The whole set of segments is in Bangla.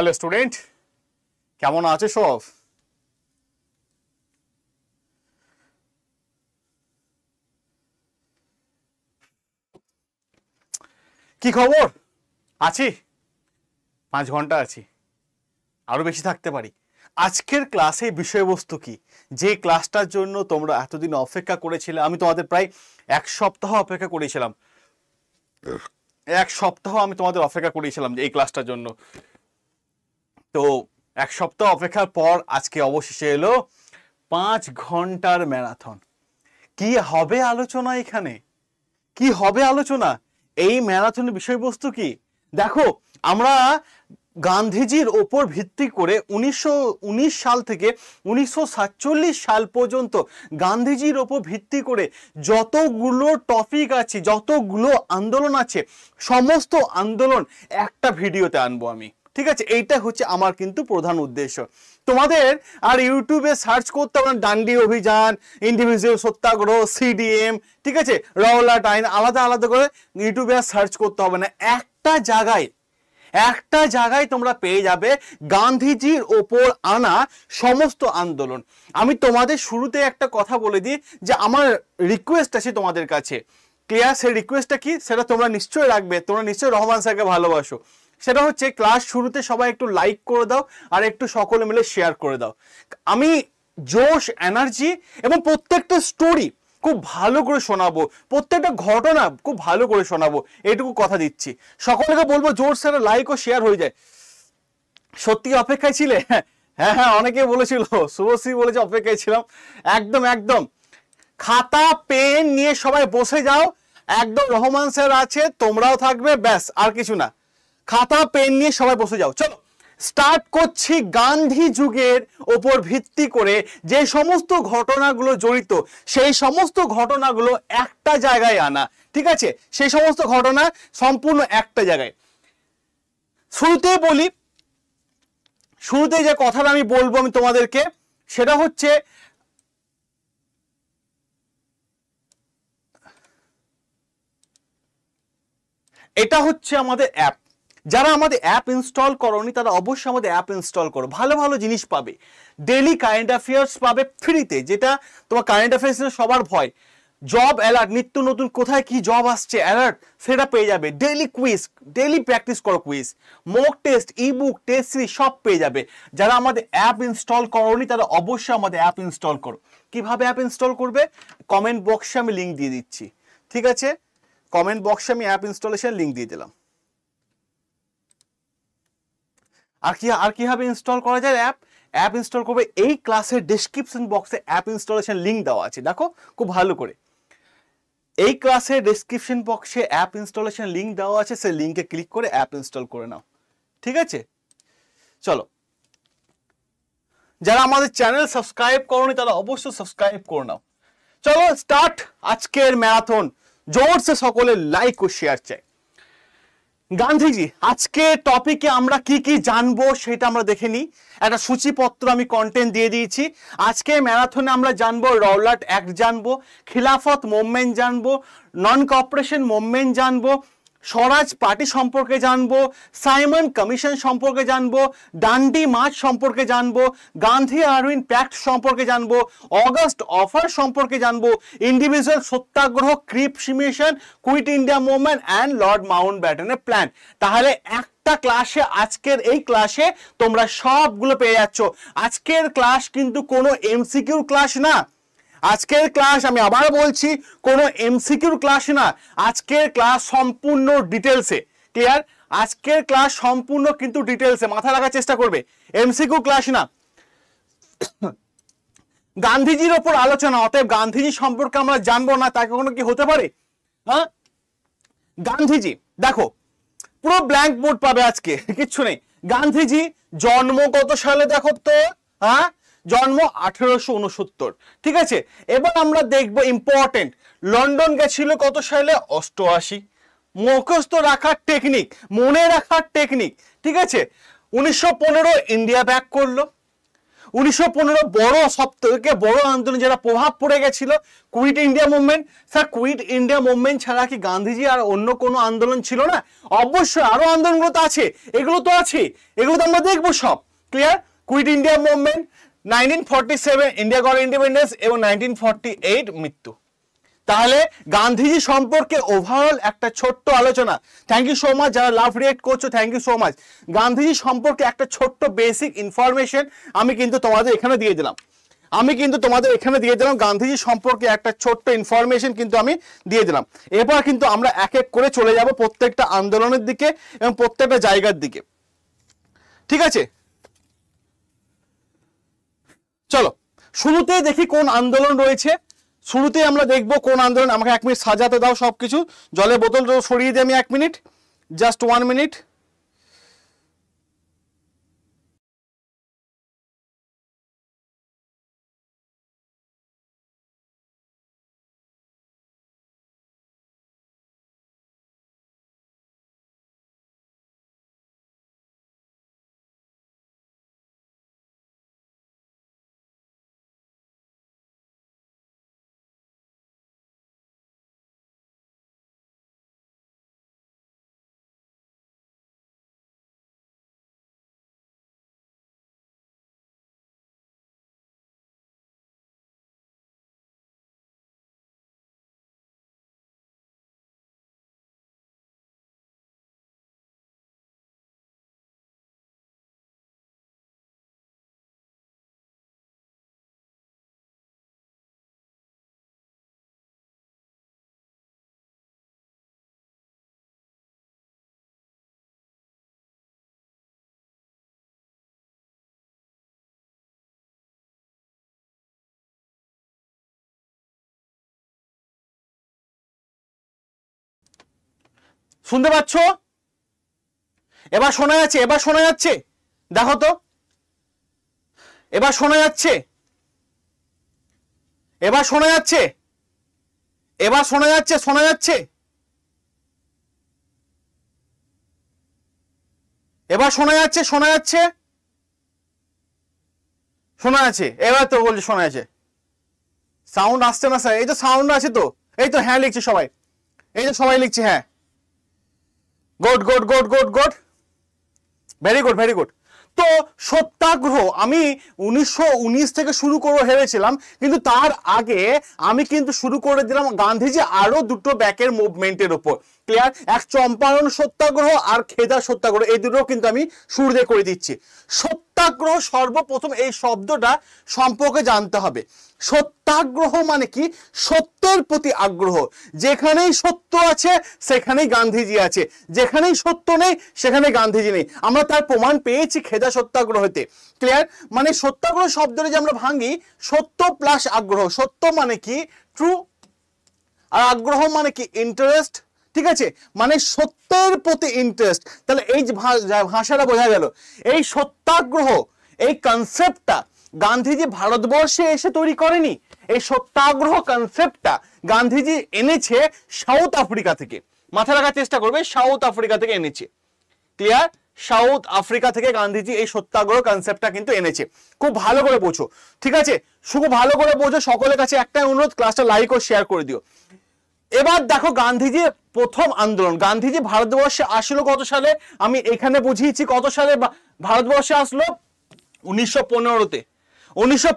হ্যালো স্টুডেন্ট কেমন আছে সব কি খবর আছি পাঁচ ঘন্টা আছি আরও বেশি থাকতে পারি আজকের ক্লাসে বিষয়বস্তু কি যে ক্লাসটার জন্য তোমরা এতদিন অপেক্ষা করেছিলে আমি তোমাদের প্রায় এক সপ্তাহ অপেক্ষা করেছিলাম এক সপ্তাহ আমি তোমাদের অপেক্ষা করেছিলাম যে এই ক্লাসটার জন্য তো এক সপ্তাহ অপেক্ষার পর আজকে অবশেষে এলো পাঁচ ঘন্টার ম্যারাথন কি হবে আলোচনা এখানে কি হবে আলোচনা এই ম্যারাথনের বিষয়বস্তু কি দেখো আমরা গান্ধীজির ওপর ভিত্তি করে উনিশশো সাল থেকে উনিশশো সাল পর্যন্ত গান্ধীজির ওপর ভিত্তি করে যতগুলো টপিক আছে যতগুলো আন্দোলন আছে সমস্ত আন্দোলন একটা ভিডিওতে আনবো আমি ঠিক আছে এইটা হচ্ছে আমার কিন্তু প্রধান উদ্দেশ্য তোমাদের আর ইউটিউবে সার্চ করতে হবে ডান্ডি অভিযান ইন্ডিভিজুয়াল সত্যাগ্রহ সিডিএম ঠিক আছে রওলা টাইন আলাদা আলাদা করে ইউটিউবে আর সার্চ করতে হবে না একটা জায়গায় একটা জায়গায় তোমরা পেয়ে যাবে গান্ধীজির ওপর আনা সমস্ত আন্দোলন আমি তোমাদের শুরুতে একটা কথা বলে দিই যে আমার রিকোয়েস্ট আছে তোমাদের কাছে ক্লিয়ার সেই রিকোয়েস্টটা কি সেটা তোমরা নিশ্চয়ই রাখবে তোমরা নিশ্চয়ই রহমান স্যারকে ভালোবাসো সেটা হচ্ছে ক্লাস শুরুতে সবাই একটু লাইক করে দাও আর একটু সকলে মিলে শেয়ার করে দাও আমি জোশ এনার্জি এবং প্রত্যেকটা স্টোরি খুব ভালো করে শোনাবো প্রত্যেকটা ঘটনা খুব ভালো করে শোনাবো এটুকু কথা দিচ্ছি সকলকে বলবো জোর স্যারের লাইক ও শেয়ার হয়ে যায় সত্যি অপেক্ষায় ছিলে হ্যাঁ হ্যাঁ অনেকে বলেছিল শুভশ্রী বলেছে অপেক্ষায় ছিলাম একদম একদম খাতা পেন নিয়ে সবাই বসে যাও একদম রহমান স্যার আছে তোমরাও থাকবে ব্যাস আর কিছু না খাতা পেন নিয়ে সবাই বসে যাও চলো স্টার্ট করছি গান্ধী যুগের ওপর ভিত্তি করে যে সমস্ত ঘটনাগুলো জড়িত সেই সমস্ত ঘটনাগুলো একটা জায়গায় আনা ঠিক আছে সেই সমস্ত ঘটনা সম্পূর্ণ একটা জায়গায় শুরুতে বলি শুরুতে যে কথাটা আমি বলবো আমি তোমাদেরকে সেটা হচ্ছে এটা হচ্ছে আমাদের অ্যাপ যারা আমাদের অ্যাপ ইনস্টল করনি তারা অবশ্যই আমাদের অ্যাপ ইনস্টল করো ভালো ভালো জিনিস পাবে ডেলি কারেন্ট অ্যাফেয়ার্স পাবে ফ্রিতে যেটা তোমার কারেন্ট অ্যাফেয়ার্স সবার ভয় জব অ্যালার্ট নিত্য নতুন কোথায় কি জব আসছে অ্যালার্ট সেটা পেয়ে যাবে ডেইলি কুইজ ডেইলি প্র্যাকটিস করো quiz mock test ebook test series সব পেয়ে যাবে যারা আমাদের অ্যাপ ইনস্টল করনি তারা অবশ্যই আমাদের অ্যাপ ইনস্টল করো কিভাবে অ্যাপ ইনস্টল করবে কমেন্ট বক্সে আমি লিঙ্ক দিয়ে দিচ্ছি ঠিক আছে কমেন্ট বক্সে আমি অ্যাপ ইনস্টলেশন লিঙ্ক দিয়ে দিলাম আর কি আর কীভাবে ইনস্টল করা যায় অ্যাপ অ্যাপ ইনস্টল করবে এই ক্লাসের ডেসক্রিপশন বক্সে অ্যাপ ইনস্টলেশন লিঙ্ক দেওয়া আছে দেখো খুব ভালো করে এই ক্লাসের ডেসক্রিপশন বক্সে অ্যাপ ইনস্টলেশন লিঙ্ক দেওয়া আছে সেই লিঙ্কে ক্লিক করে অ্যাপ ইনস্টল করে নাও ঠিক আছে চলো যারা আমাদের চ্যানেল সাবস্ক্রাইব করনি তারা অবশ্যই সাবস্ক্রাইব করে নাও চলো স্টার্ট আজকের ম্যারাথন জোরসে সকলে লাইক ও শেয়ার চাই গান্ধীজি আজকে টপিকে আমরা কি কি জানবো সেটা আমরা দেখে নিই একটা সূচিপত্র আমি কন্টেন্ট দিয়ে দিয়েছি আজকে ম্যারাথনে আমরা জানবো রওলাট অ্যাক্ট জানবো খিলাফত মুভমেন্ট জানবো নন কর্পোরেশন মুভমেন্ট জানবো স্বরাজ পার্টি সম্পর্কে জানবো সাইমন কমিশন সম্পর্কে জানবো ডান্ডি মার্চ সম্পর্কে জানবো গান্ধী আরউইন প্যাক্ট সম্পর্কে জানবো অগস্ট অফার সম্পর্কে জানবো individual Satyagraha Cripps mission quit India movement and lord মাউন্ট ব্যাটনের প্ল্যান তাহলে এক একটা ক্লাসে আজকের এই ক্লাসে তোমরা সবগুলো পেয়ে যাচ্ছ আজকের ক্লাস কিন্তু কোনো এমসিকিউর ক্লাস না আজকের ক্লাস আমি আবার বলছি কোনো এমসিকিউর ক্লাস না আজকের ক্লাস সম্পূর্ণ ডিটেলসে ক্লিয়ার আজকের ক্লাস সম্পূর্ণ কিন্তু ডিটেলসে মাথা রাখার চেষ্টা করবে এমসিকিউ ক্লাস না গান্ধীজির ওপর আলোচনা অতএব গান্ধীজি সম্পর্কে আমরা জানবো না তাকে কোনো কি হতে পারে হ্যাঁ গান্ধীজি দেখো পুরো ব্ল্যাঙ্ক বোর্ড পাবে আজকে কিচ্ছু নেই গান্ধীজি জন্ম কত সালে দেখো তো হ্যাঁ জন্ম আঠেরোশো উনসত্তর ঠিক আছে এবার আমরা দেখব ইম্পর্টেন্ট লন্ডন গেছিল কত সালে অষ্টআশি মুখস্থ রাখার টেকনিক মনে রাখার টেকনিক ঠিক আছে উনিশশো ইন্ডিয়া ব্যাক করলো উনিশশো বড় সব থেকে বড় আন্দোলন যারা প্রভাব পড়ে গেছিল quit India movement sir quit India movement ছাড়া কি গান্ধীজি আর অন্য কোনো আন্দোলন ছিল না অবশ্যই আরও আন্দোলনগুলো তো আছে এগুলো তো আছে এগুলো তো আমরা দেখবো সব clear quit India movement nineteen seven India got independence এবং নাইনটিন ফর্টি এইট মৃত্যু তাহলে গান্ধীজি সম্পর্কে ওভারঅল একটা ছোট্ট আলোচনা থ্যাংক ইউ সো মাচ যারা লাভ রিয়েক্ট করছো thank you so much Gandhiji সম্পর্কে একটা ছোট্ট বেসিক ইনফরমেশন আমি কিন্তু তোমাদের এখানে দিয়ে দিলাম আমি কিন্তু তোমাদের এখানে দিয়ে দিলাম গান্ধীজি সম্পর্কে একটা ছোট্ট ইনফরমেশন কিন্তু আমি দিয়ে দিলাম এরপর কিন্তু আমরা এক এক করে চলে যাব প্রত্যেকটা আন্দোলনের দিকে এবং প্রত্যেকটা জায়গার দিকে ঠিক আছে চলো শুরুতে দেখি কোন আন্দোলন রয়েছে শুরুতে আমরা দেখব কোন আন্দোলন আমাকে এক মিনিট সাজাতে দাও সব কিছু জলে বোতল সরিয়ে দিই আমি এক মিনিট জাস্ট ওয়ান মিনিট শুনতে পাচ্ছ এবার শোনা যাচ্ছে এবার শোনা যাচ্ছে দেখো তো এবার শোনা যাচ্ছে এবার শোনা যাচ্ছে এবার শোনা যাচ্ছে শোনা যাচ্ছে এবার শোনা যাচ্ছে শোনা যাচ্ছে শোনা যাচ্ছে এবার তো বলছে শোনা যাচ্ছে সাউন্ড আসছে না স্যার এই তো সাউন্ড আছে তো এই তো হ্যাঁ লিখছে সবাই এই তো সবাই লিখছে হ্যাঁ good good good good good very good very good তো সত্যাগ্রহ আমি উনিশশো থেকে শুরু করে হেরেছিলাম কিন্তু তার আগে আমি কিন্তু শুরু করে দিলাম গান্ধীজি আরও দুটো ব্যাকের মুভমেন্টের ওপর ক্লিয়ার এক চম্পারণ সত্যাগ্রহ আর খেদা সত্যাগ্রহ এই দুটো কিন্তু আমি সূর্যে করে দিচ্ছি সত্যাগ্রহ সর্বপ্রথম এই শব্দটা সম্পর্কে জানতে হবে সত্যাগ্রহ মানে কি সত্যের প্রতি আগ্রহ যেখানেই সত্য আছে সেখানেই গান্ধীজি আছে যেখানেই সত্য নেই সেখানে গান্ধীজি নেই আমরা তার প্রমাণ পেয়েছি খেদা সত্যাগ্রহতে ক্লিয়ার মানে সত্যাগ্রহ শব্দটা যে আমরা ভাঙি সত্য প্লাস আগ্রহ সত্য মানে কি ট্রু আর আগ্রহ মানে কি ইন্টারেস্ট ঠিক আছে মানে সত্যের প্রতি ইন্টারেস্ট তাহলে এই ভাষাটা বোঝা গেল এই সত্যাগ্রহ এই কনসেপ্টটা গান্ধীজি ভারতবর্ষে এসে তৈরি করেনি এই সত্যাগ্রহ কনসেপ্টটা গান্ধীজি এনেছে সাউথ আফ্রিকা থেকে মাথা রাখার চেষ্টা করবে সাউথ আফ্রিকা থেকে এনেছে ক্লিয়ার সাউথ আফ্রিকা থেকে গান্ধীজি এই সত্যাগ্রহ কনসেপ্টটা কিন্তু এনেছে খুব ভালো করে বোঝো ঠিক আছে শুধু ভালো করে বোঝো সকলের কাছে একটাই অনুরোধ ক্লাসটা লাইক ও শেয়ার করে দিও এবার দেখো গান্ধীজি প্রথম আন্দোলন গান্ধীজি ভারতবর্ষে আসলো কত সালে আমি এখানে বুঝিয়েছি কত সালে ভারতবর্ষে আসলো উনিশশো পনেরোতে উনিশশো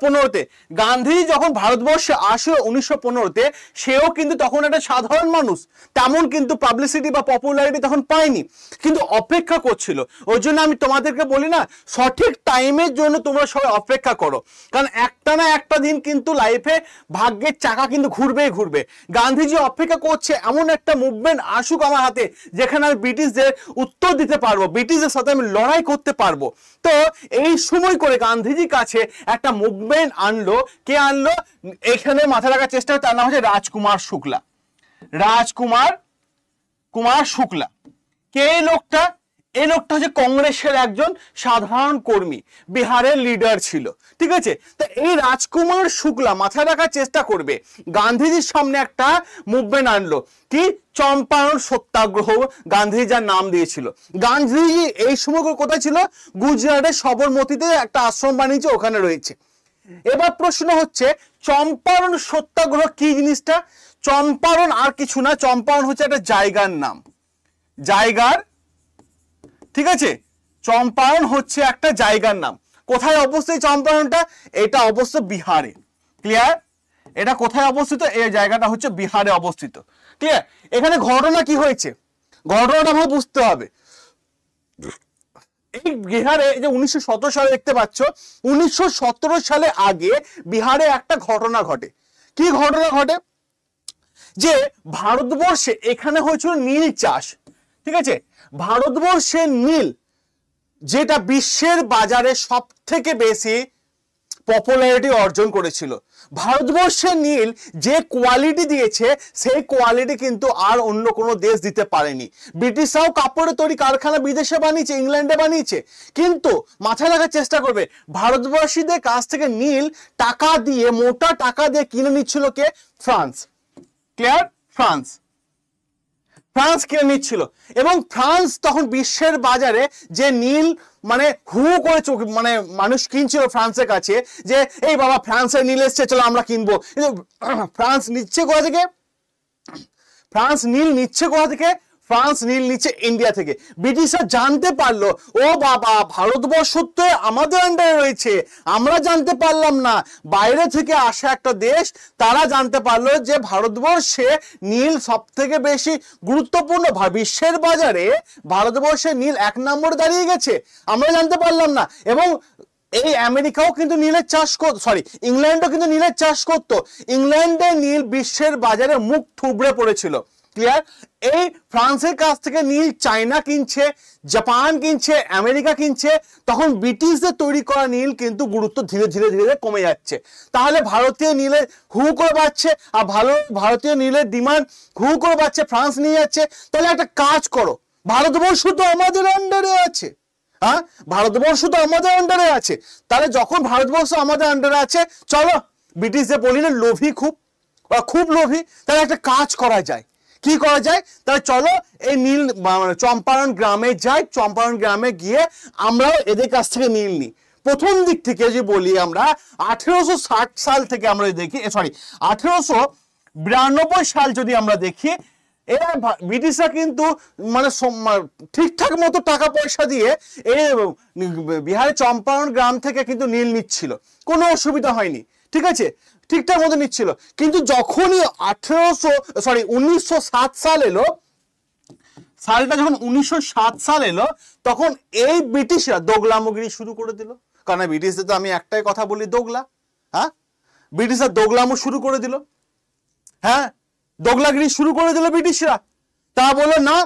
গান্ধী যখন ভারতবর্ষে আসে উনিশশো পনেরোতে সেও কিন্তু তখন একটা সাধারণ মানুষ তেমন কিন্তু পাবলিসিটি বা পপুলারিটি তখন পায়নি কিন্তু অপেক্ষা করছিল ওর জন্য আমি তোমাদেরকে বলি না সঠিক টাইমের জন্য তোমরা সবাই অপেক্ষা করো কারণ একটা না একটা দিন কিন্তু লাইফে ভাগ্যের চাকা কিন্তু ঘুরবেই ঘুরবে গান্ধীজি অপেক্ষা করছে এমন একটা মুভমেন্ট আসুক আমার হাতে যেখানে আমি ব্রিটিশদের উত্তর দিতে পারবো ব্রিটিশদের সাথে আমি লড়াই করতে পারবো তো এই সময় করে গান্ধীজির কাছে একটা একটা মুভমেন্ট আনলো কে আনলো এখানে মাথা রাখার চেষ্টা তার নাম হচ্ছে রাজকুমার শুক্লা রাজকুমার কুমার শুক্লা কে লোকটা এই লোকটা হচ্ছে কংগ্রেসের একজন সাধারণ কর্মী বিহারের লিডার ছিল ঠিক আছে তো এই রাজকুমার শুক্লা মাথায় রাখার চেষ্টা করবে গান্ধীজির সামনে একটা মুভমেন্ট আনলো কি চম্পারণ সত্যাগ্রহ গান্ধী যার নাম দিয়েছিল গান্ধীজি এই সময় কোথায় ছিল গুজরাটের সবরমতিতে একটা আশ্রম বানিয়েছে ওখানে রয়েছে এবার প্রশ্ন হচ্ছে চম্পারণ সত্যাগ্রহ কি জিনিসটা চম্পারণ আর কিছু না চম্পারণ হচ্ছে একটা জায়গার নাম জায়গার ঠিক আছে চম্পায়ন হচ্ছে একটা জায়গার নাম কোথায় অবস্থিত চম্পায়নটা এটা অবশ্য বিহারে ক্লিয়ার এটা কোথায় অবস্থিত এই জায়গাটা হচ্ছে বিহারে অবস্থিত ক্লিয়ার এখানে ঘটনা কি হয়েছে ঘটনাটা আমাকে বুঝতে হবে এই বিহারে যে উনিশশো সালে দেখতে পাচ্ছ উনিশশো সালে আগে বিহারে একটা ঘটনা ঘটে কি ঘটনা ঘটে যে ভারতবর্ষে এখানে হয়েছিল নীল চাষ ঠিক আছে ভারতবর্ষের নীল যেটা বিশ্বের বাজারে সব থেকে বেশি পপুলারিটি অর্জন করেছিল ভারতবর্ষের নীল যে কোয়ালিটি দিয়েছে সেই কোয়ালিটি কিন্তু আর অন্য কোনো দেশ দিতে পারেনি ব্রিটিশরাও কাপড়ের তৈরি কারখানা বিদেশে বানিয়েছে ইংল্যান্ডে বানিয়েছে কিন্তু মাথায় রাখার চেষ্টা করবে ভারতবর্ষীদের কাছ থেকে নীল টাকা দিয়ে মোটা টাকা দিয়ে কিনে নিচ্ছিল কে ফ্রান্স ক্লিয়ার ফ্রান্স ফ্রান্স কিনে নিচ্ছিল এবং ফ্রান্স তখন বিশ্বের বাজারে যে নীল মানে হু করে চোখ মানে মানুষ কিনছিল ফ্রান্সের কাছে যে এই বাবা ফ্রান্সের নীল এসছে চলো আমরা কিনবো কিন্তু ফ্রান্স নিচ্ছে কোথা থেকে ফ্রান্স নীল নিচ্ছে কোথা থেকে ফ্রান্স নীল নিচ্ছে ইন্ডিয়া থেকে ব্রিটিশরা জানতে পারলো ও বাবা ভারতবর্ষ তো আমাদের আন্ডারে রয়েছে আমরা জানতে পারলাম না বাইরে থেকে আসা একটা দেশ তারা জানতে পারলো যে ভারতবর্ষে নীল সব থেকে বেশি গুরুত্বপূর্ণ বিশ্বের বাজারে ভারতবর্ষে নীল এক নম্বর দাঁড়িয়ে গেছে আমরা জানতে পারলাম না এবং এই আমেরিকাও কিন্তু নীলের চাষ করত সরি ইংল্যান্ডও কিন্তু নীলের চাষ করতো ইংল্যান্ডে নীল বিশ্বের বাজারে মুখ থুবড়ে পড়েছিল ক্লিয়ার এই ফ্রান্সের কাছ থেকে নীল চায়না কিনছে জাপান কিনছে আমেরিকা কিনছে তখন ব্রিটিশদের তৈরি করা নীল কিন্তু গুরুত্ব ধীরে ধীরে ধীরে কমে যাচ্ছে তাহলে ভারতীয় নীলে হু করে বাড়ছে আর ভালো ভারতীয় নীলের ডিমান্ড হু করে বাড়ছে ফ্রান্স নিয়ে যাচ্ছে তাহলে একটা কাজ করো ভারতবর্ষ তো আমাদের আন্ডারে আছে হ্যাঁ ভারতবর্ষ তো আমাদের আন্ডারে আছে তাহলে যখন ভারতবর্ষ আমাদের আন্ডারে আছে চলো ব্রিটিশদের বলি না লোভী খুব খুব লোভী তাহলে একটা কাজ করা যায় কি করা যায় তাহলে চলো এই নীল মানে চম্পারণ গ্রামে যাই চম্পারণ গ্রামে গিয়ে আমরাও এদের কাছ থেকে নীল নিই প্রথম দিক থেকে যে বলি আমরা আঠেরোশো সাল থেকে আমরা দেখি সরি আঠেরোশো বিরানব্বই সাল যদি আমরা দেখি এরা ব্রিটিশরা কিন্তু মানে ঠিকঠাক মতো টাকা পয়সা দিয়ে এ বিহারের চম্পারণ গ্রাম থেকে কিন্তু নীল নিচ্ছিল কোনো অসুবিধা হয়নি ঠিক আছে ঠিকঠাক মতো নিচ্ছিল কিন্তু যখনই আঠেরোশো সরি উনিশশো সাল এলো সালটা যখন উনিশশো সাল এলো তখন এই ব্রিটিশরা দোগলামগিরি শুরু করে দিল কারণ ব্রিটিশদের তো আমি একটাই কথা বলি দোগলা হ্যাঁ ব্রিটিশরা দোগলামো শুরু করে দিল হ্যাঁ দোগলাগিরি শুরু করে দিল ব্রিটিশরা তা বললো না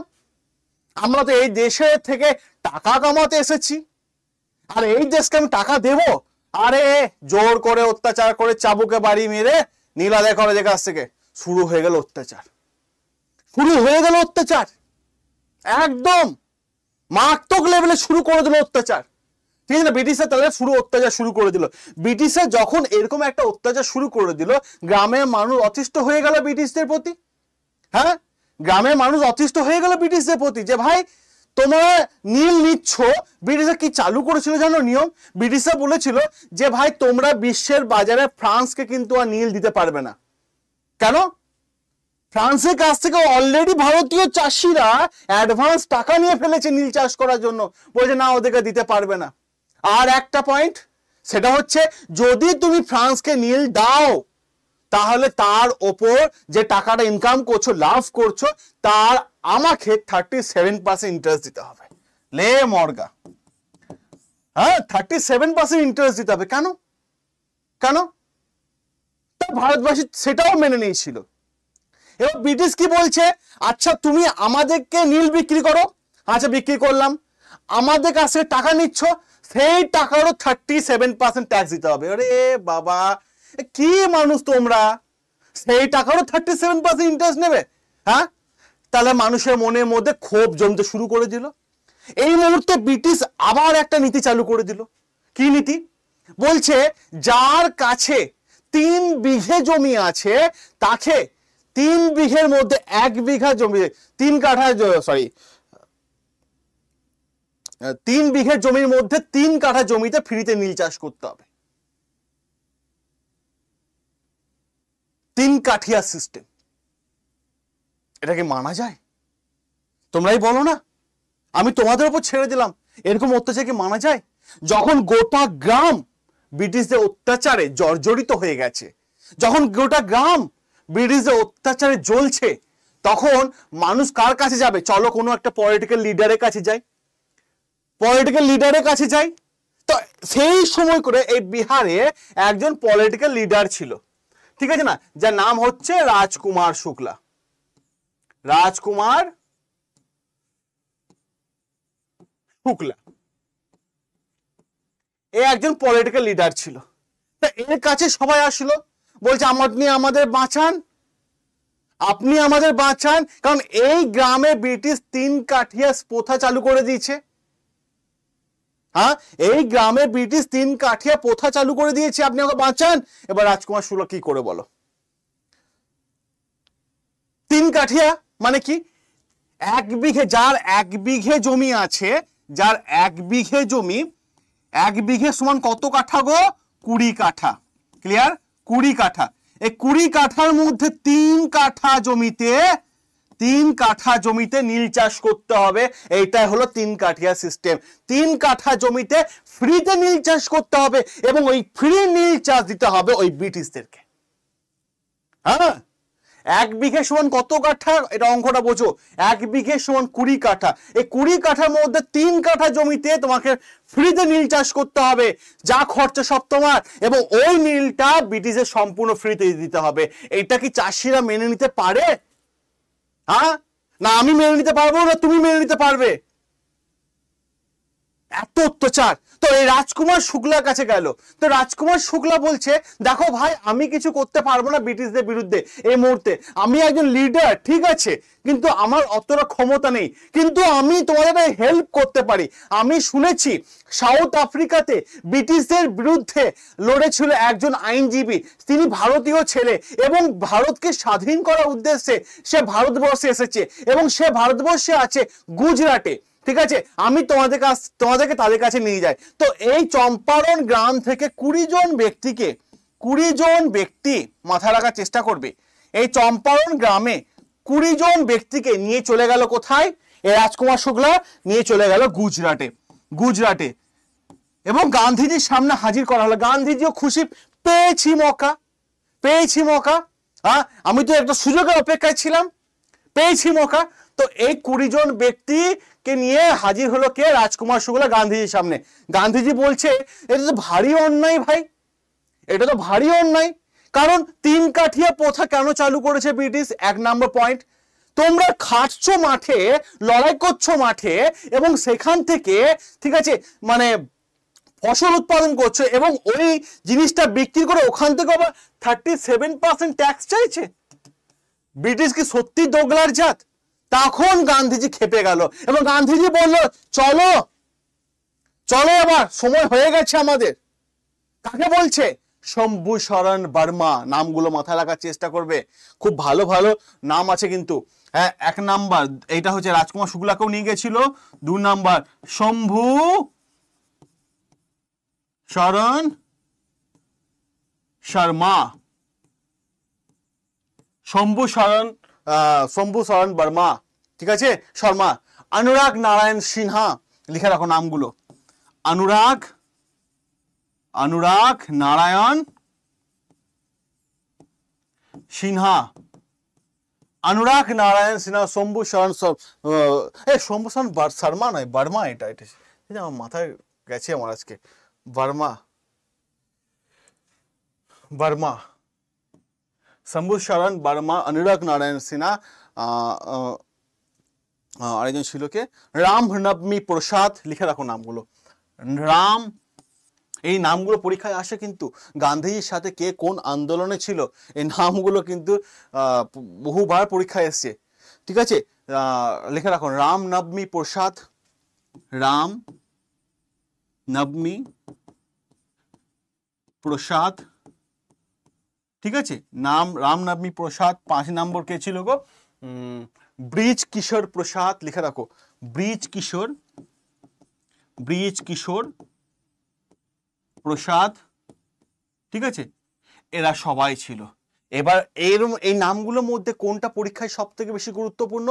আমরা তো এই দেশে থেকে টাকা কামাতে এসেছি আর এই দেশকে আমি টাকা দেবো আরে জোর করে অত্যাচার করে চাবুকে বাড়ি মেরে দেখা যে কাছ থেকে শুরু হয়ে গেল অত্যাচার শুরু হয়ে গেল অত্যাচার একদম মারাত্মক লেভেলে শুরু করে দিল অত্যাচার ঠিক আছে ব্রিটিশের তাদের শুরু অত্যাচার শুরু করে দিল ব্রিটিশরা যখন এরকম একটা অত্যাচার শুরু করে দিল গ্রামের মানুষ অতিষ্ঠ হয়ে গেল ব্রিটিশদের প্রতি হ্যাঁ গ্রামের মানুষ অতিষ্ঠ হয়ে গেল ব্রিটিশদের প্রতি যে ভাই তোমরা নীল নিচ্ছ ব্রিটিশরা কি চালু করেছিল জানো নিয়ম ব্রিটিশরা বলেছিল যে ভাই তোমরা বিশ্বের বাজারে ফ্রান্সকে কিন্তু আর নীল দিতে পারবে না কেন ফ্রান্সের কাছ থেকে অলরেডি ভারতীয় চাষিরা অ্যাডভান্স টাকা নিয়ে ফেলেছে নীল চাষ করার জন্য বলছে না ওদেরকে দিতে পারবে না আর একটা পয়েন্ট সেটা হচ্ছে যদি তুমি ফ্রান্সকে নীল দাও তাহলে তার ওপর যে টাকাটা ইনকাম করছো লাভ করছো তার আমাকে থার্টি সেভেন পার্সেন্ট ইন্টারেস্ট দিতে হবে লে মর্গা হ্যাঁ থার্টি সেভেন পার্সেন্ট ইন্টারেস্ট দিতে হবে কেন কেন তা ভারতবাসী সেটাও মেনে নিয়েছিল এবার ব্রিটিশ কি বলছে আচ্ছা তুমি আমাদেরকে নীল বিক্রি করো আচ্ছা বিক্রি করলাম আমাদের কাছে টাকা নিচ্ছ সেই টাকারও থার্টি সেভেন পার্সেন্ট ট্যাক্স দিতে হবে আরে বাবা কি মানুষ তোমরা সেই টাকারও থার্টি সেভেন পার্সেন্ট ইন্টারেস্ট নেবে হ্যাঁ তাহলে মানুষের মনের মধ্যে ক্ষোভ জমতে শুরু করে দিল এই মুহূর্তে ব্রিটিশ আবার একটা নীতি চালু করে দিল কি নীতি বলছে যার কাছে তিন বিঘে জমি আছে তাকে তিন বিঘের মধ্যে এক বিঘা জমি তিন কাঠা সরি তিন বিঘের জমির মধ্যে তিন কাঠা জমিতে ফ্রিতে নীল চাষ করতে হবে তিন কাঠিয়া সিস্টেম এটাকে মানা যায় তোমরাই বলো না আমি তোমাদের ওপর ছেড়ে দিলাম এরকম অত্যাচারকে মানা যায় যখন গোটা গ্রাম ব্রিটিশদের অত্যাচারে জর্জরিত হয়ে গেছে যখন গোটা গ্রাম ব্রিটিশদের অত্যাচারে জ্বলছে তখন মানুষ কার কাছে যাবে চলো কোনো একটা পলিটিক্যাল লিডারের কাছে যাই পলিটিক্যাল লিডারের কাছে যাই তো সেই সময় করে এই বিহারে একজন পলিটিক্যাল লিডার ছিল ঠিক আছে না যার নাম হচ্ছে রাজকুমার শুক্লা রাজকুমার শুক্লা এ একজন পলিটিক্যাল লিডার ছিল তা এর কাছে সবাই আসলো বলছে আপনি আমাদের বাঁচান আপনি আমাদের বাঁচান কারণ এই গ্রামে ব্রিটিশ তিন কাঠিয়া প্রথা চালু করে দিয়েছে হ্যাঁ এই গ্রামে ব্রিটিশ তিন কাঠিয়া প্রথা চালু করে দিয়েছে আপনি আমাকে বাঁচান এবার রাজকুমার শুলা কি করে বলো তিন কাঠিয়া মানে কি এক বিঘে যার এক বিঘে জমি আছে যার এক বিঘে জমি এক বিঘে সমান কত কাঠা গো কুড়ি কাঠা ক্লিয়ার কুড়ি কাঠা এই কুড়ি কাঠার মধ্যে তিন কাঠা জমিতে তিন কাঠা জমিতে নীল চাষ করতে হবে এইটাই হলো তিন কাঠিয়া সিস্টেম তিন কাঠা জমিতে ফ্রিতে নীল চাষ করতে হবে এবং ওই ফ্রি নীল চাষ দিতে হবে ওই ব্রিটিশদেরকে হ্যাঁ এক বিঘে সমান কত কাঠা এটা অঙ্কটা বোঝো এক বিঘে সমান কুড়ি কাঠা এই কুড়ি কাঠার মধ্যে তিন কাঠা জমিতে তোমাকে ফ্রিতে নীল চাষ করতে হবে যা খরচা সব তোমার এবং ওই নীলটা ব্রিটিশের সম্পূর্ণ ফ্রিতে দিতে হবে এটা কি চাষিরা মেনে নিতে পারে হ্যাঁ না আমি মেনে নিতে পারবো না তুমি মেনে নিতে পারবে এত অত্যাচার তো এই রাজকুমার শুক্লার কাছে গেল তো রাজকুমার শুক্লা বলছে দেখো ভাই আমি কিছু করতে পারবো না ব্রিটিশদের বিরুদ্ধে এই মুহূর্তে আমি একজন লিডার ঠিক আছে কিন্তু আমার অতটা ক্ষমতা নেই কিন্তু আমি তোমাদের হেল্প করতে পারি আমি শুনেছি সাউথ আফ্রিকাতে ব্রিটিশদের বিরুদ্ধে লড়েছিল একজন আইনজীবী তিনি ভারতীয় ছেলে এবং ভারতকে স্বাধীন করার উদ্দেশ্যে সে ভারতবর্ষে এসেছে এবং সে ভারতবর্ষে আছে গুজরাটে ঠিক আছে আমি তোমাদের কাছ তোমাদেরকে তাদের কাছে নিয়ে যাই তো এই চম্পারণ গ্রাম থেকে কুড়ি জন ব্যক্তিকে কুড়ি জন ব্যক্তি মাথা রাখার চেষ্টা করবে এই চম্পারণ গ্রামে কুড়ি জন ব্যক্তিকে নিয়ে চলে গেল কোথায় এ রাজকুমার শুক্লা নিয়ে চলে গেল গুজরাটে গুজরাটে এবং গান্ধীজির সামনে হাজির করা হলো গান্ধীজিও খুশি পেয়েছি মকা পেয়েছি মকা হ্যাঁ আমি তো একটা সুযোগের অপেক্ষায় ছিলাম পেয়েছি মকা তো এই কুড়ি জন ব্যক্তি কে নিয়ে হাজির হলো কে রাজকুমার শুক্লা গান্ধীজির সামনে গান্ধীজি বলছে এটা তো ভারী অন্যায় ভাই এটা তো ভারী অন্যায় কারণ তিন কাঠিয়া প্রথা কেন চালু করেছে ব্রিটিশ এক নম্বর পয়েন্ট তোমরা খাটছো মাঠে লড়াই করছো মাঠে এবং সেখান থেকে ঠিক আছে মানে ফসল উৎপাদন করছো এবং ওই জিনিসটা বিক্রি করে ওখান থেকে আবার থার্টি সেভেন পার্সেন্ট ট্যাক্স চাইছে ব্রিটিশ কি সত্যি দোগলার জাত তখন গান্ধীজি খেপে গেল এবং গান্ধীজি বলল চলো চলো এবার সময় হয়ে গেছে আমাদের কাকে বলছে শম্ভু শরণ বর্মা নামগুলো মাথায় রাখার চেষ্টা করবে খুব ভালো ভালো নাম আছে কিন্তু হ্যাঁ এক নাম্বার এইটা হচ্ছে রাজকুমার শুক্লাকেও নিয়ে গেছিল দু নাম্বার শম্ভু শরণ শর্মা শম্ভু শরণ শম্ভু শরণ বর্মা ঠিক আছে শর্মা অনুরাগ নারায়ণ সিনহা লিখে রাখো নামগুলো অনুরাগ অনুরাগ নারায়ণ সিনহা অনুরাগ নারায়ণ সিনহা শম্ভু শরণ এ শম্ভু শরণ শর্মা নয় বর্মা এটা এটা আমার মাথায় গেছে আমার আজকে বর্মা বর্মা শম্ভু শরণ বর্মা অনুরাগ নারায়ণ সিনহা আরেকজন ছিল কে রাম নবমী প্রসাদ লিখে রাখো নামগুলো রাম এই নামগুলো পরীক্ষায় আসে কিন্তু গান্ধীজির সাথে কে কোন আন্দোলনে ছিল এই নামগুলো কিন্তু বহুবার পরীক্ষায় এসছে ঠিক আছে লিখে রাখুন রাম নবমী প্রসাদ রাম নবমী প্রসাদ ঠিক আছে নাম রাম নবমী প্রসাদ পাঁচ নম্বর কে ছিল গো ব্রিজ কিশোর প্রসাদ লিখে রাখো ব্রিজ কিশোর ব্রিজ কিশোর প্রসাদ ঠিক আছে এরা সবাই ছিল এবার এর এই নামগুলোর মধ্যে কোনটা পরীক্ষায় সব থেকে বেশি গুরুত্বপূর্ণ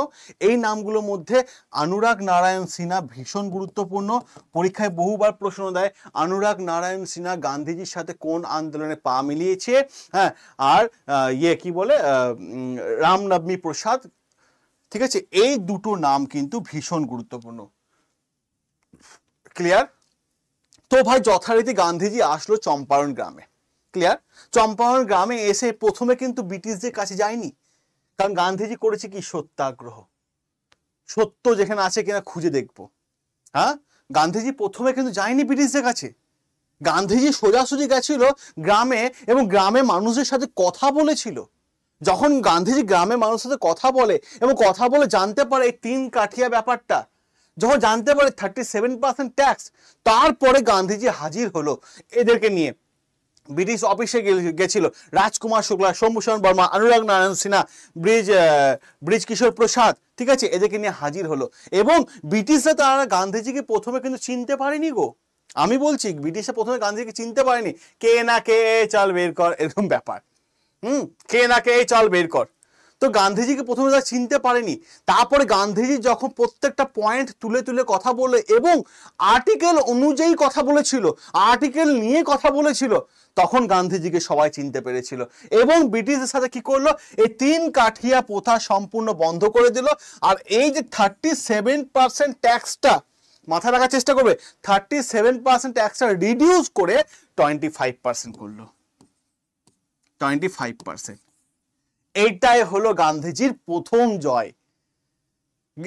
এই নামগুলোর মধ্যে অনুরাগ নারায়ণ সিনহা ভীষণ গুরুত্বপূর্ণ পরীক্ষায় বহুবার প্রশ্ন দেয় অনুরাগ নারায়ণ সিনহা গান্ধীজির সাথে কোন আন্দোলনে পা মিলিয়েছে হ্যাঁ আর ইয়ে কি বলে রামনবমী প্রসাদ ঠিক আছে এই দুটো নাম কিন্তু ভীষণ গুরুত্বপূর্ণ ক্লিয়ার তো ভাই যথারীতি গান্ধীজি আসলো চম্পারণ গ্রামে ক্লিয়ার চম্পারণ গ্রামে এসে প্রথমে কিন্তু ব্রিটিশদের কাছে যায়নি কারণ গান্ধীজি করেছে কি সত্যাগ্রহ সত্য যেখানে আছে কিনা খুঁজে দেখব হ্যাঁ গান্ধীজি প্রথমে কিন্তু যায়নি ব্রিটিশদের কাছে গান্ধীজি সোজাসুজি গেছিল গ্রামে এবং গ্রামে মানুষের সাথে কথা বলেছিল যখন গান্ধীজি গ্রামে মানুষের সাথে কথা বলে এবং কথা বলে জানতে পারে এই তিন কাঠিয়া ব্যাপারটা যখন জানতে পারে থার্টি সেভেন পার্সেন্ট ট্যাক্স তারপরে গান্ধীজি হাজির হলো এদেরকে নিয়ে ব্রিটিশ অফিসে গেছিল রাজকুমার শুক্লা শম্ভুষণ বর্মা অনুরাগ নারায়ণ সিনহা ব্রিজ ব্রিজ কিশোর প্রসাদ ঠিক আছে এদেরকে নিয়ে হাজির হলো এবং ব্রিটিশরা তারা গান্ধীজিকে প্রথমে কিন্তু চিনতে পারেনি গো আমি বলছি ব্রিটিশরা প্রথমে গান্ধীজিকে চিনতে পারেনি কে না কে চাল বের কর এরকম ব্যাপার হুম কে না কে এই চাল বের কর তো গান্ধীজিকে প্রথমে তারা চিনতে পারেনি তারপরে গান্ধীজি যখন প্রত্যেকটা পয়েন্ট তুলে তুলে কথা বলে এবং আর্টিকেল অনুযায়ী কথা বলেছিল আর্টিকেল নিয়ে কথা বলেছিল তখন গান্ধীজিকে সবাই চিনতে পেরেছিল এবং ব্রিটিশদের সাথে কি করলো এই তিন কাঠিয়া প্রথা সম্পূর্ণ বন্ধ করে দিল আর এই যে থার্টি সেভেন পার্সেন্ট ট্যাক্সটা মাথায় রাখার চেষ্টা করবে থার্টি সেভেন পার্সেন্ট ট্যাক্সটা রিডিউস করে টোয়েন্টি ফাইভ পার্সেন্ট করলো টোয়েন্টি ফাইভ পার্সেন্ট এইটাই হলো গান্ধীজির প্রথম জয়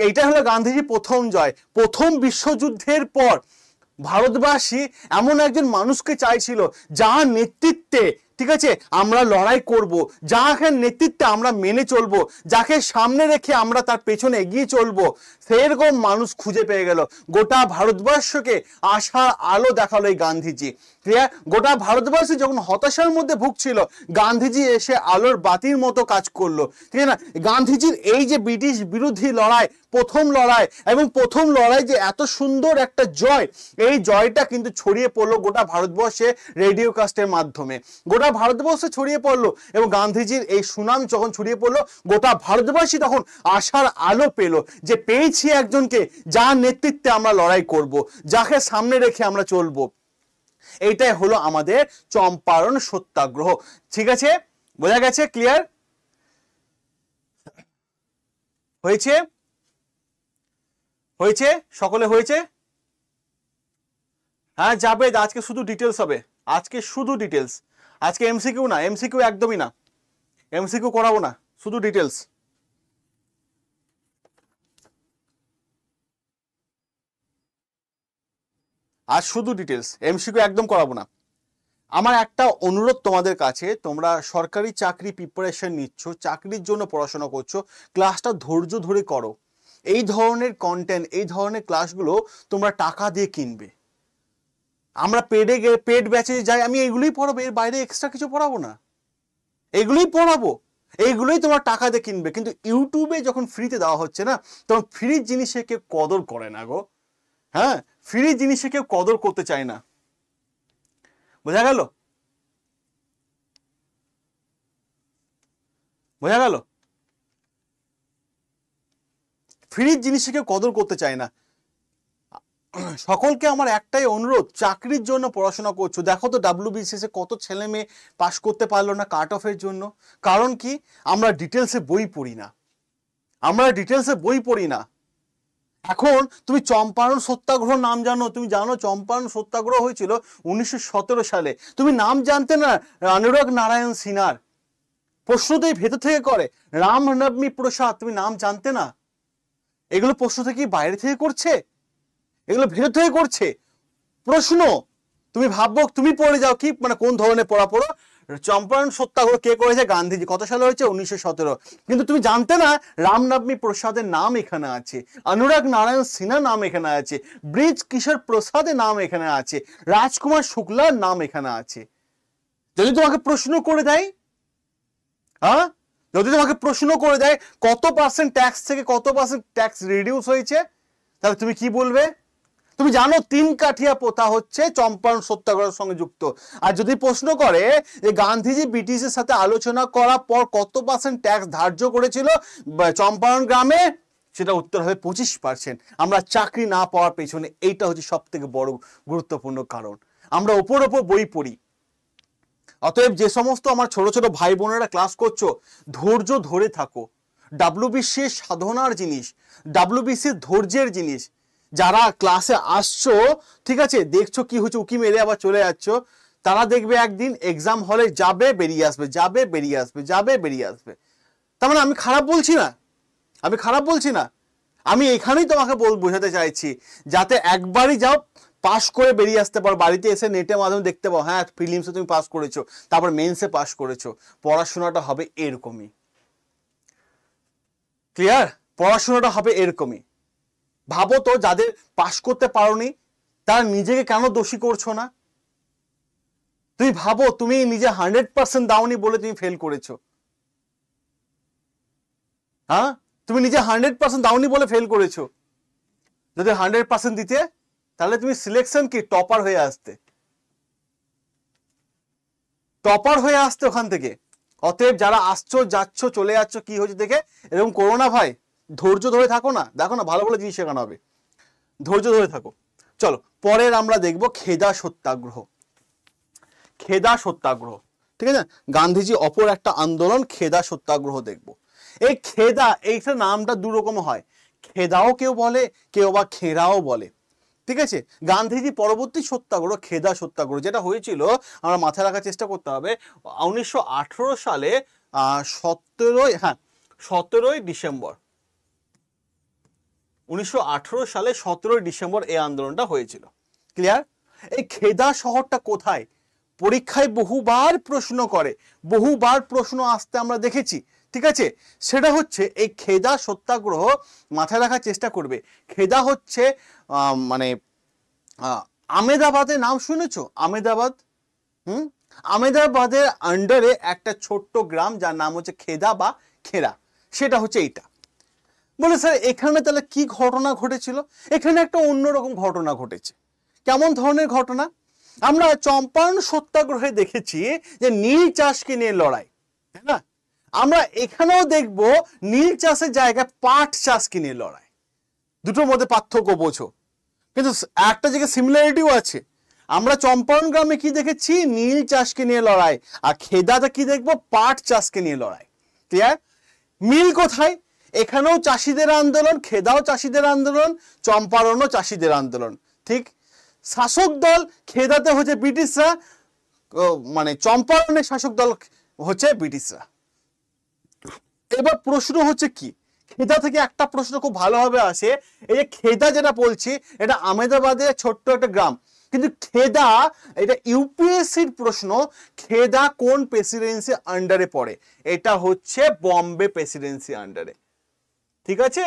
এইটাই হলো গান্ধীজির প্রথম জয় প্রথম বিশ্বযুদ্ধের পর ভারতবাসী এমন একজন মানুষকে চাইছিল যার নেতৃত্বে ঠিক আছে আমরা লড়াই করব যাকে নেতৃত্বে আমরা মেনে চলব যাকে সামনে রেখে আমরা তার পেছনে এগিয়ে চলব সেরকম মানুষ খুঁজে পেয়ে গেল গোটা ভারতবর্ষকে আশার আলো দেখালো এই গান্ধীজি ক্রিয়া গোটা ভারতবর্ষে যখন হতাশার মধ্যে ভুগছিল গান্ধীজি এসে আলোর বাতির মতো কাজ করলো ঠিক না গান্ধীজির এই যে ব্রিটিশ বিরোধী লড়াই প্রথম লড়াই এবং প্রথম লড়াই যে এত সুন্দর একটা জয় এই জয়টা কিন্তু ছড়িয়ে পড়লো গোটা ভারতবর্ষে রেডিও কাস্টের মাধ্যমে গোটা ভারতবর্ষে ছড়িয়ে পড়লো এবং গান্ধীজির এই সুনাম যখন ছড়িয়ে পড়লো গোটা ভারতবাসী তখন আশার আলো পেল যে পেয়েছি একজনকে যার নেতৃত্বে আমরা লড়াই করব যাকে সামনে রেখে আমরা চলবো এইটাই হলো আমাদের চম্পারণ সত্যাগ্রহ ঠিক আছে বোঝা গেছে ক্লিয়ার হয়েছে হয়েছে সকলে হয়েছে হ্যাঁ যাবে আজকে শুধু ডিটেলস হবে আজকে শুধু ডিটেলস আজকে এমসিকিউ না এমসিকিউ একদমই না এমসিকিউ করাবো না শুধু ডিটেলস আর শুধু ডিটেলস এমসিকিউ একদম করাবো না আমার একটা অনুরোধ তোমাদের কাছে তোমরা সরকারি চাকরি প্রিপারেশন নিচ্ছ চাকরির জন্য পড়াশোনা করছো ক্লাসটা ধৈর্য ধরে করো এই ধরনের কন্টেন্ট এই ধরনের ক্লাসগুলো তোমরা টাকা দিয়ে কিনবে আমরা পেডে পেড ব্যাচে যাই আমি এগুলোই পড়াবো এর বাইরে এক্সট্রা কিছু পড়াবো না এগুলোই পড়াবো এইগুলোই তোমার টাকা দিয়ে কিনবে কিন্তু ইউটিউবে যখন ফ্রিতে দেওয়া হচ্ছে না তখন ফ্রির জিনিসে কেউ কদর করে না গো হ্যাঁ ফ্রি জিনিসে কেউ কদর করতে চায় না বোঝা গেল বোঝা গেল ফ্রি জিনিসে কেউ কদর করতে চায় না সকলকে আমার একটাই অনুরোধ চাকরির জন্য পড়াশোনা করছো দেখো তো ডাব্লিউবিসিএসে কত ছেলে মেয়ে পাশ করতে পারলো না কাট অফের জন্য কারণ কি আমরা ডিটেলসে বই পড়ি না আমরা ডিটেলসে বই পড়ি না এখন তুমি চম্পারণ সত্যাগ্রহ নাম জানো তুমি জানো চম্পারণ সত্যাগ্রহ হয়েছিল উনিশশো সালে তুমি নাম জানতে না অনুরাগ নারায়ণ সিনার প্রশ্ন তো এই ভেতর থেকে করে রাম নবমী প্রসাদ তুমি নাম জানতে না এগুলো প্রশ্ন থেকে বাইরে থেকে করছে এগুলো ভেতর থেকে করছে প্রশ্ন তুমি ভাববো তুমি পড়ে যাও কি মানে কোন ধরনের পড়া পড়ো চম্পারণ সত্যাগ্রহ কে করেছে গান্ধীজি কত সালে হয়েছে উনিশশো কিন্তু তুমি জানতে না রামনবমী প্রসাদের নাম এখানে আছে অনুরাগ নারায়ণ সিনহা নাম এখানে আছে ব্রিজ কিশোর প্রসাদের নাম এখানে আছে রাজকুমার শুক্লার নাম এখানে আছে যদি তোমাকে প্রশ্ন করে দেয় হ্যাঁ যদি তোমাকে প্রশ্ন করে দেয় কত পার্সেন্ট ট্যাক্স থেকে কত পার্সেন্ট ট্যাক্স রিডিউস হয়েছে তাহলে তুমি কি বলবে তুমি জানো তিন কাঠিয়া প্রথা হচ্ছে চম্পারণ সত্যাগ্রহের সঙ্গে যুক্ত আর যদি প্রশ্ন করে যে গান্ধীজি ব্রিটিশের সাথে আলোচনা করার পর কত পার্সেন্ট ট্যাক্স ধার্য করেছিল চম্পারণ গ্রামে সেটা উত্তর হবে পঁচিশ পার্সেন্ট আমরা চাকরি না পাওয়ার পেছনে এইটা হচ্ছে সব থেকে বড় গুরুত্বপূর্ণ কারণ আমরা ওপর ওপর বই পড়ি অতএব যে সমস্ত আমার ছোট ছোট ভাই বোনেরা ক্লাস করছো ধৈর্য ধরে থাকো ডাব্লিউবিসি সাধনার জিনিস ডাব্লুবিসির ধৈর্যের জিনিস যারা ক্লাসে আসছো ঠিক আছে দেখছো কি হচ্ছে উকি মেরে আবার চলে যাচ্ছ তারা দেখবে একদিন এক্সাম হলে যাবে বেরিয়ে আসবে যাবে বেরিয়ে আসবে যাবে বেরিয়ে আসবে তার মানে আমি খারাপ বলছি না আমি খারাপ বলছি না আমি এখানেই তোমাকে বল বোঝাতে চাইছি যাতে একবারই যাও পাস করে বেরিয়ে আসতে পারো বাড়িতে এসে নেটের মাধ্যমে দেখতে পাও হ্যাঁ ফিলিমসে তুমি পাস করেছো তারপর মেন্সে পাস করেছো পড়াশোনাটা হবে এরকমই ক্লিয়ার পড়াশোনাটা হবে এরকমই ভাবো তো যাদের পাশ করতে পারোনি তারা নিজেকে কেন দোষী করছো না তুমি ভাবো তুমি নিজে হান্ড্রেড পার্সেন্ট দাওনি বলে তুমি ফেল করেছো হ্যাঁ তুমি নিজে হান্ড্রেড পার্সেন্ট দাওনি বলে ফেল করেছো যদি হান্ড্রেড পার্সেন্ট দিতে তাহলে তুমি সিলেকশন কি টপার হয়ে আসতে টপার হয়ে আসতে ওখান থেকে অতএব যারা আসছো যাচ্ছ চলে যাচ্ছ কি হয়েছে দেখে এরকম করোনা না ভাই ধৈর্য ধরে থাকো না দেখো না ভালো ভালো জিনিস শেখানো হবে ধৈর্য ধরে থাকো চলো পরের আমরা দেখব খেদা সত্যাগ্রহ খেদা সত্যাগ্রহ ঠিক আছে গান্ধীজি অপর একটা আন্দোলন খেদা সত্যাগ্রহ দেখব এই খেদা এইটা নামটা দুরকম হয় খেদাও কেউ বলে কেউ বা খেরাও বলে ঠিক আছে গান্ধীজি পরবর্তী সত্যাগ্রহ খেদা সত্যাগ্রহ যেটা হয়েছিল আমরা মাথায় রাখার চেষ্টা করতে হবে উনিশশো সালে সতেরোই হ্যাঁ সতেরোই ডিসেম্বর উনিশশো সালে সতেরোই ডিসেম্বর এই আন্দোলনটা হয়েছিল ক্লিয়ার এই খেদা শহরটা কোথায় পরীক্ষায় বহুবার প্রশ্ন করে বহুবার প্রশ্ন আসতে আমরা দেখেছি ঠিক আছে সেটা হচ্ছে এই খেদা সত্যাগ্রহ মাথায় রাখার চেষ্টা করবে খেদা হচ্ছে মানে আমেদাবাদের নাম শুনেছ আমেদাবাদ হুম আমেদাবাদের আন্ডারে একটা ছোট্ট গ্রাম যার নাম হচ্ছে খেদা বা খেরা সেটা হচ্ছে এইটা বলে স্যার এখানে তাহলে কি ঘটনা ঘটেছিল এখানে একটা অন্যরকম ঘটনা ঘটেছে কেমন ধরনের ঘটনা আমরা চম্পারণ সত্যাগ্রহে দেখেছি যে নীল চাষকে নিয়ে লড়াই হ্যাঁ না আমরা এখানেও দেখব নীল চাষের জায়গায় পাট চাষকে নিয়ে লড়াই দুটোর মধ্যে পার্থক্য বোঝো কিন্তু একটা জায়গায় সিমিলারিটিও আছে আমরা চম্পারণ গ্রামে কি দেখেছি নীল চাষকে নিয়ে লড়াই আর খেদাটা কি দেখবো পাট চাষকে নিয়ে লড়াই ক্লিয়ার মিল কোথায় এখানেও চাষিদের আন্দোলন খেদাও চাষিদের আন্দোলন চম্পারণও চাষিদের আন্দোলন ঠিক শাসক দল খেদাতে হচ্ছে ব্রিটিশরা মানে চম্পারণের শাসক দল হচ্ছে ব্রিটিশরা এবার প্রশ্ন হচ্ছে কি খেদা থেকে একটা প্রশ্ন খুব ভালোভাবে আসে এই যে খেদা যেটা বলছি এটা আহমেদাবাদের ছোট্ট একটা গ্রাম কিন্তু খেদা এটা ইউপিএসসির প্রশ্ন খেদা কোন প্রেসিডেন্সি আন্ডারে পড়ে এটা হচ্ছে বম্বে প্রেসিডেন্সি আন্ডারে ঠিক আছে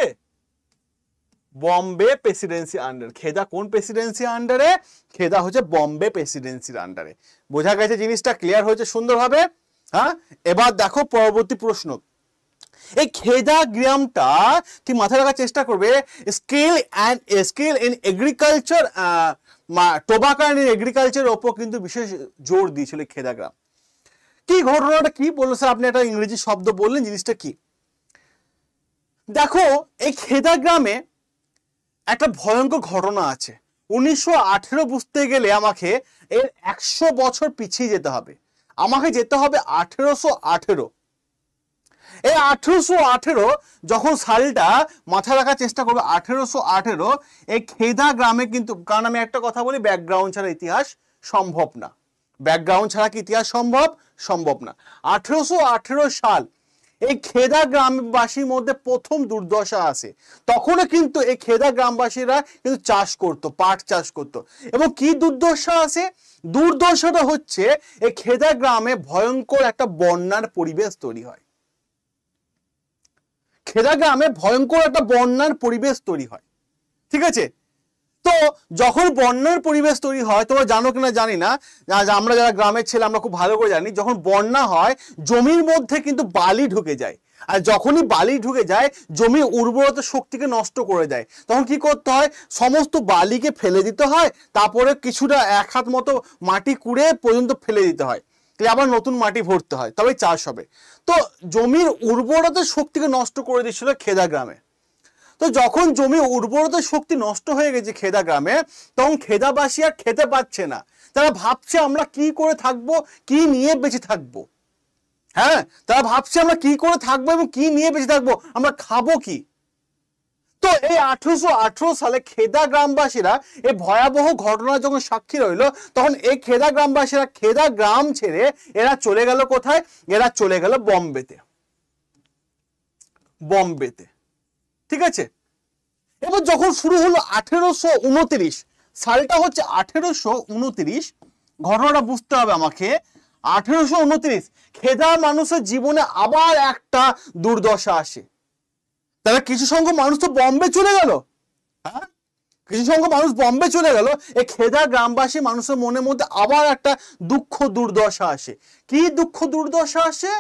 বম্বে প্রেসিডেন্সি আন্ডার খেদা কোন প্রেসিডেন্সি আন্ডারে খেদা হচ্ছে বম্বে প্রেসিডেন্সির আন্ডারে বোঝা গেছে জিনিসটা ক্লিয়ার হয়েছে সুন্দরভাবে হ্যাঁ এবার দেখো পরবর্তী প্রশ্ন এই খেদা গ্রামটা কি মাথায় রাখার চেষ্টা করবে skill and skill in agriculture tobacco in এগ্রিকালচারের ওপর কিন্তু বিশেষ জোর দিয়েছিল খেদা গ্রাম কি ঘটনাটা কি বললো স্যার আপনি একটা ইংরেজি শব্দ বললেন জিনিসটা কি দেখো এই খেদা গ্রামে একটা ভয়ঙ্কর ঘটনা আছে উনিশশো বুঝতে গেলে আমাকে এর একশো বছর পিছিয়ে যেতে হবে আমাকে যেতে হবে আঠেরোশো আঠেরো এই আঠেরোশো আঠেরো যখন সালটা মাথায় রাখার চেষ্টা করবে আঠেরোশো আঠেরো এই খেদা গ্রামে কিন্তু কারণ আমি একটা কথা বলি ব্যাকগ্রাউন্ড ছাড়া ইতিহাস সম্ভব না ব্যাকগ্রাউন্ড ছাড়া কি ইতিহাস সম্ভব সম্ভব না আঠেরোশো আঠেরো সাল এই খেদা গ্রামবাসীর মধ্যে প্রথম দুর্দশা আসে তখনও কিন্তু এই খেদা গ্রামবাসীরা কিন্তু চাষ করত পাট চাষ করত এবং কি দুর্দশা আছে দুর্দশাটা হচ্ছে এই খেদা গ্রামে ভয়ঙ্কর একটা বন্যার পরিবেশ তৈরি হয় খেদা গ্রামে ভয়ঙ্কর একটা বন্যার পরিবেশ তৈরি হয় ঠিক আছে তো যখন বন্যার পরিবেশ তৈরি হয় তোমরা জানো কিনা জানি না আমরা যারা গ্রামের ছেলে আমরা খুব ভালো করে জানি যখন বন্যা হয় জমির মধ্যে কিন্তু বালি ঢুকে যায় আর যখনই বালি ঢুকে যায় জমি উর্বরতা শক্তিকে নষ্ট করে দেয় তখন কি করতে হয় সমস্ত বালিকে ফেলে দিতে হয় তারপরে কিছুটা এক হাত মতো মাটি কুড়ে পর্যন্ত ফেলে দিতে হয় তাহলে আবার নতুন মাটি ভরতে হয় তবে চাষ হবে তো জমির উর্বরতা শক্তিকে নষ্ট করে দিচ্ছিল খেদা গ্রামে তো যখন জমি উর্বরতা শক্তি নষ্ট হয়ে গেছে খেদা গ্রামে তখন খেদাবাসী আর খেতে পাচ্ছে না তারা ভাবছে আমরা কি করে থাকব কি নিয়ে বেঁচে থাকব হ্যাঁ তারা ভাবছে আমরা কি করে থাকবো এবং কি নিয়ে বেঁচে থাকবো আমরা খাবো কি তো এই আঠারোশো সালে খেদা গ্রামবাসীরা এই ভয়াবহ ঘটনা যখন সাক্ষী রইল তখন এই খেদা গ্রামবাসীরা খেদা গ্রাম ছেড়ে এরা চলে গেল কোথায় এরা চলে গেল বম্বেতে বম্বেতে ঠিক আছে এবার যখন শুরু হলো আঠেরোশো উনত্রিশ সালটা হচ্ছে আঠেরোশো উনত্রিশ ঘটনাটা বুঝতে হবে আমাকে আঠেরোশো উনত্রিশ খেদা মানুষের জীবনে আবার একটা দুর্দশা আসে তারা কিছু সংখ্যক মানুষ তো বম্বে চলে গেল হ্যাঁ কিছু সংখ্যক মানুষ বম্বে চলে গেল এই খেদা গ্রামবাসী মানুষের মনের মধ্যে আবার একটা দুঃখ দুর্দশা আসে কি দুঃখ দুর্দশা আসে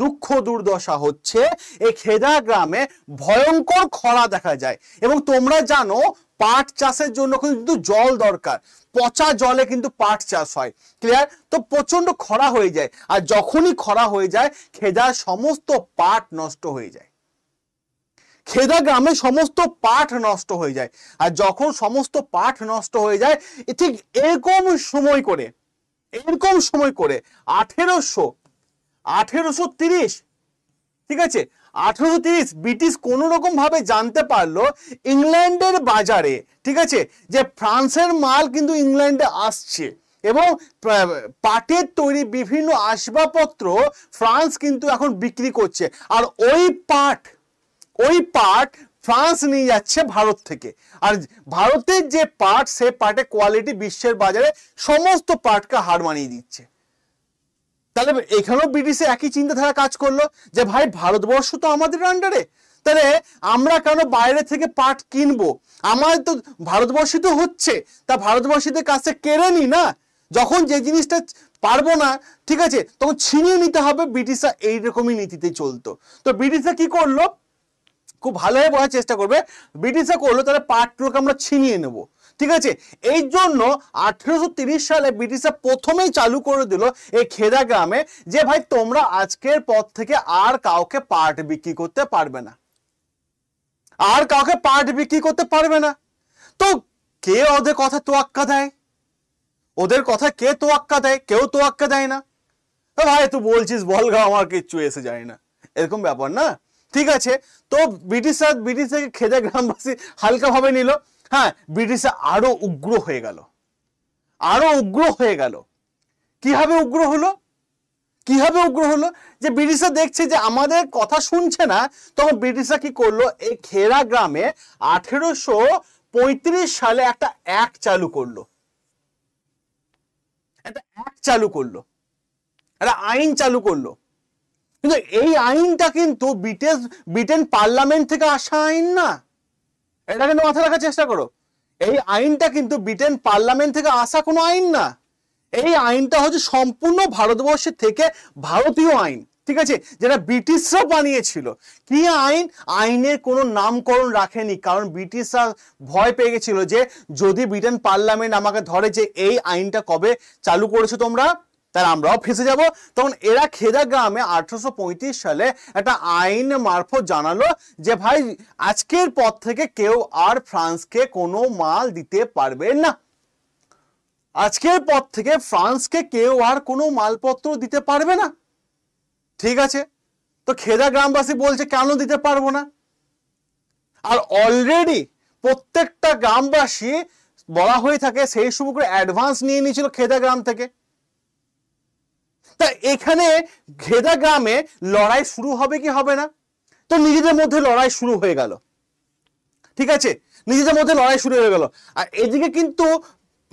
দুঃখ দুর্দশা হচ্ছে এই খেদা গ্রামে ভয়ঙ্কর খরা দেখা যায় এবং তোমরা জানো পাট চাষের জন্য কিন্তু জল দরকার পচা জলে কিন্তু পাট চাষ হয় ক্লিয়ার তো প্রচন্ড খরা হয়ে যায় আর যখনই খরা হয়ে যায় খেদার সমস্ত পাট নষ্ট হয়ে যায় খেদা গ্রামে সমস্ত পাঠ নষ্ট হয়ে যায় আর যখন সমস্ত পাঠ নষ্ট হয়ে যায় ঠিক এরকম সময় করে এরকম সময় করে আঠেরোশো আঠেরোশো তিরিশ ঠিক আছে আঠেরোশো তিরিশ ব্রিটিশ কোনো রকম ভাবে জানতে পারলো ইংল্যান্ডের বাজারে ঠিক আছে যে ফ্রান্সের মাল কিন্তু ইংল্যান্ডে আসছে এবং পাটের তৈরি বিভিন্ন আসবাবপত্র ফ্রান্স কিন্তু এখন বিক্রি করছে আর ওই পাট ওই পাট ফ্রান্স নিয়ে যাচ্ছে ভারত থেকে আর ভারতের যে পাট সে পাটের কোয়ালিটি বিশ্বের বাজারে সমস্ত পাটকে হার মানিয়ে দিচ্ছে তাহলে এখানেও ব্রিটিশে একই চিন্তাধারা কাজ করলো যে ভাই ভারতবর্ষ তো আমাদের আন্ডারে তাহলে আমরা কেন বাইরে থেকে পাট কিনবো আমার তো ভারতবর্ষে তো হচ্ছে তা ভারতবর্ষীদের কাছে কেড়ে নি না যখন যে জিনিসটা পারবো না ঠিক আছে তখন ছিনিয়ে নিতে হবে ব্রিটিশরা এইরকমই নীতিতে চলতো তো ব্রিটিশরা কি করলো খুব ভালোভাবে বোঝার চেষ্টা করবে ব্রিটিশরা করলো তাহলে পাটগুলোকে আমরা ছিনিয়ে নেবো ঠিক আছে এই জন্য আঠেরোশো সালে ব্রিটিশরা প্রথমেই চালু করে দিল এই খেদা গ্রামে যে ভাই তোমরা আজকের পর থেকে আর কাউকে পাট বিক্রি করতে পারবে না আর কাউকে পাট বিক্রি করতে পারবে না তো কে ওদের কথা তোয়াক্কা দেয় ওদের কথা কে তোয়াক্কা দেয় কেউ তোয়াক্কা দেয় না ভাই তুই বলছিস বল গা আমার কিচ্ছু এসে যায় না এরকম ব্যাপার না ঠিক আছে তো ব্রিটিশরা ব্রিটিশরা খেদে গ্রামবাসী হালকাভাবে নিল হ্যাঁ ব্রিটিশে আরও উগ্র হয়ে গেল আরো উগ্র হয়ে গেল কিভাবে উগ্র হলো কিভাবে উগ্র হলো যে ব্রিটিশরা দেখছে যে আমাদের কথা শুনছে না তখন ব্রিটিশরা কি করলো এই খেরা গ্রামে আঠেরোশো পঁয়ত্রিশ সালে একটা এক চালু করলো একটা এক চালু করলো একটা আইন চালু করলো কিন্তু এই আইনটা কিন্তু ব্রিটিশ ব্রিটেন পার্লামেন্ট থেকে আসা আইন না এটা কিন্তু মাথায় রাখার চেষ্টা করো এই আইনটা কিন্তু ব্রিটেন পার্লামেন্ট থেকে আসা কোনো আইন না এই আইনটা হচ্ছে সম্পূর্ণ ভারতবর্ষের থেকে ভারতীয় আইন ঠিক আছে যেটা ব্রিটিশরা বানিয়েছিল কি আইন আইনের কোনো নামকরণ রাখেনি কারণ ব্রিটিশরা ভয় পেয়ে গেছিল যে যদি ব্রিটেন পার্লামেন্ট আমাকে ধরে যে এই আইনটা কবে চালু করেছো তোমরা তাহলে আমরাও ফেঁসে যাব তখন এরা খেদা গ্রামে আঠারোশো সালে একটা আইন মারফত জানালো যে ভাই আজকের পর থেকে কেউ আর ফ্রান্সকে কোনো মাল দিতে পারবে না আজকের পর থেকে ফ্রান্সকে কেউ আর কোনো মালপত্র দিতে পারবে না ঠিক আছে তো খেদা গ্রামবাসী বলছে কেন দিতে পারবো না আর অলরেডি প্রত্যেকটা গ্রামবাসী বলা হয়ে থাকে সেই সময় করে অ্যাডভান্স নিয়ে নিয়েছিল খেদা গ্রাম থেকে তা এখানে ঘেদা গ্রামে লড়াই শুরু হবে কি হবে না তো নিজেদের মধ্যে লড়াই শুরু হয়ে গেল ঠিক আছে নিজেদের মধ্যে লড়াই শুরু হয়ে গেল আর এদিকে কিন্তু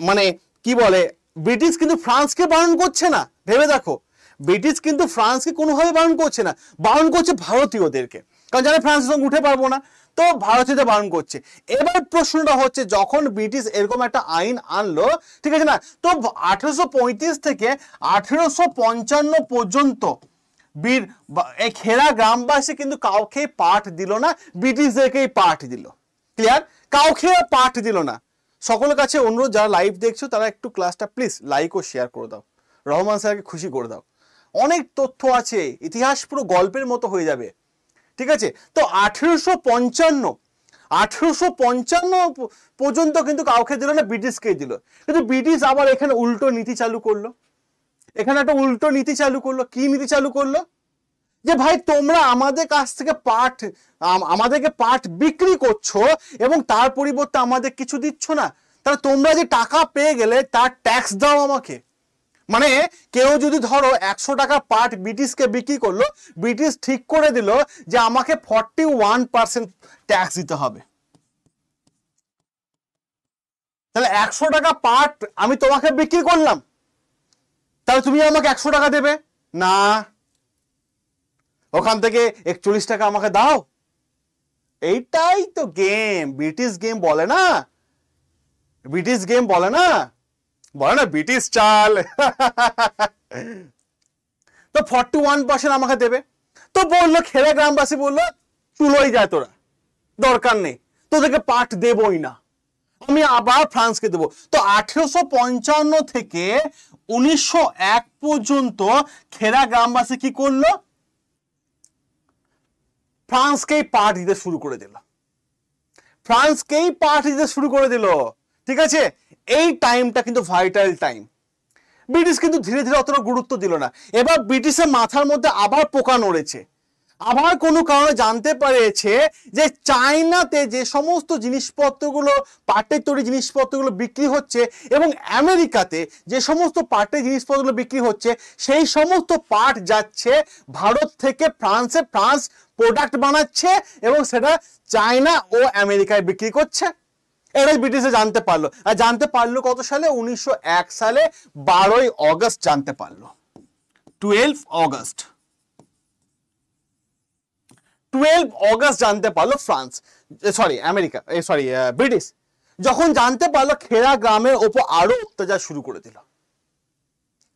মানে কি বলে ব্রিটিশ কিন্তু ফ্রান্সকে বারণ করছে না ভেবে দেখো ব্রিটিশ কিন্তু ফ্রান্সকে কোনোভাবে বারণ করছে না বারণ করছে ভারতীয়দেরকে কারণ জানে ফ্রান্সের সঙ্গে উঠে পারবো না তো ভারতীয়দের বারণ করছে এবার প্রশ্নটা হচ্ছে যখন ব্রিটিশ এরকম একটা আইন আনলো ঠিক আছে না তো আঠেরোশো থেকে আঠেরোশো পর্যন্ত বীর এই খেরা গ্রামবাসী কিন্তু কাউকে পাঠ দিল না ব্রিটিশদেরকেই পাঠ দিল ক্লিয়ার কাউকে পাঠ দিল না সকলের কাছে অনুরোধ যারা লাইভ দেখছো তারা একটু ক্লাসটা প্লিজ লাইক ও শেয়ার করে দাও রহমান স্যারকে খুশি করে দাও অনেক তথ্য আছে ইতিহাস পুরো গল্পের মতো হয়ে যাবে ঠিক আছে তো আঠেরোশো পঞ্চান্ন আঠেরোশো পঞ্চান্ন পর্যন্ত কিন্তু কাউকে দিল না ব্রিটিশকে দিল কিন্তু ব্রিটিশ আবার এখানে উল্টো নীতি চালু করলো এখানে একটা উল্টো নীতি চালু করলো কি নীতি চালু করলো যে ভাই তোমরা আমাদের কাছ থেকে পাট আমাদেরকে পাঠ বিক্রি করছো এবং তার পরিবর্তে আমাদের কিছু দিচ্ছ না তাহলে তোমরা যে টাকা পেয়ে গেলে তার ট্যাক্স দাও আমাকে মানে কেউ যদি ধরো একশো টাকা পার্ট ব্রিটিশকে বিক্রি করলো ব্রিটিশ ঠিক করে দিল যে আমাকে ফর্টি ওয়ান পার্সেন্ট ট্যাক্স দিতে হবে তাহলে একশো টাকা পার্ট আমি তোমাকে বিক্রি করলাম তাহলে তুমি আমাকে একশো টাকা দেবে না ওখান থেকে একচল্লিশ টাকা আমাকে দাও এইটাই তো গেম ব্রিটিশ গেম বলে না ব্রিটিশ গেম বলে না বলে না ব্রিটিশ চাল তো ফর্টি ওয়ান পার্সেন্ট আমাকে দেবে তো বললো খেরা গ্রামবাসী বললো তুলোই যায় তোরা দরকার নেই তোদেরকে পাঠ দেবই না আমি আবার ফ্রান্সকে দেব তো আঠেরোশো পঞ্চান্ন থেকে উনিশশো এক পর্যন্ত খেরা গ্রামবাসী কি করলো ফ্রান্সকেই পাঠ দিতে শুরু করে দিল ফ্রান্সকেই পাঠ দিতে শুরু করে দিল ঠিক আছে এই টাইমটা কিন্তু ভাইটাল টাইম ব্রিটিশ কিন্তু ধীরে ধীরে অতটা গুরুত্ব দিল না এবার ব্রিটিশের মাথার মধ্যে আবার পোকা নড়েছে আবার কোনো কারণে জানতে পেরেছে যে চায়নাতে যে সমস্ত জিনিসপত্রগুলো পাটের তৈরি জিনিসপত্রগুলো বিক্রি হচ্ছে এবং আমেরিকাতে যে সমস্ত পাটের জিনিসপত্রগুলো বিক্রি হচ্ছে সেই সমস্ত পাট যাচ্ছে ভারত থেকে ফ্রান্সে ফ্রান্স প্রোডাক্ট বানাচ্ছে এবং সেটা চায়না ও আমেরিকায় বিক্রি করছে এরাই ব্রিটিশে জানতে পারলো আর জানতে পারলো কত সালে উনিশশো সালে বারোই অগস্ট জানতে পারলো টুয়েলভ অগস্ট টুয়েলভ অগস্ট জানতে পারলো France sorry America sorry British যখন জানতে পারলো খেরা গ্রামের ওপর আরো অত্যাচার শুরু করে দিল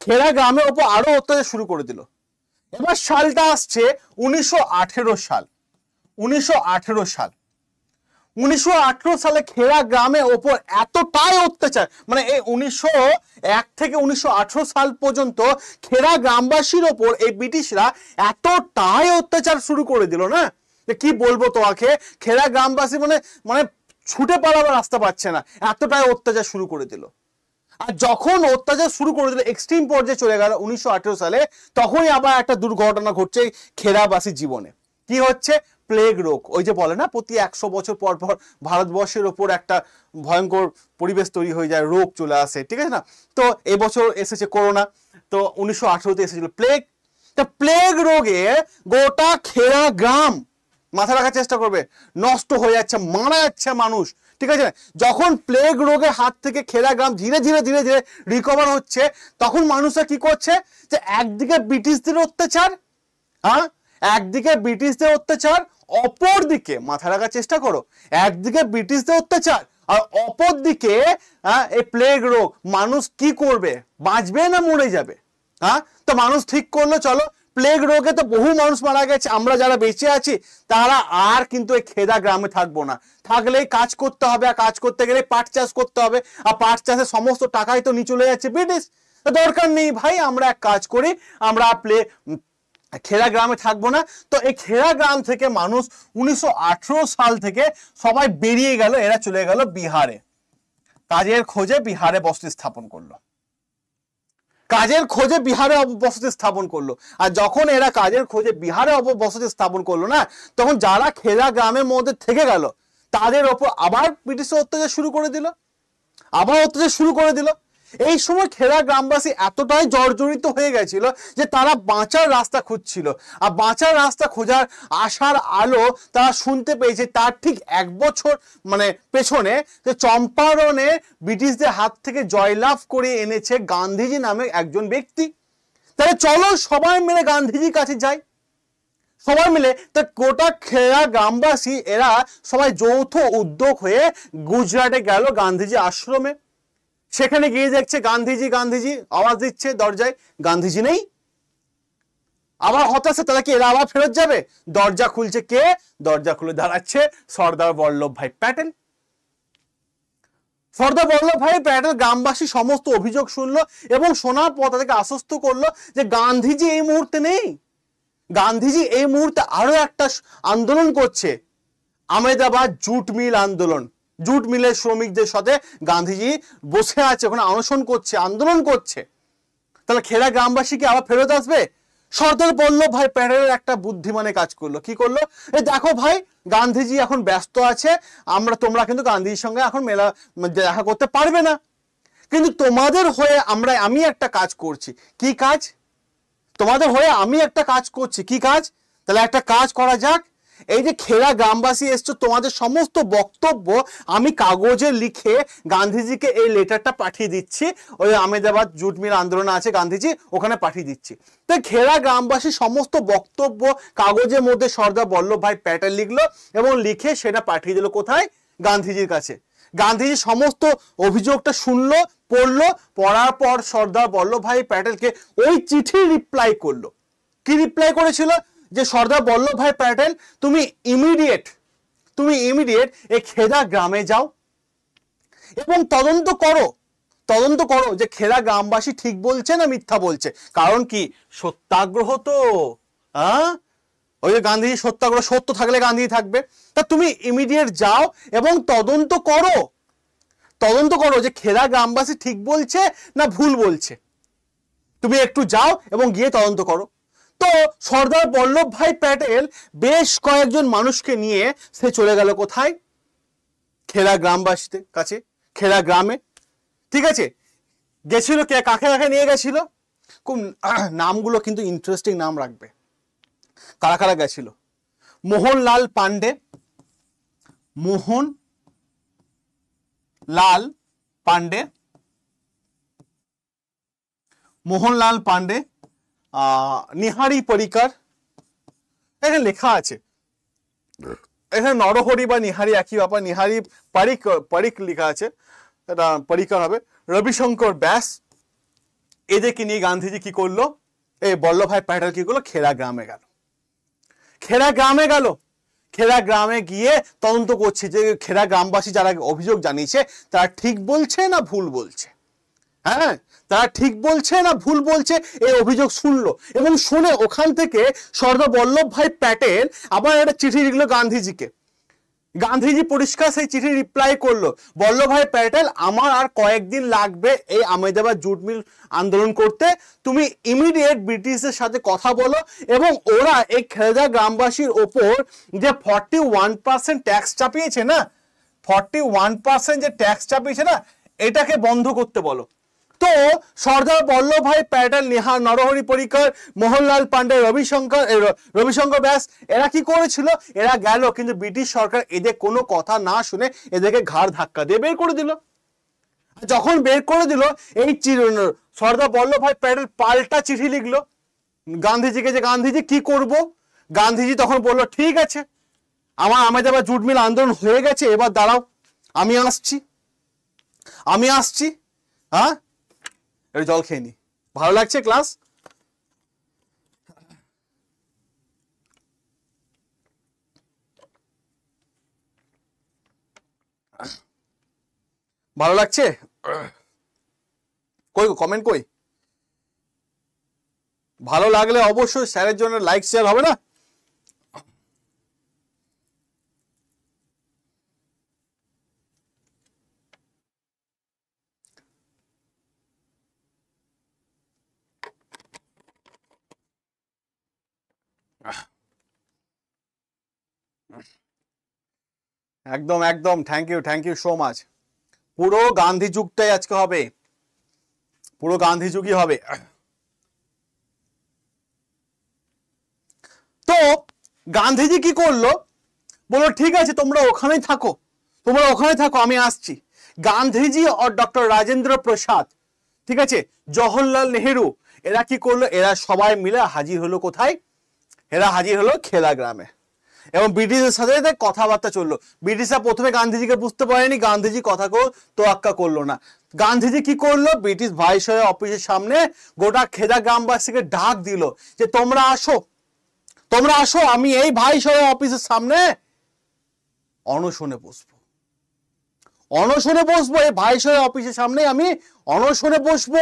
খেরা গ্রামের ওপর আরো অত্যাচার শুরু করে দিল এবার সালটা আসছে উনিশশো সাল উনিশশো সাল উনিশশো সালে খেরা গ্রামে ওপর এতটাই অত্যাচার মানে এই উনিশশো এক থেকে উনিশশো সাল পর্যন্ত খেরা গ্রামবাসীর ওপর এই ব্রিটিশরা এতটাই অত্যাচার শুরু করে দিল না কি বলবো তোমাকে খেরা গ্রামবাসী মানে মানে ছুটে পালাবার রাস্তা পাচ্ছে না এতটাই অত্যাচার শুরু করে দিল আর যখন অত্যাচার শুরু করে দিল এক্সট্রিম পর্যায়ে চলে গেল উনিশশো সালে তখনই আবার একটা দুর্ঘটনা ঘটছে খেরাবাসী জীবনে কি হচ্ছে প্লেগ রোগ ওই যে বলে না প্রতি একশো বছর পর পর ভারতবর্ষের ওপর একটা ভয়ঙ্কর পরিবেশ তৈরি হয়ে যায় রোগ চলে আসে ঠিক আছে না তো এবছর এসেছে করোনা তো উনিশশো আঠেরোতে এসেছিল প্লেগ তা প্লেগ রোগে গোটা খেরা গ্রাম মাথা রাখার চেষ্টা করবে নষ্ট হয়ে যাচ্ছে মারা যাচ্ছে মানুষ ঠিক আছে যখন প্লেগ রোগের হাত থেকে খেরা গ্রাম ধীরে ধীরে ধীরে ধীরে রিকভার হচ্ছে তখন মানুষরা কি করছে যে একদিকে ব্রিটিশদের অত্যাচার হ্যাঁ একদিকে ব্রিটিশদের অত্যাচার অপর দিকে মাথা রাখার চেষ্টা করো একদিকে ব্রিটিশদের অত্যাচার আর অপরদিকে হ্যাঁ, এই প্লেগ রোগ মানুষ কি করবে বাঁচবে না মরে যাবে হ্যাঁ তো মানুষ ঠিক করলো চলো প্লেগ রোগে তো বহু মানুষ মারা গেছে আমরা যারা বেঁচে আছি তারা আর কিন্তু এই খেদা গ্রামে থাকবো না থাকলেই কাজ করতে হবে আর কাজ করতে গেলে পাট চাষ করতে হবে আর পাট চাষের সমস্ত টাকাই তো নিয়ে চলে যাচ্ছে ব্রিটিশ দরকার নেই ভাই আমরা এক কাজ করি আমরা প্লে খেরা গ্রামে থাকবো না তো এই খেরা গ্রাম থেকে মানুষ উনিশশো সাল থেকে সবাই বেরিয়ে গেল এরা চলে গেল বিহারে কাজের খোঁজে বিহারে বসতি স্থাপন করলো কাজের খোঁজে বিহারে অববসতি স্থাপন করলো আর যখন এরা কাজের খোঁজে বিহারে অববসতি স্থাপন করলো না তখন যারা খেরা গ্রামের মধ্যে থেকে গেল তাদের ওপর আবার ব্রিটিশ অত্যাচার শুরু করে দিল আবার অত্যাচার শুরু করে দিল এই সময় খেরা গ্রামবাসী এতটাই জর্জরিত হয়ে গেছিল যে তারা বাঁচার রাস্তা খুঁজছিল আর বাঁচার রাস্তা খোঁজার আশার আলো তারা শুনতে পেয়েছে তার ঠিক এক বছর মানে পেছনে যে চম্পারণে ব্রিটিশদের হাত থেকে জয়লাভ করে এনেছে গান্ধীজি নামে একজন ব্যক্তি তাহলে চলো সবাই মিলে গান্ধীজির কাছে যাই সবাই মিলে তা গোটা খেরা গ্রামবাসী এরা সবাই যৌথ উদ্যোগ হয়ে গুজরাটে গেল গান্ধীজি আশ্রমে সেখানে গিয়ে দেখছে গান্ধীজি গান্ধীজি আওয়াজ দিচ্ছে দরজায় গান্ধীজি নেই আবার হতাশে তারা কি এরা আবার ফেরত যাবে দরজা খুলছে কে দরজা খুলে দাঁড়াচ্ছে সর্দার বল্লভ ভাই প্যাটেল সর্দার বল্লভ ভাই প্যাটেল গ্রামবাসী সমস্ত অভিযোগ শুনলো এবং শোনার পর তাদেরকে আশ্বস্ত করলো যে গান্ধীজি এই মুহূর্তে নেই গান্ধীজি এই মুহূর্তে আরো একটা আন্দোলন করছে আমেদাবাদ জুট মিল আন্দোলন জুট মিলের শ্রমিকদের সাথে গান্ধীজি বসে আছে ওখানে অনশন করছে আন্দোলন করছে তাহলে খেরা গ্রামবাসী কি আবার ফেরত আসবে সর্দার বললো ভাই প্যাটেলের একটা বুদ্ধিমানে কাজ করলো কি করলো এই দেখো ভাই গান্ধীজি এখন ব্যস্ত আছে আমরা তোমরা কিন্তু গান্ধীজির সঙ্গে এখন মেলা দেখা করতে পারবে না কিন্তু তোমাদের হয়ে আমরা আমি একটা কাজ করছি কি কাজ তোমাদের হয়ে আমি একটা কাজ করছি কি কাজ তাহলে একটা কাজ করা যাক এই যে খেরা গ্রামবাসী এসছো তোমাদের সমস্ত বক্তব্য আমি কাগজে লিখে গান্ধীজিকে এই লেটারটা পাঠিয়ে দিচ্ছি ওই আমেদাবাদ জুটমিল আন্দোলন আছে গান্ধীজি ওখানে পাঠিয়ে দিচ্ছি তো খেরা গ্রামবাসী সমস্ত বক্তব্য কাগজের মধ্যে সর্দার ভাই প্যাটেল লিখলো এবং লিখে সেটা পাঠিয়ে দিল কোথায় গান্ধীজির কাছে গান্ধীজি সমস্ত অভিযোগটা শুনলো পড়লো পড়ার পর সর্দার বল্লভ ভাই প্যাটেলকে ওই চিঠি রিপ্লাই করলো কি রিপ্লাই করেছিল যে সর্দার বল্লভভাই প্যাটেল তুমি ইমিডিয়েট তুমি ইমিডিয়েট এই খেদা গ্রামে যাও এবং তদন্ত করো তদন্ত করো যে খেদা গ্রামবাসী ঠিক বলছে না মিথ্যা বলছে কারণ কি সত্যাগ্রহ তো হ্যাঁ ওই যে গান্ধীজি সত্যাগ্রহ সত্য থাকলে গান্ধী থাকবে তা তুমি ইমিডিয়েট যাও এবং তদন্ত করো তদন্ত করো যে খেদা গ্রামবাসী ঠিক বলছে না ভুল বলছে তুমি একটু যাও এবং গিয়ে তদন্ত করো তো সর্দার বল্লভ ভাই প্যাটেল বেশ কয়েকজন মানুষকে নিয়ে সে চলে গেল কোথায় খেরা গ্রামবাসীদের কাছে খেরা গ্রামে ঠিক আছে গেছিল কে কাকে কাকে নিয়ে গেছিল খুব নামগুলো কিন্তু ইন্টারেস্টিং নাম রাখবে কারা কারা গেছিল মোহনলাল পান্ডে মোহন লাল পান্ডে মোহনলাল পান্ডে নিহারি পরিকার এখানে লেখা আছে এখানে নরহরি বা নিহারি একই ব্যাপার নিহারি পারিক পারিক লেখা আছে এটা পরিকার হবে রবিশঙ্কর ব্যাস এদেরকে নিয়ে গান্ধীজি কি করলো এই বল্লভাই প্যাটেল কি করলো খেরা গ্রামে গেল খেরা গ্রামে গেল খেরা গ্রামে গিয়ে তদন্ত করছে যে খেরা গ্রামবাসী যারা অভিযোগ জানিয়েছে তারা ঠিক বলছে না ভুল বলছে হ্যাঁ তারা ঠিক বলছে না ভুল বলছে এই অভিযোগ শুনলো এবং শুনে ওখান থেকে সর্দার বল্লভ ভাই প্যাটেল আবার একটা চিঠি লিখলো গান্ধীজিকে গান্ধীজি পরিষ্কার সেই চিঠি রিপ্লাই করলো বল্লভভাই প্যাটেল আমার আর কয়েকদিন লাগবে এই আমেদাবাদ জুট মিল আন্দোলন করতে তুমি ইমিডিয়েট ব্রিটিশদের সাথে কথা বলো এবং ওরা এই খেলদা গ্রামবাসীর ওপর যে ফর্টি ওয়ান পার্সেন্ট ট্যাক্স চাপিয়েছে না ফর্টি ওয়ান পার্সেন্ট যে ট্যাক্স চাপিয়েছে না এটাকে বন্ধ করতে বলো তো সর্দার বল্লভভাই প্যাটেল নেহা নরহরি পরিকর মোহনলাল পান্ডে রবিশঙ্কর রবিশঙ্কর ব্যাস এরা কি করেছিল এরা গেল কিন্তু ব্রিটিশ সরকার এদের কোনো কথা না শুনে এদেরকে ঘাড় ধাক্কা দিয়ে বের করে দিল যখন বের করে দিল এই সর্দার বল্লভভাই প্যাটেল পাল্টা চিঠি লিখলো গান্ধীজিকে যে গান্ধীজি কি করব গান্ধীজি তখন বলল ঠিক আছে আমার আমাদের আবার জুটমিল আন্দোলন হয়ে গেছে এবার দাঁড়াও আমি আসছি আমি আসছি হ্যাঁ জল খেয়ে নি ভালো লাগছে ক্লাস ভালো লাগছে কই কমেন্ট কই ভালো লাগলে অবশ্যই স্যারের জন্য লাইক শেয়ার হবে না একদম একদম thank you thank you so much পুরো গান্ধী যুগটাই আজকে হবে পুরো গান্ধী যুগই হবে তো গান্ধীজি কি করলো বলো ঠিক আছে তোমরা ওখানেই থাকো তোমরা ওখানে থাকো আমি আসছি গান্ধীজি আর ডক্টর রাজেন্দ্র প্রসাদ ঠিক আছে জওহরলাল নেহেরু এরা কি করলো এরা সবাই মিলে হাজির হলো কোথায় এরা হাজির হলো খেলা গ্রামে এবং ব্রিটিশের সাথে কথাবার্তা চললো ব্রিটিশরা প্রথমে গান্ধীজিকে বুঝতে পারেনি গান্ধীজি কেউ তোয়াক্কা করলো না গান্ধীজি কি করলো ব্রিটিশ ভাইসরয় অফিসের সামনে গোটা খেদা গ্রামবাসীকে ডাক দিল যে তোমরা আসো তোমরা আসো আমি এই ভাইসরয় অফিসের সামনে অনশনে বসবো অনশনে বসবো এই ভাইসরয় অফিসের সামনে আমি অনশনে বসবো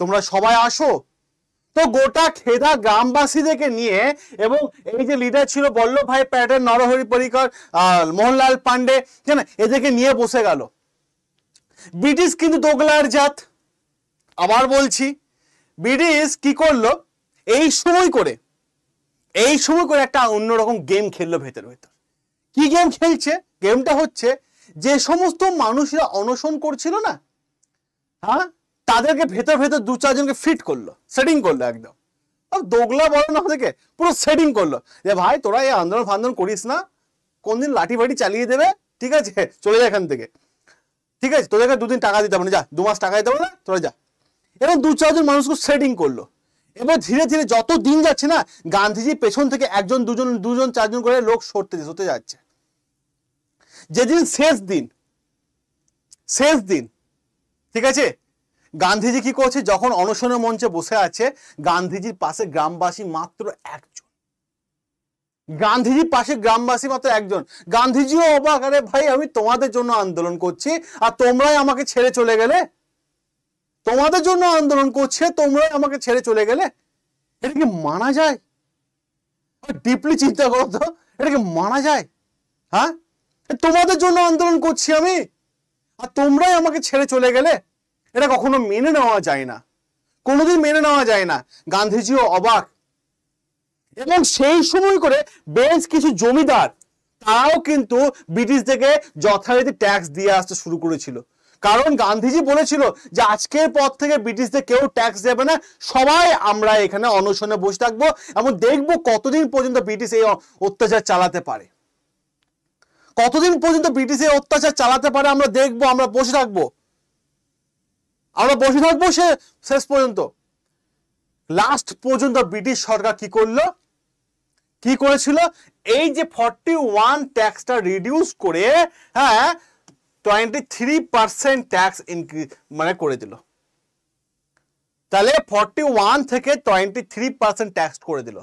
তোমরা সবাই আসো তো গোটা খেদা গ্রামবাসীদেরকে নিয়ে এবং এই যে লিডার ছিল বল্লভ ভাই প্যাটেল নরহরি পরিকর মোহনলাল পান্ডে জানে এদেরকে নিয়ে বসে গেল ব্রিটিশ কিন্তু দোগলার জাত আবার বলছি ব্রিটিশ কি করলো এই সময় করে এই সময় করে একটা অন্যরকম গেম খেললো ভেতর ভেতর কি গেম খেলছে গেমটা হচ্ছে যে সমস্ত মানুষরা অনশন করছিল না হ্যাঁ তাদেরকে ভেতর ভেতর দু চারজনকে ফিট করলো সেটিং করলো একদম দোগলা বলো না আমাদেরকে পুরো সেটিং করলো যে ভাই তোরা এই আন্দোলন ফান্দোলন করিস না কোনদিন লাঠি বাটি চালিয়ে দেবে ঠিক আছে চলে যা এখান থেকে ঠিক আছে তোদেরকে দুদিন টাকা দিতে হবে না যা দু মাস টাকা দিতে হবে না তোরা যা এবং দু চারজন মানুষকে সেটিং করলো এবার ধীরে ধীরে যত দিন যাচ্ছে না গান্ধীজি পেছন থেকে একজন দুজন দুজন চারজন করে লোক সরতে সরতে যাচ্ছে যেদিন শেষ দিন শেষ দিন ঠিক আছে গান্ধীজি কি করছে যখন অনশনের মঞ্চে বসে আছে গান্ধীজির পাশে গ্রামবাসী মাত্র একজন গান্ধীজির পাশে গ্রামবাসী মাত্র একজন গান্ধীজিও অবাক আরে ভাই আমি তোমাদের জন্য আন্দোলন করছি আর তোমরাই আমাকে ছেড়ে চলে গেলে তোমাদের জন্য আন্দোলন করছে তোমরাই আমাকে ছেড়ে চলে গেলে এটা কি মানা যায় ডিপলি চিন্তা করো তো কি মানা যায় হ্যাঁ তোমাদের জন্য আন্দোলন করছি আমি আর তোমরাই আমাকে ছেড়ে চলে গেলে এটা কখনো মেনে নেওয়া যায় না কোনোদিন মেনে নেওয়া যায় না গান্ধীজিও অবাক এবং সেই সময় করে বেশ কিছু জমিদার তারাও কিন্তু ব্রিটিশ থেকে যথারীতি ট্যাক্স দিয়ে আসতে শুরু করেছিল কারণ গান্ধীজি বলেছিল যে আজকের পর থেকে ব্রিটিশদের কেউ ট্যাক্স দেবে না সবাই আমরা এখানে অনশনে বসে থাকবো এবং দেখব কতদিন পর্যন্ত ব্রিটিশ এই অত্যাচার চালাতে পারে কতদিন পর্যন্ত ব্রিটিশ এই অত্যাচার চালাতে পারে আমরা দেখব আমরা বসে থাকবো আমরা বসে থাকবো সে শেষ পর্যন্ত লাস্ট পর্যন্ত ব্রিটিশ সরকার কি করলো কি করেছিল এই যে ফর্টি ওয়ান ট্যাক্সটা রিডিউস করে হ্যাঁ twenty three percent tax increase মানে করে দিল তাহলে ফর্টি ওয়ান থেকে টোয়েন্টি থ্রি পার্সেন্ট ট্যাক্স করে দিল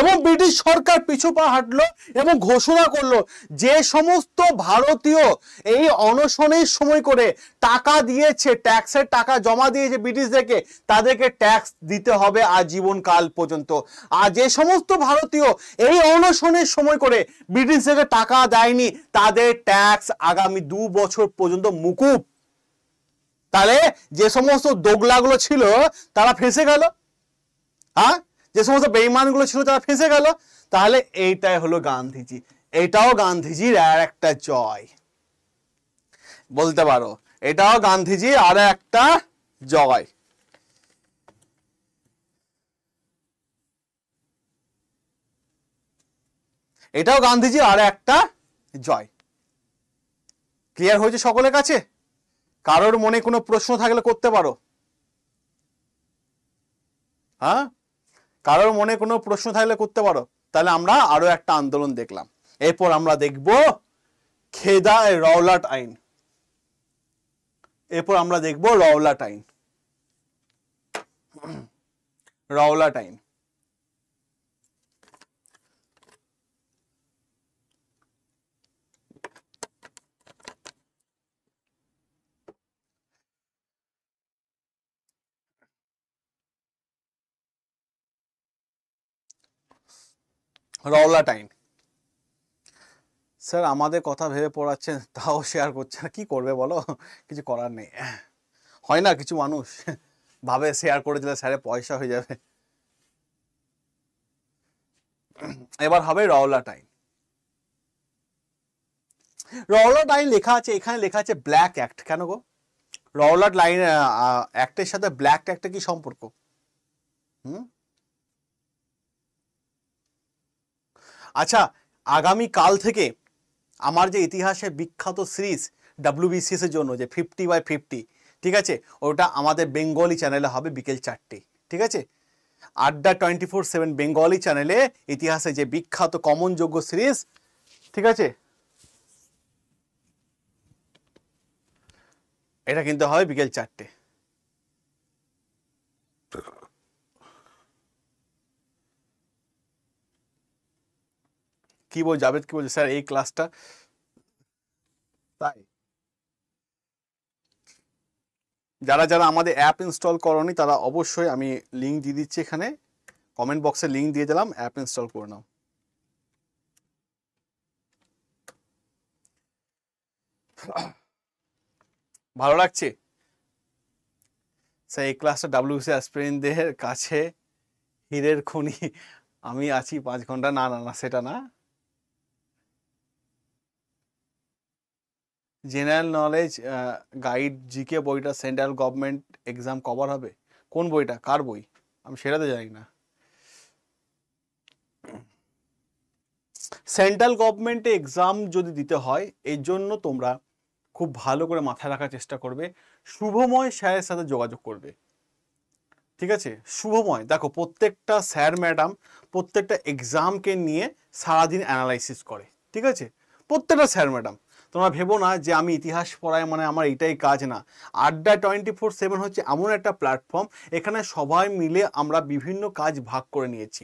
এবং ব্রিটিশ সরকার পিছু পা হাঁটলো এবং ঘোষণা করলো যে সমস্ত ভারতীয় এই অনশনের সময় করে টাকা দিয়েছে ট্যাক্সের টাকা জমা দিয়েছে ব্রিটিশদেরকে তাদেরকে ট্যাক্স দিতে হবে আজীবন কাল পর্যন্ত আর যে সমস্ত ভারতীয় এই অনশনের সময় করে ব্রিটিশদেরকে টাকা দেয়নি তাদের ট্যাক্স আগামী দু বছর পর্যন্ত মুকুব তাহলে যে সমস্ত দোগলাগুলো ছিল তারা ফেঁসে গেল হ্যাঁ যে সমস্ত বেইমানগুলো ছিল তারা ফেঁসে গেল তাহলে এইটাই হলো গান্ধীজি এটাও গান্ধীজির আর একটা জয় বলতে পারো এটাও গান্ধীজি আর একটা জয় এটাও গান্ধীজি আর একটা জয় ক্লিয়ার হয়েছে সকলের কাছে কারোর মনে কোনো প্রশ্ন থাকলে করতে পারো হ্যাঁ কারোর মনে কোনো প্রশ্ন থাকলে করতে পারো তাহলে আমরা আরও একটা আন্দোলন দেখলাম এরপর আমরা দেখব খেদা রওলাট আইন এরপর আমরা দেখব রওলাট আইন রওলাট আইন রওলা টাইম স্যার আমাদের কথা ভেবে পড়াচ্ছেন তাও শেয়ার করছে কি কী করবে বলো কিছু করার নেই হয় না কিছু মানুষ ভাবে শেয়ার করে দিলে স্যারে পয়সা হয়ে যাবে এবার হবে রওলা টাইম রওলাট লাইন লেখা আছে এখানে লেখা আছে ব্ল্যাক অ্যাক্ট কেন গো রওলাট লাইন অ্যাক্টের সাথে ব্ল্যাক অ্যাক্টের কি সম্পর্ক হুম আচ্ছা আগামী কাল থেকে আমার যে ইতিহাসে বিখ্যাত সিরিজ ডাব্লিউবিসিএসের জন্য যে ফিফটি বাই ফিফটি ঠিক আছে ওটা আমাদের বেঙ্গলি চ্যানেলে হবে বিকেল চারটে ঠিক আছে Adda twenty four seven Bengali চ্যানেলে ইতিহাসে যে বিখ্যাত কমন যোগ্য সিরিজ ঠিক আছে এটা কিন্তু হবে বিকেল চারটে কী বল জাভেদ কি বলছে স্যার এই ক্লাসটা তাই যারা যারা আমাদের অ্যাপ ইনস্টল করনি তারা অবশ্যই আমি লিঙ্ক দিয়ে দিচ্ছি এখানে কমেন্ট বক্সে লিঙ্ক দিয়ে দিলাম অ্যাপ ইনস্টল করে নাও ভালো লাগছে স্যার এই ক্লাসটা ডাব্লিউসি দেহের কাছে হিরের খনি আমি আছি পাঁচ ঘন্টা না না না সেটা না জেনারেল নলেজ গাইড জিকে বইটা সেন্ট্রাল গভর্নমেন্ট এক্সাম কভার হবে কোন বইটা কার বই আমি সেটাতে জানি না সেন্ট্রাল গভর্নমেন্টে এক্সাম যদি দিতে হয় এর জন্য তোমরা খুব ভালো করে মাথায় রাখার চেষ্টা করবে শুভময় স্যারের সাথে যোগাযোগ করবে ঠিক আছে শুভময় দেখো প্রত্যেকটা স্যার ম্যাডাম প্রত্যেকটা এক্সামকে নিয়ে সারাদিন অ্যানালাইসিস করে ঠিক আছে প্রত্যেকটা স্যার ম্যাডাম তোমরা ভেবো না যে আমি ইতিহাস পড়ায় মানে আমার এটাই কাজ না আড্ডা টোয়েন্টি ফোর সেভেন হচ্ছে এমন একটা প্ল্যাটফর্ম এখানে সবাই মিলে আমরা বিভিন্ন কাজ ভাগ করে নিয়েছি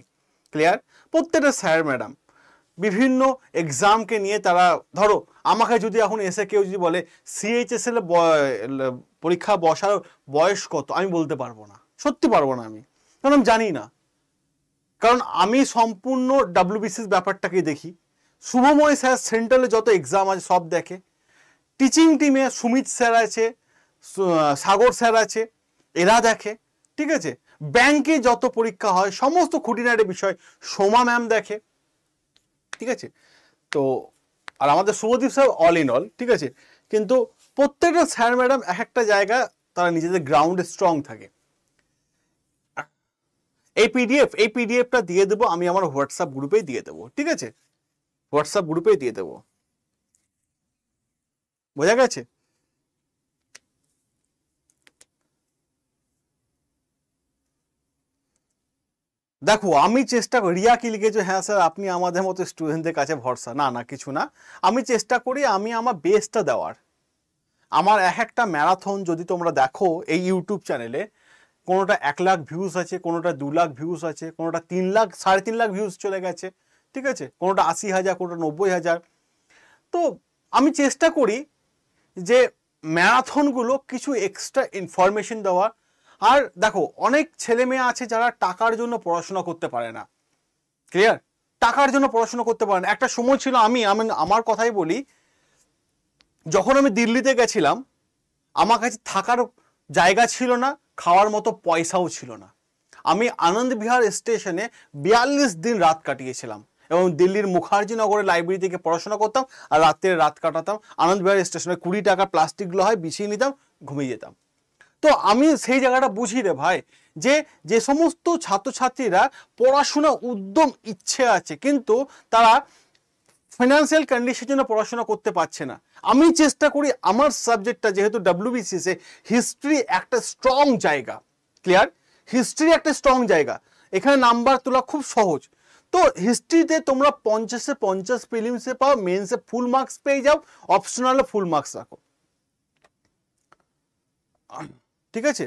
ক্লিয়ার প্রত্যেকটা স্যার ম্যাডাম বিভিন্ন এক্সামকে নিয়ে তারা ধরো আমাকে যদি এখন এসে কেউ যদি বলে সিএইচএসএল পরীক্ষা বসার বয়স কত আমি বলতে পারবো না সত্যি পারবো না আমি কারণ আমি জানি না কারণ আমি সম্পূর্ণ ডাব্লিউবিসিস ব্যাপারটাকে দেখি শুভময় স্যার সেন্ট্রালে যত এক্সাম আছে সব দেখে টিচিং টিমে সুমিত স্যার আছে সাগর স্যার আছে এরা দেখে ঠিক আছে ব্যাংকে যত পরীক্ষা হয় সমস্ত খুঁটিনাটি বিষয় সোমা ম্যাম দেখে ঠিক আছে তো আর আমাদের Subhadeep sir all in all ঠিক আছে কিন্তু প্রত্যেকটা স্যার ম্যাডাম এক একটা জায়গা তারা নিজেদের গ্রাউন্ডে স্ট্রং থাকে এই পিডিএফ এই পিডিএফটা দিয়ে দেবো আমি আমার হোয়াটসঅ্যাপ গ্রুপেই দিয়ে দেবো ঠিক আছে হোয়াটসঅ্যাপ গ্রুপেই দিয়ে দেবো বোঝা গেছে দেখো আমি চেষ্টা করি রিয়া কি লিখেছো হ্যাঁ স্যার আপনি আমাদের মতো স্টুডেন্টদের কাছে ভরসা না না কিছু না আমি চেষ্টা করি আমি আমার বেস্টটা দেওয়ার আমার এক একটা ম্যারাথন যদি তোমরা দেখো এই ইউটিউব চ্যানেলে কোনোটা এক লাখ ভিউজ আছে কোনোটা দু লাখ ভিউজ আছে কোনোটা তিন লাখ সাড়ে তিন লাখ ভিউজ চলে গেছে ঠিক আছে কোনোটা আশি হাজার কোনোটা নব্বই হাজার তো আমি চেষ্টা করি যে ম্যারাথনগুলো কিছু এক্সট্রা ইনফরমেশন দেওয়ার আর দেখো অনেক ছেলে মেয়ে আছে যারা টাকার জন্য পড়াশোনা করতে পারে না ক্লিয়ার টাকার জন্য পড়াশোনা করতে পারে না একটা সময় ছিল আমি আমি আমার কথাই বলি যখন আমি দিল্লিতে গেছিলাম আমার কাছে থাকার জায়গা ছিল না খাওয়ার মতো পয়সাও ছিল না আমি আনন্দ বিহার স্টেশনে বিয়াল্লিশ দিন রাত কাটিয়েছিলাম এবং দিল্লির মুখার্জি নগরের লাইব্রেরি থেকে পড়াশোনা করতাম আর রাত্রে রাত কাটাতাম আনন্দবিহার স্টেশনে কুড়ি টাকা প্লাস্টিকগুলো হয় বিছিয়ে নিতাম ঘুমিয়ে যেতাম তো আমি সেই জায়গাটা বুঝি রে ভাই যে যে সমস্ত ছাত্রছাত্রীরা পড়াশোনা উদ্যম ইচ্ছে আছে কিন্তু তারা ফিনান্সিয়াল কন্ডিশনের জন্য পড়াশোনা করতে পারছে না আমি চেষ্টা করি আমার সাবজেক্টটা যেহেতু ডাব্লিউবিসিসে হিস্ট্রি একটা স্ট্রং জায়গা ক্লিয়ার হিস্ট্রি একটা স্ট্রং জায়গা এখানে নাম্বার তোলা খুব সহজ তো হিস্ট্রিতে তোমরা পঞ্চাশে পঞ্চাশ প্রিলিমসে পাও মেন্সে ফুল মার্কস পেয়ে যাও অপশনালে ফুল মার্কস রাখো ঠিক আছে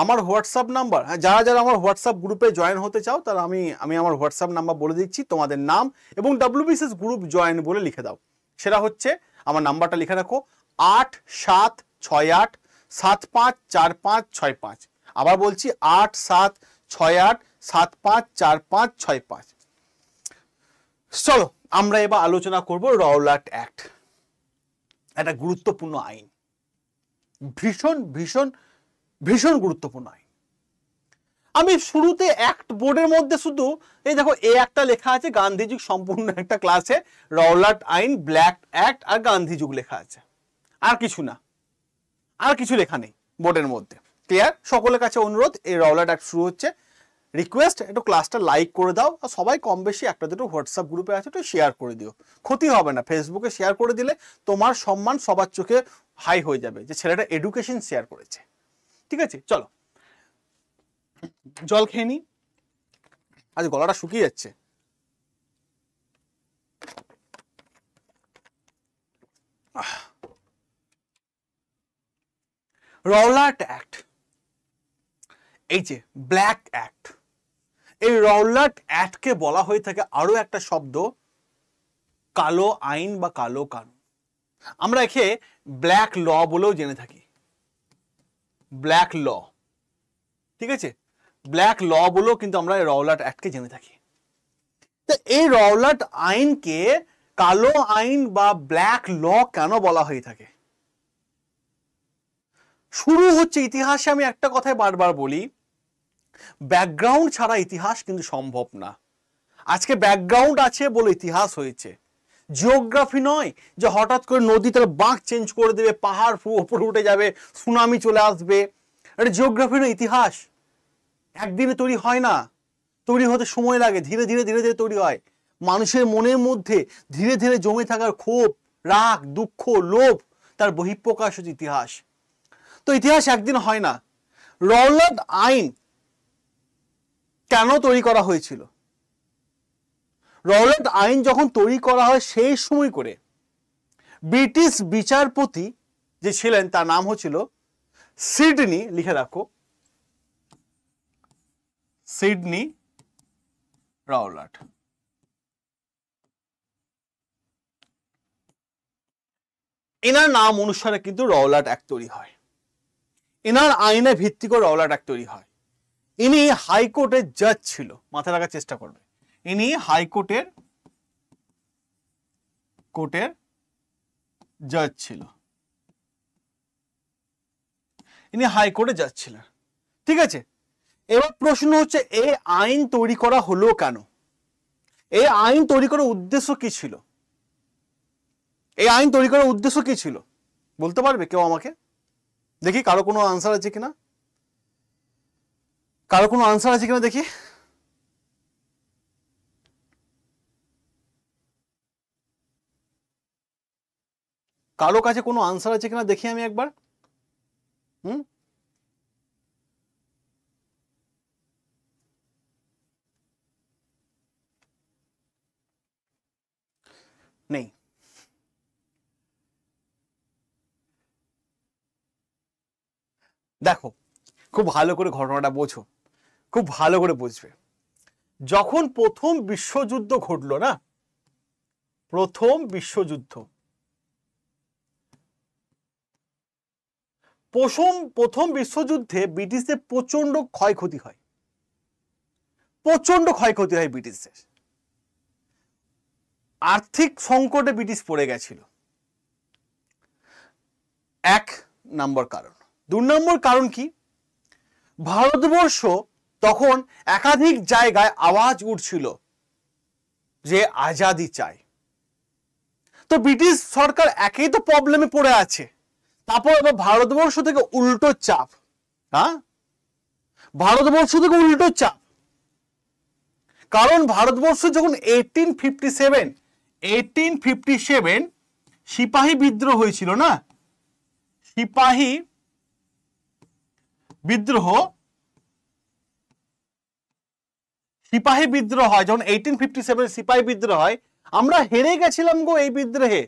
আমার হোয়াটসঅ্যাপ নাম্বার হ্যাঁ যারা যারা আমার হোয়াটসঅ্যাপ গ্রুপে জয়েন হতে চাও তারা আমি আমি আমার হোয়াটসঅ্যাপ নাম্বার বলে দিচ্ছি তোমাদের নাম এবং বিসিএস গ্রুপ জয়েন বলে লিখে দাও সেটা হচ্ছে আমার নাম্বারটা লিখে রাখো আট সাত ছয় আট সাত পাঁচ চার পাঁচ ছয় পাঁচ আবার বলছি আট সাত ছয় আট সাত পাঁচ চার পাঁচ ছয় পাঁচ চলো আমরা এবার আলোচনা করব রওলাট অ্যাক্ট একটা গুরুত্বপূর্ণ আইন ভীষণ ভীষণ ভীষণ গুরুত্বপূর্ণ আইন আমি শুরুতে অ্যাক্ট বোর্ডের মধ্যে শুধু এই দেখো এ একটা লেখা আছে গান্ধীযুগ সম্পূর্ণ একটা ক্লাসে রওলাট আইন ব্ল্যাক অ্যাক্ট আর গান্ধী যুগ লেখা আছে আর কিছু না আর কিছু লেখা নেই বোর্ডের মধ্যে ক্লিয়ার সকলের কাছে অনুরোধ এই রওলাট অ্যাক্ট শুরু হচ্ছে রিকোয়েস্ট একটু ক্লাসটা লাইক করে দাও আর সবাই কম বেশি একটা দুটো হোয়াটসঅ্যাপ গ্রুপে আছে একটু শেয়ার করে দিও ক্ষতি হবে না ফেসবুকে শেয়ার করে দিলে তোমার সম্মান সবার চোখে হাই হয়ে যাবে যে ছেলেটা এডুকেশন শেয়ার করেছে ঠিক আছে চলো জল খেয়ে নি আজ গলাটা শুকিয়ে যাচ্ছে রওলাট অ্যাক্ট এই যে ব্ল্যাক অ্যাক্ট এই রওলাট অ্যাক্টকে বলা হয়ে থাকে আরও একটা শব্দ কালো আইন বা কালো কানুন আমরা একে ব্ল্যাক ল বলেও জেনে থাকি ব্ল্যাক ল ঠিক আছে ব্ল্যাক ল বলেও কিন্তু আমরা এই রওলাট অ্যাক্টকে জেনে থাকি তো এই রওলাট আইনকে কালো আইন বা ব্ল্যাক ল কেন বলা হয়ে থাকে শুরু হচ্ছে ইতিহাসে আমি একটা কথাই বারবার বলি ব্যাকগ্রাউন্ড ছাড়া ইতিহাস কিন্তু সম্ভব না আজকে ব্যাকগ্রাউন্ড আছে বলে ইতিহাস হয়েছে জিওগ্রাফি নয় যে হঠাৎ করে নদী তার বাঁক চেঞ্জ করে দেবে পাহাড় ওপরে উঠে যাবে সুনামি চলে আসবে এটা জিওগ্রাফি নয় ইতিহাস একদিনে তৈরি হয় না তৈরি হতে সময় লাগে ধীরে ধীরে ধীরে ধীরে তৈরি হয় মানুষের মনের মধ্যে ধীরে ধীরে জমে থাকার ক্ষোভ রাগ দুঃখ লোভ তার বহিঃপ্রকাশ হচ্ছে ইতিহাস তো ইতিহাস একদিন হয় না রওলাদ আইন কেন তৈরি করা হয়েছিল রওলাট আইন যখন তৈরি করা হয় সেই সময় করে ব্রিটিশ বিচারপতি যে ছিলেন তার নাম হচ্ছিল সিডনি লিখে রাখো সিডনি রাওলাট এনার নাম অনুসারে কিন্তু রওলাট এক তৈরি হয় এনার আইনে ভিত্তি করে রওলাট এক তৈরি হয় ইনি হাইকোর্টের জাজ ছিল মাথায় রাখার চেষ্টা করবে ইনি হাইকোর্টের কোর্টের জাজ ছিল ইনি হাইকোর্টে জাজ ছিলেন ঠিক আছে এবার প্রশ্ন হচ্ছে এ আইন তৈরি করা হলো কেন এই আইন তৈরি করার উদ্দেশ্য কি ছিল এই আইন তৈরি করার উদ্দেশ্য কি ছিল বলতে পারবে কেউ আমাকে দেখি কারো কোনো আনসার আছে কিনা কারো কোনো আনসার আছে কিনা দেখি কারো কাছে কোনো আনসার আছে কিনা দেখি আমি একবার হুম নেই দেখো খুব ভালো করে ঘটনাটা বোঝো খুব ভালো করে বুঝবে যখন প্রথম বিশ্বযুদ্ধ ঘটল না প্রথম বিশ্বযুদ্ধ প্রথম প্রথম বিশ্বযুদ্ধে ব্রিটিশদের প্রচন্ড ক্ষয়ক্ষতি হয় প্রচন্ড ক্ষয়ক্ষতি হয় ব্রিটিশদের আর্থিক সংকটে ব্রিটিশ পড়ে গেছিল এক নম্বর কারণ দু নম্বর কারণ কি ভারতবর্ষ তখন একাধিক জায়গায় আওয়াজ উঠছিল যে আজাদি চাই তো ব্রিটিশ সরকার একেই তো প্রবলেমে পড়ে আছে তারপর আবার ভারতবর্ষ থেকে উল্টো চাপ হ্যাঁ ভারতবর্ষ থেকে উল্টো চাপ কারণ ভারতবর্ষ যখন eighteen fifty seven eighteen fifty seven সিপাহী বিদ্রোহ হয়েছিল না সিপাহী বিদ্রোহ সিপাহী বিদ্রোহ হয় যখন এইটিন ফিফটি সেভেন সিপাহী বিদ্রোহ হয় আমরা হেরে গেছিলাম গো এই বিদ্রোহে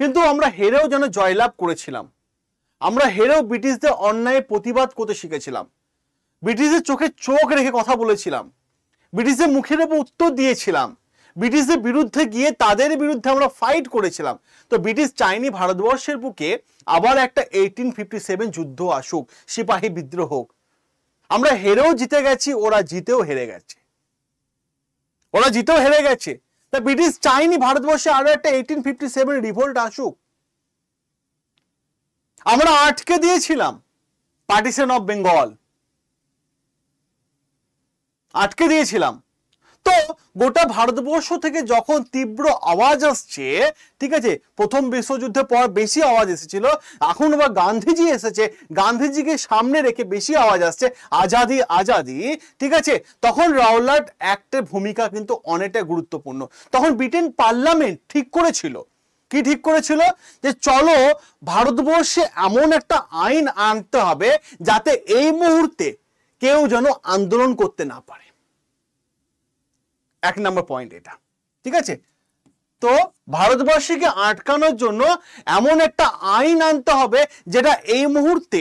কিন্তু আমরা হেরেও যেন জয়লাভ করেছিলাম আমরা হেরেও ব্রিটিশদের অন্যায় প্রতিবাদ করতে শিখেছিলাম ব্রিটিশদের চোখে চোখ রেখে কথা বলেছিলাম ব্রিটিশদের মুখের উপর উত্তর দিয়েছিলাম ব্রিটিশদের বিরুদ্ধে গিয়ে তাদের বিরুদ্ধে আমরা ফাইট করেছিলাম তো ব্রিটিশ চাইনি ভারতবর্ষের বুকে আবার একটা এইটিন ফিফটি সেভেন যুদ্ধ আসুক সিপাহী বিদ্রোহ হোক আমরা হেরেও জিতে গেছি ওরা জিতেও হেরে গেছে ওরা জিতেও হেরে গেছে তা ব্রিটিশ চাইনি ভারতবর্ষে আরো একটা এইটিন ফিফটি সেভেন রিভোল্ট আসুক আমরা আটকে দিয়েছিলাম পার্টিশন অফ বেঙ্গল আটকে দিয়েছিলাম তো গোটা ভারতবর্ষ থেকে যখন তীব্র আওয়াজ আসছে ঠিক আছে প্রথম বিশ্বযুদ্ধের পর বেশি আওয়াজ এসেছিল এখন আবার গান্ধীজি এসেছে গান্ধীজিকে সামনে রেখে বেশি আওয়াজ আসছে আজাদি আজাদি ঠিক আছে তখন রাওলাট অ্যাক্টের ভূমিকা কিন্তু অনেকটা গুরুত্বপূর্ণ তখন ব্রিটেন পার্লামেন্ট ঠিক করেছিল কি ঠিক করেছিল যে চলো ভারতবর্ষে এমন একটা আইন আনতে হবে যাতে এই মুহূর্তে কেউ যেন আন্দোলন করতে না পারে এক নম্বর পয়েন্ট এটা ঠিক আছে তো ভারতবর্ষকে আটকানোর জন্য এমন একটা আইন আনতে হবে যেটা এই মুহূর্তে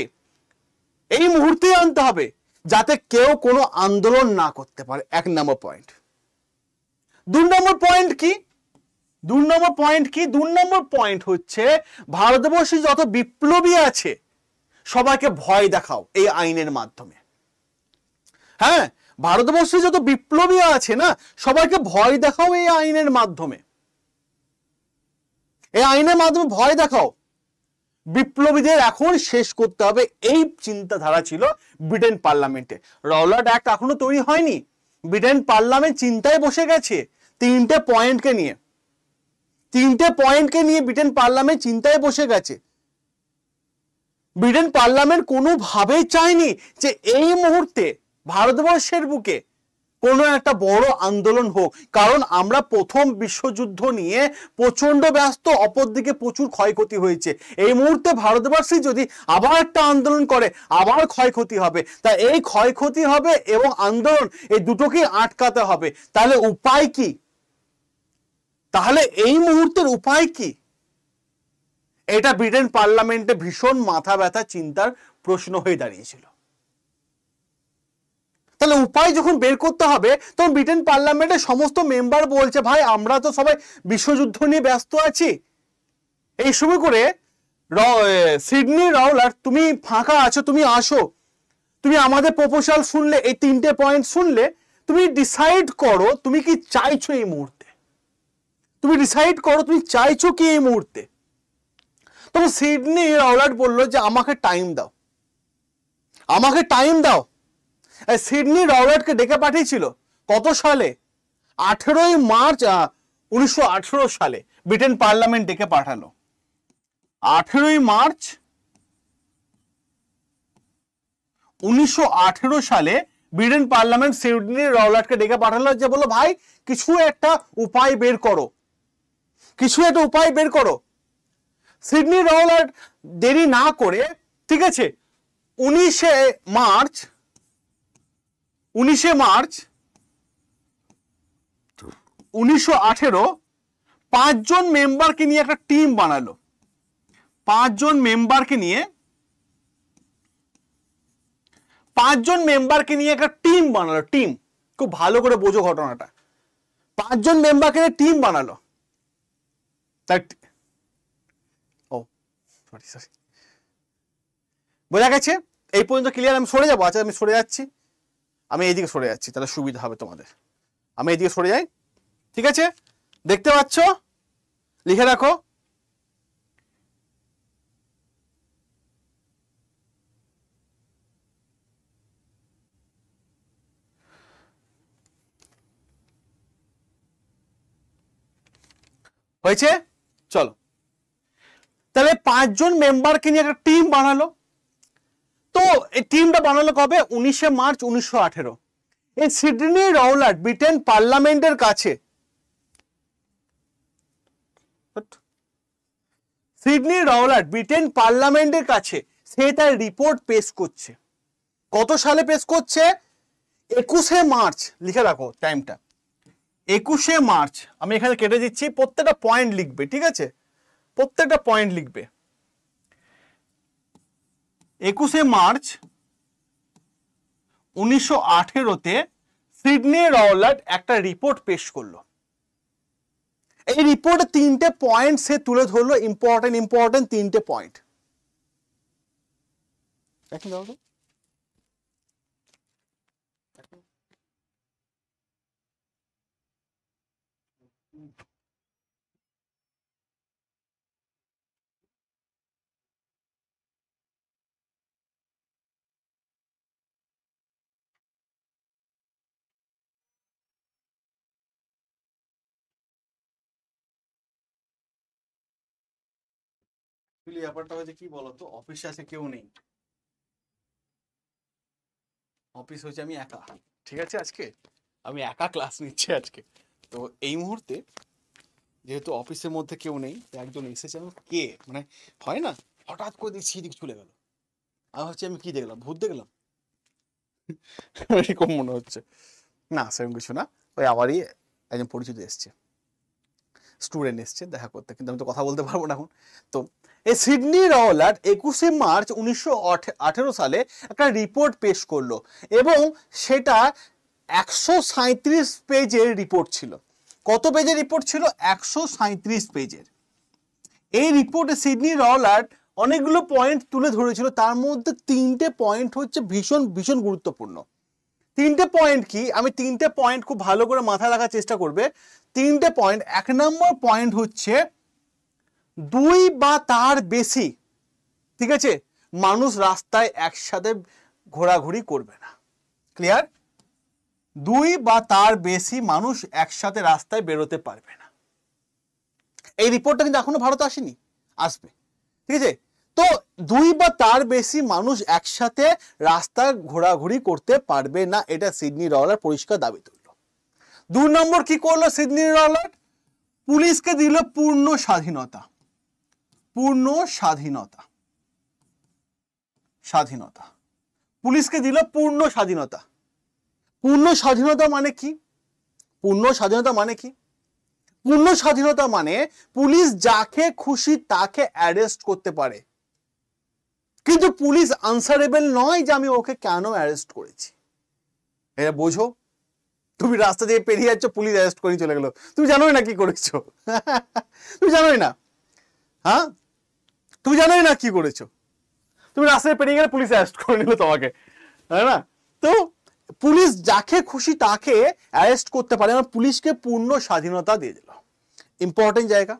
এই মুহূর্তে আনতে হবে যাতে কেউ কোনো আন্দোলন না করতে পারে এক নম্বর পয়েন্ট দু নম্বর পয়েন্ট কি দুই নম্বর পয়েন্ট কি দু নম্বর পয়েন্ট হচ্ছে ভারতবর্ষে যত বিপ্লবী আছে সবাইকে ভয় দেখাও এই আইনের মাধ্যমে হ্যাঁ ভারতবর্ষে যত বিপ্লবী আছে না সবাইকে ভয় দেখাও এই আইনের মাধ্যমে এই আইনের মাধ্যমে ভয় দেখাও বিপ্লবীদের এখন শেষ করতে হবে এই চিন্তাধারা ছিল ব্রিটেন পার্লামেন্টে রওলাট অ্যাক্ট এখনো তৈরি হয়নি ব্রিটেন পার্লামেন্ট চিন্তায় বসে গেছে তিনটে পয়েন্টকে নিয়ে তিনটে পয়েন্টকে নিয়ে ব্রিটেন পার্লামেন্ট চিন্তায় বসে গেছে ব্রিটেন পার্লামেন্ট কোনোভাবেই চায়নি যে এই মুহূর্তে ভারতবর্ষের বুকে কোনো একটা বড় আন্দোলন হোক কারণ আমরা প্রথম বিশ্বযুদ্ধ নিয়ে প্রচণ্ড ব্যস্ত অপরদিকে প্রচুর ক্ষয়ক্ষতি হয়েছে এই মুহূর্তে ভারতবাসী যদি আবার একটা আন্দোলন করে আবার ক্ষয়ক্ষতি হবে তা এই ক্ষয়ক্ষতি হবে এবং আন্দোলন এই দুটোকেই আটকাতে হবে তাহলে উপায় কি তাহলে এই মুহূর্তের উপায় কি এটা ব্রিটেন পার্লামেন্টে ভীষণ মাথা ব্যথা চিন্তার প্রশ্ন হয়ে দাঁড়িয়েছিল তাহলে উপায় যখন বের করতে হবে তখন ব্রিটেন পার্লামেন্টের সমস্ত মেম্বার বলছে ভাই আমরা তো সবাই বিশ্বযুদ্ধ নিয়ে ব্যস্ত আছি এই সময় করে সিডনি রাউলার তুমি ফাঁকা আছো তুমি আসো তুমি আমাদের প্রপোজাল শুনলে এই তিনটে পয়েন্ট শুনলে তুমি ডিসাইড করো তুমি কি চাইছো এই মুহূর্তে তুমি ডিসাইড করো তুমি চাইছো কি এই মুহূর্তে তখন সিডনি রাউলার বললো যে আমাকে টাইম দাও আমাকে টাইম দাও সিডনি কে ডেকে পাঠিয়েছিল কত সালে আঠেরোই মার্চ উনিশশো সালে ব্রিটেন পার্লামেন্ট ডেকে পাঠালো আঠেরোই মার্চ উনিশশো সালে ব্রিটেন পার্লামেন্ট সিডনি রওলাটকে ডেকে পাঠালো যে বলো ভাই কিছু একটা উপায় বের করো কিছু একটা উপায় বের করো সিডনি রওলাট দেরি না করে ঠিক আছে উনিশে মার্চ উনিশে মার্চ উনিশশো আঠেরো পাঁচজন মেম্বারকে নিয়ে একটা টিম বানালো পাঁচজন মেম্বারকে নিয়ে পাঁচজন মেম্বারকে নিয়ে একটা টিম বানালো টিম খুব ভালো করে বোঝো ঘটনাটা পাঁচজন মেম্বারকে নিয়ে টিম বানালো ও সরি সরি বোঝা গেছে এই পর্যন্ত ক্লিয়ার আমি সরে যাবো আচ্ছা আমি সরে যাচ্ছি আমি এইদিকে সরে যাচ্ছি তাহলে সুবিধা হবে তোমাদের আমি এইদিকে সরে যাই ঠিক আছে দেখতে পাচ্ছ লিখে রাখো হয়েছে চলো তাহলে পাঁচজন মেম্বারকে নিয়ে একটা টিম বানালো তো এই টিমটা বানালো কবে উনিশে মার্চ উনিশশো আঠেরো এই সিডনি রাউলার্ট ব্রিটেন পার্লামেন্টের কাছে সিডনি রাওলাট ব্রিটেন পার্লামেন্টের কাছে সে তার রিপোর্ট পেশ করছে কত সালে পেশ করছে একুশে মার্চ লিখে রাখো টাইমটা একুশে মার্চ আমি এখানে কেটে দিচ্ছি প্রত্যেকটা পয়েন্ট লিখবে ঠিক আছে প্রত্যেকটা পয়েন্ট লিখবে একুশে মার্চ উনিশশো আঠেরোতে সিডনি রওলাট একটা রিপোর্ট পেশ করলো এই রিপোর্টে তিনটে পয়েন্ট সে তুলে ধরলো ইম্পর্টেন্ট ইম্পর্টেন্ট তিনটে পয়েন্ট দেখেন দাও তো অ্যাকচুয়ালি ব্যাপারটা হয়েছে কি বলতো অফিসে আছে কেউ নেই অফিস হয়েছে আমি একা ঠিক আছে আজকে আমি একা ক্লাস নিচ্ছি আজকে তো এই মুহূর্তে যেহেতু অফিসের মধ্যে কেউ নেই একজন এসেছে আমার কে মানে হয় না হঠাৎ করে দিয়ে দিক চলে গেল আর হচ্ছে আমি কি দেখলাম ভূত দেখলাম এরকম মনে হচ্ছে না সেরকম কিছু না ওই আবারই একজন পরিচিত এসছে স্টুডেন্ট এসছে দেখা করতে কিন্তু আমি তো কথা বলতে পারবো না এখন তো এই সিডনি রওলার একুশে মার্চ উনিশশো সালে একটা রিপোর্ট পেশ করলো এবং সেটা একশো সাঁত্রিশ পেজের রিপোর্ট ছিল কত পেজের রিপোর্ট ছিল একশো সাঁত্রিশ পেজের এই রিপোর্টে সিডনি রওলার্ট অনেকগুলো পয়েন্ট তুলে ধরেছিল তার মধ্যে তিনটে পয়েন্ট হচ্ছে ভীষণ ভীষণ গুরুত্বপূর্ণ তিনটে পয়েন্ট কি আমি তিনটে পয়েন্ট খুব ভালো করে মাথায় রাখার চেষ্টা করবে তিনটে পয়েন্ট এক নম্বর পয়েন্ট হচ্ছে দুই বা তার বেশি ঠিক আছে মানুষ রাস্তায় একসাথে ঘোরাঘুরি করবে না ক্লিয়ার দুই বা তার বেশি মানুষ একসাথে রাস্তায় বেরোতে পারবে না এই রিপোর্টটা কিন্তু এখনো ভারত আসেনি আসবে ঠিক আছে তো দুই বা তার বেশি মানুষ একসাথে রাস্তা ঘোরাঘুরি করতে পারবে না এটা সিডনি রলার পরিষ্কার দাবি তুলল দু নম্বর কি করলো সিডনি রলার পুলিশকে দিল পূর্ণ স্বাধীনতা পূর্ণ স্বাধীনতা স্বাধীনতা পুলিশকে দিল পূর্ণ স্বাধীনতা পূর্ণ স্বাধীনতা মানে কি পূর্ণ স্বাধীনতা মানে কি পূর্ণ স্বাধীনতা মানে পুলিশ যাকে খুশি তাকে অ্যারেস্ট করতে পারে কিন্তু পুলিশ আনসারেবল নয় যে আমি ওকে কেন অ্যারেস্ট করেছি এটা বোঝো তুমি রাস্তা দিয়ে পেরিয়ে যাচ্ছ পুলিশ অ্যারেস্ট করে চলে গেলো তুমি জানোই না কি করেছো তুমি জানোই না হ্যাঁ তুমি জানোই না কি করেছো তুমি রাস্তায় পেরিয়ে গেলে পুলিশ অ্যারেস্ট করে নিল তোমাকে তাই না তো পুলিশ যাকে খুশি তাকে অ্যারেস্ট করতে পারে আমার পুলিশকে পূর্ণ স্বাধীনতা দিয়ে দিল ইম্পর্টেন্ট জায়গা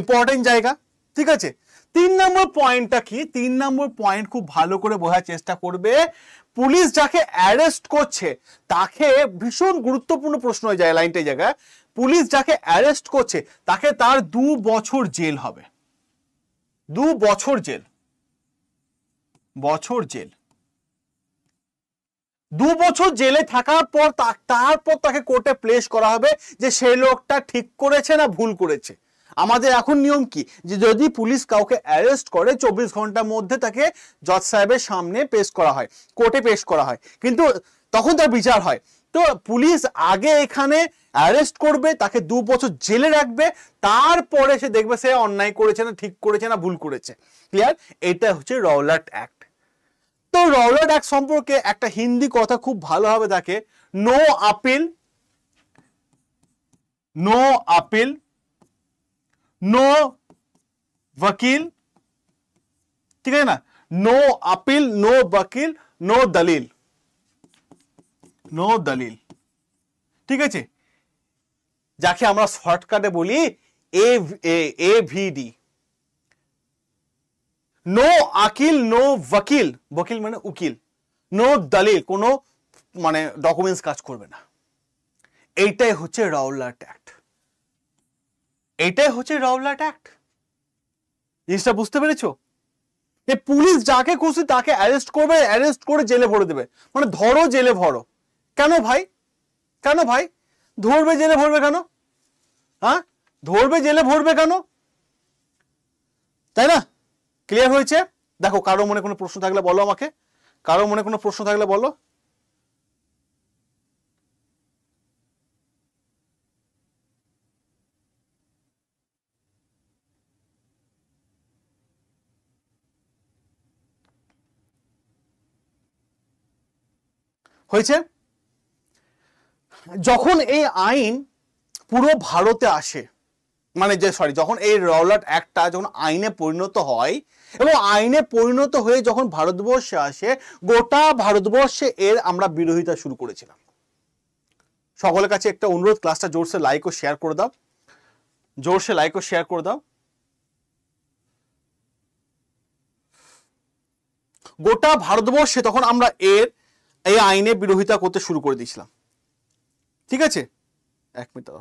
ইম্পর্টেন্ট জায়গা ঠিক আছে তিন নম্বর পয়েন্টটা কি তিন নম্বর পয়েন্ট খুব ভালো করে বোঝার চেষ্টা করবে পুলিশ যাকে অ্যারেস্ট করছে তাকে ভীষণ গুরুত্বপূর্ণ প্রশ্ন হয়ে যায় লাইনটাই জায়গায় পুলিশ যাকে অ্যারেস্ট করছে তাকে তার দু বছর জেল হবে দু বছর জেল বছর জেল দু বছর জেলে থাকার পর তারপর তাকে কোর্টে প্লেস করা হবে যে সেই লোকটা ঠিক করেছে না ভুল করেছে আমাদের এখন নিয়ম কি যে যদি পুলিশ কাউকে অ্যারেস্ট করে চব্বিশ ঘন্টার মধ্যে তাকে জজ সাহেবের সামনে পেশ করা হয় কোর্টে পেশ করা হয় কিন্তু তখন তার বিচার হয় তো পুলিশ আগে এখানে অ্যারেস্ট করবে তাকে দু বছর জেলে রাখবে তারপরে সে দেখবে সে অন্যায় করেছে না ঠিক করেছে না ভুল করেছে ক্লিয়ার এটা হচ্ছে রওলাট অ্যাক্ট তো রওলাট অ্যাক্ট সম্পর্কে একটা হিন্দি কথা খুব ভালোভাবে থাকে no appeal no appeal no वकील ঠিক আছে না নো আপিল নো वकील নো दलील নো দলিল ঠিক আছে যাকে আমরা শর্টকাটে বলি এ এভিডি নো আকিল নো ওয়াকিল ওয়াকিল মানে উকিল নো দলিল কোনো মানে ডকুমেন্টস কাজ করবে না এইটাই হচ্ছে রাওলাট অ্যাক্ট এইটাই হচ্ছে রাওলাট অ্যাক্ট জিনিসটা বুঝতে পেরেছো যে পুলিশ যাকে খুশি তাকে অ্যারেস্ট করবে অ্যারেস্ট করে জেলে ভরে দেবে মানে ধরো জেলে ভরো কেন ভাই কেন ভাই ধরবে জেলে ভরবে কেন হ্যাঁ ধরবে জেলে ভরবে কেন তাই না ক্লিয়ার হয়েছে দেখো কারো মনে কোনো প্রশ্ন থাকলে বলো আমাকে কারো মনে কোনো প্রশ্ন থাকলে বলো হয়েছে যখন এই আইন পুরো ভারতে আসে মানে যে সরি যখন এই রওলাট অ্যাক্টটা যখন আইনে পরিণত হয় এবং আইনে পরিণত হয়ে যখন ভারতবর্ষে আসে গোটা ভারতবর্ষে এর আমরা বিরোধিতা শুরু করেছিলাম সকলের কাছে একটা অনুরোধ ক্লাসটা জোরসে লাইক ও শেয়ার করে দাও জোরসে লাইক ও শেয়ার করে দাও গোটা ভারতবর্ষে তখন আমরা এর এই আইনে বিরোধিতা করতে শুরু করে দিয়েছিলাম ঠিক আছে এক মিনিট দাও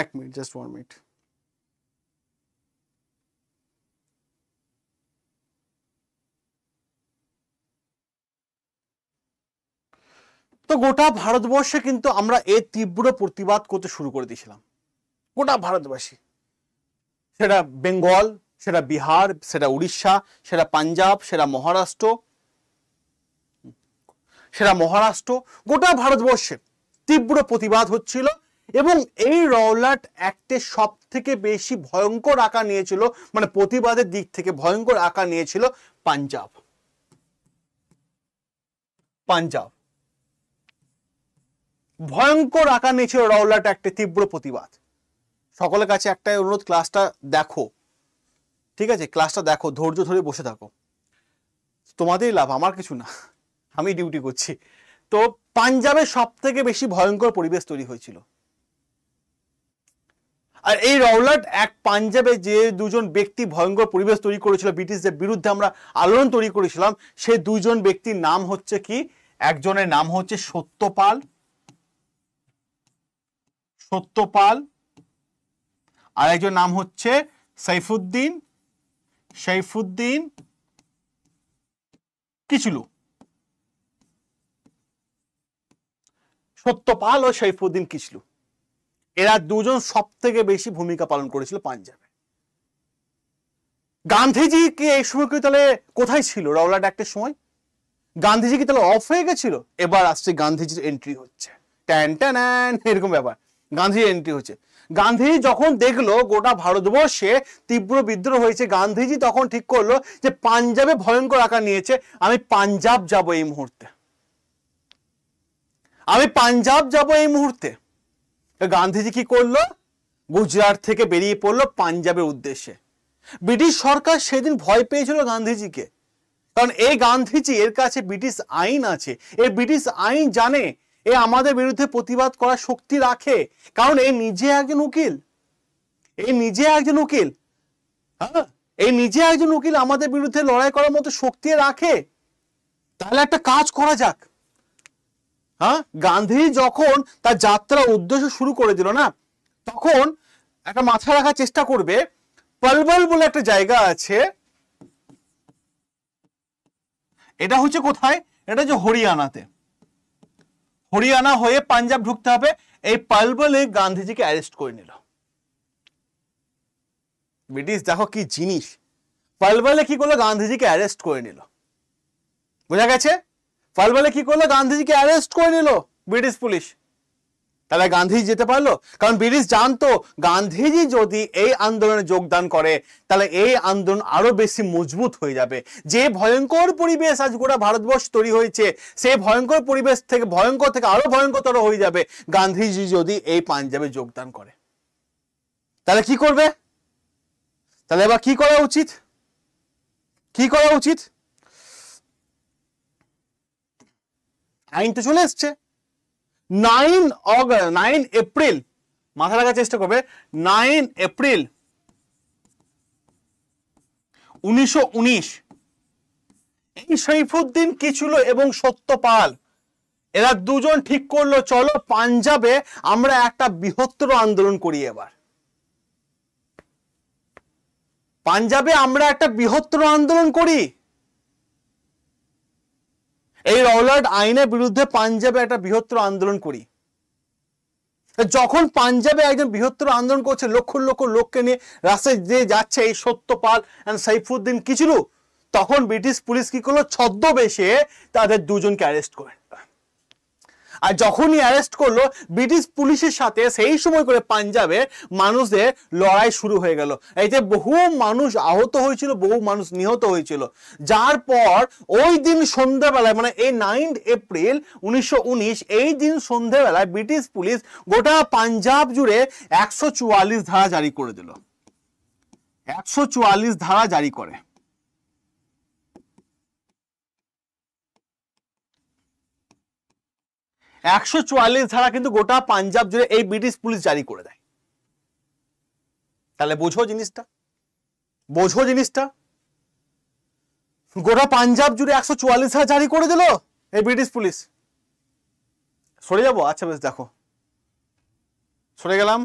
এক মিনিট জাস্ট ওয়ান মিনিট তো গোটা ভারতবর্ষে কিন্তু আমরা এর তীব্র প্রতিবাদ করতে শুরু করে দিয়েছিলাম গোটা ভারতবাসী সেটা বেঙ্গল সেটা বিহার সেটা উড়িষ্যা সেটা পাঞ্জাব সেটা মহারাষ্ট্র সেটা মহারাষ্ট্র গোটা ভারতবর্ষে তীব্র প্রতিবাদ হচ্ছিল এবং এই রওলাট অ্যাক্টে সব থেকে বেশি ভয়ঙ্কর আকার নিয়েছিল মানে প্রতিবাদের দিক থেকে ভয়ঙ্কর আকার নিয়েছিল পাঞ্জাব পাঞ্জাব ভয়ঙ্কর আকার নিয়েছিল রাওলাট একটা তীব্র প্রতিবাদ সকলের কাছে একটাই অনুরোধ ক্লাসটা দেখো ঠিক আছে ক্লাসটা দেখো ধৈর্য ধরে বসে থাকো তোমাদেরই লাভ আমার কিছু না আমি ডিউটি করছি তো পাঞ্জাবে সব থেকে বেশি ভয়ঙ্কর পরিবেশ তৈরি হয়েছিল আর এই রাওলাট এক পাঞ্জাবে যে দুজন ব্যক্তি ভয়ঙ্কর পরিবেশ তৈরি করেছিল ব্রিটিশদের বিরুদ্ধে আমরা আলোড়ন তৈরি করেছিলাম সেই দুজন ব্যক্তির নাম হচ্ছে কি একজনের নাম হচ্ছে সত্যপাল সত্যপাল আর একজন নাম হচ্ছে সাইফুদ্দিন সাইফুদ্দিন কিছু সত্যপাল ও সৈফুদ্দিন কিচলু এরা দুজন সব থেকে বেশি ভূমিকা পালন করেছিল পাঞ্জাবে গান্ধীজি কি এই সময় কি তাহলে কোথায় ছিল রাওলাট একটা সময় গান্ধীজি কি তাহলে অফ হয়ে গেছিল এবার আসছে গান্ধীজির এন্ট্রি হচ্ছে ট্যান ট্যান এরকম ব্যাপার গান্ধী এন্ট্রি হচ্ছে গান্ধীজি যখন দেখলো গোটা ভারতবর্ষে তীব্র বিদ্রোহ হয়েছে গান্ধীজি তখন ঠিক করলো যে পাঞ্জাবে ভয়ঙ্কর আকার নিয়েছে আমি পাঞ্জাব যাব এই মুহূর্তে আমি পাঞ্জাব যাব এই মুহূর্তে গান্ধীজি কি করলো গুজরাট থেকে বেরিয়ে পড়লো পাঞ্জাবের উদ্দেশ্যে ব্রিটিশ সরকার সেদিন ভয় পেয়েছিল গান্ধীজিকে কারণ এই গান্ধীজি এর কাছে ব্রিটিশ আইন আছে এই ব্রিটিশ আইন জানে এ আমাদের বিরুদ্ধে প্রতিবাদ করার শক্তি রাখে কারণ এ নিজে একজন উকিল এ নিজে একজন উকিল হ্যাঁ এই নিজে একজন উকিল আমাদের বিরুদ্ধে লড়াই করার মতো শক্তি রাখে তাহলে একটা কাজ করা যাক হ্যাঁ গান্ধী যখন তার যাত্রা উদ্দেশ্য শুরু করে দিল না তখন একটা মাথা রাখার চেষ্টা করবে পলবল বলে একটা জায়গা আছে এটা হচ্ছে কোথায় এটা হচ্ছে হরিয়ানাতে হরিয়ানা হয়ে পাঞ্জাব ঢুকতে হবে এই পালবলে গান্ধীজিকে অ্যারেস্ট করে নিল ব্রিটিশ দেখো কি জিনিস পালবলে কি করলো গান্ধীজিকে অ্যারেস্ট করে নিল বোঝা গেছে পালবলে কি করলো গান্ধীজিকে অ্যারেস্ট করে নিল ব্রিটিশ পুলিশ তাহলে গান্ধীজি যেতে পারলো কারণ ব্রিটিশ জানতো গান্ধীজি যদি এই আন্দোলনে যোগদান করে তাহলে এই আন্দোলন আরো বেশি মজবুত হয়ে যাবে যে ভয়ঙ্কর পরিবেশ আজ গোটা ভারতবর্ষ তৈরি হয়েছে সে ভয়ঙ্কর পরিবেশ থেকে ভয়ঙ্কর থেকে আরো ভয়ঙ্করতর হয়ে যাবে গান্ধীজি যদি এই পাঞ্জাবে যোগদান করে তাহলে কি করবে তাহলে এবার কি করা উচিত কি করা উচিত আইন তো চলে এসছে নাইন অগস্ট নাইন এপ্রিল মাথা রাখার চেষ্টা করবে নাইন এপ্রিল উনিশশো এই সৈফুদ্দিন কি ছিল এবং সত্যপাল এরা দুজন ঠিক করলো চলো পাঞ্জাবে আমরা একটা বৃহত্তর আন্দোলন করি এবার পাঞ্জাবে আমরা একটা বৃহত্তর আন্দোলন করি এই রওলার্ট আইনের বিরুদ্ধে পাঞ্জাবে একটা বৃহত্তর আন্দোলন করি যখন পাঞ্জাবে একজন বৃহত্তর আন্দোলন করছে লক্ষ লক্ষ লোককে নিয়ে রাস্তায় যে যাচ্ছে এই সত্যপাল অ্যান্ড সাইফুদ্দিন কি ছিল তখন ব্রিটিশ পুলিশ কি করলো ছদ্মবেশে তাদের দুজনকে অ্যারেস্ট করে আর যখনই অ্যারেস্ট করলো ব্রিটিশ পুলিশের সাথে সেই সময় করে পাঞ্জাবে মানুষদের লড়াই শুরু হয়ে গেল এই যে বহু মানুষ আহত হয়েছিল বহু মানুষ নিহত হয়েছিল যার পর ওই দিন সন্ধ্যাবেলায় মানে এই নাইন্থ এপ্রিল উনিশশো এই দিন সন্ধ্যাবেলায় ব্রিটিশ পুলিশ গোটা পাঞ্জাব জুড়ে একশো ধারা জারি করে দিল একশো ধারা জারি করে একশো চুয়াল্লিশ ধারা কিন্তু গোটা পাঞ্জাব জুড়ে এই ব্রিটিশ পুলিশ জারি করে দেয় তাহলে বোঝো জিনিসটা বোঝো জিনিসটা গোটা পাঞ্জাব জুড়ে একশো চুয়াল্লিশ ধারা জারি করে দিল এই ব্রিটিশ পুলিশ সরে যাবো আচ্ছা বেশ দেখো সরে গেলাম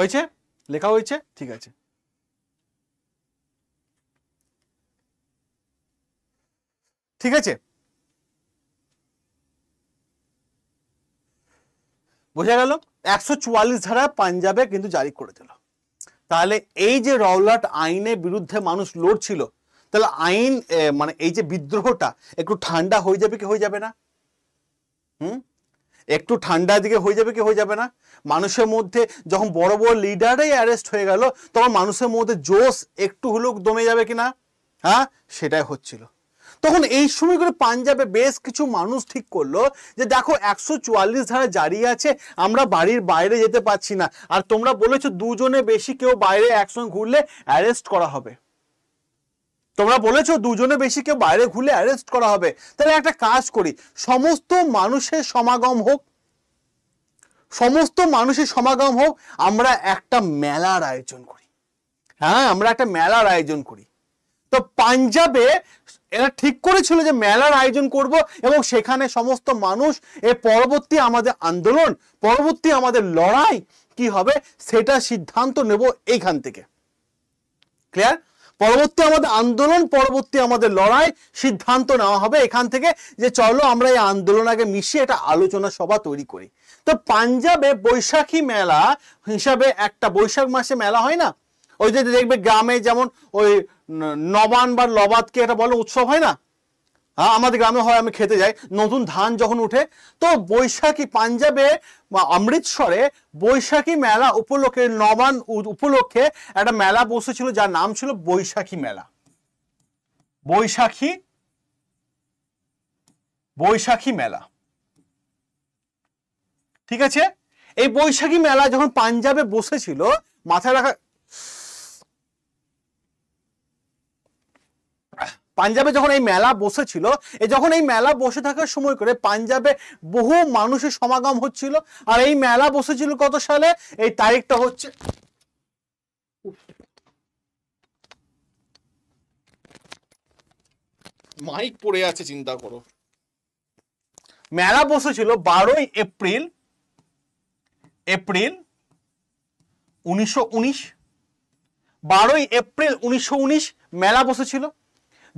হয়েছে লেখা হয়েছে ঠিক আছে ঠিক আছে বোঝা গেল একশো চুয়াল্লিশ ধারা পাঞ্জাবে কিন্তু জারি করে দিল তাহলে এই যে রওলাট আইনের বিরুদ্ধে মানুষ লড়ছিল তাহলে আইন মানে এই যে বিদ্রোহটা একটু ঠান্ডা হয়ে যাবে কি হয়ে যাবে না হুম একটু ঠান্ডা দিকে হয়ে যাবে কি হয়ে যাবে না মানুষের মধ্যে যখন বড় বড় লিডারাই অ্যারেস্ট হয়ে গেল তখন মানুষের মধ্যে জোশ একটু হলেও দমে যাবে কি না হ্যাঁ সেটাই হচ্ছিল তখন এই সময় করে পাঞ্জাবে বেশ কিছু মানুষ ঠিক করলো যে দেখো একশো চুয়াল্লিশ ধারা জারি আছে আমরা বাড়ির বাইরে যেতে পারছি না আর তোমরা বলেছো দুজনে বেশি কেউ বাইরে একসঙ্গে ঘুরলে অ্যারেস্ট করা হবে তোমরা বলেছো দুজনে বেশি কেউ বাইরে ঘুরে অ্যারেস্ট করা হবে তাহলে একটা কাজ করি সমস্ত মানুষের সমাগম হোক সমস্ত মানুষের সমাগম হোক আমরা একটা মেলার আয়োজন করি হ্যাঁ আমরা একটা মেলার আয়োজন করি তো পাঞ্জাবে এরা ঠিক করেছিল যে মেলার আয়োজন করব এবং সেখানে সমস্ত মানুষ এ পরবর্তী আমাদের আন্দোলন পরবর্তী আমাদের লড়াই কি হবে সেটা সিদ্ধান্ত নেব এইখান থেকে ক্লিয়ার পরবর্তী আমাদের আন্দোলন পরবর্তী আমাদের লড়াই সিদ্ধান্ত নেওয়া হবে এখান থেকে যে চলো আমরা এই আন্দোলন আগে মিশিয়ে এটা আলোচনা সভা তৈরি করি তো পাঞ্জাবে বৈশাখী মেলা হিসাবে একটা বৈশাখ মাসে মেলা হয় না ওই যে দেখবে গ্রামে যেমন ওই নবান বা লবাদকে এটা বলে উৎসব হয় না হ্যাঁ আমাদের গ্রামে হয় আমি খেতে যাই নতুন ধান যখন উঠে তো বৈশাখী পাঞ্জাবে অমৃতসরে বৈশাখী মেলা উপলক্ষে নবান উপলক্ষে একটা মেলা বসেছিল যার নাম ছিল বৈশাখী মেলা বৈশাখী বৈশাখী মেলা ঠিক আছে এই বৈশাখী মেলা যখন পাঞ্জাবে বসেছিল মাথায় রাখা পাঞ্জাবে যখন এই মেলা বসেছিল এ যখন এই মেলা বসে থাকার সময় করে পাঞ্জাবে বহু মানুষের সমাগম হচ্ছিল আর এই মেলা বসেছিল কত সালে এই তারিখটা হচ্ছে মাইক পড়ে আছে চিন্তা করো মেলা বসেছিল বারোই এপ্রিল এপ্রিল উনিশশো উনিশ বারোই এপ্রিল উনিশশো উনিশ মেলা বসেছিল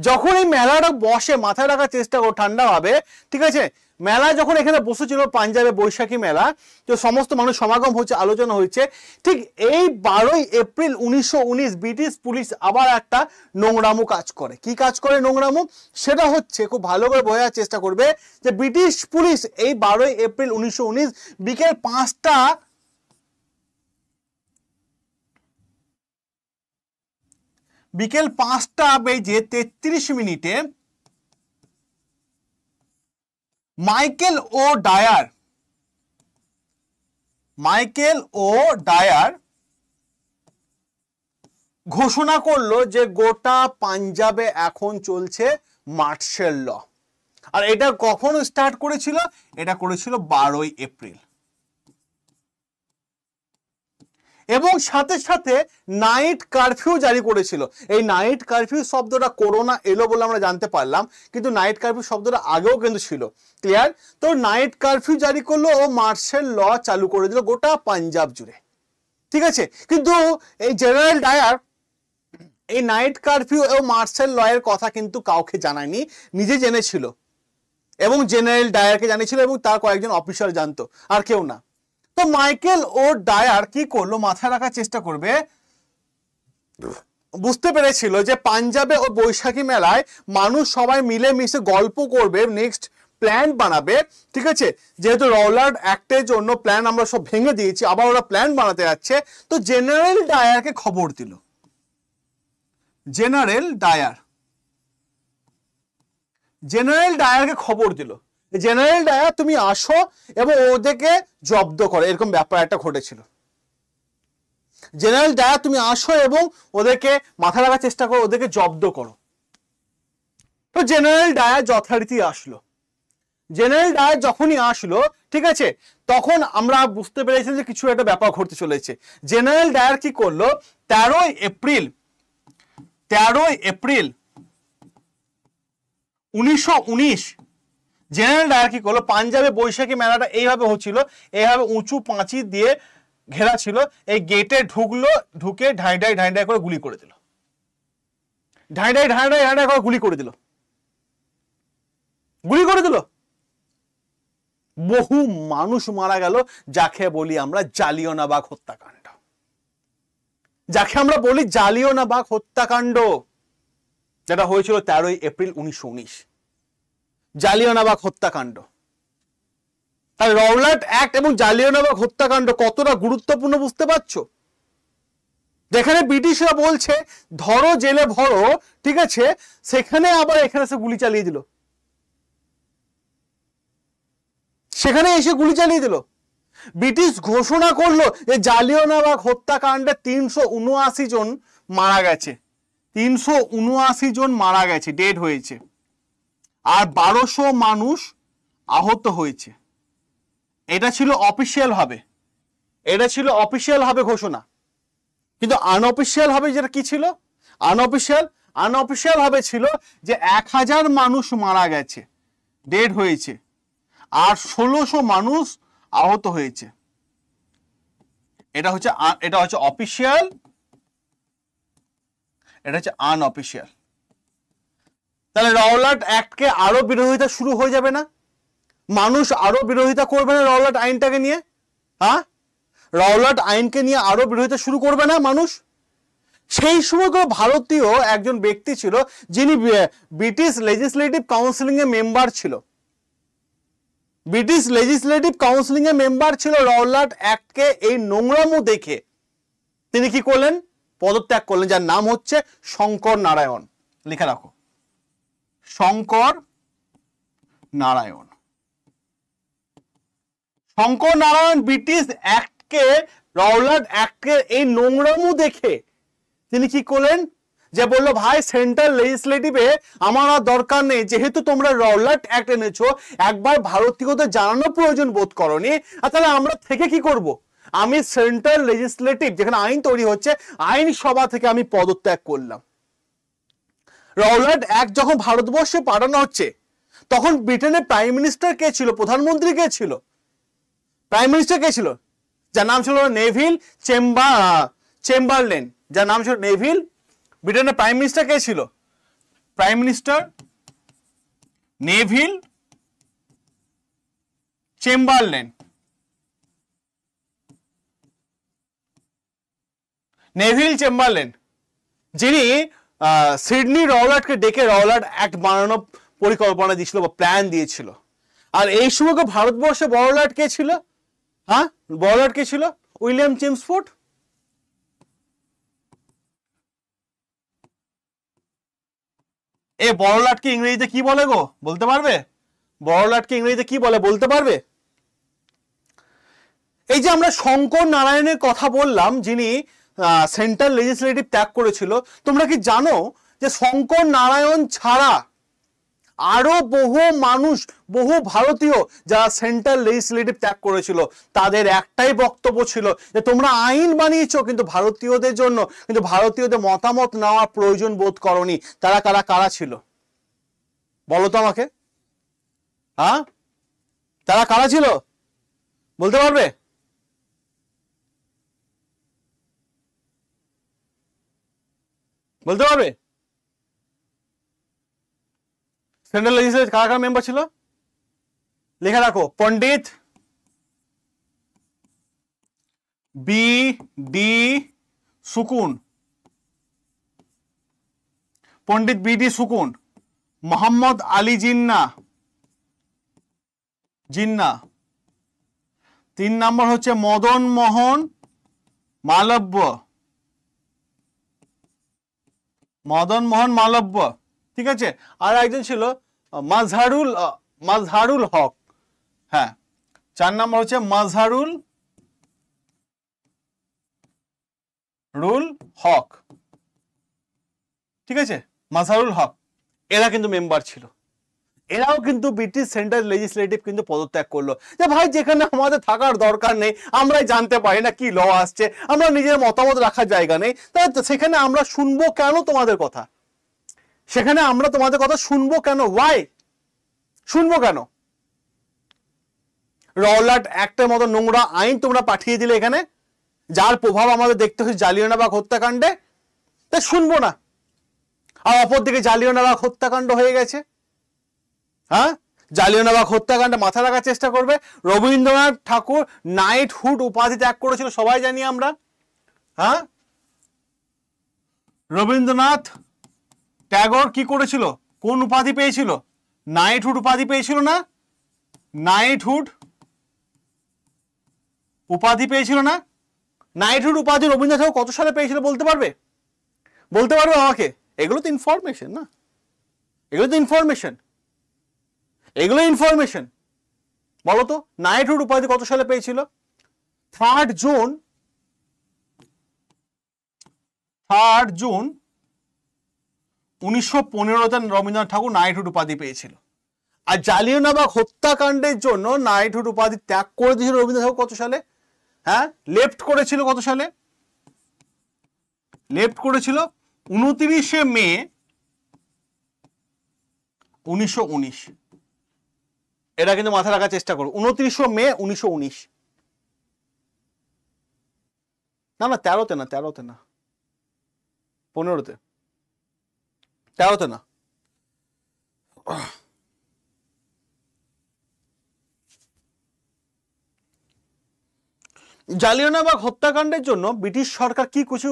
যখন এই মেলাটা বসে মাথায় রাখার চেষ্টা করো ঠান্ডাভাবে ঠিক আছে মেলা যখন এখানে বসেছিল পাঞ্জাবে বৈশাখী মেলা তো সমস্ত মানুষ সমাগম হচ্ছে আলোচনা হয়েছে ঠিক এই বারোই এপ্রিল উনিশশো ব্রিটিশ পুলিশ আবার একটা নোংরামো কাজ করে কি কাজ করে নোংরামো সেটা হচ্ছে খুব ভালো করে বোঝার চেষ্টা করবে যে ব্রিটিশ পুলিশ এই বারোই এপ্রিল উনিশশো বিকেল পাঁচটা বিকেল পাঁচটা বেজে তেত্রিশ মিনিটে Michael O'Dwyer Michael O'Dwyer ঘোষণা করলো যে গোটা পাঞ্জাবে এখন চলছে মার্শাল ল আর এটা কখন স্টার্ট করেছিল এটা করেছিল বারোই এপ্রিল এবং সাথে সাথে নাইট কারফিউ জারি করেছিল এই নাইট কারফিউ শব্দটা করোনা এলো বলে আমরা জানতে পারলাম কিন্তু নাইট কারফিউ শব্দটা আগেও কিন্তু ছিল ক্লিয়ার তো নাইট কারফিউ জারি করলো ও মার্শাল ল চালু করে দিল গোটা পাঞ্জাব জুড়ে ঠিক আছে কিন্তু এই জেনারেল ডায়ার এই নাইট কারফিউ ও মার্শাল লয়ের কথা কিন্তু কাউকে জানায়নি নিজে জেনেছিল এবং জেনারেল ডায়ারকে জানিয়েছিল এবং তার কয়েকজন অফিসার জানতো আর কেউ না তো মাইকেল ও ডায়ার কি করলো মাথায় রাখার চেষ্টা করবে বুঝতে পেরেছিল যে পাঞ্জাবে ও বৈশাখী মেলায় মানুষ সবাই মিলে মিশে গল্প করবে নেক্সট প্ল্যান বানাবে ঠিক আছে যেহেতু রওলার্ড অ্যাক্টের জন্য প্ল্যান আমরা সব ভেঙে দিয়েছি আবার ওরা প্ল্যান বানাতে যাচ্ছে তো জেনারেল ডায়ারকে খবর দিল জেনারেল ডায়ার জেনারেল ডায়ারকে খবর দিল জেনারেল ডায়ার তুমি আসো এবং ওদেরকে জব্দ করো এরকম ব্যাপার একটা ঘটেছিল জেনারেল ডায়ার তুমি আসো এবং ওদেরকে মাথা রাখার চেষ্টা করো ওদেরকে জব্দ করো তো জেনারেল ডায়ার যথারীতি আসলো জেনারেল ডায়ার যখনই আসলো ঠিক আছে তখন আমরা বুঝতে পেরেছি যে কিছু একটা ব্যাপার ঘটতে চলেছে জেনারেল ডায়ার কি করলো তেরোই এপ্রিল তেরোই এপ্রিল উনিশশো উনিশ জেনারেল ডায়ার কি করলো পাঞ্জাবে বৈশাখী মেলাটা এইভাবে হচ্ছিল এইভাবে উঁচু পাঁচি দিয়ে ঘেরা ছিল এই গেটে ঢুকলো ঢুকে ঢাই ঢাই করে গুলি করে দিল ঢাই ঢাই ঢাই করে গুলি করে দিল গুলি করে দিল বহু মানুষ মারা গেল যাকে বলি আমরা জালিয়নাবাগ হত্যাকাণ্ড যাকে আমরা বলি জালিয়নাবাগ হত্যাকাণ্ড যেটা হয়েছিল তেরোই এপ্রিল উনিশশো উনিশ জালিয়ানাবাগ হত্যাকাণ্ড তাহলে রওলাট অ্যাক্ট এবং জালিয়ানাবাগ হত্যাকাণ্ড কতটা গুরুত্বপূর্ণ বুঝতে পারছো যেখানে ব্রিটিশরা বলছে ধরো জেলে ভরো ঠিক আছে সেখানে আবার এখানে সে গুলি চালিয়ে দিল সেখানে এসে গুলি চালিয়ে দিল ব্রিটিশ ঘোষণা করলো যে জালিয়ানাবাগ হত্যাকাণ্ডে তিনশো উনআশি জন মারা গেছে তিনশো উনআশি জন মারা গেছে ডেড হয়েছে আর বারোশো মানুষ আহত হয়েছে এটা ছিল অফিসিয়ালভাবে এটা ছিল অফিসিয়ালভাবে ঘোষণা কিন্তু আনঅফিসিয়ালভাবে যেটা কি ছিল আনঅফিসিয়াল আনঅফিসিয়ালভাবে ছিল যে এক হাজার মানুষ মারা গেছে ডেড হয়েছে আর ষোলোশো মানুষ আহত হয়েছে এটা হচ্ছে এটা হচ্ছে অফিসিয়াল এটা হচ্ছে আনঅফিসিয়াল তাহলে রওলাট অ্যাক্টকে আরও বিরোধিতা শুরু হয়ে যাবে না মানুষ আরও বিরোধিতা করবে না রওলাট আইনটাকে নিয়ে হ্যাঁ রওলাট আইনকে নিয়ে আরও বিরোধিতা শুরু করবে না মানুষ সেই সময় ভারতীয় একজন ব্যক্তি ছিল যিনি ব্রিটিশ লেজিসলেটিভ কাউন্সিলিং মেম্বার ছিল ব্রিটিশ লেজিসলেটিভ কাউন্সিলিং মেম্বার ছিল রওলাট অ্যাক্টকে এই নোংরামো দেখে তিনি কি করলেন পদত্যাগ করলেন যার নাম হচ্ছে শঙ্কর নারায়ণ লিখে রাখো শঙ্কর নারায়ণ শঙ্কর নারায়ণ ব্রিটিশ অ্যাক্টকে রওলাট অ্যাক্টের এই নোংরামু দেখে তিনি কি করলেন যে বলল ভাই সেন্ট্রাল লেজিসলেটিভে আমার আর দরকার নেই যেহেতু তোমরা রওলাট অ্যাক্ট এনেছো একবার ভারতীয়দের জানানো প্রয়োজন বোধ করনি আর তাহলে আমরা থেকে কি করব। আমি সেন্ট্রাল লেজিসলেটিভ যেখানে আইন তৈরি হচ্ছে আইন সভা থেকে আমি পদত্যাগ করলাম রওলাট এক যখন ভারতবর্ষে পাঠানো হচ্ছে তখন ব্রিটেনের প্রাইম মিনিস্টার কে ছিল প্রধানমন্ত্রী কে ছিল প্রাইম মিনিস্টার কে ছিল যার নাম ছিল নেভিল চেম্বার চেম্বারলেন যার নাম ছিল নেভিল ব্রিটেনের প্রাইম মিনিস্টার কে ছিল prime minister Neville Chamberlain Neville Chamberlain যিনি সিডনি রওলাটকে ডেকে রওলাট অ্যাক্ট বানানো পরিকল্পনা দিয়েছিল বা প্ল্যান দিয়েছিল আর এই সময় ভারতবর্ষে বড়লাট কে ছিল হ্যাঁ বড়লাট কে ছিল উইলিয়াম চেমসফোর্ড এ বড়লাটকে ইংরেজিতে কি বলে গো বলতে পারবে বড়লাটকে ইংরেজিতে কি বলে বলতে পারবে এই যে আমরা শঙ্কর নারায়ণের কথা বললাম যিনি সেন্ট্রাল লেজিসলেটিভ ত্যাগ করেছিল তোমরা কি জানো যে শঙ্কর নারায়ণ ছাড়া আরও বহু মানুষ বহু ভারতীয় যারা সেন্ট্রাল লেজিসলেটিভ ত্যাগ করেছিল তাদের একটাই বক্তব্য ছিল যে তোমরা আইন বানিয়েছ কিন্তু ভারতীয়দের জন্য কিন্তু ভারতীয়দের মতামত নেওয়ার প্রয়োজন বোধ করনি তারা কারা কারা ছিল বলো তো আমাকে হ্যাঁ তারা কারা ছিল বলতে পারবে বলতে পারবে সেন্ট্রাল লেজিসলেচার কারা কারা মেম্বার ছিল লেখা রাখো Pandit B D Shukul Pandit B D Shukul Mohammad Ali Jinnah Jinnah তিন নম্বর হচ্ছে মদন মোহন মালব্য মদন মোহন মালব্য ঠিক আছে আর একজন ছিল মাজহারুল মাঝহারুল হক হ্যাঁ চার নম্বর হচ্ছে মাঝারুল রুল হক ঠিক আছে মাঝহারুল হক এরা কিন্তু মেম্বার ছিল এরাও কিন্তু ব্রিটিশ সেন্ট্রাল লেজিসলেটিভ কিন্তু পদত্যাগ করলো যে ভাই যেখানে আমাদের থাকার দরকার নেই আমরাই জানতে পারি না কি ল আসছে আমরা নিজের মতামত রাখার জায়গা নেই তাই সেখানে আমরা শুনবো কেন তোমাদের কথা সেখানে আমরা তোমাদের কথা শুনবো কেন ওয়াই শুনবো কেন রওলাট অ্যাক্টের মতো নোংরা আইন তোমরা পাঠিয়ে দিলে এখানে যার প্রভাব আমাদের দেখতে হচ্ছে জালিয়ানাবাগ হত্যাকাণ্ডে তা শুনবো না আর অপরদিকে জালিয়ানাবাগ হত্যাকাণ্ড হয়ে গেছে হ্যাঁ জালিয়ানবাগ হত্যাকাণ্ডে মাথা রাখার চেষ্টা করবে রবীন্দ্রনাথ ঠাকুর নাইটহুড উপাধি ত্যাগ করেছিল সবাই জানি আমরা হ্যাঁ রবীন্দ্রনাথ ট্যাগর কি করেছিল কোন উপাধি পেয়েছিল নাইটহুড উপাধি পেয়েছিল না নাইটহুড উপাধি পেয়েছিল না নাইটহুড উপাধি রবীন্দ্রনাথ ঠাকুর কত সালে পেয়েছিল বলতে পারবে বলতে পারবে আমাকে এগুলো তো ইনফরমেশন না এগুলো তো ইনফরমেশন এগুলো ইনফরমেশন বলো তো নাইটহুড উপাধি কত সালে পেয়েছিল থার্ড জুন থার্ড জুন উনিশশো পনেরোতে রবীন্দ্রনাথ ঠাকুর নাইটহুড উপাধি পেয়েছিল আর জালিয়ানাবাগ হত্যাকাণ্ডের জন্য নাইটহুড উপাধি ত্যাগ করে দিয়েছিল রবীন্দ্রনাথ ঠাকুর কত সালে হ্যাঁ লেফট করেছিল কত সালে লেফট করেছিল উনত্রিশে মে উনিশশো এটা কিন্তু মাথায় রাখার চেষ্টা করো উনত্রিশশো মে উনিশশো উনিশ না না তেরোতে না তেরোতে না পনেরোতে তেরোতে না জালিয়ানাবাগ হত্যাকাণ্ডের জন্য ব্রিটিশ সরকার কি কিছু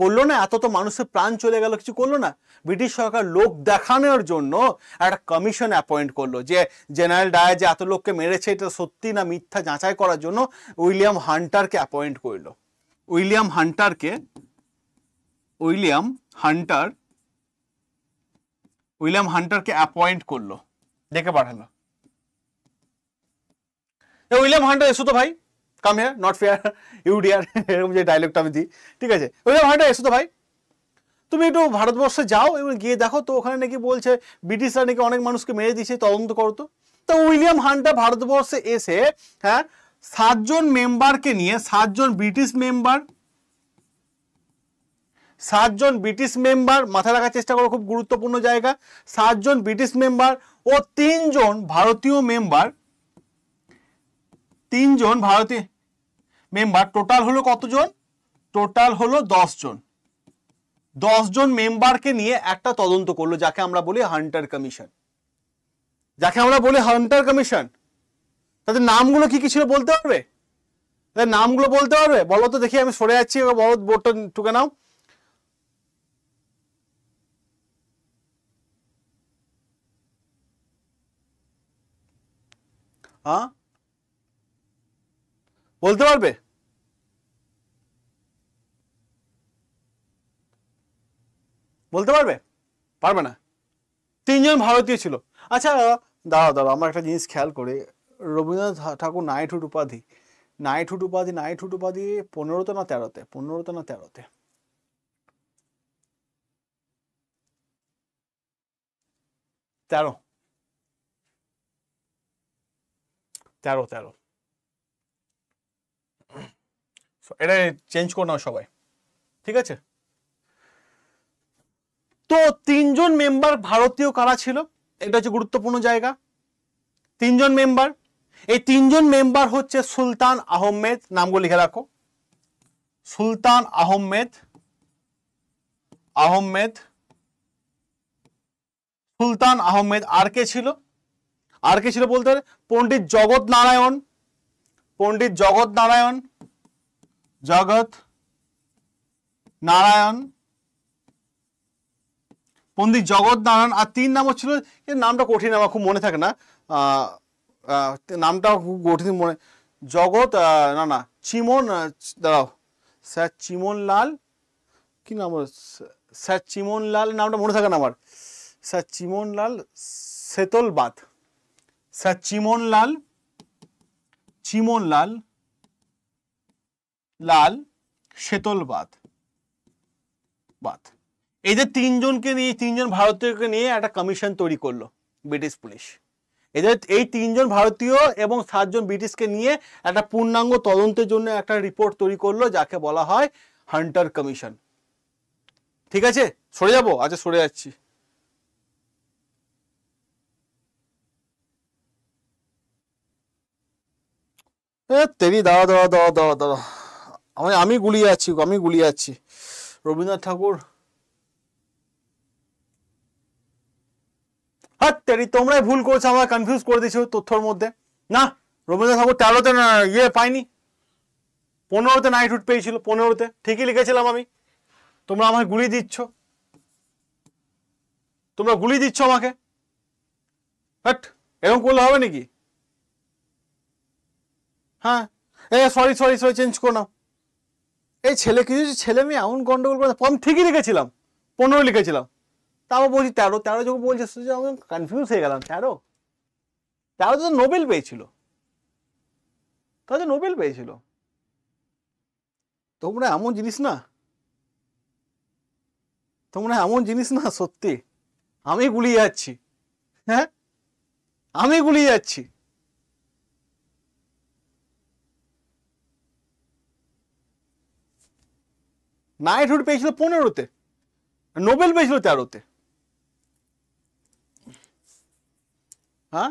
করলো না এত তো মানুষের প্রাণ চলে গেল কিছু করলো না ব্রিটিশ সরকার লোক দেখানোর জন্য একটা কমিশন অ্যাপয়েন্ট করলো যে জেনারেল ডায়ার যে এত লোককে মেরেছে এটা সত্যি না মিথ্যা যাচাই করার জন্য উইলিয়াম হান্টারকে অ্যাপয়েন্ট করলো উইলিয়াম হান্টারকে উইলিয়াম হান্টার উইলিয়াম হান্টারকে অ্যাপয়েন্ট করলো ডেকে পাঠালো উইলিয়াম হান্টার এসো তো ভাই come here not fair you dear এরকম যে ডায়লগটা আমি দিই ঠিক আছে ওই হয়টা এসো তো ভাই তুমি একটু ভারতবর্ষে যাও এবং গিয়ে দেখো তো ওখানে নাকি বলছে ব্রিটিশরা নাকি অনেক মানুষকে মেরে দিয়েছে তদন্ত করো তো উইলিয়াম হান্টা ভারতবর্ষে এসে হ্যাঁ সাতজন মেম্বারকে নিয়ে সাতজন ব্রিটিশ মেম্বার সাতজন ব্রিটিশ মেম্বার মাথায় রাখার চেষ্টা করো খুব গুরুত্বপূর্ণ জায়গা সাতজন ব্রিটিশ মেম্বার ও তিনজন ভারতীয় মেম্বার তিনজন ভারতীয় মেম্বার টোটাল হলো কতজন টোটাল হলো দশজন জন মেম্বারকে নিয়ে একটা তদন্ত করলো যাকে আমরা বলি হান্টার কমিশন যাকে আমরা বলি হান্টার কমিশন তাদের নামগুলো কি কি ছিল বলতে পারবে তাদের নামগুলো বলতে পারবে বলো তো দেখি আমি সরে যাচ্ছি বড় বোর্ডটা ঢুকে নাও হ্যাঁ বলতে পারবে বলতে পারবে পারবে না তিনজন ভারতীয় ছিল আচ্ছা দাঁড়াও দাঁড়াও আমার একটা জিনিস খেয়াল করে রবীন্দ্রনাথ ঠাকুর নাইটহুড উপাধি নাইটহুড উপাধি নাইটহুড উপাধি পনেরোতে না তেরোতে পনেরোতে না তেরোতে তেরো তেরো তেরো এটা চেঞ্জ করে নাও সবাই ঠিক আছে তো তিনজন মেম্বার ভারতীয় কারা ছিল এটা হচ্ছে গুরুত্বপূর্ণ জায়গা তিনজন মেম্বার এই তিনজন মেম্বার হচ্ছে সুলতান আহমেদ নামগুলো লিখে রাখো সুলতান আহমেদ আহমেদ সুলতান আহমেদ আর কে ছিল আর কে ছিল বলতে পণ্ডিত জগৎ নারায়ণ পণ্ডিত জগৎ নারায়ণ জগৎ নারায়ণ পন্ডিত জগৎ নারায়ণ আর তিন নাম হচ্ছিল নামটা কঠিন আমার খুব মনে থাকে না নামটা খুব কঠিন মনে জগৎ না না চিমন দাঁড়াও স্যার চিমন লাল কি নাম স্যার চিমন লাল নামটা মনে থাকে না আমার sir Chiman Lal Setalvad sir Chiman Lal Chiman Lal Lal Setalvad বাদ এই যে তিনজনকে নিয়ে তিনজন ভারতীয়কে নিয়ে একটা কমিশন তৈরি করলো ব্রিটিশ পুলিশ এদের এই তিনজন ভারতীয় এবং সাতজন ব্রিটিশকে নিয়ে একটা পূর্ণাঙ্গ তদন্তের জন্য একটা রিপোর্ট তৈরি করলো যাকে বলা হয় হান্টার কমিশন ঠিক আছে সরে যাবো আচ্ছা সরে যাচ্ছি তেরি দাওয়া দাওয়া দাওয়া দাওয়া দাওয়া আমি আমি গুলিয়ে যাচ্ছি আমি গুলিয়ে যাচ্ছি রবীন্দ্রনাথ ঠাকুর হাত তোমরাই ভুল করছো আমরা কনফিউজ করে দিয়েছো তথ্যর মধ্যে না রবীন্দ্রনাথ ঠাকুর তেরোতে না ইয়ে পাইনি পনেরোতে নাইট হুট পেয়েছিল পনেরোতে ঠিকই লিখেছিলাম আমি তোমরা আমাকে গুলি দিচ্ছ তোমরা গুলি দিচ্ছ আমাকে বাট এরকম করলে হবে নাকি হ্যাঁ এ সরি সরি সরি চেঞ্জ করো এই ছেলে কিছু ছেলে মেয়ে এমন গন্ডগোল করে আমি ঠিকই লিখেছিলাম পনেরো লিখেছিলাম তারপর বলছি তেরো তেরো যখন বলছে আমি কনফিউজ হয়ে গেলাম তেরো তেরো তো নোবেল পেয়েছিল তাহলে নোবেল পেয়েছিল তোমরা এমন জিনিস না তোমরা এমন জিনিস না সত্যি আমি গুলিয়ে যাচ্ছি হ্যাঁ আমি গুলিয়ে যাচ্ছি নাইটহুড পেয়েছিল পনেরোতে নোবেল পেয়েছিল তেরোতে হ্যাঁ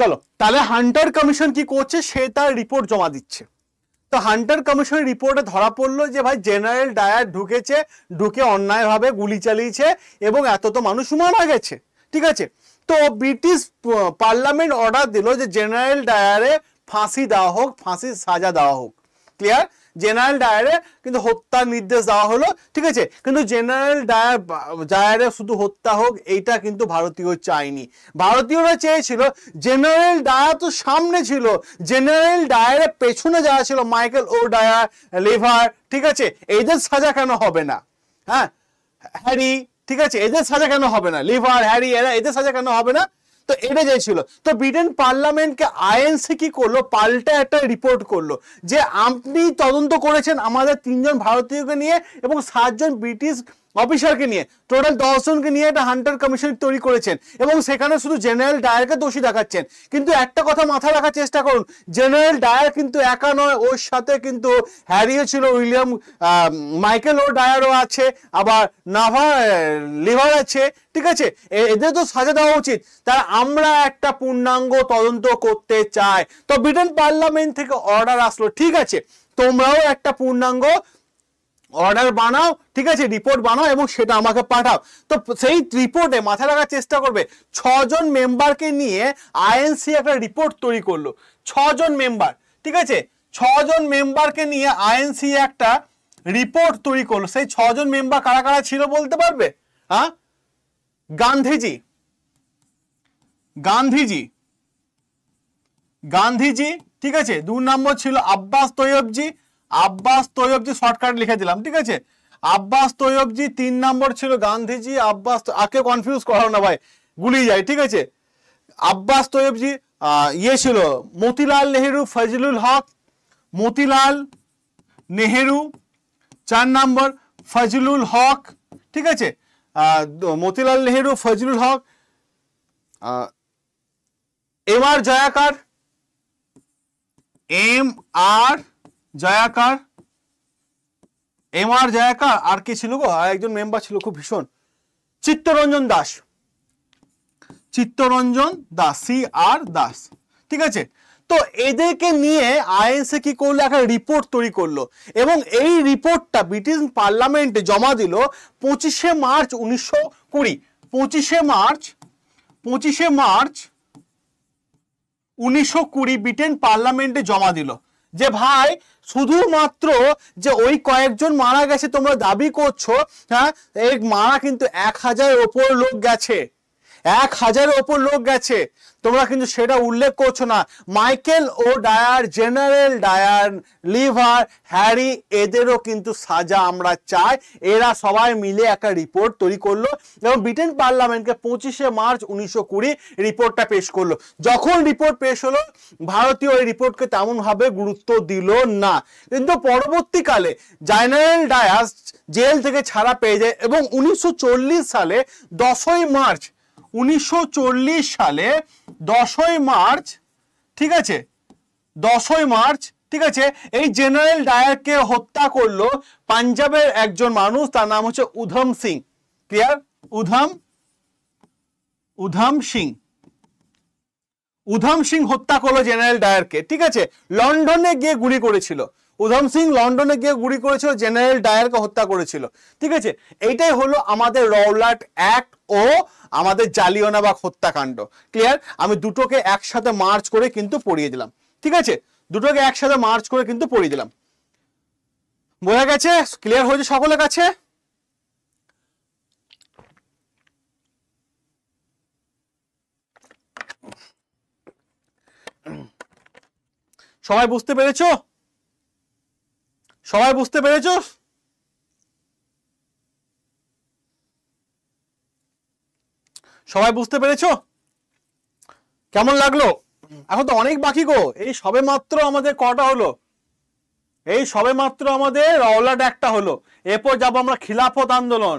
চলো তাহলে হান্টার কমিশন কি করছে সে তার রিপোর্ট জমা দিচ্ছে তো হান্টার কমিশনের রিপোর্টে ধরা পড়লো যে ভাই জেনারেল ডায়ার ঢুকেছে ঢুকে অন্যায়ভাবে গুলি চালিয়েছে এবং এত তো মানুষ মারা গেছে ঠিক আছে তো ব্রিটিশ পার্লামেন্ট অর্ডার দিল যে জেনারেল ডায়ারে ফাঁসি দেওয়া হোক ফাঁসির সাজা দেওয়া হোক ক্লিয়ার জেনারেল ডায়ারে কিন্তু হত্যার নির্দেশ দেওয়া হলো ঠিক আছে কিন্তু জেনারেল ডায়ার ডায়ারে শুধু হত্যা হোক এইটা কিন্তু ভারতীয় চায়নি ভারতীয়রা চেয়েছিল জেনারেল ডায়ার তো সামনে ছিল জেনারেল ডায়ারের পেছনে যাওয়া ছিল মাইকেল ও ডায়ার লেভার ঠিক আছে এদের সাজা কেন হবে না হ্যাঁ হ্যারি ঠিক আছে এদের সাজা কেন হবে না লিভার হ্যারি এরা এদের সাজা কেন হবে না তো এড়ে যাইছিল তো ব্রিটেন পার্লামেন্টকে আইএনসি কি করলো পাল্টা একটা রিপোর্ট করলো যে আপনি তদন্ত করেছেন আমাদের তিনজন ভারতীয়কে নিয়ে এবং সাতজন ব্রিটিশ অফিসারকে নিয়ে টোটাল দশজনকে নিয়ে একটা হান্টার কমিশন তৈরি করেছেন এবং সেখানে শুধু জেনারেল ডায়ারকে দোষী দেখাচ্ছেন কিন্তু একটা কথা মাথায় রাখার চেষ্টা করুন জেনারেল ডায়ার কিন্তু একা নয় ওর সাথে কিন্তু হ্যারিও ছিল উইলিয়াম মাইকেল ও ডায়ারও আছে আবার নাভা লিভার আছে ঠিক আছে এদের তো সাজা দেওয়া উচিত তার আমরা একটা পূর্ণাঙ্গ তদন্ত করতে চাই তো ব্রিটেন পার্লামেন্ট থেকে অর্ডার আসলো ঠিক আছে তোমরাও একটা পূর্ণাঙ্গ অর্ডার বানাও ঠিক আছে রিপোর্ট বানাও এবং সেটা আমাকে পাঠাও তো সেই রিপোর্টে মাথায় রাখার চেষ্টা করবে ছজন মেম্বারকে নিয়ে আইএনসি একটা রিপোর্ট তৈরি করলো ছজন মেম্বার ঠিক আছে ছজন মেম্বারকে নিয়ে আইএনসি একটা রিপোর্ট তৈরি করলো সেই ছজন মেম্বার কারা কারা ছিল বলতে পারবে হ্যাঁ গান্ধীজি গান্ধীজি গান্ধীজি ঠিক আছে দু নম্বর ছিল আব্বাস তৈয়বজি আব্বাস তৈয়বজি শর্টকাট লিখে দিলাম ঠিক আছে আব্বাস তৈয়বজি তিন নম্বর ছিল গান্ধীজি আব্বাস আকে কনফিউজ করো না ভাই গুলিয়ে যায় ঠিক আছে আব্বাস তৈয়বজি ইয়ে ছিল মতিলাল নেহেরু ফজলুল হক মতিলাল নেহেরু চার নম্বর ফজলুল হক ঠিক আছে Motilal Nehru Fazlul Huq M R Jayakar M R Jayakar M R Jayakar আর কে ছিল গো আর একজন মেম্বার ছিল খুব ভীষণ চিত্তরঞ্জন দাস চিত্তরঞ্জন দাস সি আর দাস ঠিক আছে তো এদেরকে নিয়ে আইএনসি কি করলো একটা রিপোর্ট তৈরি করলো এবং এই রিপোর্টটা ব্রিটিশ পার্লামেন্টে জমা দিল পঁচিশে মার্চ উনিশশো কুড়ি পঁচিশে মার্চ পঁচিশে মার্চ উনিশশো কুড়ি ব্রিটেন পার্লামেন্টে জমা দিল যে ভাই শুধুমাত্র যে ওই কয়েকজন মারা গেছে তোমরা দাবি করছো হ্যাঁ এই মারা কিন্তু এক হাজার ওপর লোক গেছে এক হাজারের ওপর লোক গেছে তোমরা কিন্তু সেটা উল্লেখ করছো না Michael O'Dwyer general Dyer লিভার হ্যারি এদেরও কিন্তু সাজা আমরা চাই এরা সবাই মিলে একটা রিপোর্ট তৈরি করলো এবং ব্রিটেন পার্লামেন্টকে পঁচিশে মার্চ উনিশশো কুড়ি রিপোর্টটা পেশ করলো যখন রিপোর্ট পেশ হলো ভারতীয় এই রিপোর্টকে তেমনভাবে গুরুত্ব দিল না কিন্তু পরবর্তীকালে জেনারেল ডায়াস জেল থেকে ছাড়া পেয়ে যায় এবং উনিশশো সালে দশই মার্চ উনিশশো সালে দশই মার্চ ঠিক আছে দশই মার্চ ঠিক আছে এই জেনারেল ডায়ারকে হত্যা করলো পাঞ্জাবের একজন মানুষ তার নাম হচ্ছে উধম সিং ক্লিয়ার উধম উধম সিং উধম সিং হত্যা করলো জেনারেল ডায়ারকে ঠিক আছে লন্ডনে গিয়ে গুলি করেছিল উধম সিং লন্ডনে গিয়ে গুলি করেছিল জেনারেল ডায়ারকে হত্যা করেছিল ঠিক আছে এইটাই হলো আমাদের রওলাট অ্যাক্ট ও আমাদের জালিয়নাবাগ হত্যাকাণ্ড ক্লিয়ার আমি দুটোকে একসাথে মার্চ করে কিন্তু পড়িয়ে দিলাম ঠিক আছে দুটোকে একসাথে মার্চ করে কিন্তু পড়িয়ে দিলাম বোঝা গেছে ক্লিয়ার হয়েছে সকলের কাছে সবাই বুঝতে পেরেছো সবাই বুঝতে পেরেছ সবাই বুঝতে পেরেছ কেমন লাগলো এখন তো অনেক বাকি গো এই সবে মাত্র আমাদের কটা হলো এই সবে মাত্র আমাদের রওলা একটা হলো এরপর যাব আমরা খিলাফত আন্দোলন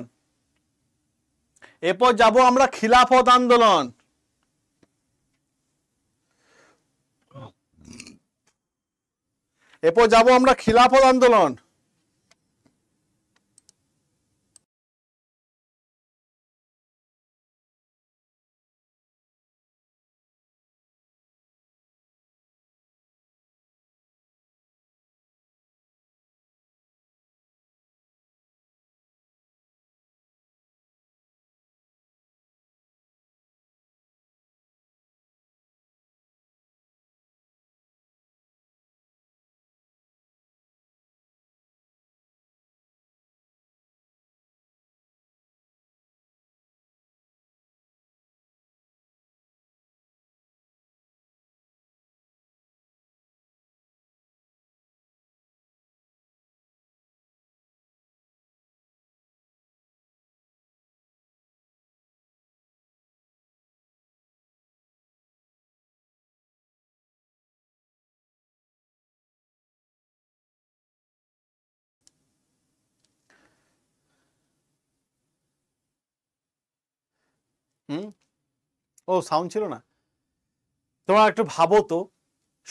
এরপর যাব আমরা খিলাফত আন্দোলন এরপর যাব আমরা খিলাফত আন্দোলন হুম ও সাউন্ড ছিল না তোমরা একটু ভাবো তো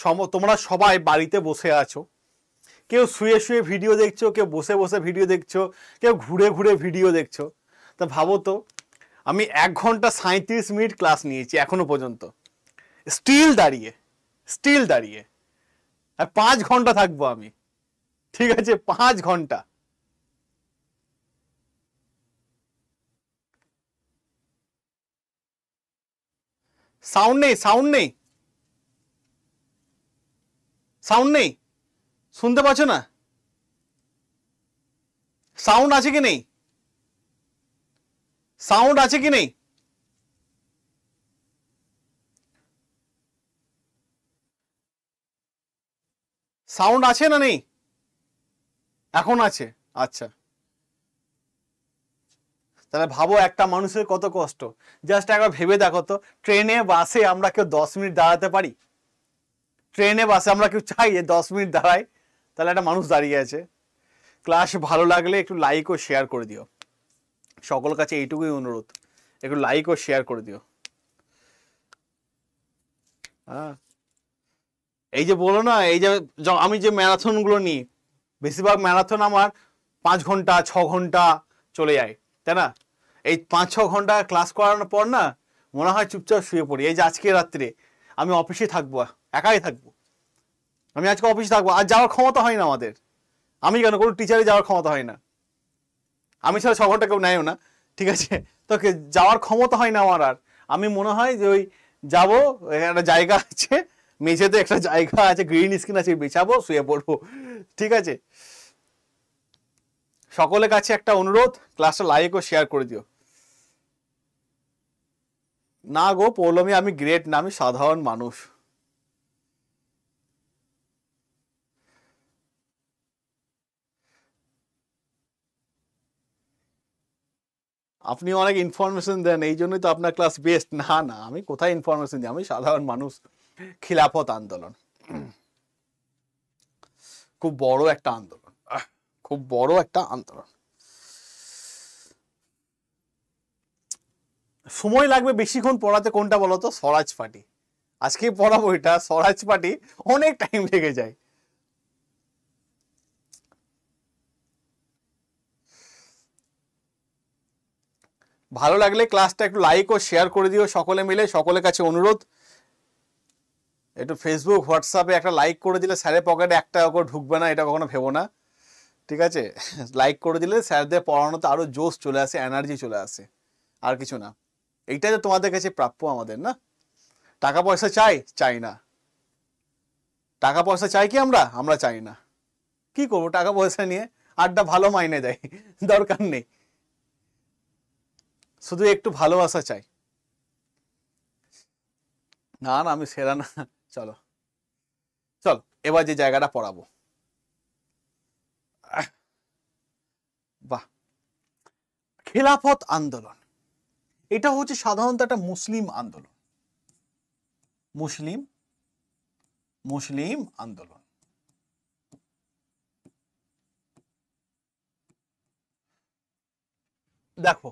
সম তোমরা সবাই বাড়িতে বসে আছো কেউ শুয়ে শুয়ে ভিডিও দেখছো কেউ বসে বসে ভিডিও দেখছো কেউ ঘুরে ঘুরে ভিডিও দেখছো তা ভাবো তো আমি এক ঘন্টা সাঁত্রিশ মিনিট ক্লাস নিয়েছি এখনো পর্যন্ত স্টিল দাঁড়িয়ে স্টিল দাঁড়িয়ে আর পাঁচ ঘন্টা থাকবো আমি ঠিক আছে পাঁচ ঘন্টা সাউন্ড নেই সাউন্ড নেই সাউন্ড নেই শুনতে পাচ্ছ না সাউন্ড আছে কি নেই সাউন্ড আছে কি নেই সাউন্ড আছে না নেই এখন আছে আচ্ছা তাহলে ভাবো একটা মানুষের কত কষ্ট জাস্ট একবার ভেবে দেখো তো ট্রেনে বাসে আমরা কেউ দশ মিনিট দাঁড়াতে পারি ট্রেনে বাসে আমরা কেউ চাই যে দশ মিনিট দাঁড়াই তাহলে একটা মানুষ দাঁড়িয়ে আছে ক্লাস ভালো লাগলে একটু লাইক ও শেয়ার করে দিও সকল কাছে এইটুকুই অনুরোধ একটু লাইক ও শেয়ার করে দিও হ্যাঁ এই যে বলো না এই যে আমি যে ম্যারাথনগুলো নিই বেশিরভাগ ম্যারাথন আমার পাঁচ ঘন্টা ছ ঘন্টা চলে যায় তাই না এই পাঁচ ছ ঘন্টা ক্লাস করানোর পর না মনে হয় চুপচাপ শুয়ে পড়ি এই যে আজকে রাত্রে আমি অফিসে থাকবো একাই থাকবো আমি আজকে অফিসে থাকবো আর যাওয়ার ক্ষমতা হয় না আমাদের আমি কেন কোনো টিচারে যাওয়ার ক্ষমতা হয় না আমি ছাড়া ছ ঘন্টা কেউ নেয়ও না ঠিক আছে তোকে যাওয়ার ক্ষমতা হয় না আমার আর আমি মনে হয় যে ওই যাবো একটা জায়গা আছে মেঝেতে একটা জায়গা আছে গ্রিন স্ক্রিন আছে বেছাবো শুয়ে পড়বো ঠিক আছে সকলের কাছে একটা অনুরোধ ক্লাসটা লাইক ও শেয়ার করে দিও না গো পৌলমি আমি গ্রেট না আমি সাধারণ মানুষ আপনি অনেক ইনফরমেশন দেন এই জন্যই তো আপনার ক্লাস বেস্ট না না আমি কোথায় ইনফরমেশন দিই আমি সাধারণ মানুষ খিলাফত আন্দোলন খুব বড় একটা আন্দোলন খুব বড় একটা আন্দোলন সময় লাগবে বেশিক্ষণ পড়াতে কোনটা বলো তো স্বরাজ পার্টি আজকে পড়াবো এটা স্বরাজ পার্টি অনেক টাইম লেগে যায় ভালো লাগলে ক্লাসটা একটু লাইক ও শেয়ার করে দিও সকলে মিলে সকলের কাছে অনুরোধ একটু ফেসবুক হোয়াটসঅ্যাপে একটা লাইক করে দিলে স্যারের পকেটে একটা ওপর ঢুকবে না এটা কখনো ভেবো না ঠিক আছে লাইক করে দিলে স্যারদের পড়ানোতে আরও জোশ চলে আসে এনার্জি চলে আসে আর কিছু না এইটাই তো তোমাদের কাছে প্রাপ্য আমাদের না টাকা পয়সা চাই চাই না টাকা পয়সা চাই কি আমরা আমরা চাই না কি করবো টাকা পয়সা নিয়ে আড্ডা ভালো মাইনে দেয় দরকার নেই শুধু একটু ভালোবাসা চাই না না আমি সেরা না চলো চল এবার যে জায়গাটা পড়াবো খেলাফত আন্দোলন এটা হচ্ছে সাধারণত একটা মুসলিম আন্দোলন মুসলিম মুসলিম আন্দোলন দেখো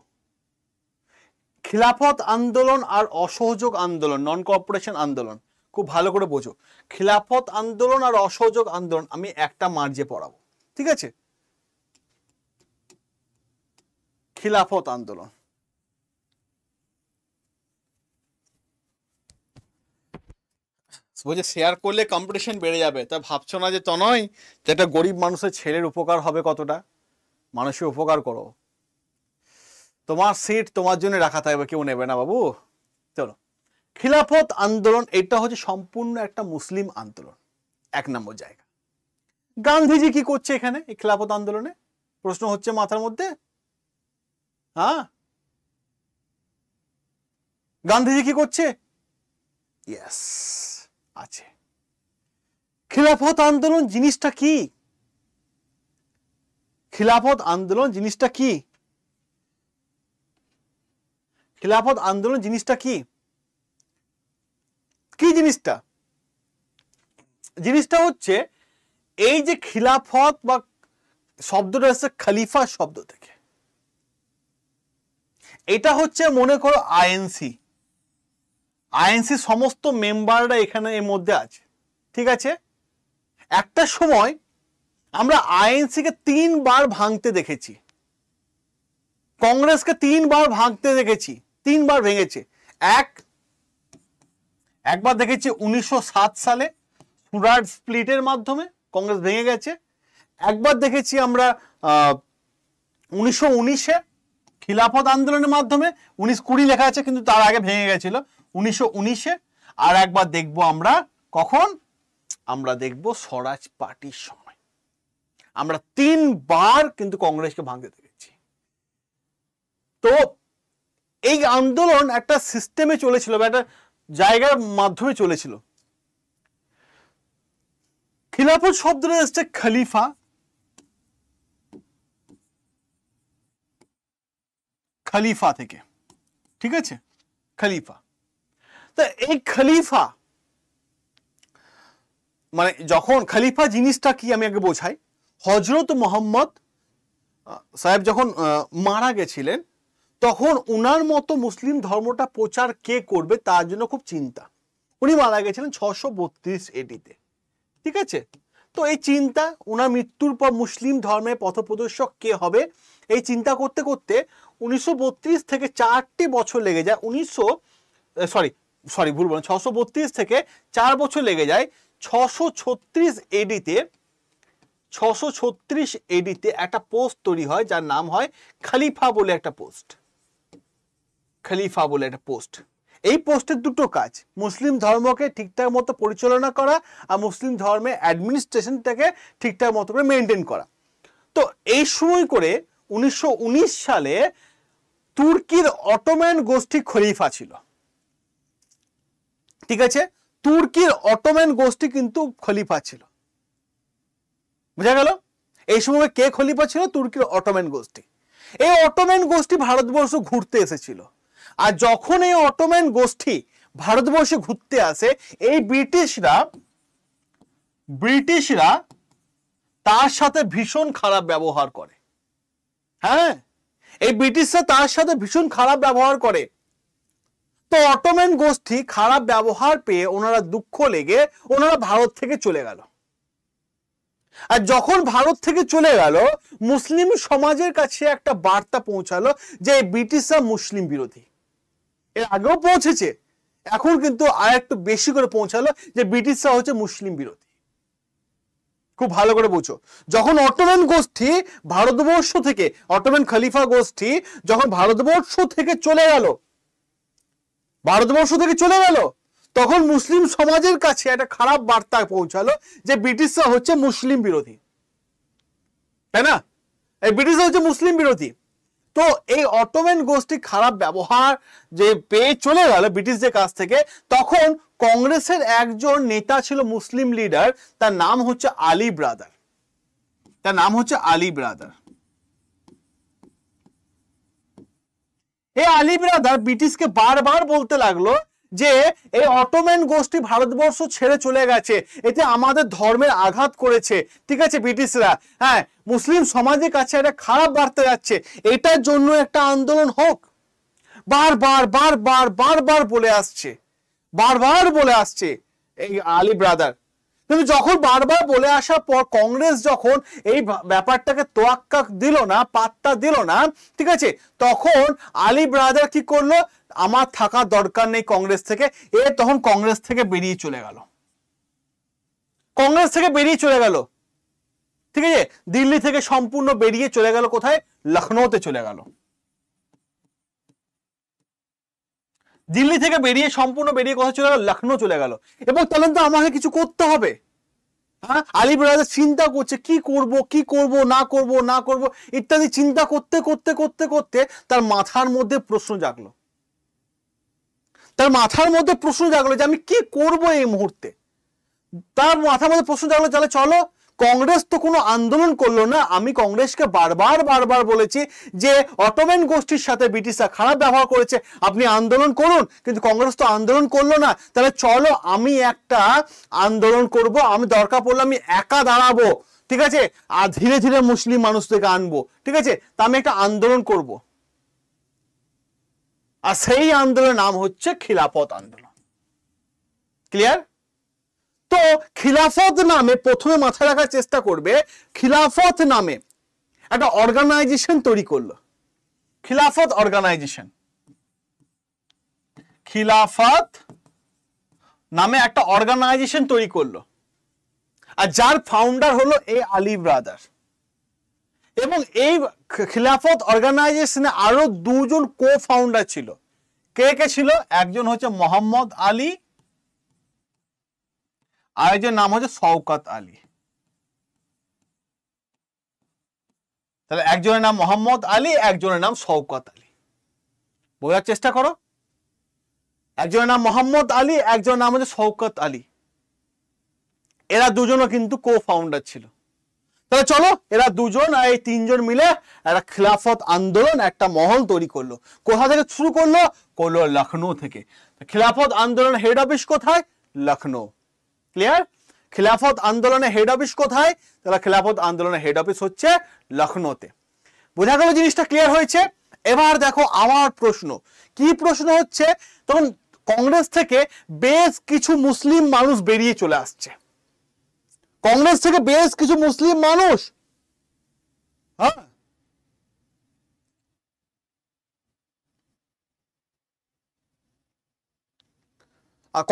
খিলাফত আন্দোলন আর অসহযোগ আন্দোলন নন কোঅপারেশন আন্দোলন খুব ভালো করে বোঝো খিলাফত আন্দোলন আর অসহযোগ আন্দোলন আমি একটা মার্জে পড়াবো ঠিক আছে খিলাফত আন্দোলন বলছে শেয়ার করলে কম্পিটিশন বেড়ে যাবে তা ভাবছো না যে নয় যে একটা গরিব মানুষের ছেলের উপকার হবে কতটা মানুষের উপকার করো তোমার সিট তোমার জন্য রাখা থাকবে কেউ নেবে না বাবু চলো খিলাফত আন্দোলন এটা হচ্ছে সম্পূর্ণ একটা মুসলিম আন্দোলন এক নম্বর জায়গা গান্ধীজি কি করছে এখানে এই খেলাফত আন্দোলনে প্রশ্ন হচ্ছে মাথার মধ্যে হ্যাঁ গান্ধীজি কি করছে ইয়াস আছে খিলাফত আন্দোলন জিনিসটা কি খিলাফত আন্দোলন জিনিসটা কি খিলাফত আন্দোলন জিনিসটা কি কি জিনিসটা জিনিসটা হচ্ছে এই যে খিলাফত বা শব্দটা এসেছে খালিফা শব্দ থেকে এটা হচ্ছে মনে করো আইএনসি আইএনসি সমস্ত মেম্বাররা এখানে এর মধ্যে আছে ঠিক আছে একটা সময় আমরা আইএনসিকে তিনবার ভাঙতে দেখেছি কংগ্রেসকে তিনবার ভাঙতে দেখেছি তিনবার ভেঙেছে এক একবার দেখেছি উনিশশো সাত সালে সুরাট স্প্লিটের মাধ্যমে কংগ্রেস ভেঙে গেছে একবার দেখেছি আমরা উনিশশো উনিশে খিলাফত আন্দোলনের মাধ্যমে উনিশ কুড়ি লেখা আছে কিন্তু তার আগে ভেঙে গেছিল উনিশশো উনিশে আর একবার দেখব আমরা কখন আমরা দেখব স্বরাজ পার্টির সময় আমরা তিনবার কিন্তু কংগ্রেসকে ভাঙতে দেখেছি তো এই আন্দোলন একটা সিস্টেমে চলেছিল বা একটা জায়গার মাধ্যমে চলেছিল খিলাফত শব্দটা হচ্ছে খালিফা খালিফা থেকে ঠিক আছে খালিফা তা এই খলিফা মানে যখন খলিফা জিনিসটা কি আমি আগে বোঝাই হজরত মোহাম্মদ সাহেব যখন মারা গেছিলেন তখন ওনার মতো মুসলিম ধর্মটা প্রচার কে করবে তার জন্য খুব চিন্তা উনি মারা গেছিলেন ছশো বত্রিশ এডিতে ঠিক আছে তো এই চিন্তা ওনার মৃত্যুর পর মুসলিম ধর্মের পথপ্রদর্শক কে হবে এই চিন্তা করতে করতে উনিশশো থেকে চারটি বছর লেগে যায় উনিশশো সরি সরি ভুল বলেন ছশো থেকে চার বছর লেগে যায় ছশো ছত্রিশ এডিতে ছশো ছত্রিশ এডিতে একটা পোস্ট তৈরি হয় যার নাম হয় খালিফা বলে একটা পোস্ট খালিফা বলে একটা পোস্ট এই পোস্টের দুটো কাজ মুসলিম ধর্মকে ঠিকঠাক মতো পরিচালনা করা আর মুসলিম ধর্মে অ্যাডমিনিস্ট্রেশনটাকে ঠিকঠাক মতো করে মেনটেন করা তো এই সময় করে উনিশশো সালে তুর্কির অটোম্যান গোষ্ঠী খলিফা ছিল ঠিক আছে তুর্কির অটোম্যান গোষ্ঠী কিন্তু খলিফা ছিল বুঝা গেল এই সময় কে খলিফা ছিল তুর্কির অটোম্যান গোষ্ঠী এই অটোম্যান গোষ্ঠী ভারতবর্ষ ঘুরতে এসেছিল আর যখন এই অটোম্যান গোষ্ঠী ভারতবর্ষে ঘুরতে আসে এই ব্রিটিশরা ব্রিটিশরা তার সাথে ভীষণ খারাপ ব্যবহার করে হ্যাঁ এই ব্রিটিশরা তার সাথে ভীষণ খারাপ ব্যবহার করে তো অটোম্যান গোষ্ঠী খারাপ ব্যবহার পেয়ে ওনারা দুঃখ লেগে ওনারা ভারত থেকে চলে গেল আর যখন ভারত থেকে চলে গেল মুসলিম সমাজের কাছে একটা বার্তা পৌঁছালো যে ব্রিটিশরা মুসলিম বিরোধী এর আগেও পৌঁছেছে এখন কিন্তু আর একটু বেশি করে পৌঁছালো যে ব্রিটিশরা হচ্ছে মুসলিম বিরোধী খুব ভালো করে বুঝো যখন অটোম্যান গোষ্ঠী ভারতবর্ষ থেকে অটোম্যান খলিফা গোষ্ঠী যখন ভারতবর্ষ থেকে চলে গেল ভারতবর্ষ থেকে চলে গেল তখন মুসলিম সমাজের কাছে একটা খারাপ বার্তা পৌঁছালো যে ব্রিটিশরা হচ্ছে মুসলিম বিরোধী তাই না এই ব্রিটিশরা হচ্ছে মুসলিম বিরোধী তো এই অটোম্যান গোষ্ঠী খারাপ ব্যবহার যে পেয়ে চলে গেল ব্রিটিশদের কাছ থেকে তখন কংগ্রেসের একজন নেতা ছিল মুসলিম লিডার তার নাম হচ্ছে আলী ব্রাদার তার নাম হচ্ছে আলী ব্রাদার এই আলী ব্রাদার ব্রিটিশকে বারবার বলতে লাগলো যে এই অটোম্যান গোষ্ঠী ভারতবর্ষ ছেড়ে চলে গেছে এতে আমাদের ধর্মের আঘাত করেছে ঠিক আছে ব্রিটিশরা হ্যাঁ মুসলিম সমাজের কাছে একটা খারাপ বার্তা যাচ্ছে এটার জন্য একটা আন্দোলন হোক বারবার বারবার বারবার বলে আসছে বারবার বলে আসছে এই আলী ব্রাদার কিন্তু যখন বারবার বলে আসার পর কংগ্রেস যখন এই ব্যাপারটাকে তোয়াক্কা দিল না পাত্তা দিল না ঠিক আছে তখন আলী ব্রাদার কি করলো আমার থাকা দরকার নেই কংগ্রেস থেকে এ তখন কংগ্রেস থেকে বেরিয়ে চলে গেল কংগ্রেস থেকে বেরিয়ে চলে গেল ঠিক আছে দিল্লি থেকে সম্পূর্ণ বেরিয়ে চলে গেল কোথায় লখনৌতে চলে গেল দিল্লি থেকে বেরিয়ে সম্পূর্ণ বেরিয়ে কথা চলে গেল লখনৌ চলে গেল এবং তখন তো আমাকে কিছু করতে হবে হ্যাঁ আলিপ রাজা চিন্তা করছে কি করব কি করব না করব না করব ইত্যাদি চিন্তা করতে করতে করতে করতে তার মাথার মধ্যে প্রশ্ন জাগলো তার মাথার মধ্যে প্রশ্ন জাগলো যে আমি কি করব এই মুহূর্তে তার মাথার মধ্যে প্রশ্ন জাগলো তাহলে চলো কংগ্রেস তো কোনো আন্দোলন করলো না আমি কংগ্রেসকে বারবার বারবার বলেছি যে অটোম্যান গোষ্ঠীর সাথে ব্রিটিশরা খারাপ ব্যবহার করেছে আপনি আন্দোলন করুন কিন্তু কংগ্রেস তো আন্দোলন করলো না তাহলে চলো আমি একটা আন্দোলন করব আমি দরকার পড়লে আমি একা দাঁড়াবো ঠিক আছে আর ধীরে ধীরে মুসলিম মানুষদেরকে আনবো ঠিক আছে তা আমি একটা আন্দোলন করব আর সেই আন্দোলনের নাম হচ্ছে খিলাফত আন্দোলন ক্লিয়ার তো খিলাফত নামে প্রথমে মাথায় রাখার চেষ্টা করবে খিলাফত নামে একটা অর্গানাইজেশন তৈরি করলো খিলাফত অর্গানাইজেশন খিলাফত নামে একটা অর্গানাইজেশন তৈরি করলো আর যার ফাউন্ডার হলো এ আলী ব্রাদার এবং এই খিলাফত অর্গানাইজেশনে আরো দুজন কো ফাউন্ডার ছিল কে কে ছিল একজন হচ্ছে মোহাম্মদ আলী আরেকজনের নাম হচ্ছে শওকাত আলী তাহলে একজনের নাম মোহাম্মদ আলী একজনের নাম শওকত আলী বোঝার চেষ্টা করো একজনের নাম মোহাম্মদ আলী একজনের নাম হচ্ছে শওকত আলী এরা দুজনও কিন্তু কো ফাউন্ডার ছিল তাহলে চলো এরা দুজন আর এই তিনজন মিলে একটা খিলাফত আন্দোলন একটা মহল তৈরি করলো কোথা থেকে শুরু করলো করলো লখনৌ থেকে খিলাফত আন্দোলন হেড অফিস কোথায় লখনৌ ক্লিয়ার খিলাফত আন্দোলনের হেড অফিস কোথায় তাহলে খিলাফত আন্দোলনের হেড অফিস হচ্ছে লখনৌতে বোঝা গেল জিনিসটা ক্লিয়ার হয়েছে এবার দেখো আমার প্রশ্ন কি প্রশ্ন হচ্ছে তখন কংগ্রেস থেকে বেশ কিছু মুসলিম মানুষ বেরিয়ে চলে আসছে কংগ্রেস থেকে বেশ কিছু মুসলিম মানুষ হ্যাঁ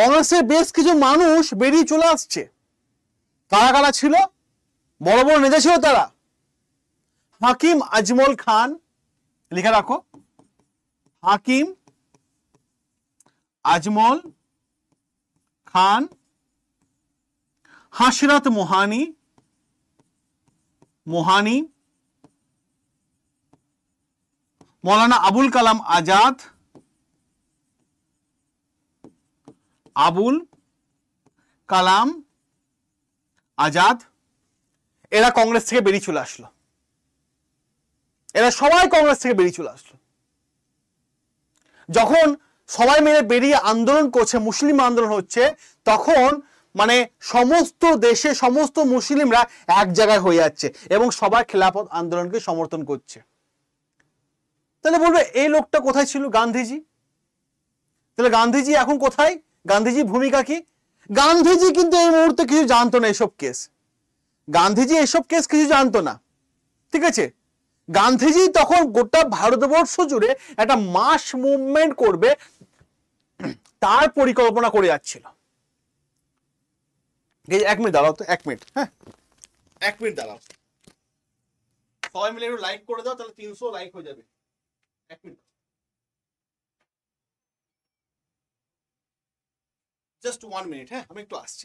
কংগ্রেসের বেশ কিছু মানুষ বেরিয়ে চলে আসছে কারা কারা ছিল বড় বড় নেতা ছিল তারা হাকিম আজমল খান লিখে রাখো হাকিম আজমল খান হাসিরাত মোহানি মোহানি মৌলানা আবুল কালাম আজাদ আবুল কালাম আজাদ এরা কংগ্রেস থেকে বেরিয়ে চলে আসলো এরা সবাই কংগ্রেস থেকে বেরিয়ে চলে আসলো যখন সবাই মিলে বেরিয়ে আন্দোলন করছে মুসলিম আন্দোলন হচ্ছে তখন মানে সমস্ত দেশে সমস্ত মুসলিমরা এক জায়গায় হয়ে যাচ্ছে এবং সবার খেলাফত আন্দোলনকে সমর্থন করছে তাহলে বলবে এই লোকটা কোথায় ছিল গান্ধীজি তাহলে গান্ধীজি এখন কোথায় গান্ধীজির ভূমিকা কি গান্ধীজি কিন্তু এই মুহূর্তে কিছু জানতো না এসব কেস গান্ধীজি এসব কেস কিছু জানতো না ঠিক আছে গান্ধীজি তখন গোটা ভারতবর্ষ জুড়ে একটা মাস মুভমেন্ট করবে তার পরিকল্পনা করে যাচ্ছিল এক মিনিট দাঁড়াও তো এক মিনিট হ্যাঁ এক মিনিট দাঁড়াও সবাই মিলে একটু লাইক করে দাও তাহলে তিনশো লাইক হয়ে যাবে এক মিনিট জাস্ট ওয়ান মিনিট হ্যাঁ আমি একটু আসছি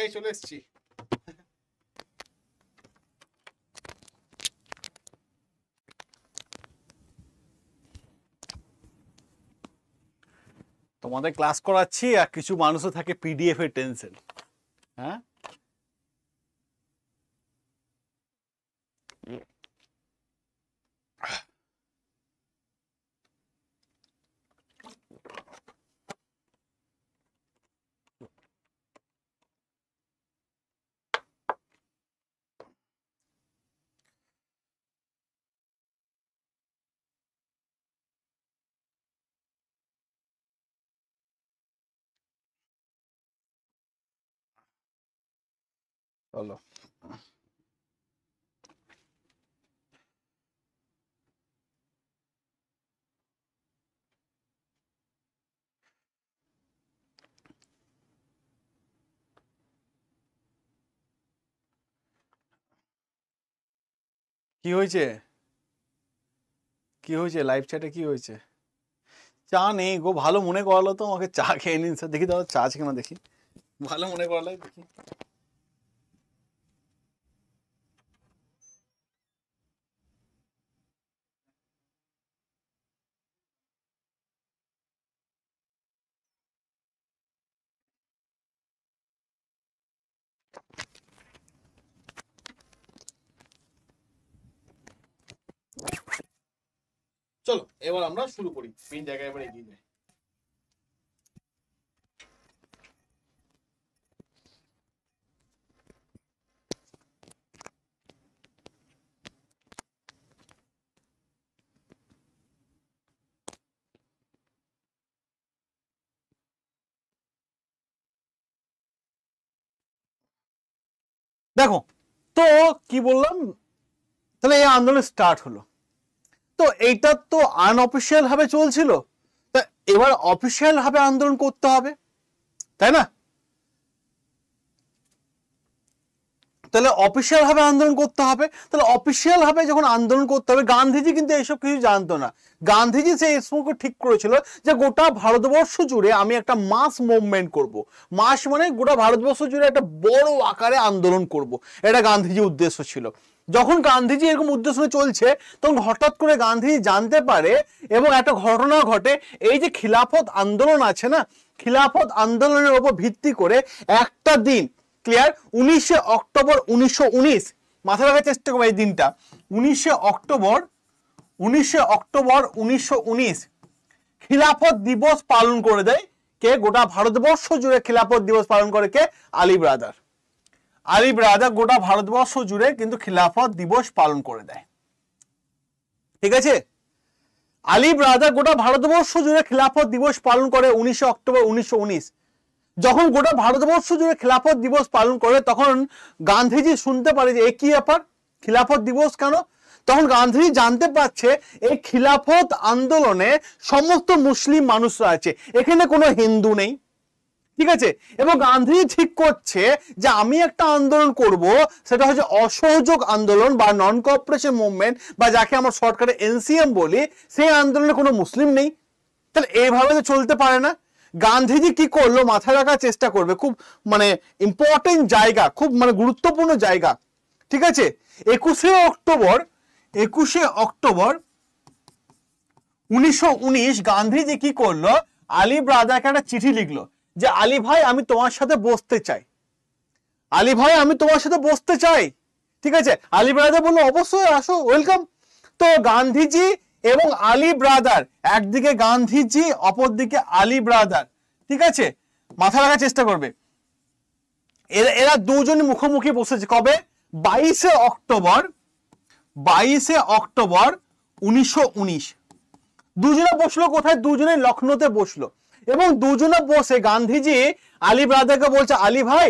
এই চলে এসছি তোমাদের ক্লাস করাচ্ছি আর কিছু মানুষও থাকে পিডিএফ এর টেনশন হ্যাঁ বলো কি হয়েছে কি হয়েছে লাইভ চ্যাটে কি হয়েছে চা নেই গো ভালো মনে করালো তো আমাকে চা খেয়ে নিন স্যার দেখি দাদা চা আছে কেন দেখি ভালো মনে করালো দেখি চলো এবার আমরা শুরু করি মেন জায়গায় এবার এগিয়ে যাই দেখো তো কি বললাম তাহলে এই আন্দোলন স্টার্ট হলো তো এইটা তো আনঅফিসিয়াল ভাবে চলছিল তা এবার অফিসিয়াল ভাবে আন্দোলন করতে হবে তাই না তাহলে অফিসিয়াল ভাবে আন্দোলন করতে হবে তাহলে অফিসিয়াল ভাবে যখন আন্দোলন করতে হবে গান্ধীজি কিন্তু এইসব কিছু জানতো না গান্ধীজি সে এসমকে ঠিক করেছিল যে গোটা ভারতবর্ষ জুড়ে আমি একটা মাস মুভমেন্ট করব। মাস মানে গোটা ভারতবর্ষ জুড়ে একটা বড় আকারে আন্দোলন করব। এটা গান্ধীজির উদ্দেশ্য ছিল যখন গান্ধীজি এরকম উদ্দেশ্য চলছে তখন হঠাৎ করে গান্ধীজি জানতে পারে এবং একটা ঘটনা ঘটে এই যে খিলাফত আন্দোলন আছে না খিলাফত আন্দোলনের উপর ভিত্তি করে একটা দিন ক্লিয়ার উনিশে অক্টোবর উনিশশো মাথায় রাখার চেষ্টা করবো এই দিনটা উনিশে অক্টোবর উনিশে অক্টোবর উনিশশো খিলাফত দিবস পালন করে দেয় কে গোটা ভারতবর্ষ জুড়ে খিলাফত দিবস পালন করে কে আলী ব্রাদার আলিব রাজা গোটা ভারতবর্ষ জুড়ে কিন্তু খিলাফত দিবস পালন করে দেয় ঠিক আছে আলিব রাজা গোটা ভারতবর্ষ জুড়ে খিলাফত দিবস পালন করে উনিশে অক্টোবর উনিশশো যখন গোটা ভারতবর্ষ জুড়ে খিলাফত দিবস পালন করে তখন গান্ধীজি শুনতে পারে যে এ কি ব্যাপার খিলাফত দিবস কেন তখন গান্ধীজি জানতে পারছে এই খিলাফত আন্দোলনে সমস্ত মুসলিম মানুষরা আছে এখানে কোনো হিন্দু নেই ঠিক আছে এবং গান্ধী ঠিক করছে যে আমি একটা আন্দোলন করব সেটা হচ্ছে অসহযোগ আন্দোলন বা নন কর্পোরেশন মুভমেন্ট বা যাকে আমার সরকারের এনসিএম বলি সেই আন্দোলনে কোনো মুসলিম নেই তাহলে এইভাবে তো চলতে পারে না গান্ধীজি কি করলো মাথায় রাখার চেষ্টা করবে খুব মানে ইম্পর্টেন্ট জায়গা খুব মানে গুরুত্বপূর্ণ জায়গা ঠিক আছে একুশে অক্টোবর একুশে অক্টোবর উনিশশো উনিশ গান্ধীজি কি করলো আলী ব্রাদাকে একটা চিঠি লিখলো যে আলী ভাই আমি তোমার সাথে বসতে চাই আলী ভাই আমি তোমার সাথে বসতে চাই ঠিক আছে আলী ব্রাদার বললো অবশ্যই আসো ওয়েলকাম তো গান্ধীজি এবং আলী ব্রাদার একদিকে গান্ধীজি অপরদিকে আলী ব্রাদার ঠিক আছে মাথা রাখার চেষ্টা করবে এরা এরা দুজন মুখোমুখি বসেছে কবে বাইশে অক্টোবর বাইশে অক্টোবর উনিশশো উনিশ দুজনে বসলো কোথায় দুজনে লখনৌতে বসলো এবং দুজনে বসে গান্ধীজি আলী ব্রাদারকে বলছে আলী ভাই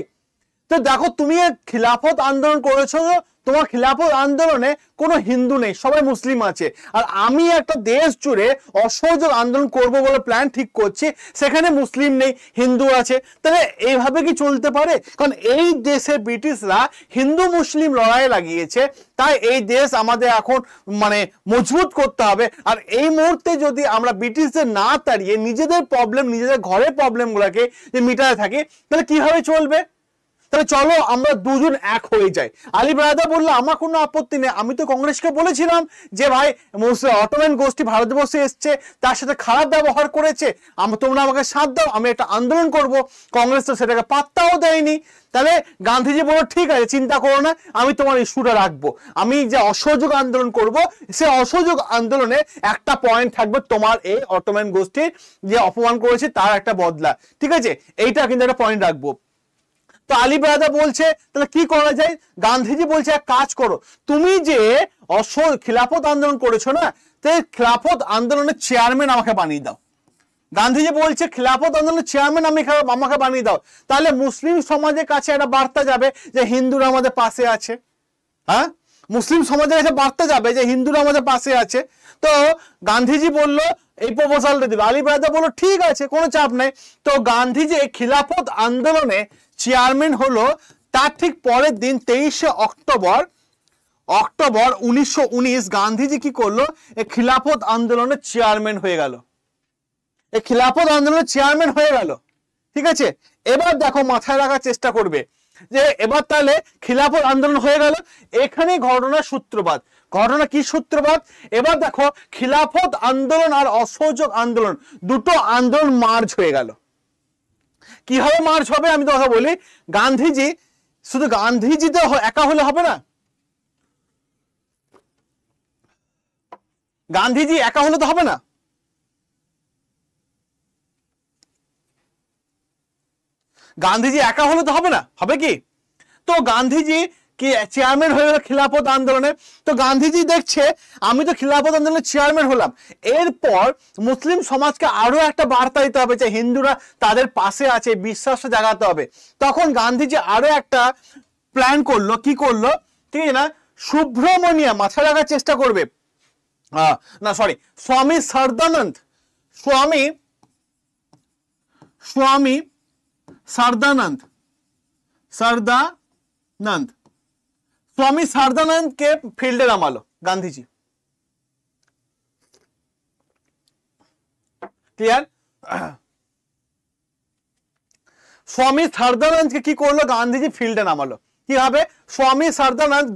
তো দেখো তুমি খিলাফত আন্দোলন করেছো তোমার খিলাফত আন্দোলনে কোনো হিন্দু নেই সবাই মুসলিম আছে আর আমি একটা দেশ জুড়ে অসহযোগ আন্দোলন করব বলে প্ল্যান ঠিক করছি সেখানে মুসলিম নেই হিন্দু আছে তাহলে এইভাবে কি চলতে পারে কারণ এই দেশে ব্রিটিশরা হিন্দু মুসলিম লড়াই লাগিয়েছে তাই এই দেশ আমাদের এখন মানে মজবুত করতে হবে আর এই মুহূর্তে যদি আমরা ব্রিটিশদের না তাড়িয়ে নিজেদের প্রবলেম নিজেদের ঘরের প্রবলেমগুলোকে যে মিটাতে থাকি তাহলে কিভাবে চলবে তাহলে চলো আমরা দুজন এক হয়ে যাই আলী ব্রাদা বললো আমার কোনো আপত্তি নেই আমি তো কংগ্রেসকে বলেছিলাম যে ভাই অটোম্যান গোষ্ঠী ভারতবর্ষে এসছে তার সাথে খারাপ ব্যবহার করেছে তোমরা আমাকে সাথ দাও আমি একটা আন্দোলন করব কংগ্রেস তো সেটাকে পাত্তাও দেয়নি তাহলে গান্ধীজি বলো ঠিক আছে চিন্তা করো না আমি তোমার ইস্যুটা রাখবো আমি যে অসহযোগ আন্দোলন করব সে অসহযোগ আন্দোলনে একটা পয়েন্ট থাকবে তোমার এই অটোম্যান গোষ্ঠীর যে অপমান করেছে তার একটা বদলা ঠিক আছে এইটা কিন্তু একটা পয়েন্ট রাখবো তো আলী ব্রাদা বলছে তাহলে কি করা যায় গান্ধীজি বলছে এক কাজ করো তুমি যে অস খিলাফত আন্দোলন করেছো না তো খিলাফত আন্দোলনের চেয়ারম্যান আমাকে বানিয়ে দাও গান্ধীজি বলছে খিলাফত আন্দোলনের চেয়ারম্যান আমি আমাকে বানিয়ে দাও তাহলে মুসলিম সমাজের কাছে একটা বার্তা যাবে যে হিন্দুরা আমাদের পাশে আছে হ্যাঁ মুসলিম সমাজের কাছে বার্তা যাবে যে হিন্দুরা আমাদের পাশে আছে তো গান্ধীজি বলল এই প্রপোজালটা দেবে আলী ব্রাদা বললো ঠিক আছে কোনো চাপ নেই তো গান্ধীজি খিলাফত আন্দোলনে চেয়ারম্যান হলো তার ঠিক পরের দিন তেইশে অক্টোবর অক্টোবর উনিশশো গান্ধীজি কি করলো এ খিলাফত আন্দোলনের চেয়ারম্যান হয়ে গেল এ খিলাফত আন্দোলনের চেয়ারম্যান হয়ে গেল ঠিক আছে এবার দেখো মাথায় রাখার চেষ্টা করবে যে এবার তাহলে খিলাফত আন্দোলন হয়ে গেল এখানে ঘটনার সূত্রপাত ঘটনা কি সূত্রপাত এবার দেখো খিলাফত আন্দোলন আর অসহযোগ আন্দোলন দুটো আন্দোলন মার্জ হয়ে গেল কিভাবে মার্চ হবে আমি তোমাকে বলি গান্ধীজি শুধু গান্ধীজি তো একা হলে হবে না গান্ধীজি একা হলে তো হবে না গান্ধীজি একা হলে তো হবে না হবে কি তো গান্ধীজি কি চেয়ারম্যান হয়ে গেল খিলাফত আন্দোলনে তো গান্ধীজি দেখছে আমি তো খিলাফত আন্দোলনের চেয়ারম্যান হলাম এরপর মুসলিম সমাজকে আরও একটা বার্তা দিতে হবে যে হিন্দুরা তাদের পাশে আছে বিশ্বাসটা জাগাতে হবে তখন গান্ধীজি আরও একটা প্ল্যান করলো কি করলো ঠিক আছে না সুব্রমণিয়া মাথায় রাখার চেষ্টা করবে না সরি স্বামী সর্দানন্দ স্বামী স্বামী সর্দানন্দ সর্দানন্দ স্বামী शारदानंद ফিল্ডে নামালো গান্ধীজি ক্লিয়ার স্বামী সারদানন্দকে কি করলো গান্ধীজি ফিল্ডে নামালো কি হবে স্বামী সারদানন্দ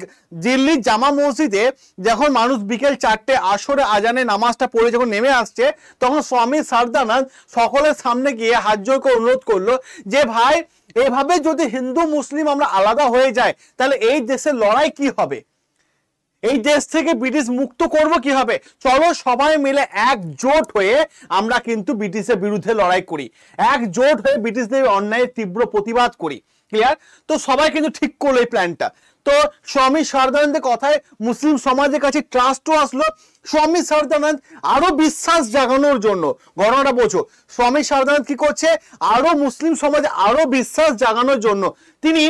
দিল্লির জামা মসজিদে যখন মানুষ বিকেল চারটে আসরে আজানে নামাজটা পড়ে যখন নেমে আসছে তখন স্বামী সারদানন্দ সকলের সামনে গিয়ে হাত অনুরোধ করলো যে ভাই এভাবে যদি হিন্দু মুসলিম আমরা আলাদা হয়ে যায় তাহলে এই দেশের লড়াই কি হবে এই দেশ থেকে ব্রিটিশ মুক্ত করব হবে চলো সবাই মিলে একজোট হয়ে আমরা কিন্তু ব্রিটিশের বিরুদ্ধে লড়াই করি একজোট হয়ে ব্রিটিশদের অন্যায়ের তীব্র প্রতিবাদ করি ক্লিয়ার তো সবাই কিন্তু ঠিক করলো এই প্ল্যানটা তো স্বামী সারদানন্দের কথায় মুসলিম সমাজের কাছে ট্রাস্টও আসলো স্বামী সারদানন্দ আরো বিশ্বাস জাগানোর জন্য ঘটনাটা বোঝো স্বামী সারদানন্দ কি করছে আরো মুসলিম সমাজে আরো বিশ্বাস জাগানোর জন্য তিনি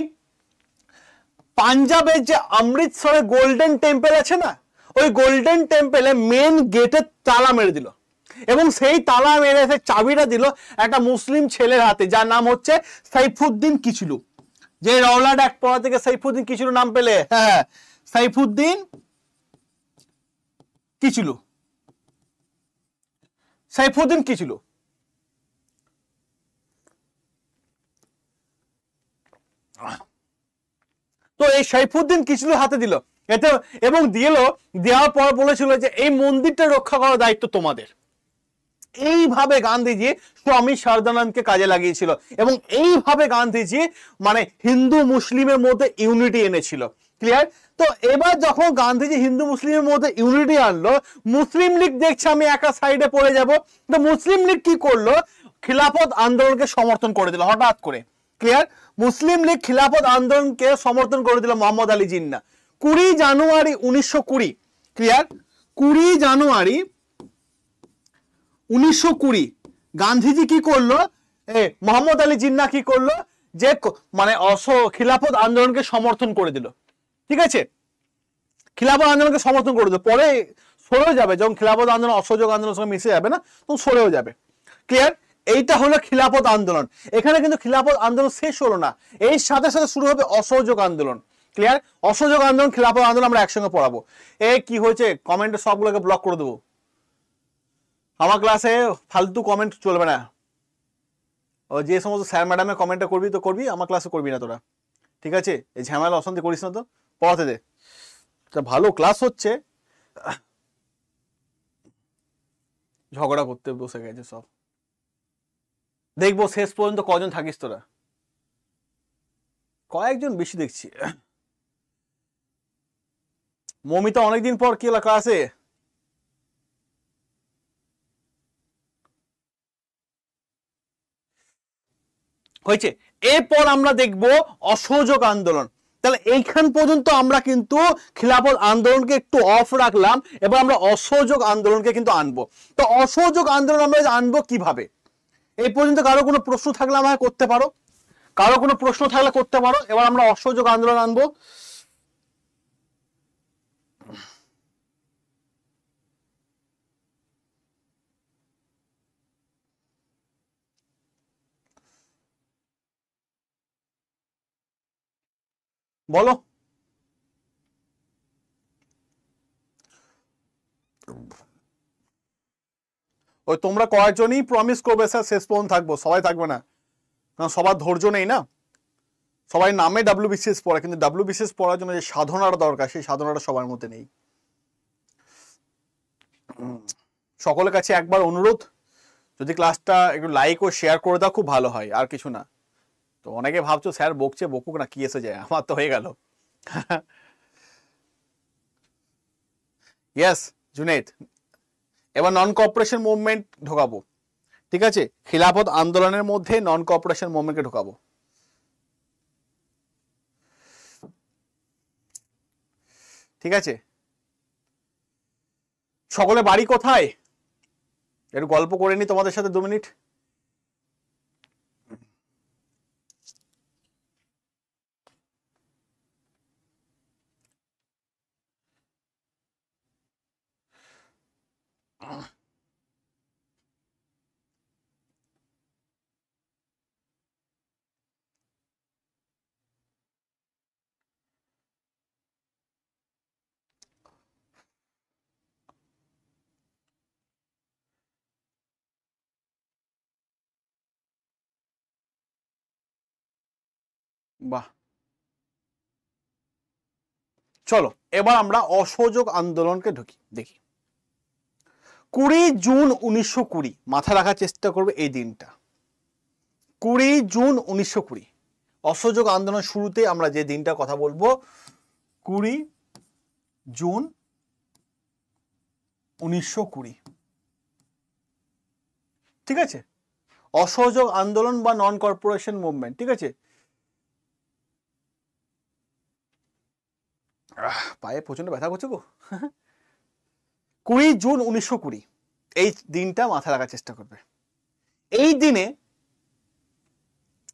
পাঞ্জাবের যে অমৃতসরে গোল্ডেন টেম্পল আছে না ওই গোল্ডেন টেম্পলে মেন গেটে তালা মেরে দিল এবং সেই তালা মেরে সে চাবিটা দিল একটা মুসলিম ছেলের হাতে যার নাম হচ্ছে সাইফুদ্দিন কিছিলু যে রওলাড এক পড়া থেকে সাইফুদ্দিন কিছিলু নাম পেলে হ্যাঁ, হ্যাঁ। সাইফুদ্দিন কি ছিল সাইফুদ্দিন কি ছিল তো এই সাইফুদ্দিন কি ছিল হাতে দিল এতে এবং দিল দেওয়ার পর বলেছিল যে এই মন্দিরটা রক্ষা করার দায়িত্ব তোমাদের এইভাবে গান্ধীজি স্বামী সারদানন্দকে কাজে লাগিয়েছিল এবং এইভাবে গান্ধীজি মানে হিন্দু মুসলিমের মধ্যে ইউনিটি এনেছিল ক্লিয়ার তো এবার যখন গান্ধীজি হিন্দু মুসলিমের মধ্যে ইউনিটি আনলো মুসলিম লীগ দেখছে আমি একা সাইডে পড়ে যাব তো মুসলিম লীগ কি করলো খিলাফত আন্দোলনকে সমর্থন করে দিল হঠাৎ করে ক্লিয়ার মুসলিম লীগ খিলাফত আন্দোলনকে সমর্থন করে দিল মোহাম্মদ আলী জিন্না কুড়ি জানুয়ারি উনিশশো কুড়ি ক্লিয়ার কুড়ি জানুয়ারি উনিশশো কুড়ি গান্ধীজি কি করলো এ মোহাম্মদ আলী জিন্না কি করলো যে মানে অস খিলাফত আন্দোলনকে সমর্থন করে দিল ঠিক আছে খিলাফত আন্দোলনকে সমর্থন করে দেবে পরে সরেও যাবে যখন খিলাফত আন্দোলন অসহযোগ আন্দোলনের সঙ্গে মিশে যাবে না তখন সরেও যাবে ক্লিয়ার এইটা হলো খিলাফত আন্দোলন এখানে কিন্তু খিলাফত আন্দোলন শেষ হলো না এর সাথে সাথে শুরু হবে অসহযোগ আন্দোলন ক্লিয়ার অসহযোগ আন্দোলন খিলাফত আন্দোলন আমরা একসঙ্গে পড়াবো এ কি হয়েছে কমেন্টে সবগুলোকে ব্লক করে দেবো আমার ক্লাসে ফালতু কমেন্ট চলবে না ও যে সমস্ত স্যার ম্যাডামে কমেন্টটা করবি তো করবি আমার ক্লাসে করবি না তোরা ঠিক আছে এই ঝামেলা অশান্তি করিস না তো পড়াতে দে ভালো ক্লাস হচ্ছে ঝগড়া করতে বসে গেছে সব দেখবো শেষ পর্যন্ত কজন থাকিস তোরা কয়েকজন বেশি দেখছি মমিতা অনেকদিন পর কি এলাকা আছে হয়েছে এরপর আমরা দেখব অসহযোগ আন্দোলন তাহলে এইখান পর্যন্ত আমরা কিন্তু খিলাফত আন্দোলনকে একটু অফ রাখলাম এবার আমরা অসহযোগ আন্দোলনকে কিন্তু আনবো তো অসহযোগ আন্দোলন আমরা আনবো কিভাবে এই পর্যন্ত কারো কোনো প্রশ্ন থাকলে আমাকে করতে পারো কারো কোনো প্রশ্ন থাকলে করতে পারো এবার আমরা অসহযোগ আন্দোলন আনবো বলো ওই তোমরা কয়েকজনই প্রমিস করবে স্যার শেষ পর্যন্ত থাকবো সবাই থাকবে না কারণ সবার ধৈর্য নেই না সবাই নামে ডাব্লু বিসিএস পড়া কিন্তু ডাব্লিউ বিসিএস পড়ার জন্য যে সাধনাটা দরকার সেই সাধনাটা সবার মধ্যে নেই সকলের কাছে একবার অনুরোধ যদি ক্লাসটা একটু লাইক ও শেয়ার করে দাও খুব ভালো হয় আর কিছু না তো অনেকে ভাবছো স্যার বকছে বকুক না কি এসে যায় আমার তো হয়ে গেল ইয়াস জুনেদ এবার নন কর্পোরেশন মুভমেন্ট ঢোকাবো ঠিক আছে খিলাফত আন্দোলনের মধ্যে নন কর্পোরেশন মুভমেন্টকে ঢোকাবো ঠিক আছে সকলে বাড়ি কোথায় একটু গল্প করে নি তোমাদের সাথে দু মিনিট বাহ চলো এবার আমরা অসহযোগ আন্দোলনকে ঢুকি দেখি কুড়ি জুন উনিশশো কুড়ি মাথায় রাখার চেষ্টা করবে এই দিনটা কুড়ি জুন উনিশশো কুড়ি অসহযোগ আন্দোলন শুরুতে আমরা যে দিনটা কথা বলবো কুড়ি জুন উনিশশো কুড়ি ঠিক আছে অসহযোগ আন্দোলন বা নন কর্পোরেশন মুভমেন্ট ঠিক আছে পায়ে প্রচণ্ড ব্যথা করছে গো কুড়ি জুন উনিশশো কুড়ি এই দিনটা মাথায় রাখার চেষ্টা করবে এই দিনে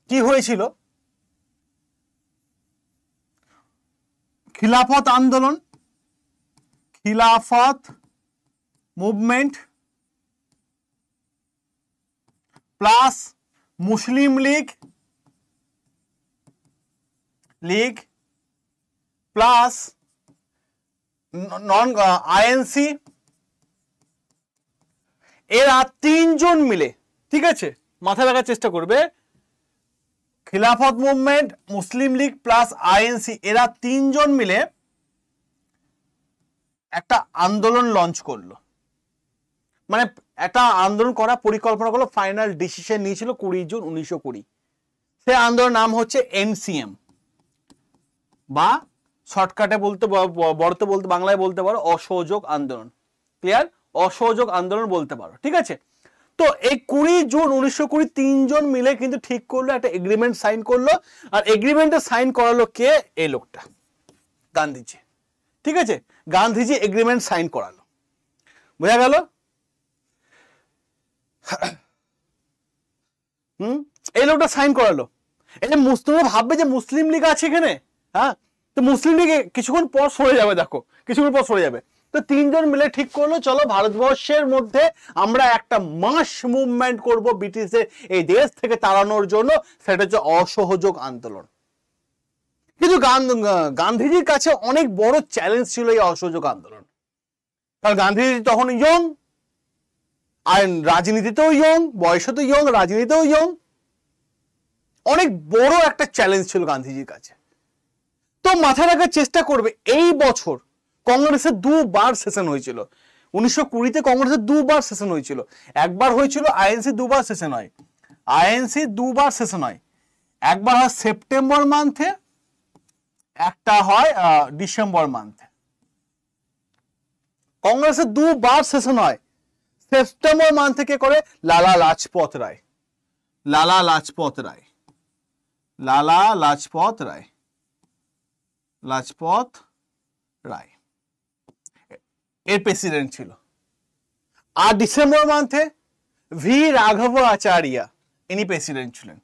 কি হয়েছিল খিলাফত আন্দোলন Khilafat movement plus Muslim league league plus non INC এরা তিনজন মিলে ঠিক আছে মাথা রাখার চেষ্টা করবে Khilafat movement Muslim league plus INC এরা তিনজন মিলে একটা আন্দোলন লঞ্চ করলো মানে একটা আন্দোলন করা পরিকল্পনা করলো ফাইনাল ডিসিশন নিয়েছিল কুড়ি জুন উনিশশো কুড়ি সে আন্দোলন নাম হচ্ছে এনসিএম বা শর্টকাটে বলতে বড়তে বলতে বাংলায় বলতে পারো অসহযোগ আন্দোলন ক্লিয়ার অসহযোগ আন্দোলন বলতে পারো ঠিক আছে তো এই কুড়ি জুন উনিশশো কুড়ি তিনজন মিলে কিন্তু ঠিক করলো একটা এগ্রিমেন্ট সাইন করলো আর এগ্রিমেন্টে সাইন করালো কে এই লোকটা গান্ধীজি ঠিক আছে গান্ধীজি এগ্রিমেন্ট সাইন করালো বোঝা গেল হুম এই লোকটা সাইন করালো এই যে মুসলিমরা ভাববে যে মুসলিম লীগ আছে এখানে হ্যাঁ তো মুসলিম লীগ কিছুক্ষণ পর সরে যাবে দেখো কিছুক্ষণ পর সরে যাবে তো তিনজন মিলে ঠিক করলো চলো ভারতবর্ষের মধ্যে আমরা একটা মাস মুভমেন্ট করব ব্রিটিশদের এই দেশ থেকে তাড়ানোর জন্য সেটা হচ্ছে অসহযোগ আন্দোলন কিন্তু গান্ধীজির কাছে অনেক বড় চ্যালেঞ্জ ছিল এই অসহযোগ আন্দোলন কারণ গান্ধীজি তখন ইয়ং আর রাজনীতিতেও ইয়ং বয়সে তো ইয়ং রাজনীতিতেও ইয়ং অনেক বড় একটা চ্যালেঞ্জ ছিল গান্ধীজির কাছে তো মাথায় রাখার চেষ্টা করবে এই বছর কংগ্রেসের দুবার সেশন হয়েছিল উনিশশো কুড়িতে কংগ্রেসের দুবার সেশন হয়েছিল একবার হয়েছিল আইএনসি দুবার সেশন হয় আইএনসি দুবার সেশন হয় একবার হয় সেপ্টেম্বর মান্থে একটা হয় ডিসেম্বর মান্থে কংগ্রেসের দুবার সেশন হয় সেপ্টেম্বর মান্থ থেকে করে লালা লাজপত রায় লালা লাজপত রায় লালা লাজপত রায় লাজপত রায় এর প্রেসিডেন্ট ছিল আর ডিসেম্বর মান্থে ভি রাঘব আচারিয়া ইনি প্রেসিডেন্ট ছিলেন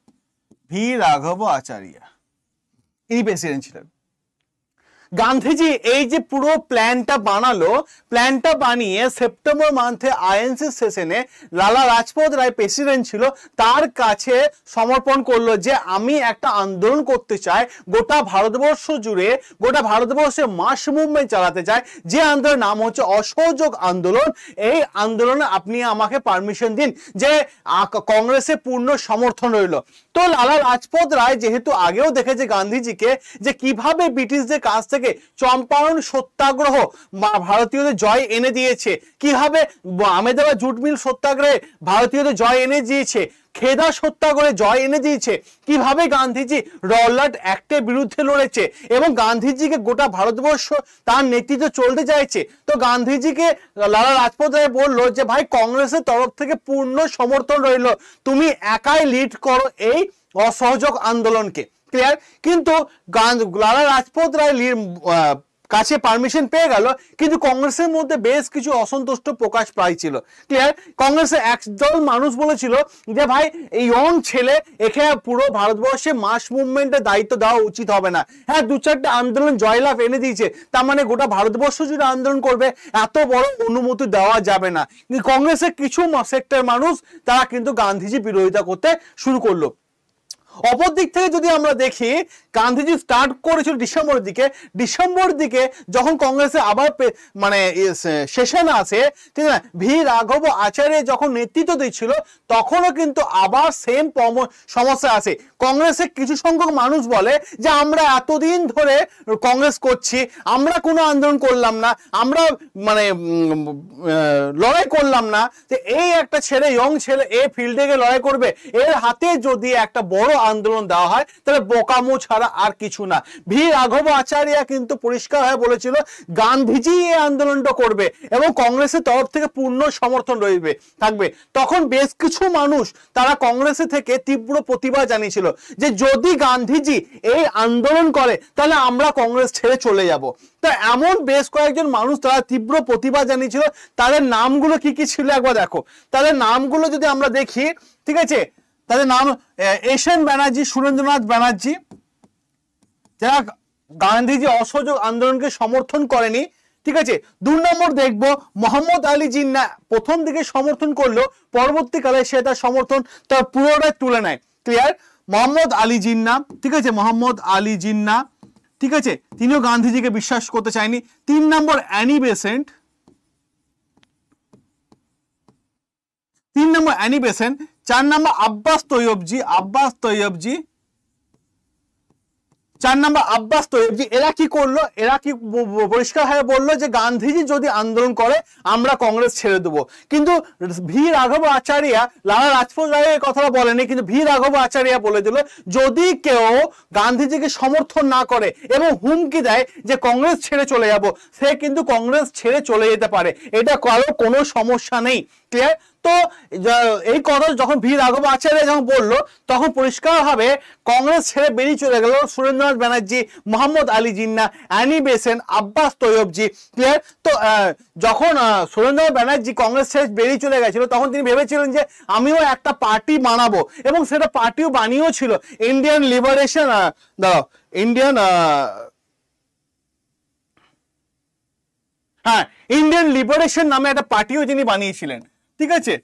ভি রাঘব আচারিয়া ইনি প্রেসিডেন্ট ছিলেন গান্ধীজি এই যে পুরো প্ল্যানটা বানালো প্ল্যানটা বানিয়ে সেপ্টেম্বর মান্থে আইএনসি সেশনে লালা লাজপত রায় প্রেসিডেন্ট ছিল তার কাছে সমর্পণ করলো যে আমি একটা আন্দোলন করতে চাই গোটা ভারতবর্ষ জুড়ে গোটা ভারতবর্ষে মাস মুভমেন্ট চালাতে চাই যে আন্দোলনের নাম হচ্ছে অসহযোগ আন্দোলন এই আন্দোলনে আপনি আমাকে পারমিশন দিন যে কংগ্রেসে পূর্ণ সমর্থন রইল তো লালা লাজপত রায় যেহেতু আগেও দেখেছে গান্ধীজিকে যে কিভাবে ব্রিটিশদের কাছ থেকে চম্পারণ সত্যাগ্রহ ভারতীয়দের জয় এনে দিয়েছে কিভাবে আমেদাবাদ জুট মিল সত্যাগ্রহে ভারতীয়দের জয় এনে দিয়েছে খেদা সত্যা করে জয় এনে দিয়েছে কিভাবে গান্ধীজি রলার্ট অ্যাক্টের বিরুদ্ধে লড়েছে এবং গান্ধীজিকে গোটা ভারতবর্ষ তার নেতৃত্বে চলতে চাইছে তো গান্ধীজিকে লালা লাজপত রায় বললো যে ভাই কংগ্রেসের তরফ থেকে পূর্ণ সমর্থন রইল তুমি একাই লিড করো এই অসহযোগ আন্দোলনকে ক্লিয়ার কিন্তু লালা রাজপথ রায় কাছে পারমিশন পেয়ে গেল কিন্তু কংগ্রেসের মধ্যে বেশ কিছু অসন্তুষ্ট প্রকাশ পাইছিল ক্লিয়ার কংগ্রেসের একদল মানুষ বলেছিল যে ভাই এই অন ছেলে একে পুরো ভারতবর্ষে মাস মুভমেন্টের দায়িত্ব দেওয়া উচিত হবে না হ্যাঁ দু চারটে আন্দোলন জয়লাভ এনে দিয়েছে তার মানে গোটা ভারতবর্ষ জুড়ে আন্দোলন করবে এত বড় অনুমতি দেওয়া যাবে না কংগ্রেসের কিছু সেক্টর মানুষ তারা কিন্তু গান্ধীজি বিরোধিতা করতে শুরু করলো অপর দিক থেকে যদি আমরা দেখি গান্ধীজি স্টার্ট করেছিল ডিসেম্বরের দিকে ডিসেম্বর দিকে যখন কংগ্রেসে আবার মানে সেশন আছে ঠিক না ভি রাঘব আচার্য যখন নেতৃত্ব দিচ্ছিল তখনও কিন্তু আবার সেম সমস্যা আছে কংগ্রেসে কিছু সংখ্যক মানুষ বলে যে আমরা এতদিন ধরে কংগ্রেস করছি আমরা কোনো আন্দোলন করলাম না আমরা মানে লড়াই করলাম না যে এই একটা ছেলে ইয়ং ছেলে এ ফিল্ডে গিয়ে লড়াই করবে এর হাতে যদি একটা বড় আন্দোলন দেওয়া হয় তাহলে বোকামো ছাড়া আর কিছু না ভি রাঘব আচার্য কিন্তু পরিষ্কার হয়ে বলেছিল গান্ধীজি এই আন্দোলনটা করবে এবং কংগ্রেসের তরফ থেকে পূর্ণ সমর্থন রইবে থাকবে তখন বেশ কিছু মানুষ তারা কংগ্রেসে থেকে তীব্র প্রতিবাদ জানিয়েছিল যে যদি গান্ধীজি এই আন্দোলন করে তাহলে আমরা কংগ্রেস ছেড়ে চলে যাব তো এমন বেশ কয়েকজন মানুষ তারা তীব্র প্রতিবাদ জানিয়েছিল তাদের নামগুলো কি কি ছিল একবার দেখো তাদের নামগুলো যদি আমরা দেখি ঠিক আছে তাদের নাম এসেন ব্যানার্জি সুরেন্দ্রনাথ ব্যানার্জি যারা গান্ধীজি অসহযোগ আন্দোলনকে সমর্থন করেনি ঠিক আছে দু নম্বর দেখব মোহাম্মদ আলী জিন্না প্রথম দিকে সমর্থন করলো পরবর্তীকালে সে তার সমর্থন তার পুরোটাই তুলে নেয় ক্লিয়ার মোহাম্মদ আলী জিন্না ঠিক আছে মোহাম্মদ আলী জিন্না ঠিক আছে তিনিও গান্ধীজিকে বিশ্বাস করতে চায়নি তিন নম্বর অ্যানি বেসেন্ট তিন নম্বর অ্যানি বেসেন্ট চার নম্বর আব্বাস তৈয়বজি আব্বাস তৈয়বজি চার নম্বর আব্বাস তৈয়বজি এরা কি করলো এরা কি পরিষ্কার হয়ে বললো যে গান্ধীজি যদি আন্দোলন করে আমরা কংগ্রেস ছেড়ে দেবো কিন্তু ভি রাঘব আচারিয়া লালা রাজপথ রায় এই কথাটা বলেনি কিন্তু ভি রাঘব আচারিয়া বলে দিল যদি কেউ গান্ধীজিকে সমর্থন না করে এবং হুমকি দেয় যে কংগ্রেস ছেড়ে চলে যাব সে কিন্তু কংগ্রেস ছেড়ে চলে যেতে পারে এটা কারো কোনো সমস্যা নেই ক্লিয়ার তো এই কথা যখন ভি রাঘব আচার্য যখন বলল তখন পরিষ্কার হবে কংগ্রেস ছেড়ে বেরিয়ে চলে গেল Surendranath Banerjee Mohammad Ali Jinnah Annie Besant Abbas Tyabji clear তো যখন সুরেন্দ্রনাথ ব্যানার্জি কংগ্রেস ছেড়ে বেরিয়ে চলে গেছিল তখন তিনি ভেবেছিলেন যে আমিও একটা পার্টি বানাবো এবং সেটা পার্টিও বানিয়েও ছিল ইন্ডিয়ান লিবারেশন দাঁড়াও ইন্ডিয়ান হ্যাঁ ইন্ডিয়ান লিবারেশন নামে একটা পার্টিও তিনি বানিয়েছিলেন ঠিক আছে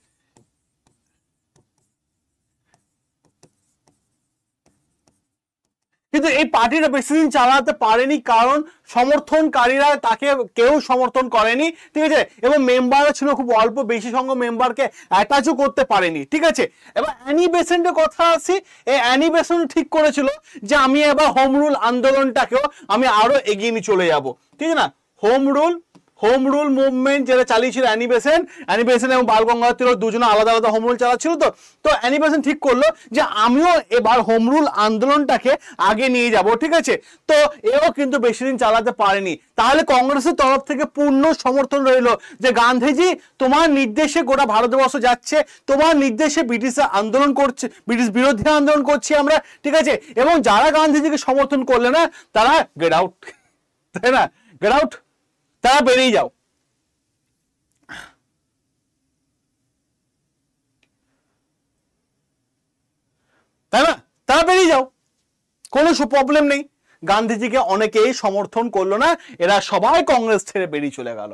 কিন্তু এই পার্টিটা বেশিদিন চালাতে পারেনি কারণ সমর্থনকারীরা তাকে কেউ সমর্থন করেনি ঠিক আছে এবং মেম্বারও ছিল খুব অল্প বেশি সংখ্যক মেম্বারকে অ্যাটাচও করতে পারেনি ঠিক আছে এবার অ্যানি বেসেন্টের কথা আসি এই অ্যানি ঠিক করেছিল যে আমি এবার হোম রুল আন্দোলনটাকেও আমি আরও এগিয়ে নিয়ে চলে যাব ঠিক আছে না home rule home rule movement যেটা চালিয়েছিল অ্যানিবেশন অ্যানিবেশন এবং বাল গঙ্গাধর তিলক দুজনে আলাদা আলাদা হোম রুল চালাচ্ছিল তো তো অ্যানিবেশন ঠিক করলো যে আমিও এবার হোম রুল আন্দোলনটাকে আগে নিয়ে যাব ঠিক আছে তো এও কিন্তু বেশি দিন চালাতে পারেনি তাহলে কংগ্রেসের তরফ থেকে পূর্ণ সমর্থন রইল যে গান্ধীজি তোমার নির্দেশে গোটা ভারতবর্ষ যাচ্ছে তোমার নির্দেশে ব্রিটিশরা আন্দোলন করছে ব্রিটিশ বিরোধী আন্দোলন করছি আমরা ঠিক আছে এবং যারা গান্ধীজিকে সমর্থন করলে না তারা গেট আউট তাই না গেট আউট তারা বেরিয়ে যাও তাই না তারা বেরিয়ে যাও কোনো প্রবলেম নেই গান্ধীজিকে অনেকেই সমর্থন করলো না এরা সবাই কংগ্রেস ছেড়ে বেরিয়ে চলে গেল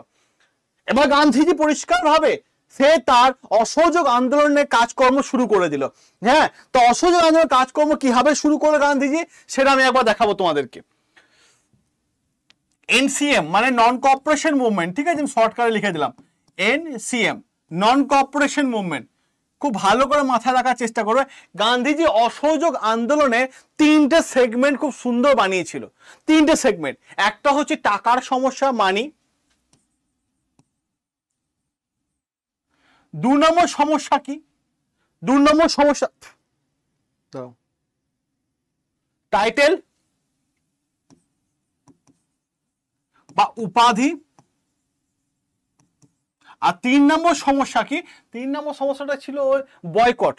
এবার গান্ধীজি পরিষ্কার হবে সে তার অসহযোগ আন্দোলনের কাজকর্ম শুরু করে দিল হ্যাঁ তো অসহযোগ আন্দোলনের কাজকর্ম কিভাবে শুরু করলো গান্ধীজি সেটা আমি একবার দেখাবো তোমাদেরকে এনসিএম মানে নন কর্পোরেশন মুভমেন্ট ঠিক আছে আমি শর্টকাটে লিখে দিলাম এনসিএম নন কর্পোরেশন মুভমেন্ট খুব ভালো করে মাথায় রাখার চেষ্টা করবে গান্ধীজি অসহযোগ আন্দোলনে তিনটে সেগমেন্ট খুব সুন্দর বানিয়েছিল তিনটে সেগমেন্ট একটা হচ্ছে টাকার সমস্যা মানি দু নম্বর সমস্যা কি দু নম্বর সমস্যা টাইটেল বা উপাধি আর তিন নম্বর সমস্যা কি তিন নম্বর সমস্যাটা ছিল বয়কট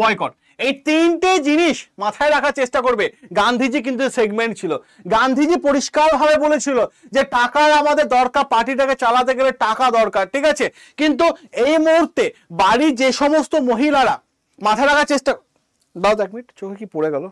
বয়কট এই তিনটে জিনিস মাথায় রাখার চেষ্টা করবে গান্ধীজি কিন্তু সেগমেন্ট ছিল গান্ধীজি পরিষ্কারভাবে বলেছিল যে টাকার আমাদের দরকার পার্টিটাকে চালাতে গেলে টাকা দরকার ঠিক আছে কিন্তু এই মুহূর্তে বাড়ির যে সমস্ত মহিলারা মাথায় রাখার চেষ্টা দাও এক মিনিট চোখে কি পড়ে গেল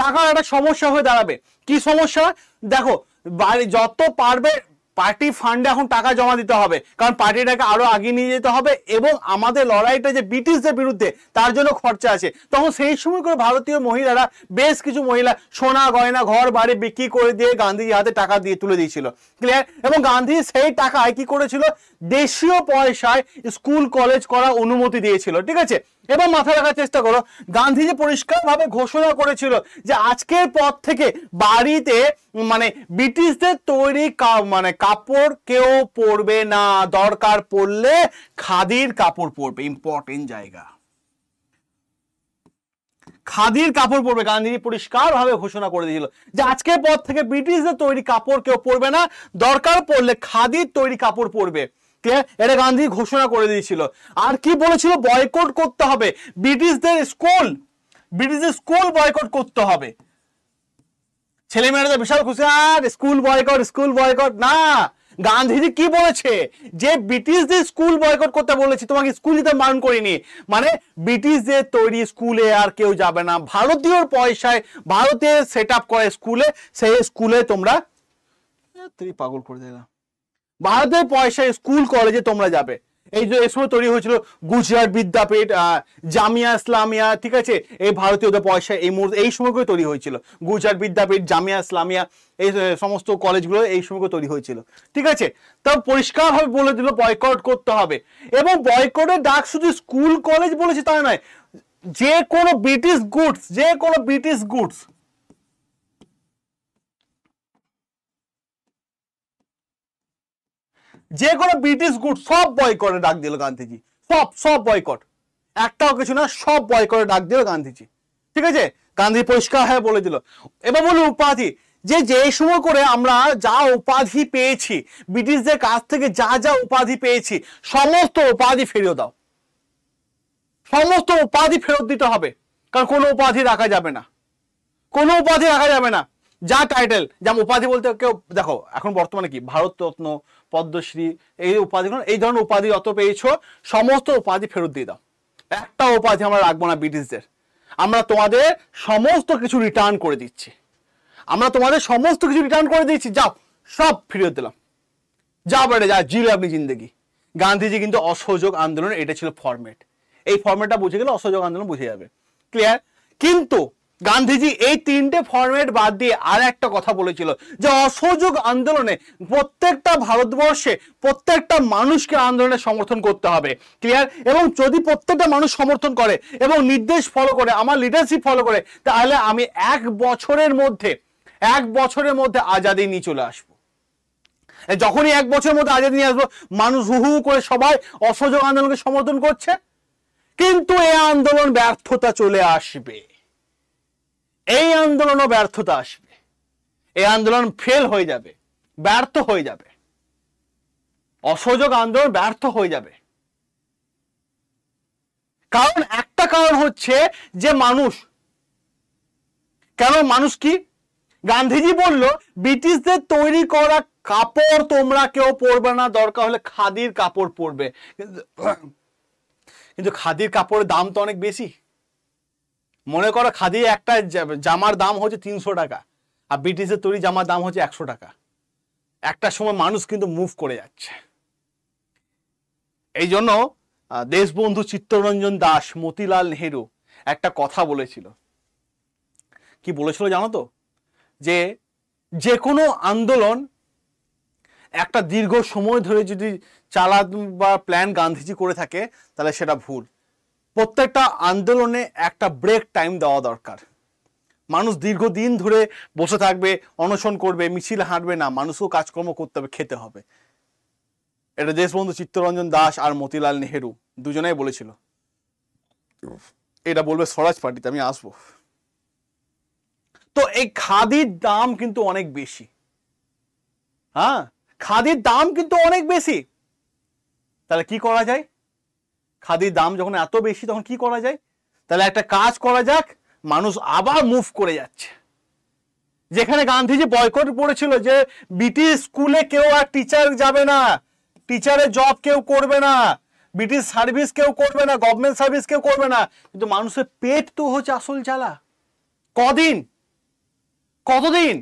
টাকার একটা সমস্যা হয়ে দাঁড়াবে কি সমস্যা দেখো বাড়ি যত পারবে পার্টি ফান্ডে এখন টাকা জমা দিতে হবে কারণ পার্টিটাকে আরো আগিয়ে নিয়ে যেতে হবে এবং আমাদের লড়াইটা যে ব্রিটিশদের বিরুদ্ধে তার জন্য খরচা আছে তখন সেই সময় করে ভারতীয় মহিলারা বেশ কিছু মহিলা সোনা গয়না ঘর বাড়ি বিক্রি করে দিয়ে গান্ধীজির হাতে টাকা দিয়ে তুলে দিয়েছিল ক্লিয়ার এবং গান্ধী সেই টাকায় কি করেছিল দেশীয় পয়সায় স্কুল কলেজ করার অনুমতি দিয়েছিল ঠিক আছে এবং মাথায় রাখার চেষ্টা করো গান্ধীজি পরিষ্কারভাবে ঘোষণা করেছিল যে আজকের পর থেকে বাড়িতে মানে ব্রিটিশদের তৈরি মানে কাপড় কেউ পরবে না দরকার পড়লে খাদির কাপড় পরবে ইম্পর্টেন্ট জায়গা খাদির কাপড় পরবে গান্ধীজি পরিষ্কারভাবে ঘোষণা করে দিয়েছিল যে আজকের পর থেকে ব্রিটিশদের তৈরি কাপড় কেউ পরবে না দরকার পড়লে খাদির তৈরি কাপড় পরবে এটা গান্ধী ঘোষণা করে দিয়েছিল আর কি বলেছিল বয়কট করতে হবে ব্রিটিশদের স্কুল ব্রিটিশদের স্কুল বয়কট করতে হবে ছেলে মেয়েরা বিশাল খুশি আর স্কুল বয়কট স্কুল বয়কট না গান্ধীজি কি বলেছে যে ব্রিটিশদের স্কুল বয়কট করতে বলেছে তোমাকে স্কুল যেতে বারণ করিনি মানে ব্রিটিশদের তৈরি স্কুলে আর কেউ যাবে না ভারতীয় পয়সায় ভারতে সেট আপ করে স্কুলে সেই স্কুলে তোমরা পাগল করে দিলাম ভারতের পয়সায় স্কুল কলেজে তোমরা যাবে এই যে এই সময় তৈরি হয়েছিল গুজরাট বিদ্যাপীঠ জামিয়া ইসলামিয়া ঠিক আছে এই ভারতীয়দের পয়সা এই মুহূর্তে এই সময় করে তৈরি হয়েছিল গুজরাট বিদ্যাপীঠ জামিয়া ইসলামিয়া এই সমস্ত কলেজগুলো এই সময় করে তৈরি হয়েছিল ঠিক আছে তা পরিষ্কারভাবে বলে দিল বয়কট করতে হবে এবং বয়কটের ডাক শুধু স্কুল কলেজ বলেছে তা নয় যে কোনো ব্রিটিশ গুডস যে কোনো ব্রিটিশ গুডস যে কোনো ব্রিটিশ গুড সব বয় করে ডাক দিল গান্ধীজি সব সব বয়কট একটাও কিছু না সব বয় করে ডাক দিল গান্ধীজি ঠিক আছে গান্ধী পরিষ্কার হয়ে বলে দিল এবার বলি উপাধি যে যে সময় করে আমরা যা উপাধি পেয়েছি ব্রিটিশদের কাছ থেকে যা যা উপাধি পেয়েছি সমস্ত উপাধি ফেরত দাও সমস্ত উপাধি ফেরত দিতে হবে কারণ কোনো উপাধি রাখা যাবে না কোনো উপাধি রাখা যাবে না যা টাইটেল যেমন উপাধি বলতে কেউ দেখো এখন বর্তমানে কি ভারতরত্ন পদ্মশ্রী এই উপাধিগুলো এই ধরনের উপাধি যত পেয়েছ সমস্ত উপাধি ফেরত দিয়ে দাও একটা উপাধি আমরা রাখবো না ব্রিটিশদের আমরা তোমাদের সমস্ত কিছু রিটার্ন করে দিচ্ছি আমরা তোমাদের সমস্ত কিছু রিটার্ন করে দিচ্ছি যাও সব ফিরিয়ে দিলাম যা বেড়ে যা জিল আপনি জিন্দগি গান্ধীজি কিন্তু অসহযোগ আন্দোলন এটা ছিল ফর্মেট এই ফর্মেটটা বুঝে গেলে অসহযোগ আন্দোলন বুঝে যাবে ক্লিয়ার কিন্তু গান্ধীজি এই তিনটে ফর্মেট বাদ দিয়ে আর একটা কথা বলেছিল যে অসহযোগ আন্দোলনে প্রত্যেকটা ভারতবর্ষে প্রত্যেকটা মানুষকে আন্দোলনে সমর্থন করতে হবে ক্লিয়ার এবং যদি প্রত্যেকটা মানুষ সমর্থন করে এবং নির্দেশ ফলো করে আমার লিডারশিপ ফলো করে তাহলে আমি এক বছরের মধ্যে এক বছরের মধ্যে আজাদি নিয়ে চলে আসবো যখনই এক বছরের মধ্যে আজাদি নিয়ে আসবো মানুষ হু হু করে সবাই অসহযোগ আন্দোলনকে সমর্থন করছে কিন্তু এ আন্দোলন ব্যর্থতা চলে আসবে এই আন্দোলনও ব্যর্থতা আসবে এই আন্দোলন ফেল হয়ে যাবে ব্যর্থ হয়ে যাবে অসহযোগ আন্দোলন ব্যর্থ হয়ে যাবে কারণ একটা কারণ হচ্ছে যে মানুষ কেন মানুষ কি গান্ধীজি বলল ব্রিটিশদের তৈরি করা কাপড় তোমরা কেউ পরবে না দরকার হলে খাদির কাপড় পরবে কিন্তু খাদির কাপড়ের দাম তো অনেক বেশি মনে করো খাদি একটা জামার দাম হচ্ছে তিনশো টাকা আর ব্রিটিশের তৈরি জামার দাম হচ্ছে একশো টাকা একটা সময় মানুষ কিন্তু মুভ করে যাচ্ছে এই জন্য দেশবন্ধু চিত্তরঞ্জন দাস মতিলাল নেহেরু একটা কথা বলেছিল কি বলেছিল জানো তো যে যে কোনো আন্দোলন একটা দীর্ঘ সময় ধরে যদি চালা বা প্ল্যান গান্ধীজি করে থাকে তাহলে সেটা ভুল প্রত্যেকটা আন্দোলনে একটা ব্রেক টাইম দেওয়া দরকার মানুষ দীর্ঘদিন ধরে বসে থাকবে অনশন করবে মিছিল হাঁটবে না মানুষও কাজকর্ম করতে হবে খেতে হবে এটা দেশবন্ধু চিত্তরঞ্জন দাস আর মতিলাল নেহেরু দুজনেই বলেছিল এটা বলবে স্বরাজ পার্টিতে আমি আসবো তো এই খাদির দাম কিন্তু অনেক বেশি হ্যাঁ খাদির দাম কিন্তু অনেক বেশি তাহলে কি করা যায় খাদির দাম যখন এত বেশি তখন কি করা যায় তাহলে একটা কাজ করা যাক মানুষ আবার মুভ করে যাচ্ছে যেখানে গান্ধীজি বয়কট পড়েছিল যে ব্রিটিশ স্কুলে কেউ আর টিচার যাবে না টিচারের জব কেউ করবে না ব্রিটিশ সার্ভিস কেউ করবে না গভর্নমেন্ট সার্ভিস কেউ করবে না কিন্তু মানুষের পেট তো হচ্ছে আসল চালা কদিন কতদিন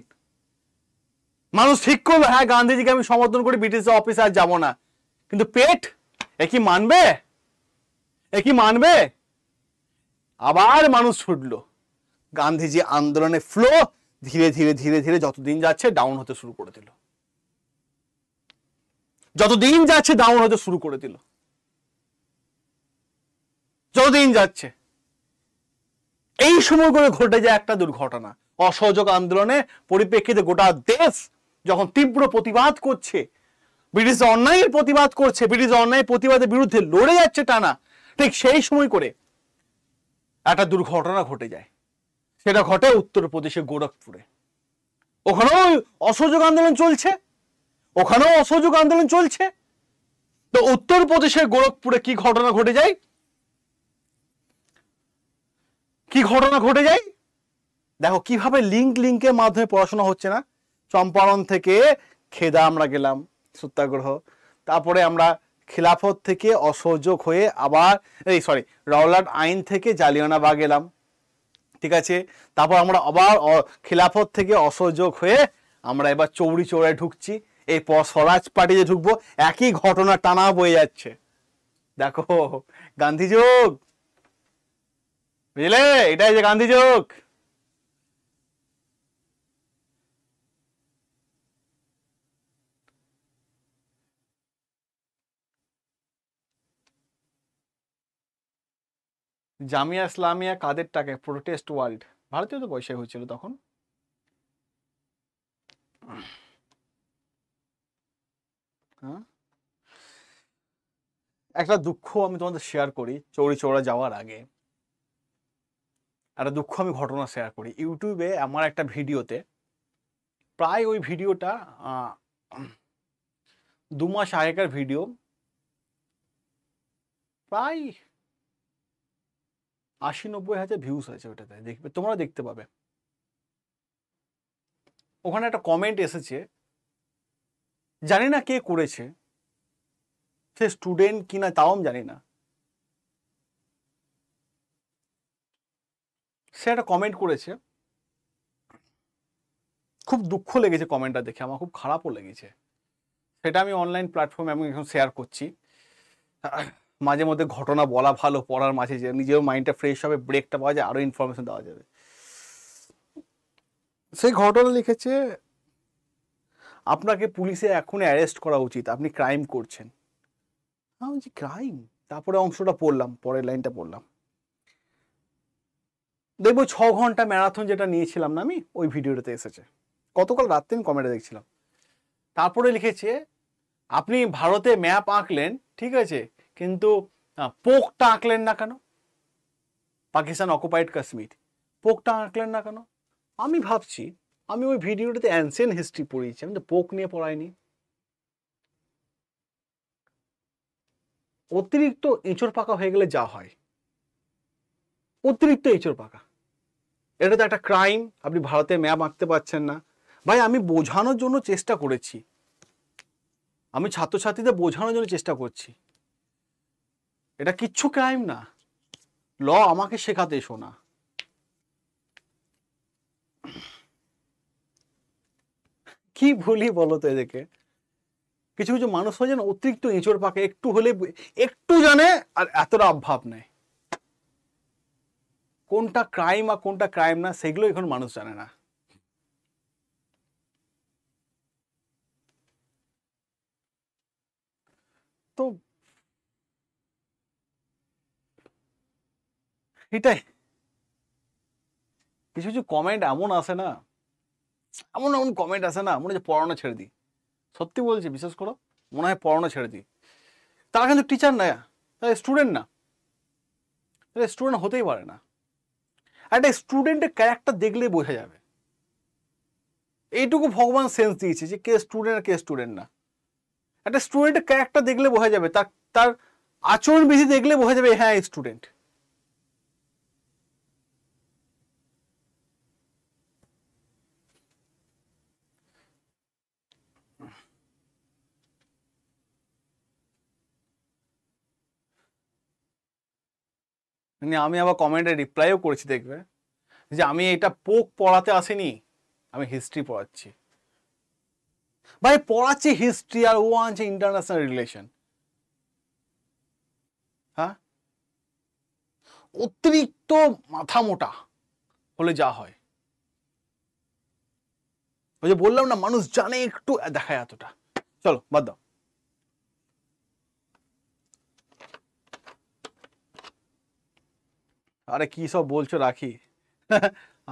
মানুষ ঠিক করবে হ্যাঁ গান্ধীজিকে আমি সমর্থন করি ব্রিটিশ অফিসে আর যাবো না কিন্তু পেট এ কি মানবে এ কি মানবে আবার মানুষ ছুটল গান্ধীজি আন্দোলনের ফ্লো ধীরে ধীরে ধীরে ধীরে যতদিন যাচ্ছে ডাউন হতে শুরু করে দিল যতদিন যাচ্ছে ডাউন হতে শুরু করে দিল যতদিন যাচ্ছে এই সময় করে ঘটে যায় একটা দুর্ঘটনা অসহযোগ আন্দোলনে পরিপ্রেক্ষিতে গোটা দেশ যখন তীব্র প্রতিবাদ করছে ব্রিটিশ অন্যায়ের প্রতিবাদ করছে ব্রিটিশ অন্যায় প্রতিবাদের বিরুদ্ধে লড়ে যাচ্ছে টানা ঠিক সেই সময় করে একটা দুর্ঘটনা ঘটে যায় সেটা ঘটে উত্তরপ্রদেশে গোরখপুরে ওখানেও অসহযোগ আন্দোলন চলছে ওখানেও অসহযোগ আন্দোলন চলছে তো উত্তরপ্রদেশে গোরখপুরে কি ঘটনা ঘটে যায় কি ঘটনা ঘটে যায় দেখো কিভাবে লিঙ্ক লিঙ্কের মাধ্যমে পড়াশোনা হচ্ছে না চম্পারণ থেকে খেদা আমরা গেলাম সত্যাগ্রহ তারপরে আমরা খিলাফত থেকে অসহযোগ হয়ে আবার এই সরি রওলাট আইন থেকে জালিয়ানাবাগ এলাম ঠিক আছে তারপর আমরা আবার খিলাফত থেকে অসহযোগ হয়ে আমরা এবার চৌরি চৌড়ায় ঢুকছি এই স্বরাজ পার্টি যে ঢুকবো একই ঘটনা টানা বয়ে যাচ্ছে দেখো গান্ধীযোগ বুঝলে এটাই যে গান্ধীযোগ জামিয়া ইসলামিয়া কাদের টাকে প্রোটেস্ট ওয়ার্ল্ড ভারতীয় তো পয়সায় হয়েছিল তখন হ্যাঁ? একটা দুঃখ আমি তোমাদের শেয়ার করি চৌরি চৌড়া যাওয়ার আগে একটা দুঃখ আমি ঘটনা শেয়ার করি ইউটিউবে আমার একটা ভিডিওতে প্রায় ওই ভিডিওটা দু মাস আগেকার ভিডিও প্রায় আশি নব্বই হাজার ভিউজ হয়েছে ওটাতে দেখবে তোমরা দেখতে পাবে ওখানে একটা কমেন্ট এসেছে জানি না কে করেছে সে স্টুডেন্ট কিনা তাও আমি জানি না সে একটা কমেন্ট করেছে খুব দুঃখ লেগেছে কমেন্টটা দেখে আমার খুব খারাপও লেগেছে সেটা আমি অনলাইন প্ল্যাটফর্মে আমি এখন শেয়ার করছি মাঝে মধ্যে ঘটনা বলা ভালো পড়ার মাঝে যে নিজের মাইন্ডটা ফ্রেশ হবে ব্রেকটা পাওয়া যায় আরও ইনফরমেশন দেওয়া যাবে সেই ঘটনা লিখেছে আপনাকে পুলিশে এখন অ্যারেস্ট করা উচিত আপনি ক্রাইম করছেন আমি বলছি ক্রাইম তারপরে অংশটা পড়লাম পরের লাইনটা পড়লাম দেখবো ছ ঘন্টা ম্যারাথন যেটা নিয়েছিলাম না আমি ওই ভিডিওটাতে এসেছে গতকাল রাত্রে আমি কমেন্টে দেখছিলাম তারপরে লিখেছে আপনি ভারতে ম্যাপ আঁকলেন ঠিক আছে কিন্তু পোকটা আঁকলেন না কেন পাকিস্তান অকুপাইড কাশ্মীর পোকটা আঁকলেন না কেন আমি ভাবছি আমি ওই ভিডিওটাতে অ্যানসেন হিস্ট্রি পড়িয়েছি আমি তো পোক নিয়ে পড়াইনি অতিরিক্ত ইঁচড় পাকা হয়ে গেলে যা হয় অতিরিক্ত ইঁচড় পাকা এটা তো একটা ক্রাইম আপনি ভারতে ম্যাপ আঁকতে পারছেন না ভাই আমি বোঝানোর জন্য চেষ্টা করেছি আমি ছাত্রছাত্রীদের বোঝানোর জন্য চেষ্টা করছি এটা কিচ্ছু ক্রাইম না ল আমাকে শেখাতে এসো না কি ভুলি বলো তো এদেরকে কিছু কিছু মানুষ হয় যেন অতিরিক্ত এঁচড় পাকে একটু হলে একটু জানে আর এতটা অভাব নেয় কোনটা ক্রাইম আর কোনটা ক্রাইম না সেগুলো এখন মানুষ জানে না তো এটাই কিছু কিছু কমেন্ট এমন আসে না এমন এমন কমেন্ট আসে না মনে হচ্ছে পড়ানো ছেড়ে দিই সত্যি বলছি বিশ্বাস করো মনে হয় পড়ানো ছেড়ে দিই তারা কিন্তু টিচার না তারা স্টুডেন্ট না তাহলে স্টুডেন্ট হতেই পারে না একটা স্টুডেন্টের ক্যারেক্টার দেখলেই বোঝা যাবে এইটুকু ভগবান সেন্স দিয়েছে যে কে স্টুডেন্ট কে স্টুডেন্ট না একটা স্টুডেন্টের ক্যারেক্টার দেখলে বোঝা যাবে তার তার আচরণ বিধি দেখলে বোঝা যাবে হ্যাঁ স্টুডেন্ট মানে আমি আবার কমেন্টে রিপ্লাইও করেছি দেখবে যে আমি এটা পোক পড়াতে আসিনি আমি হিস্ট্রি পড়াচ্ছি ভাই পড়াচ্ছি হিস্ট্রি আর ও আনছে ইন্টারন্যাশনাল রিলেশন হ্যাঁ অতিরিক্ত মাথা মোটা হলে যা হয় ওই যে বললাম না মানুষ জানে একটু দেখায় এতটা চলো বাদ দাও আরে কী সব বলছো রাখি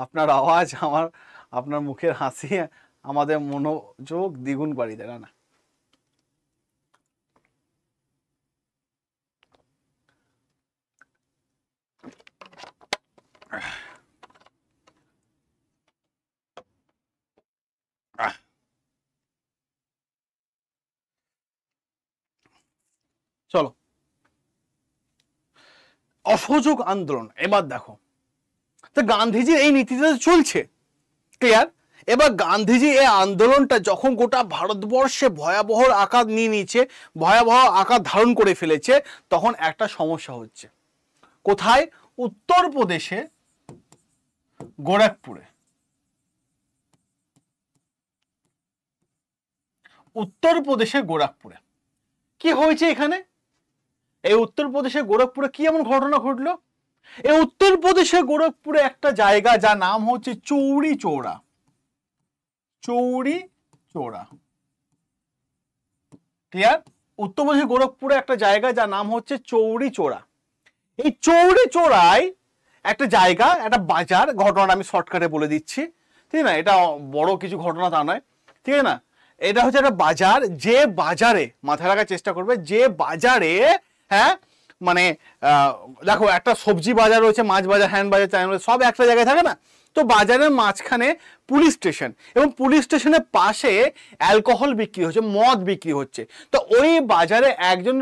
আপনার আওয়াজ আমার আপনার মুখের হাসি আমাদের মনোযোগ দ্বিগুণ বাড়িয়ে দেয় না চলো অসহযোগ আন্দোলন এবার দেখো তো গান্ধীজির এই নীতিতে চলছে ক্লিয়ার এবার গান্ধীজি এই আন্দোলনটা যখন গোটা ভারতবর্ষে ভয়াবহ আকার নিয়ে নিয়েছে ভয়াবহ আকার ধারণ করে ফেলেছে তখন একটা সমস্যা হচ্ছে কোথায় উত্তরপ্রদেশে গোরাখপুরে উত্তরপ্রদেশে গোরাকপুরে কি হয়েছে এখানে এই উত্তরপ্রদেশে গোরখপুরে কি এমন ঘটনা ঘটলো এই উত্তরপ্রদেশে গোরখপুরে একটা জায়গা যা নাম হচ্ছে চৌরি চৌড়া চৌরি চৌড়া ক্লিয়ার উত্তরপ্রদেশে গোরখপুরে একটা জায়গা যার নাম হচ্ছে চৌরি চোরা এই চৌরি চোরায় একটা জায়গা একটা বাজার ঘটনাটা আমি শর্টকাটে বলে দিচ্ছি ঠিক না এটা বড় কিছু ঘটনা তা নয় ঠিক আছে না এটা হচ্ছে একটা বাজার যে বাজারে মাথায় রাখার চেষ্টা করবে যে বাজারে হ্যাঁ মানে দেখো একটা সবজি বাজার রয়েছে মাছ বাজার হ্যান্ড বাজার চায়না বাজার সব একটা জায়গায় থাকে না তো বাজারের মাঝখানে পুলিশ স্টেশন এবং পুলিশ স্টেশনের পাশে অ্যালকোহল বিক্রি হচ্ছে মদ বিক্রি হচ্ছে তো ওই বাজারে একজন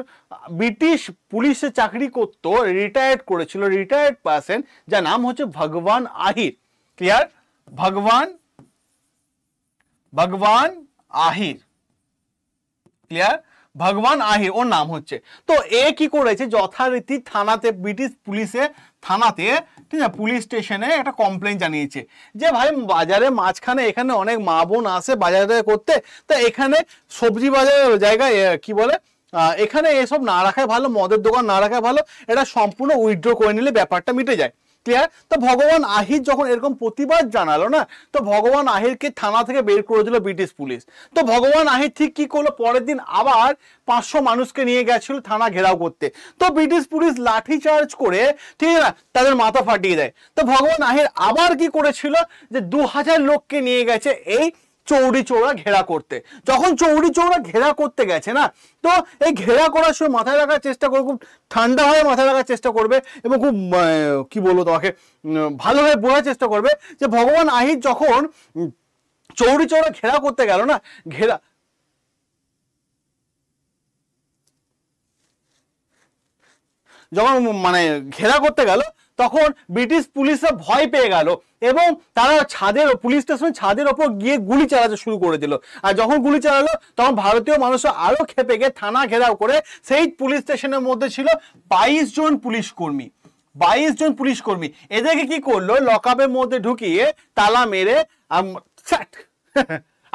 ব্রিটিশ পুলিশে চাকরি করত রিটায়ার্ড করেছিল রিটায়ার্ড পার্সন যার নাম হচ্ছে ভগবান আহির ক্লিয়ার ভগবান ভগবান আহির ক্লিয়ার ভগবান আহি ওর নাম হচ্ছে তো এ কি করেছে যথারীতি থানাতে ব্রিটিশ পুলিশে থানাতে ঠিক আছে পুলিশ স্টেশনে একটা কমপ্লেন জানিয়েছে যে ভাই বাজারে মাঝখানে এখানে অনেক মা বোন আসে বাজারে করতে তা এখানে সবজি বাজারের জায়গায় কি বলে এখানে এসব না রাখায় ভালো মদের দোকান না রাখায় ভালো এটা সম্পূর্ণ উইথড্র করে নিলে ব্যাপারটা মিটে যায় ক্লিয়ার তো ভগবান আহির যখন এরকম প্রতিবাদ জানালো না তো ভগবান আহিরকে থানা থেকে বের করে দিল ব্রিটিশ পুলিশ তো ভগবান আহির ঠিক কি করলো পরের দিন আবার পাঁচশো মানুষকে নিয়ে গেছিল থানা ঘেরাও করতে তো ব্রিটিশ পুলিশ লাঠি চার্জ করে ঠিক আছে না তাদের মাথা ফাটিয়ে দেয় তো ভগবান আহির আবার কি করেছিল যে দু হাজার লোককে নিয়ে গেছে এই চৌরি চৌড়া ঘেরা করতে যখন চৌরি চৌড়া ঘেরা করতে গেছে না তো এই ঘেরা করার সময় মাথায় রাখার চেষ্টা করবে খুব ঠান্ডা হয়ে মাথায় রাখার চেষ্টা করবে এবং খুব কি বলবো তোমাকে ভালোভাবে বোঝার চেষ্টা করবে যে ভগবান আহির যখন চৌরি চৌড়া ঘেরা করতে গেল না ঘেরা যখন মানে ঘেরা করতে গেল তখন ব্রিটিশ পুলিশরা ভয় পেয়ে গেল এবং তারা ছাদের পুলিশ স্টেশনের ছাদের ওপর গিয়ে গুলি চালাতে শুরু করে দিল আর যখন গুলি চালালো তখন ভারতীয় মানুষ আরো খেপে গিয়ে থানা ঘেরাও করে সেই পুলিশ স্টেশনের মধ্যে ছিল বাইশ জন পুলিশ কর্মী বাইশ জন পুলিশ কর্মী এদেরকে কি করলো লকআপের মধ্যে ঢুকিয়ে তালা মেরে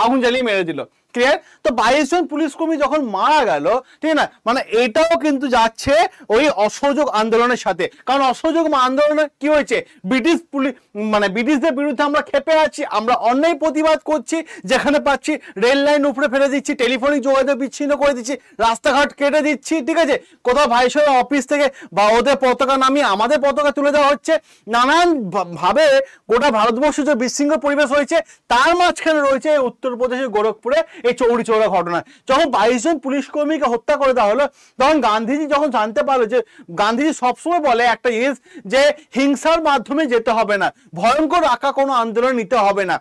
আগুন জ্বালিয়ে মেরে দিল ক্লিয়ার তো বাইশ জন পুলিশ কর্মী যখন মারা গেল ঠিক না মানে এটাও কিন্তু যাচ্ছে ওই অসহযোগ আন্দোলনের সাথে কারণ অসহযোগ আন্দোলনে কি হয়েছে ব্রিটিশ পুলিশ মানে ব্রিটিশদের বিরুদ্ধে আমরা খেপে আছি আমরা অন্যায় প্রতিবাদ করছি যেখানে পাচ্ছি রেল লাইন উপরে ফেলে দিচ্ছি টেলিফোনিক যোগাযোগ বিচ্ছিন্ন করে দিচ্ছি রাস্তাঘাট কেটে দিচ্ছি ঠিক আছে কোথাও ভাইসরের অফিস থেকে বা ওদের পতাকা নামিয়ে আমাদের পতাকা তুলে দেওয়া হচ্ছে নানান ভাবে গোটা ভারতবর্ষ যে বিশৃঙ্খল পরিবেশ হয়েছে তার মাঝখানে রয়েছে উত্তরপ্রদেশের গোরখপুরে এই চৌরি চৌরা ঘটনা যখন বাইশ জন পুলিশ কর্মীকে হত্যা করে দেওয়া হলো তখন গান্ধীজি যখন জানতে পারলো যে গান্ধীজি সবসময় বলে একটা ইস যে হিংসার মাধ্যমে যেতে হবে না ভয়ঙ্কর আঁকা কোনো আন্দোলন নিতে হবে না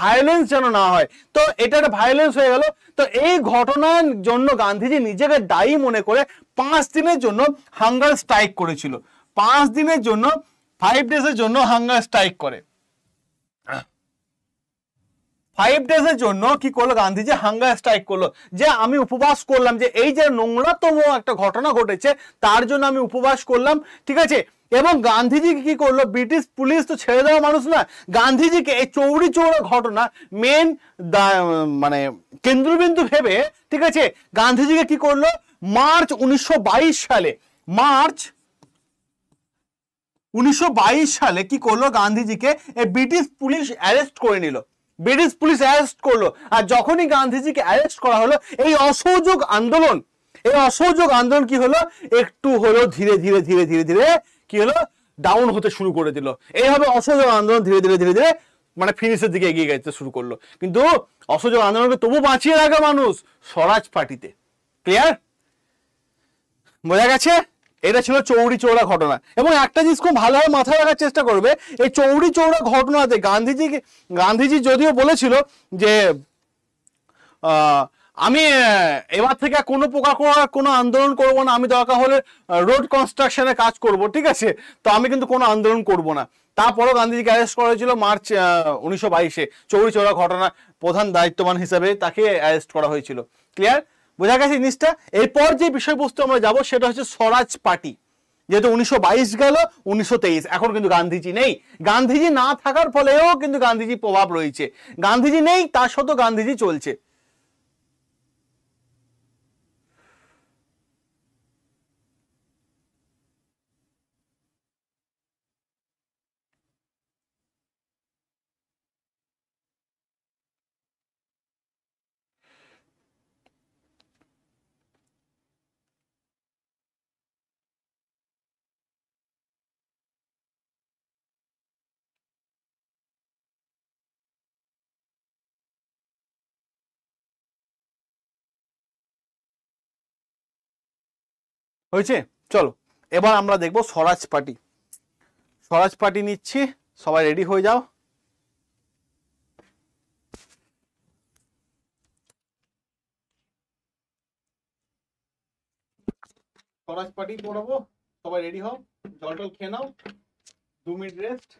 ভায়োলেন্স যেন না হয় তো এটা একটা ভায়োলেন্স হয়ে গেল তো এই ঘটনার জন্য গান্ধীজি নিজেকে দায়ী মনে করে পাঁচ দিনের জন্য হাঙ্গার স্ট্রাইক করেছিল পাঁচ দিনের জন্য ফাইভ ডেজের জন্য হাঙ্গার স্ট্রাইক করে ফাইভ ডেজ এর জন্য কি করলো গান্ধীজি হাঙ্গার স্ট্রাইক করলো যে আমি উপবাস করলাম যে এই যে নোংরাতম একটা ঘটনা ঘটেছে তার জন্য আমি উপবাস করলাম ঠিক আছে এবং গান্ধীজিকে কি করলো ব্রিটিশ পুলিশ তো ছেড়ে দেওয়া মানুষ না গান্ধীজিকে এই চৌড়ি চৌড়া ঘটনা মেন মানে কেন্দ্রবিন্দু ভেবে ঠিক আছে গান্ধীজিকে কি করলো মার্চ উনিশশো সালে মার্চ উনিশশো সালে কি করলো গান্ধীজিকে ব্রিটিশ পুলিশ অ্যারেস্ট করে নিল ব্রিটিশ পুলিশ অ্যারেস্ট করলো আর যখনই গান্ধীজিকে অ্যারেস্ট করা হলো এই অসহযোগ আন্দোলন এই অসহযোগ আন্দোলন কি হলো একটু হলো ধীরে ধীরে ধীরে ধীরে ধীরে কি হলো ডাউন হতে শুরু করে দিল এইভাবে অসহযোগ আন্দোলন ধীরে ধীরে ধীরে ধীরে মানে ফিনিশের দিকে এগিয়ে যেতে শুরু করলো কিন্তু অসহযোগ আন্দোলনকে তবু বাঁচিয়ে রাখা মানুষ স্বরাজ পার্টিতে ক্লিয়ার বোঝা গেছে এটা ছিল চৌরি চৌড়া ঘটনা এবং একটা জিনিস খুব ভালোভাবে মাথায় রাখার চেষ্টা করবে এই চৌরি চৌড়া ঘটনাতে গান্ধীজি গান্ধীজি যদিও বলেছিল যে আমি এবার থেকে কোনো প্রকার কোনো আন্দোলন করব না আমি দরকার হলে রোড কনস্ট্রাকশনে কাজ করব ঠিক আছে তো আমি কিন্তু কোনো আন্দোলন করব না তারপরও গান্ধীজিকে অ্যারেস্ট করা হয়েছিল মার্চ উনিশশো বাইশে চৌরি চৌড়া ঘটনা প্রধান দায়িত্ববান হিসাবে তাকে অ্যারেস্ট করা হয়েছিল ক্লিয়ার বোঝা গেছে জিনিসটা এরপর যে বিষয়বস্তু আমরা যাব সেটা হচ্ছে স্বরাজ পার্টি যেহেতু উনিশশো গেল উনিশশো এখন কিন্তু গান্ধীজি নেই গান্ধীজি না থাকার ফলেও কিন্তু গান্ধীজির প্রভাব রয়েছে গান্ধীজি নেই তার সত্ত্বেও গান্ধীজি চলছে হয়েছে চলো এবার আমরা দেখব স্বরাজ পার্টি স্বরাজ পার্টি নিচ্ছি সবাই রেডি হয়ে যাও স্বরাজ পার্টি পড়াবো সবাই রেডি হও জল টল খেয়ে নাও দু মিনিট রেস্ট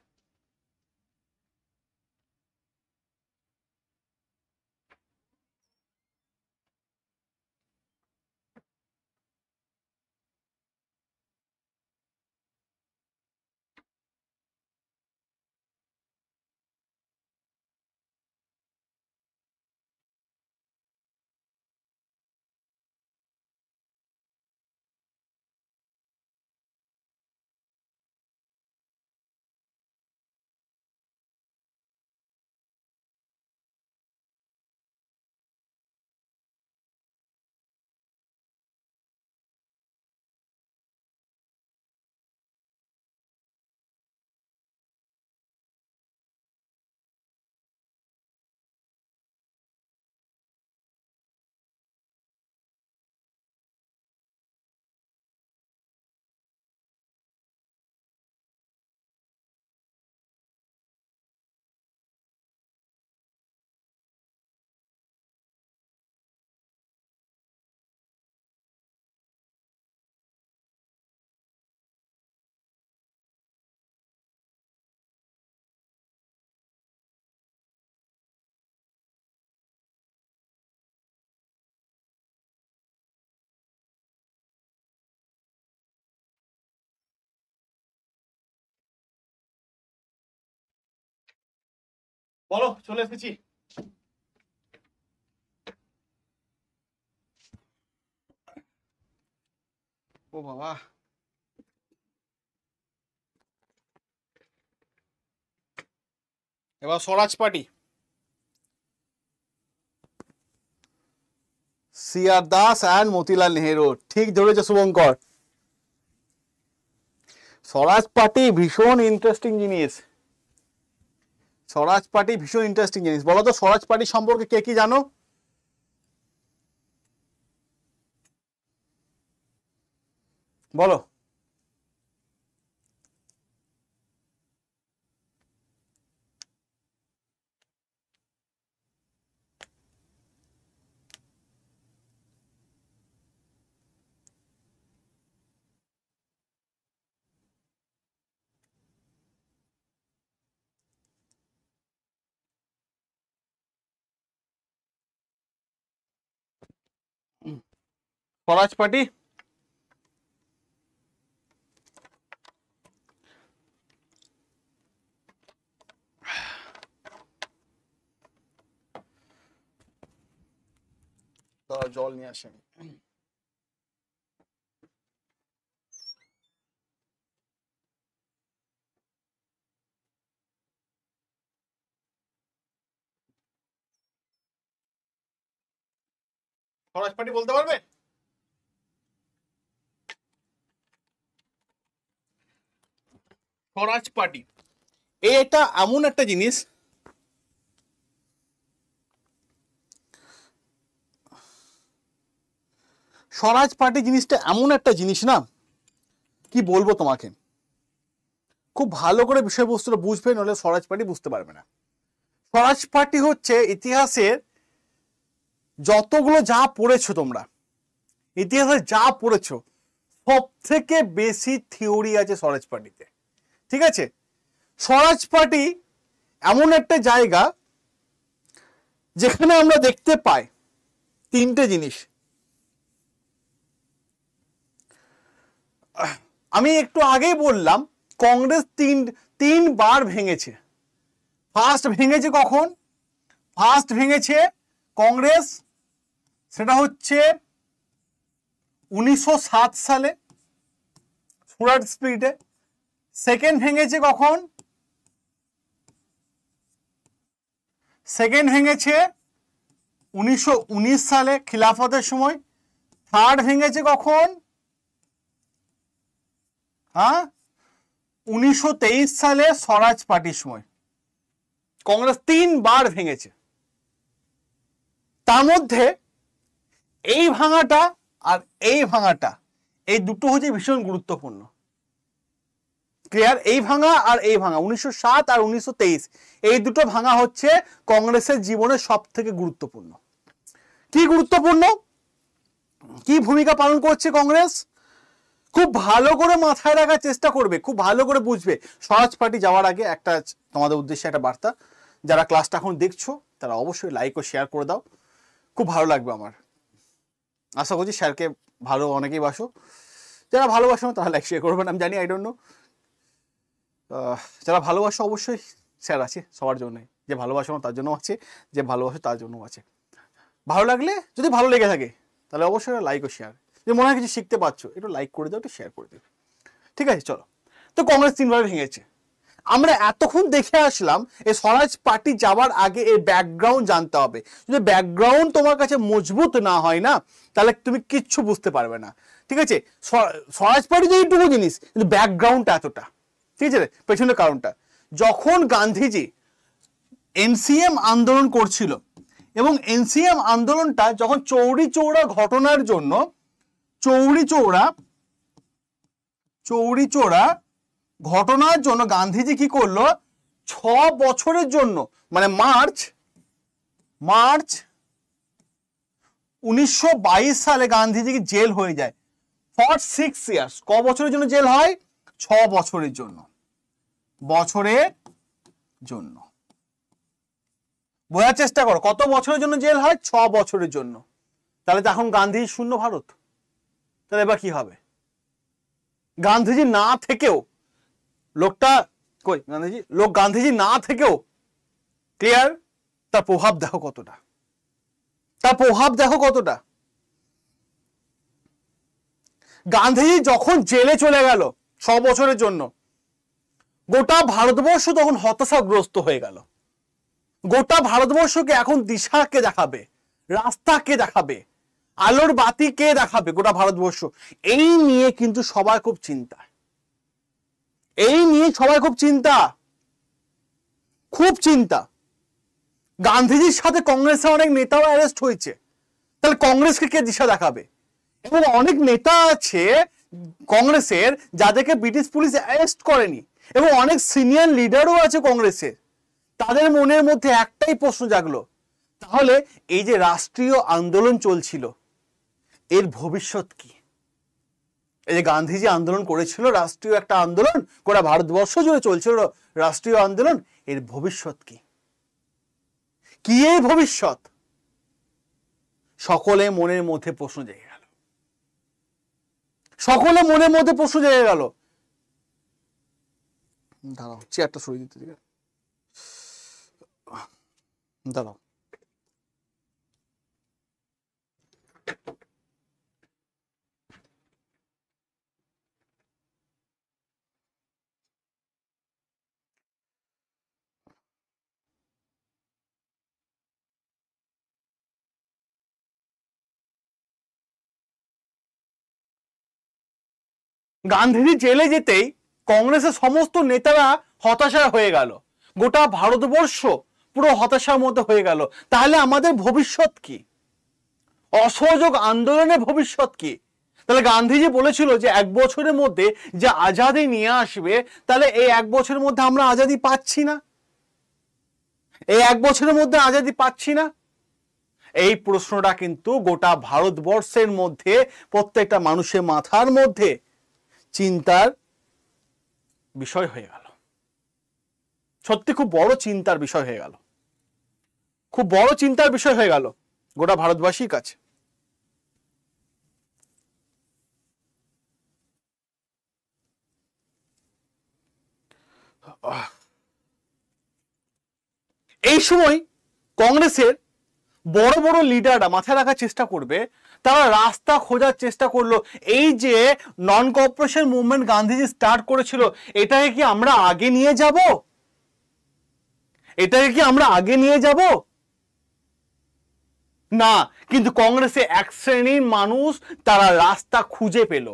বলো চলে এসেছি ও বাবা এবার Swaraj party C Das and Motilal Nehru ঠিক ধরেছে শুভঙ্কর স্বরাজ পার্টি ভীষণ ইন্টারেস্টিং জিনিস স্বরাজ পার্টি ভীষণ ইন্টারেস্টিং জিনিস বলো তো স্বরাজ পার্টি সম্পর্কে কে কি জানো বলো पलाचपटी জল নিয়ে আসেন খরচ পাটি বলতে পারবে স্বরাজ পার্টি এটা এমন একটা জিনিস স্বরাজ পার্টি জিনিসটা এমন একটা জিনিস না কি বলবো তোমাকে খুব ভালো করে বিষয়বস্তুটা বুঝবে নাহলে স্বরাজ পার্টি বুঝতে পারবে না স্বরাজ পার্টি হচ্ছে ইতিহাসের যতগুলো যা পড়েছো তোমরা ইতিহাসে যা পড়েছো সব থেকে বেশি থিওরি আছে স্বরাজ পার্টিতে ঠিক আছে স্বরাজ পার্টি এমন একটা জায়গা যেখানে আমরা দেখতে পাই তিনটে জিনিস আমি একটু আগেই বললাম কংগ্রেস তিন তিনবার ভেঙেছে ফার্স্ট ভেঙেছে কখন ফার্স্ট ভেঙেছে কংগ্রেস সেটা হচ্ছে উনিশশো সালে সুরাট স্পিরিটে সেকেন্ড ভেঙেছে কখন সেকেন্ড ভেঙেছে উনিশশো সালে খিলাফতের সময় থার্ড ভেঙেছে কখন হ্যাঁ উনিশশো সালে স্বরাজ পার্টির সময় কংগ্রেস তিনবার ভেঙেছে তার মধ্যে এই ভাঙাটা আর এই ভাঙাটা এই দুটো হচ্ছে ভীষণ গুরুত্বপূর্ণ ক্লিয়ার এই ভাঙা আর এই ভাঙা উনিশশো আর উনিশশো এই দুটো ভাঙা হচ্ছে কংগ্রেসের জীবনে সব থেকে গুরুত্বপূর্ণ কি গুরুত্বপূর্ণ কি ভূমিকা পালন করছে কংগ্রেস খুব ভালো করে মাথায় রাখার চেষ্টা করবে খুব ভালো করে বুঝবে সহজ পার্টি যাওয়ার আগে একটা তোমাদের উদ্দেশ্যে একটা বার্তা যারা ক্লাসটা এখন দেখছো তারা অবশ্যই লাইক ও শেয়ার করে দাও খুব ভালো লাগবে আমার আশা করছি স্যারকে ভালো অনেকেই বাসো যারা ভালোবাসো তারা লাইক শেয়ার করবেন আমি জানি আই ডোন্ট নো যারা ভালোবাসো অবশ্যই স্যার আছে সবার জন্যই যে ভালোবাসো তার জন্য আছে যে ভালোবাসো তার জন্য আছে ভালো লাগলে যদি ভালো লেগে থাকে তাহলে অবশ্যই লাইক ও শেয়ার যদি মনে হয় কিছু শিখতে পারছো একটু লাইক করে দাও একটু শেয়ার করে দেবে ঠিক আছে চলো তো কংগ্রেস তিনবার ভেঙেছে আমরা এতক্ষণ দেখে আসলাম এই স্বরাজ পার্টি যাওয়ার আগে এর ব্যাকগ্রাউন্ড জানতে হবে যদি ব্যাকগ্রাউন্ড তোমার কাছে মজবুত না হয় না তাহলে তুমি কিচ্ছু বুঝতে পারবে না ঠিক আছে স্বরাজ পার্টি যদি জিনিস কিন্তু ব্যাকগ্রাউন্ডটা এতটা ঠিক আছে পেছনের কারণটা যখন গান্ধীজি এনসিএম আন্দোলন করছিল এবং এনসিএম আন্দোলনটা যখন চৌরি চৌড়া ঘটনার জন্য চৌরি চৌড়া চৌরি চৌড়া ঘটনার জন্য গান্ধীজি কি করলো ছ বছরের জন্য মানে মার্চ মার্চ উনিশশো সালে গান্ধীজিকে জেল হয়ে যায় ফর সিক্স ইয়ার্স ক বছরের জন্য জেল হয় ছ বছরের জন্য বছরের জন্য বোঝার চেষ্টা করো কত বছরের জন্য জেল হয় ছ বছরের জন্য তাহলে তো গান্ধী শূন্য ভারত তাহলে এবার কি হবে গান্ধীজি না থেকেও লোকটা কই গান্ধীজি লোক গান্ধীজি না থেকেও ক্লিয়ার তার প্রভাব দেখো কতটা তার প্রভাব দেখো কতটা গান্ধীজি যখন জেলে চলে গেল ছ বছরের জন্য গোটা ভারতবর্ষ তখন হতাশাগ্রস্ত হয়ে গেল গোটা ভারতবর্ষকে এখন দিশা কে দেখাবে রাস্তা কে দেখাবে আলোর বাতি কে দেখাবে গোটা ভারতবর্ষ এই নিয়ে কিন্তু সবাই খুব চিন্তা এই নিয়ে সবাই খুব চিন্তা খুব চিন্তা গান্ধীজির সাথে কংগ্রেসের অনেক নেতাও অ্যারেস্ট হয়েছে তাহলে কংগ্রেসকে কে দিশা দেখাবে এবং অনেক নেতা আছে কংগ্রেসের যাদেরকে ব্রিটিশ পুলিশ অ্যারেস্ট করেনি এবং অনেক সিনিয়র লিডারও আছে কংগ্রেসের তাদের মনের মধ্যে একটাই প্রশ্ন জাগলো তাহলে এই যে রাষ্ট্রীয় আন্দোলন চলছিল এর ভবিষ্যৎ কি এই যে গান্ধীজি আন্দোলন করেছিল রাষ্ট্রীয় একটা আন্দোলন গোটা ভারতবর্ষ জুড়ে চলছিল রাষ্ট্রীয় আন্দোলন এর ভবিষ্যৎ কি কি এই ভবিষ্যৎ সকলে মনের মধ্যে প্রশ্ন জেগে গেল সকলে মনের মধ্যে প্রশ্ন জেগে গেল দাঁড়াও চেয়ারটা সরিয়ে দিতে দিবে দাঁড়াও গান্ধীজি জেলে যেতেই কংগ্রেসের সমস্ত নেতারা হতাশা হয়ে গেল গোটা ভারতবর্ষ পুরো হতাশার মতো হয়ে গেল তাহলে আমাদের ভবিষ্যৎ কি অসহযোগ আন্দোলনের ভবিষ্যৎ কি তাহলে গান্ধীজি বলেছিল যে এক বছরের মধ্যে যে আজাদি নিয়ে আসবে তাহলে এই এক বছরের মধ্যে আমরা আজাদি পাচ্ছি না এই এক বছরের মধ্যে আজাদি পাচ্ছি না এই প্রশ্নটা কিন্তু গোটা ভারতবর্ষের মধ্যে প্রত্যেকটা মানুষের মাথার মধ্যে চিন্তার বিষয় হয়ে গেল সত্যি খুব বড় চিন্তার বিষয় হয়ে গেল খুব বড় চিন্তার বিষয় হয়ে গেল গোটা ভারতবাসীর কাছে এই সময় কংগ্রেসের বড় বড় লিডাররা মাথায় রাখার চেষ্টা করবে তারা রাস্তা খোঁজার চেষ্টা করলো এই যে non corporation movement Gandhiji start করেছিল এটাকে কি আমরা আগে নিয়ে যাব এটাকে কি আমরা আগে নিয়ে যাব না কিন্তু কংগ্রেসে এক শ্রেণীর মানুষ তারা রাস্তা খুঁজে পেল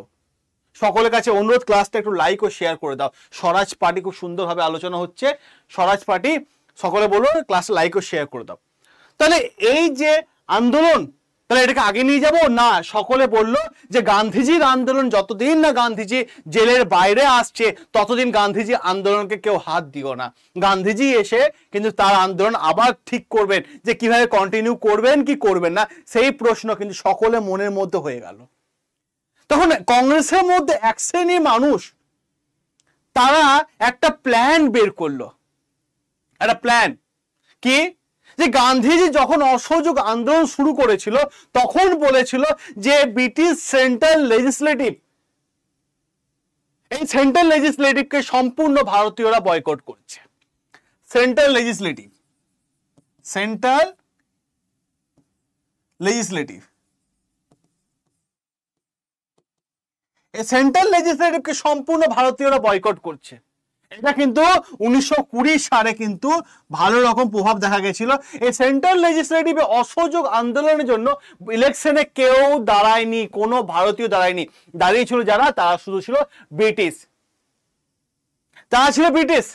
সকলের কাছে অনুরোধ ক্লাসটা একটু লাইক ও শেয়ার করে দাও স্বরাজ পার্টি খুব সুন্দরভাবে আলোচনা হচ্ছে স্বরাজ পার্টি সকলে বলুন ক্লাস লাইক ও শেয়ার করে দাও তাহলে এই যে আন্দোলন তাহলে এটাকে আগে নিয়ে যাব না সকলে বলল যে গান্ধীজির আন্দোলন যতদিন না গান্ধীজি জেলের বাইরে আসছে ততদিন গান্ধীজি আন্দোলনকে কেউ হাত দিও না গান্ধীজি এসে কিন্তু তার আন্দোলন আবার ঠিক করবেন যে কিভাবে কন্টিনিউ করবেন কি করবেন না সেই প্রশ্ন কিন্তু সকলে মনের মধ্যে হয়ে গেল তখন কংগ্রেসের মধ্যে এক শ্রেণী মানুষ তারা একটা প্ল্যান বের করলো একটা প্ল্যান কি যে গান্ধীজি যখন অসহযোগ আন্দোলন শুরু করেছিল তখন বলেছিল যে ব্রিটিশ সেন্ট্রাল লেজিসলেটিভ এই সেন্ট্রাল লেজিসলেটিভকে সম্পূর্ণ ভারতীয়রা বয়কট করছে central legislative central legislative central লেজিসলেটিভকে সম্পূর্ণ ভারতীয়রা বয়কট করছে এটা কিন্তু উনিশশো সালে কিন্তু ভালো রকম প্রভাব দেখা গেছিল এই সেন্ট্রাল লেজিসলেটিভে অসহযোগ আন্দোলনের জন্য ইলেকশনে কেউ দাঁড়ায়নি কোনো ভারতীয় দাঁড়ায়নি দাঁড়িয়েছিল যারা তারা শুধু ছিল ব্রিটিশ তারা ছিল ব্রিটিশ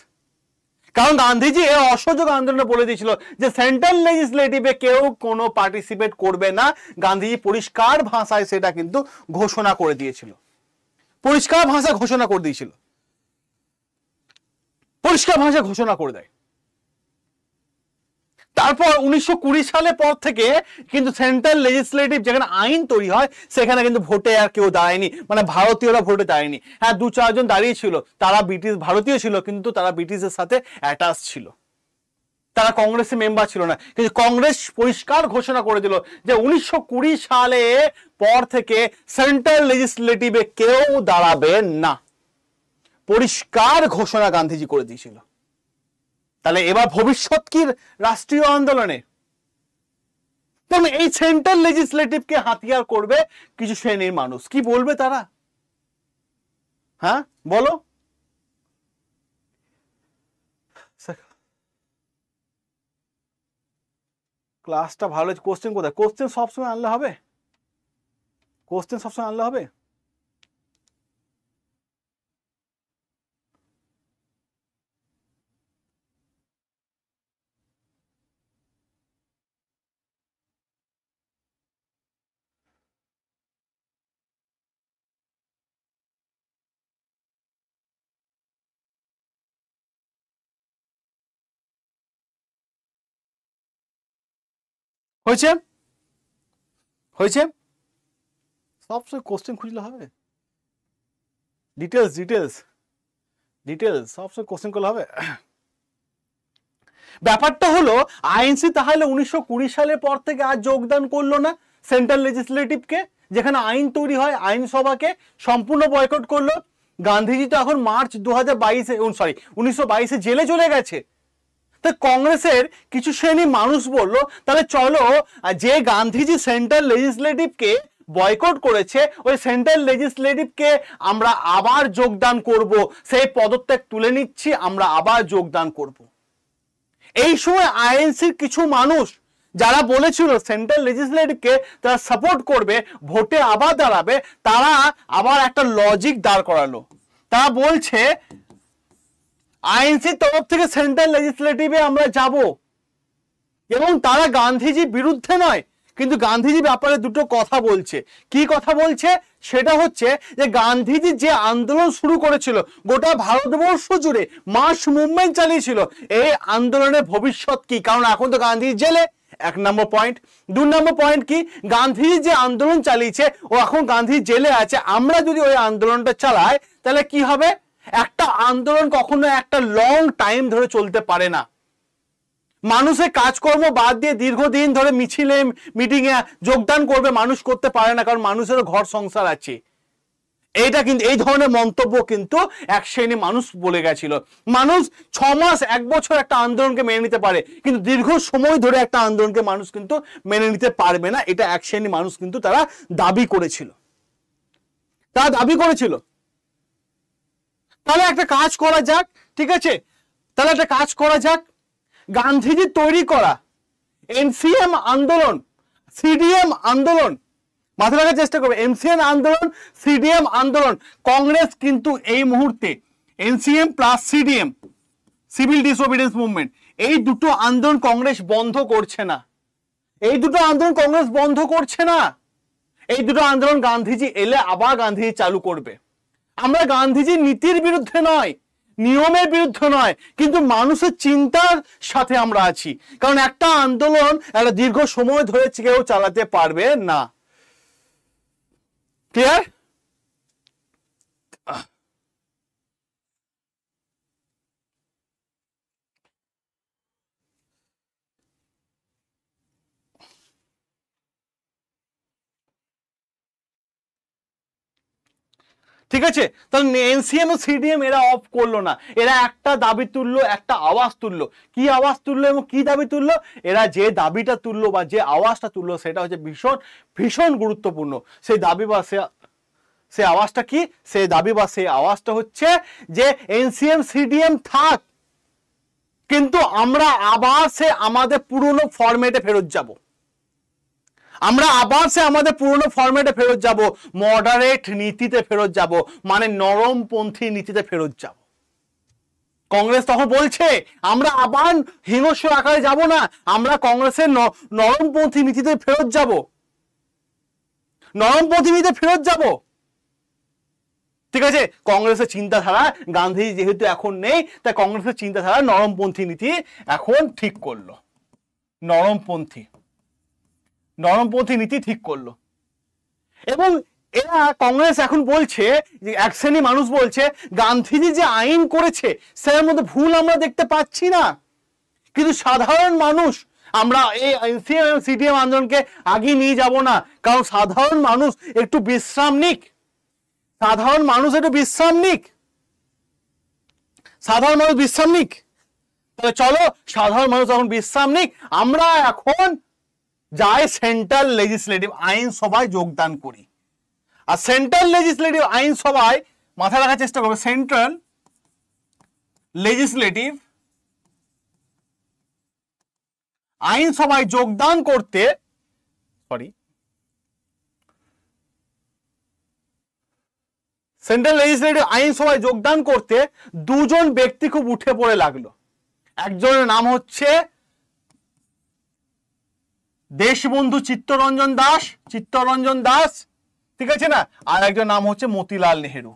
কারণ গান্ধীজি এই অসহযোগ আন্দোলনে বলে দিয়েছিল যে সেন্ট্রাল লেজিসলেটিভে কেউ কোনো পার্টিসিপেট করবে না গান্ধীজি পরিষ্কার ভাষায় সেটা কিন্তু ঘোষণা করে দিয়েছিল পরিষ্কার ভাষা ঘোষণা করে দিয়েছিল পরিষ্কার ভাষা ঘোষণা করে দেয় তারপর উনিশশো সালে পর থেকে কিন্তু সেন্ট্রাল লেজিসলেটিভ যেখানে আইন তৈরি হয় সেখানে কিন্তু ভোটে আর কেউ দাঁড়ায়নি মানে ভারতীয়রা ভোটে দাঁড়ায়নি হ্যাঁ দু চারজন দাঁড়িয়েছিল তারা ব্রিটিশ ভারতীয় ছিল কিন্তু তারা ব্রিটিশের সাথে অ্যাটাচ ছিল তারা কংগ্রেসের মেম্বার ছিল না কিন্তু কংগ্রেস পরিষ্কার ঘোষণা করে দিল যে উনিশশো সালে পর থেকে সেন্ট্রাল লেজিসলেটিভে কেউ দাঁড়াবে না পরিষ্কার ঘোষণা গান্ধীজি করে দিয়েছিল তাহলে এবার ভবিষ্যৎ কি রাষ্ট্রীয় আন্দোলনে এই সেন্ট্রাল লেজিসলেটিভকে হাতিয়ার করবে কিছু শ্রেণীর মানুষ কি বলবে তারা হ্যাঁ বলো ক্লাসটা ভালো কোশ্চেন কোথায় কোশ্চেন সবসময় আনলে হবে কোশ্চেন সবসময় আনলে হবে হয়েছে হয়েছে সবসময় কোশ্চেন খুঁজলে হবে ডিটেলস ডিটেলস ডিটেলস সবসময় কোশ্চেন করলে হবে ব্যাপারটা হলো আইএনসি তাহলে উনিশশো সালের পর থেকে আর যোগদান করলো না সেন্ট্রাল লেজিসলেটিভকে যেখানে আইন তৈরি হয় আইনসভাকে সম্পূর্ণ বয়কট করলো গান্ধীজি তো এখন মার্চ দু হাজার বাইশে সরি উনিশশো বাইশে জেলে চলে গেছে তো কংগ্রেসের কিছু শ্রেণী মানুষ বলল তাহলে চলো যে গান্ধীজি সেন্ট্রাল লেজিসলেটিভকে বয়কট করেছে ওই সেন্ট্রাল লেজিসলেটিভকে আমরা আবার যোগদান করব সেই পদত্যাগ তুলে নিচ্ছি আমরা আবার যোগদান করব এই সময় আইএনসির কিছু মানুষ যারা বলেছিল সেন্ট্রাল লেজিসলেটিভকে তারা সাপোর্ট করবে ভোটে আবার দাঁড়াবে তারা আবার একটা লজিক দাঁড় করালো তারা বলছে আইএনসির তরফ থেকে সেন্ট্রাল লেজিসলেটিভে আমরা যাব এবং তারা গান্ধীজি বিরুদ্ধে নয় কিন্তু গান্ধীজি ব্যাপারে দুটো কথা বলছে কি কথা বলছে সেটা হচ্ছে যে গান্ধীজি যে আন্দোলন শুরু করেছিল গোটা ভারতবর্ষ জুড়ে মাস মুভমেন্ট চালিয়েছিল এই আন্দোলনের ভবিষ্যৎ কি কারণ এখন তো গান্ধীজি জেলে এক নম্বর পয়েন্ট দু নম্বর পয়েন্ট কি গান্ধীজি যে আন্দোলন চালিয়েছে ও এখন গান্ধী জেলে আছে আমরা যদি ওই আন্দোলনটা চালাই তাহলে কি হবে একটা আন্দোলন কখনো একটা লং টাইম ধরে চলতে পারে না মানুষের কাজকর্ম বাদ দিয়ে দীর্ঘদিন ধরে মিছিলে মিটিংয়ে যোগদান করবে মানুষ করতে পারে না কারণ মানুষেরও ঘর সংসার আছে এইটা কিন্তু এই ধরনের মন্তব্য কিন্তু এক শ্রেণী মানুষ বলে গেছিল মানুষ ছ মাস এক বছর একটা আন্দোলনকে মেনে নিতে পারে কিন্তু দীর্ঘ সময় ধরে একটা আন্দোলনকে মানুষ কিন্তু মেনে নিতে পারবে না এটা এক শ্রেণী মানুষ কিন্তু তারা দাবি করেছিল তারা দাবি করেছিল তাহলে একটা কাজ করা যাক ঠিক আছে তাহলে একটা কাজ করা যাক গান্ধীজি তৈরি করা এনসিএম আন্দোলন সিডিএম আন্দোলন মাথা রাখার চেষ্টা করবে এনসিএম আন্দোলন সিডিএম আন্দোলন কংগ্রেস কিন্তু এই মুহূর্তে NCM plus CDM civil disobedience movement এই দুটো আন্দোলন কংগ্রেস বন্ধ করছে না এই দুটো আন্দোলন কংগ্রেস বন্ধ করছে না এই দুটো আন্দোলন গান্ধীজি এলে আবার গান্ধীজি চালু করবে আমরা গান্ধীজি নীতির বিরুদ্ধে নয় নিয়মের বিরুদ্ধে নয় কিন্তু মানুষের চিন্তার সাথে আমরা আছি কারণ একটা আন্দোলন একটা দীর্ঘ সময় ধরে কেউ চালাতে পারবে না ক্লিয়ার ঠিক আছে তাহলে এনসিএম ও সিডিএম এরা অফ করলো না এরা একটা দাবি তুললো একটা আওয়াজ তুললো কি আওয়াজ তুললো এবং কি দাবি তুললো এরা যে দাবিটা তুললো বা যে আওয়াজটা তুললো সেটা হচ্ছে ভীষণ ভীষণ গুরুত্বপূর্ণ সেই দাবি বা সে সে আওয়াজটা কি সে দাবি বা সেই আওয়াজটা হচ্ছে যে এনসিএম সিডিএম থাক কিন্তু আমরা আবার সে আমাদের পুরনো ফরম্যাটে ফেরত যাবো আমরা আবার সে আমাদের পুরনো ফর্মেটে ফেরত যাব মডারেট নীতিতে ফেরত যাব মানে নরমপন্থী নীতিতে ফেরত যাব কংগ্রেস তখন বলছে আমরা আবার হিংস্র আকারে যাব না আমরা কংগ্রেসের নরমপন্থী নীতিতে ফেরত যাব নরমপন্থী নীতিতে ফেরত যাব ঠিক আছে কংগ্রেসের চিন্তাধারা গান্ধী যেহেতু এখন নেই তাই কংগ্রেসের চিন্তাধারা নরমপন্থী নীতি এখন ঠিক করলো নরমপন্থী নরমপন্থী নীতি ঠিক করলো এবং এরা কংগ্রেস এখন বলছে যে এক শ্রেণী মানুষ বলছে গান্ধীজি যে আইন করেছে সেটার মধ্যে ভুল আমরা দেখতে পাচ্ছি না কিন্তু সাধারণ মানুষ আমরা এই এনসিএম সিডিএম আন্দোলনকে আগিয়ে নিয়ে যাব না কারণ সাধারণ মানুষ একটু বিশ্রাম নিক সাধারণ মানুষ একটু বিশ্রাম নিক সাধারণ মানুষ বিশ্রাম নিক তাহলে চলো সাধারণ মানুষ এখন বিশ্রাম নিক আমরা এখন যাই সেন্ট্রাল লেজিসলেটিভ আইনসভায় যোগদান করি আর সেন্ট্রাল লেজিসলেটিভ আইনসভায় মাথায় রাখার চেষ্টা করবে সেন্ট্রাল লেজিসলেটিভ আইনসভায় যোগদান করতে সরি সেন্ট্রাল লেজিসলেটিভ আইনসভায় যোগদান করতে দুজন ব্যক্তি খুব উঠে পড়ে লাগলো একজনের নাম হচ্ছে দেশবন্ধু চিত্তরঞ্জন দাস চিত্তরঞ্জন দাস ঠিক আছে না আর একজন নাম হচ্ছে মতিলাল নেহেরু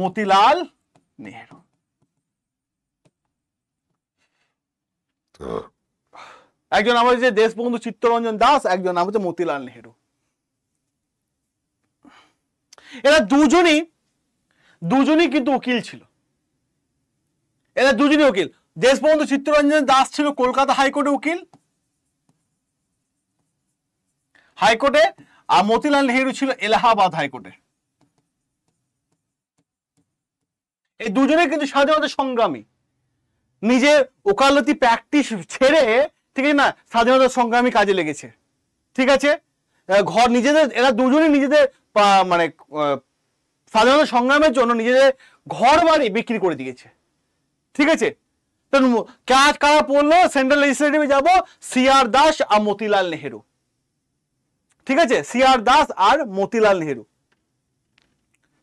মতিলাল নেহেরু একজন নাম হচ্ছে দেশবন্ধু চিত্তরঞ্জন দাস একজন নাম হচ্ছে মতিলাল নেহেরু এরা দুজনই দুজনই কিন্তু উকিল ছিল এরা দুজনই উকিল দেশবন্ধু চিত্তরঞ্জন দাস ছিল কলকাতা হাইকোর্টে উকিল হাইকোর্টে আর মতিলাল নেহেরু ছিল এলাহাবাদ হাইকোর্টে এই দুজনে কিন্তু স্বাধীনতা সংগ্রামী নিজের ওকালতি প্র্যাকটিস ছেড়ে ঠিক আছে না স্বাধীনতা সংগ্রামী কাজে লেগেছে ঠিক আছে ঘর নিজেদের এরা দুজনেই নিজেদের মানে স্বাধীনতা সংগ্রামের জন্য নিজেদের ঘর বাড়ি বিক্রি করে দিয়েছে ঠিক আছে কাজ কারা পড়লো সেন্ট্রাল লেজিসলেটিভে যাবো সি আর দাস আর মতিলাল নেহেরু ঠিক আছে সি আর দাস আর মতিলাল নেহেরু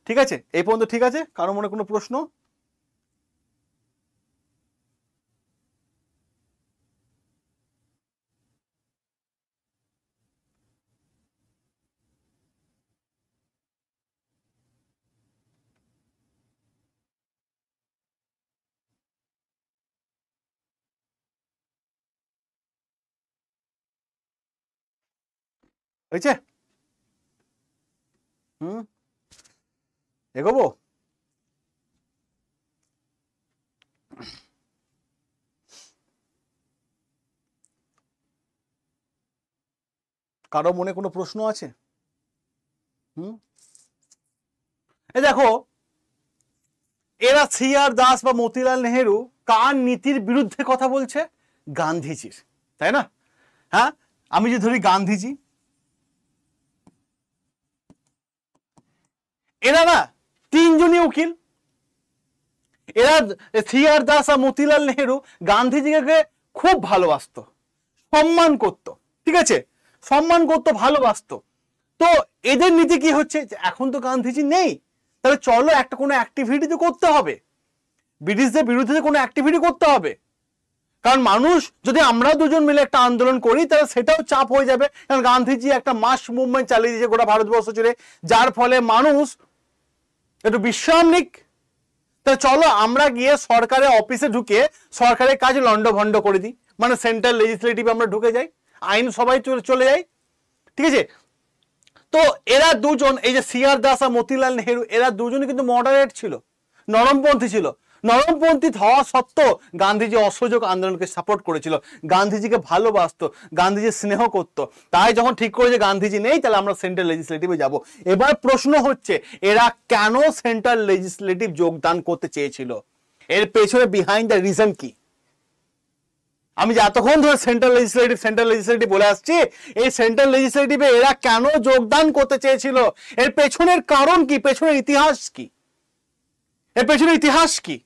ঠিক আছে এই পর্যন্ত ঠিক আছে কারো মনে কোনো প্রশ্ন হয়েছে হুম এগোবো কারো মনে কোনো প্রশ্ন আছে হুম এ দেখো এরা সি আর দাস বা মতিলাল নেহেরু কার নীতির বিরুদ্ধে কথা বলছে গান্ধীজির তাই না হ্যাঁ আমি যে ধরি গান্ধীজি এরা না তিনজনই উকিল এরা সিআর দাস আর মতিলাল নেহেরু গান্ধীজিকে খুব ভালোবাসত সম্মান করত ঠিক আছে সম্মান করত ভালোবাসত তো এদের নীতি কি হচ্ছে এখন তো গান্ধীজি নেই তাহলে চলো একটা কোনো অ্যাক্টিভিটি তো করতে হবে ব্রিটিশদের বিরুদ্ধে কোনো অ্যাক্টিভিটি করতে হবে কারণ মানুষ যদি আমরা দুজন মিলে একটা আন্দোলন করি তাহলে সেটাও চাপ হয়ে যাবে কারণ গান্ধীজি একটা মাস মুভমেন্ট চালিয়ে দিয়েছে গোটা ভারতবর্ষ জুড়ে যার ফলে মানুষ একটু বিশ্রাম নিক তা চলো আমরা গিয়ে সরকারের অফিসে ঢুকে সরকারের কাজ লণ্ডভণ্ড করে দিই মানে সেন্ট্রাল লেজিসলেটিভ আমরা ঢুকে যাই আইন সবাই চলে যাই ঠিক আছে তো এরা দুজন এই যে সিআর দাস আর মতিলাল নেহেরু এরা দুজনই কিন্তু মডারেট ছিল নরমপন্থী ছিল নরমপন্থী হওয়া সত্ত্বেও গান্ধীজি অসহযোগ আন্দোলনকে সাপোর্ট করেছিল গান্ধীজিকে ভালোবাসত গান্ধীজি স্নেহ করত তাই যখন ঠিক করে যে গান্ধীজি নেই তাহলে আমরা সেন্ট্রাল লেজিসলেটিভে যাব এবার প্রশ্ন হচ্ছে এরা কেন সেন্ট্রাল লেজিসলেটিভ যোগদান করতে চেয়েছিল এর পেছনে বিহাইন্ড দ্য রিজন কি আমি যে এতক্ষণ ধরে সেন্ট্রাল লেজিসলেটিভ সেন্ট্রাল লেজিসলেটিভ বলে আসছি এই সেন্ট্রাল লেজিসলেটিভে এরা কেন যোগদান করতে চেয়েছিল এর পেছনের কারণ কি পেছনের ইতিহাস কি এর পেছনের ইতিহাস কি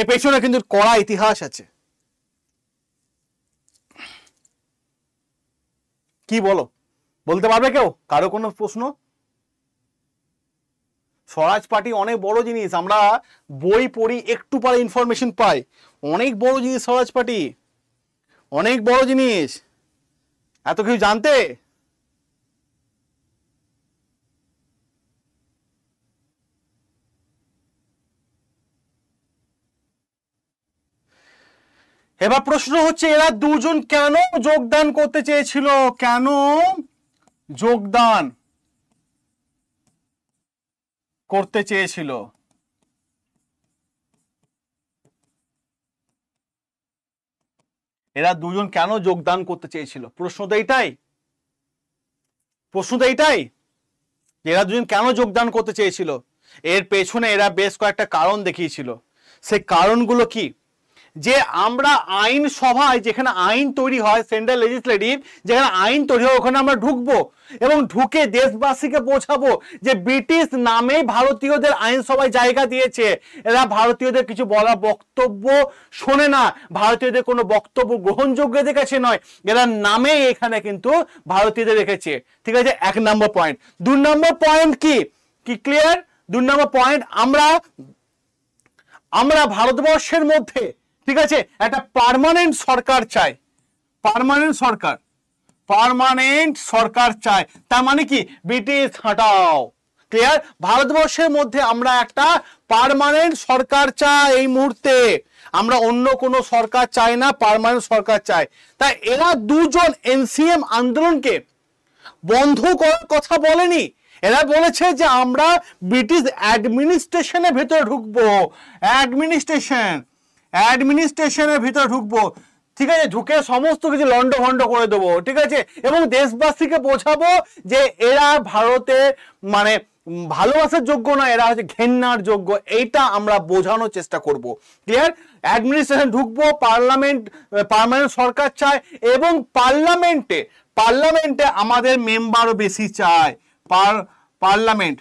এর পেছনে কিন্তু কড়া ইতিহাস আছে কি বলো বলতে পারবে কেউ কারো কোনো প্রশ্ন স্বরাজ পার্টি অনেক বড় জিনিস আমরা বই পড়ি একটু পরে ইনফরমেশন পাই অনেক বড় জিনিস স্বরাজ পার্টি অনেক বড় জিনিস এত কিছু জানতে এবার প্রশ্ন হচ্ছে এরা দুজন কেন যোগদান করতে চেয়েছিল কেন যোগদান করতে চেয়েছিল এরা দুজন কেন যোগদান করতে চেয়েছিল প্রশ্ন তো এইটাই প্রশ্ন তো এইটাই এরা দুজন কেন যোগদান করতে চেয়েছিল এর পেছনে এরা বেশ কয়েকটা কারণ দেখিয়েছিল সেই কারণগুলো কি যে আমরা আইন সভায় যেখানে আইন তৈরি হয় সেন্ট্রাল লেজিসলেটিভ যেখানে আইন তৈরি হয় ওখানে আমরা ঢুকবো এবং ঢুকে দেশবাসীকে বোঝাবো যে ব্রিটিশ নামে ভারতীয়দের আইনসভায় জায়গা দিয়েছে এরা ভারতীয়দের কিছু বলা বক্তব্য শোনে না ভারতীয়দের কোনো বক্তব্য গ্রহণযোগ্যদের কাছে নয় এরা নামে এখানে কিন্তু ভারতীয়দের রেখেছে ঠিক আছে এক নম্বর পয়েন্ট দু নম্বর পয়েন্ট কি কি ক্লিয়ার দু নম্বর পয়েন্ট আমরা আমরা ভারতবর্ষের মধ্যে ঠিক আছে একটা পারমানেন্ট সরকার চাই পারমানেন্ট সরকার পারমানেন্ট সরকার চাই তার মানে কি ব্রিটিশ হাঁটাও ক্লিয়ার ভারতবর্ষের মধ্যে আমরা একটা পারমানেন্ট সরকার চাই এই মুহূর্তে আমরা অন্য কোনো সরকার চাই না পারমানেন্ট সরকার চাই তাই এরা দুজন এনসিএম আন্দোলনকে বন্ধ করার কথা বলেনি এরা বলেছে যে আমরা ব্রিটিশ অ্যাডমিনিস্ট্রেশনের ভেতরে ঢুকবো অ্যাডমিনিস্ট্রেশন অ্যাডমিনিস্ট্রেশনের ভিতরে ঢুকবো ঠিক আছে ঢুকে সমস্ত কিছু ভন্ড করে দেবো ঠিক আছে এবং দেশবাসীকে বোঝাবো যে এরা ভারতে মানে ভালোবাসার যোগ্য না এরা হচ্ছে ঘেন্নার যোগ্য এইটা আমরা বোঝানোর চেষ্টা করব ক্লিয়ার অ্যাডমিনিস্ট্রেশন ঢুকবো পার্লামেন্ট পার্মানেন্ট সরকার চায় এবং পার্লামেন্টে পার্লামেন্টে আমাদের মেম্বারও বেশি চায় পার পার্লামেন্ট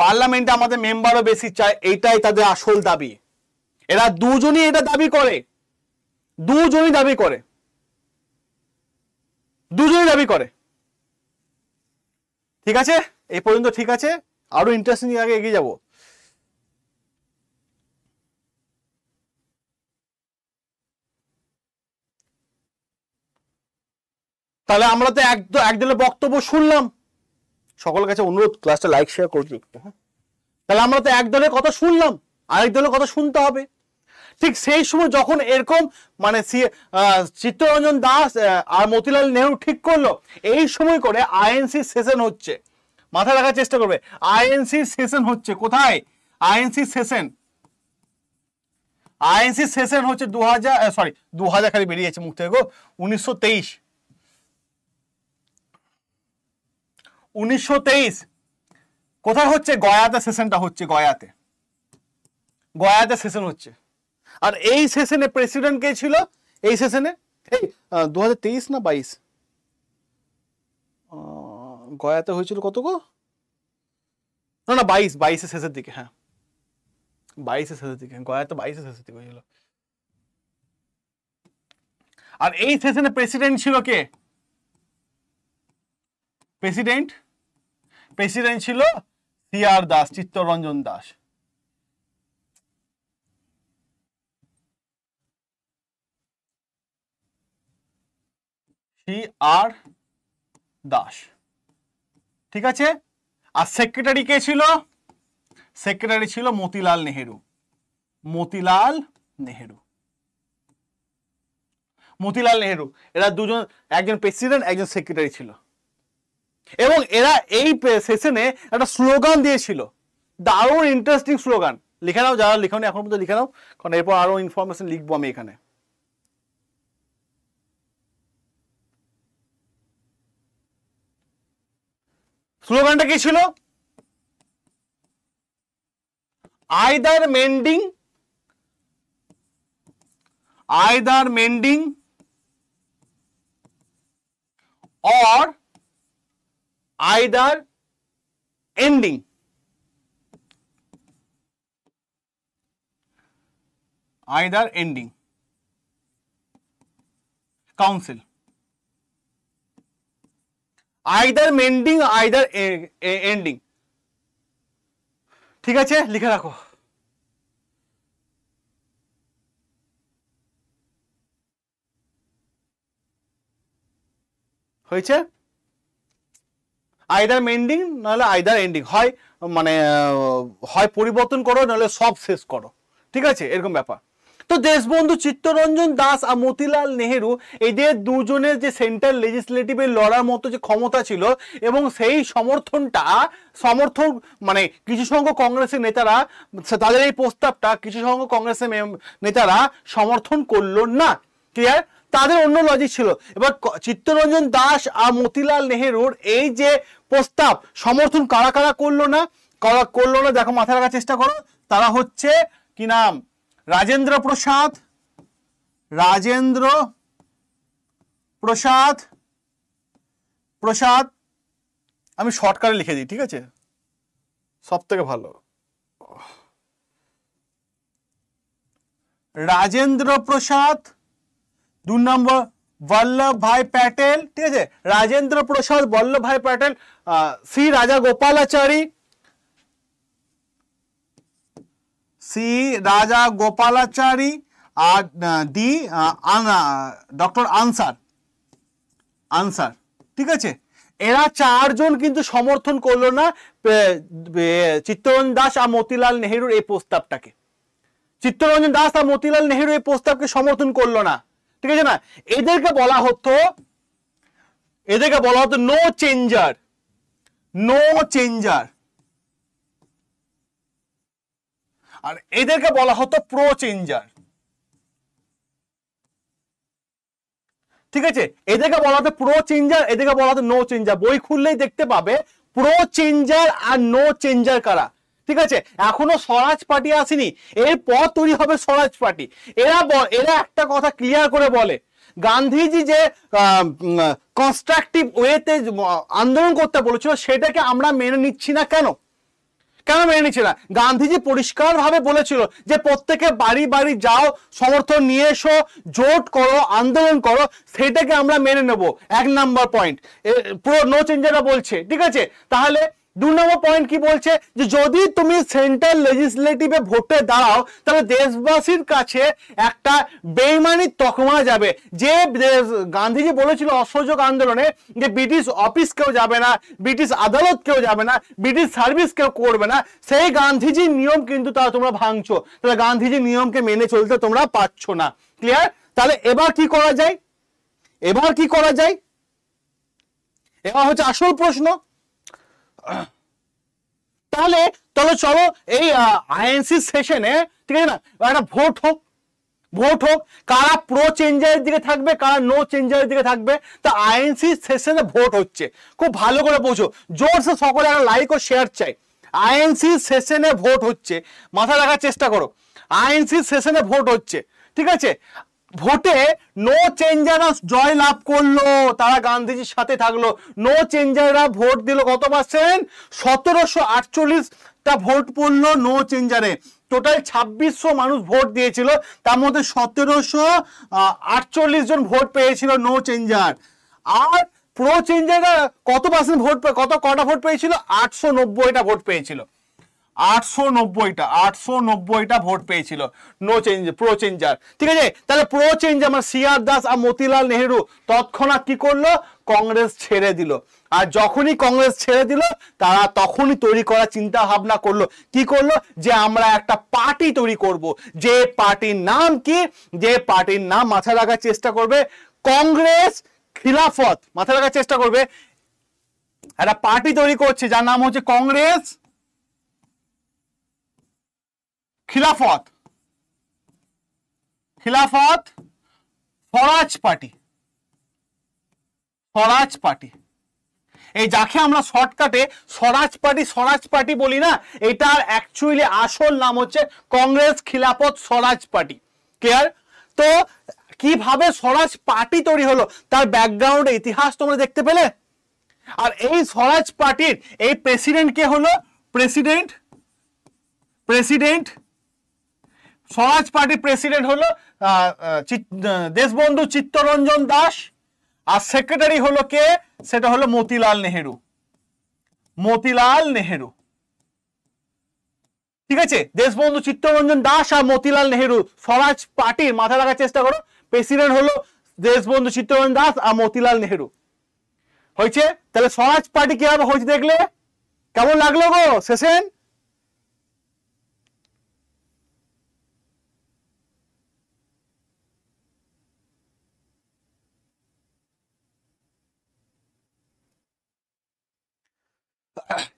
পার্লামেন্টে আমাদের মেম্বারও বেশি চায় এটাই তাদের আসল দাবি এরা দুজনই এটা দাবি করে দুজনই দাবি করে দুজনই দাবি করে ঠিক আছে এই পর্যন্ত ঠিক আছে আরো ইন্টারেস্টিং আগে এগিয়ে যাব তাহলে আমরা তো একদম একজনের বক্তব্য শুনলাম সকলের কাছে অনুরোধ ক্লাসটা লাইক শেয়ার করে দিন হ্যাঁ তাহলে আমরা তো এক দলের কথা শুনলাম আরেক দলের কথা শুনতে হবে ঠিক সেই সময় যখন এরকম মানে চিত্তরঞ্জন দাস আর মতিলাল নেহরু ঠিক করলো এই সময় করে আইএনসি সেশন হচ্ছে মাথায় রাখার চেষ্টা করবে আইএনসি সেশন হচ্ছে কোথায় আইএনসি সেশন আইএনসি সেশন হচ্ছে দু হাজার সরি দু হাজার খালি বেরিয়েছে মুখ থেকে গো উনিশশো উনিশশো কোথায় হচ্ছে গয়াতে সেশনটা হচ্ছে গয়াতে গয়াতে সেশন হচ্ছে আর এই সেশনে প্রেসিডেন্ট কে ছিল এই সেশনে এই দু না বাইশ গয়াতে হয়েছিল কত গো না না বাইশ বাইশে শেষের দিকে হ্যাঁ বাইশে শেষের দিকে গয়াতে বাইশে শেষের দিকে হয়েছিল আর এই সেশনে প্রেসিডেন্ট ছিল কে প্রেসিডেন্ট প্রেসিডেন্ট ছিল C R Das Chittaranjan Das C R Das ঠিক আছে আর সেক্রেটারি কে ছিল সেক্রেটারি ছিল মতিলাল নেহেরু মতিলাল নেহেরু মতিলাল নেহেরু এরা দুজন একজন প্রেসিডেন্ট একজন সেক্রেটারি ছিল এবং এরা এই সেশনে একটা স্লোগান দিয়েছিল দারুণ ইন্টারেস্টিং স্লোগান লিখে নাও যারা লিখো এখন পর্যন্ত লিখে নাও কারণ এরপর আরও ইনফরমেশন লিখবো আমি এখানে স্লোগানটা কি ছিল either mending either mending or either ending either ending council either mending either ending ঠিক আছে লিখে রাখো হয়েছে আইদার মেন্ডিং নাহলে আইদার এন্ডিং হয় মানে হয় পরিবর্তন করো নাহলে সব শেষ করো ঠিক আছে এরকম ব্যাপার তো দেশবন্ধু চিত্তরঞ্জন দাস আর মতিলাল নেহেরু এদের দুজনের যে সেন্ট্রাল লেজিসলেটিভের লড়ার মতো যে ক্ষমতা ছিল এবং সেই সমর্থনটা সমর্থন মানে কিছু সংখ্যক কংগ্রেসের নেতারা তাদের এই প্রস্তাবটা কিছু সংখ্যক কংগ্রেসের নেতারা সমর্থন করল না ক্লিয়ার তাদের অন্য লজিক ছিল এবার চিত্তরঞ্জন দাস আর মতিলাল নেহরুর এই যে প্রস্তাব সমর্থন কারা কারা করলো না কারা করলো না দেখো মাথায় রাখার চেষ্টা করো তারা হচ্ছে কি নাম রাজেন্দ্র প্রসাদ রাজেন্দ্র প্রসাদ প্রসাদ আমি শর্টকাটে লিখে দিই ঠিক আছে সব থেকে ভালো রাজেন্দ্র প্রসাদ দু নম্বর বল্লভ ভাই প্যাটেল ঠিক আছে রাজেন্দ্র প্রসাদ বল্লভ ভাই Patel C Rajagopalachari C Rajagopalachari আর ডি ডক্টর আনসার আনসার ঠিক আছে এরা চারজন কিন্তু সমর্থন করলো না চিত্তরঞ্জন দাস আর মতিলাল নেহেরুর এই প্রস্তাবটাকে চিত্তরঞ্জন দাস আর মতিলাল নেহেরু এই প্রস্তাবকে সমর্থন করলো না ঠিক আছে না এদেরকে বলা হতো এদেরকে বলা হতো নো চেঞ্জার নো চেঞ্জার আর এদেরকে বলা হতো প্রো চেঞ্জার ঠিক আছে এদেরকে বলা হতো প্রো চেঞ্জার এদেরকে বলা হতো নো চেঞ্জার বই খুললেই দেখতে পাবে প্রো চেঞ্জার আর নো চেঞ্জার কারা ঠিক আছে এখনো স্বরাজ পার্টি আসেনি এরপর তৈরি হবে স্বরাজ পার্টি এরা এরা একটা কথা ক্লিয়ার করে বলে গান্ধীজি যে কনস্ট্রাকটিভ ওয়েতে আন্দোলন করতে বলেছিল সেটাকে আমরা মেনে নিচ্ছি না কেন কেন মেনে নিচ্ছি না গান্ধীজি পরিষ্কারভাবে বলেছিল যে প্রত্যেকে বাড়ি বাড়ি যাও সমর্থন নিয়ে এসো জোট করো আন্দোলন করো সেটাকে আমরা মেনে নেব এক নাম্বার পয়েন্ট পুরো নো চেঞ্জাররা বলছে ঠিক আছে তাহলে দু নম্বর পয়েন্ট কি বলছে যে যদি তুমি সেন্ট্রাল লেজিসলেটিভে ভোটে দাঁড়াও তাহলে দেশবাসীর কাছে একটা বেইমানি তকমা যাবে যে গান্ধীজি বলেছিল অসহযোগ আন্দোলনে যে ব্রিটিশ অফিস কেউ যাবে না ব্রিটিশ আদালত কেউ যাবে না ব্রিটিশ সার্ভিস কেউ করবে না সেই গান্ধীজির নিয়ম কিন্তু তারা তোমরা ভাঙছো তাহলে গান্ধীজির নিয়মকে মেনে চলতে তোমরা পারছো না ক্লিয়ার তাহলে এবার কি করা যায় এবার কি করা যায় এবার হচ্ছে আসল প্রশ্ন তাহলে তাহলে চলো এই আইএনসি সেশনে ঠিক আছে না একটা ভোট হোক ভোট হোক কারা প্রো চেঞ্জারের দিকে থাকবে কারা নো চেঞ্জারের দিকে থাকবে তা আইএনসি সেশনে ভোট হচ্ছে খুব ভালো করে বোঝো জোরসে সকলে একটা লাইক ও শেয়ার চাই আইএনসি সেশনে ভোট হচ্ছে মাথা রাখার চেষ্টা করো আইএনসি সেশনে ভোট হচ্ছে ঠিক আছে ভোটে নো চেঞ্জাররা জয় লাভ করলো তারা গান্ধীজির সাথে থাকলো নো চেঞ্জাররা ভোট দিল কত পার্সেন্ট সতেরোশো আটচল্লিশটা ভোট পড়লো নো চেঞ্জারে টোটাল ছাব্বিশশো মানুষ ভোট দিয়েছিল তার মধ্যে সতেরোশো আটচল্লিশ জন ভোট পেয়েছিল নো চেঞ্জার আর প্রো চেঞ্জাররা কত পার্সেন্ট ভোট কত কটা ভোট পেয়েছিল আটশো নব্বইটা ভোট পেয়েছিল আটশো নব্বইটা আটশো নব্বইটা ভোট পেয়েছিল নো চেঞ্জ প্রো চেঞ্জার ঠিক আছে তাহলে প্রো চেঞ্জ আমার সিআর দাস আর মতিলাল নেহরু তৎক্ষণাৎ কি করলো কংগ্রেস ছেড়ে দিল আর যখনই কংগ্রেস ছেড়ে দিল তারা তখনই তৈরি করার চিন্তা ভাবনা করলো কি করলো যে আমরা একটা পার্টি তৈরি করব যে পার্টির নাম কি যে পার্টির নাম মাথায় রাখার চেষ্টা করবে কংগ্রেস খিলাফত মাথায় রাখার চেষ্টা করবে একটা পার্টি তৈরি করছে যার নাম হচ্ছে কংগ্রেস খিলাফত খিলাফত ফরাজ পার্টি ফরাজ পার্টি এই যাকে আমরা শর্টকাটে স্বরাজ পার্টি স্বরাজ পার্টি বলি না এটার অ্যাকচুয়ালি আসল নাম হচ্ছে কংগ্রেস খিলাফত স্বরাজ পার্টি ক্লিয়ার তো কিভাবে স্বরাজ পার্টি তৈরি হলো তার ব্যাকগ্রাউন্ড ইতিহাস তোমরা দেখতে পেলে আর এই স্বরাজ পার্টির এই প্রেসিডেন্ট কে হলো প্রেসিডেন্ট প্রেসিডেন্ট সমাজ পার্টি প্রেসিডেন্ট হলো দেশবন্ধু চিত্তরঞ্জন দাস আর সেক্রেটারি হলো কে সেটা হলো মতিলাল নেহেরু মতিলাল নেহেরু ঠিক আছে দেশবন্ধু চিত্তরঞ্জন দাস আর মতিলাল নেহেরু স্বরাজ পার্টির মাথা রাখার চেষ্টা করো প্রেসিডেন্ট হলো দেশবন্ধু চিত্তরঞ্জন দাস আর মতিলাল নেহেরু হয়েছে তাহলে স্বরাজ পার্টি কিভাবে হয়েছে দেখলে কেমন লাগলো গো সেশন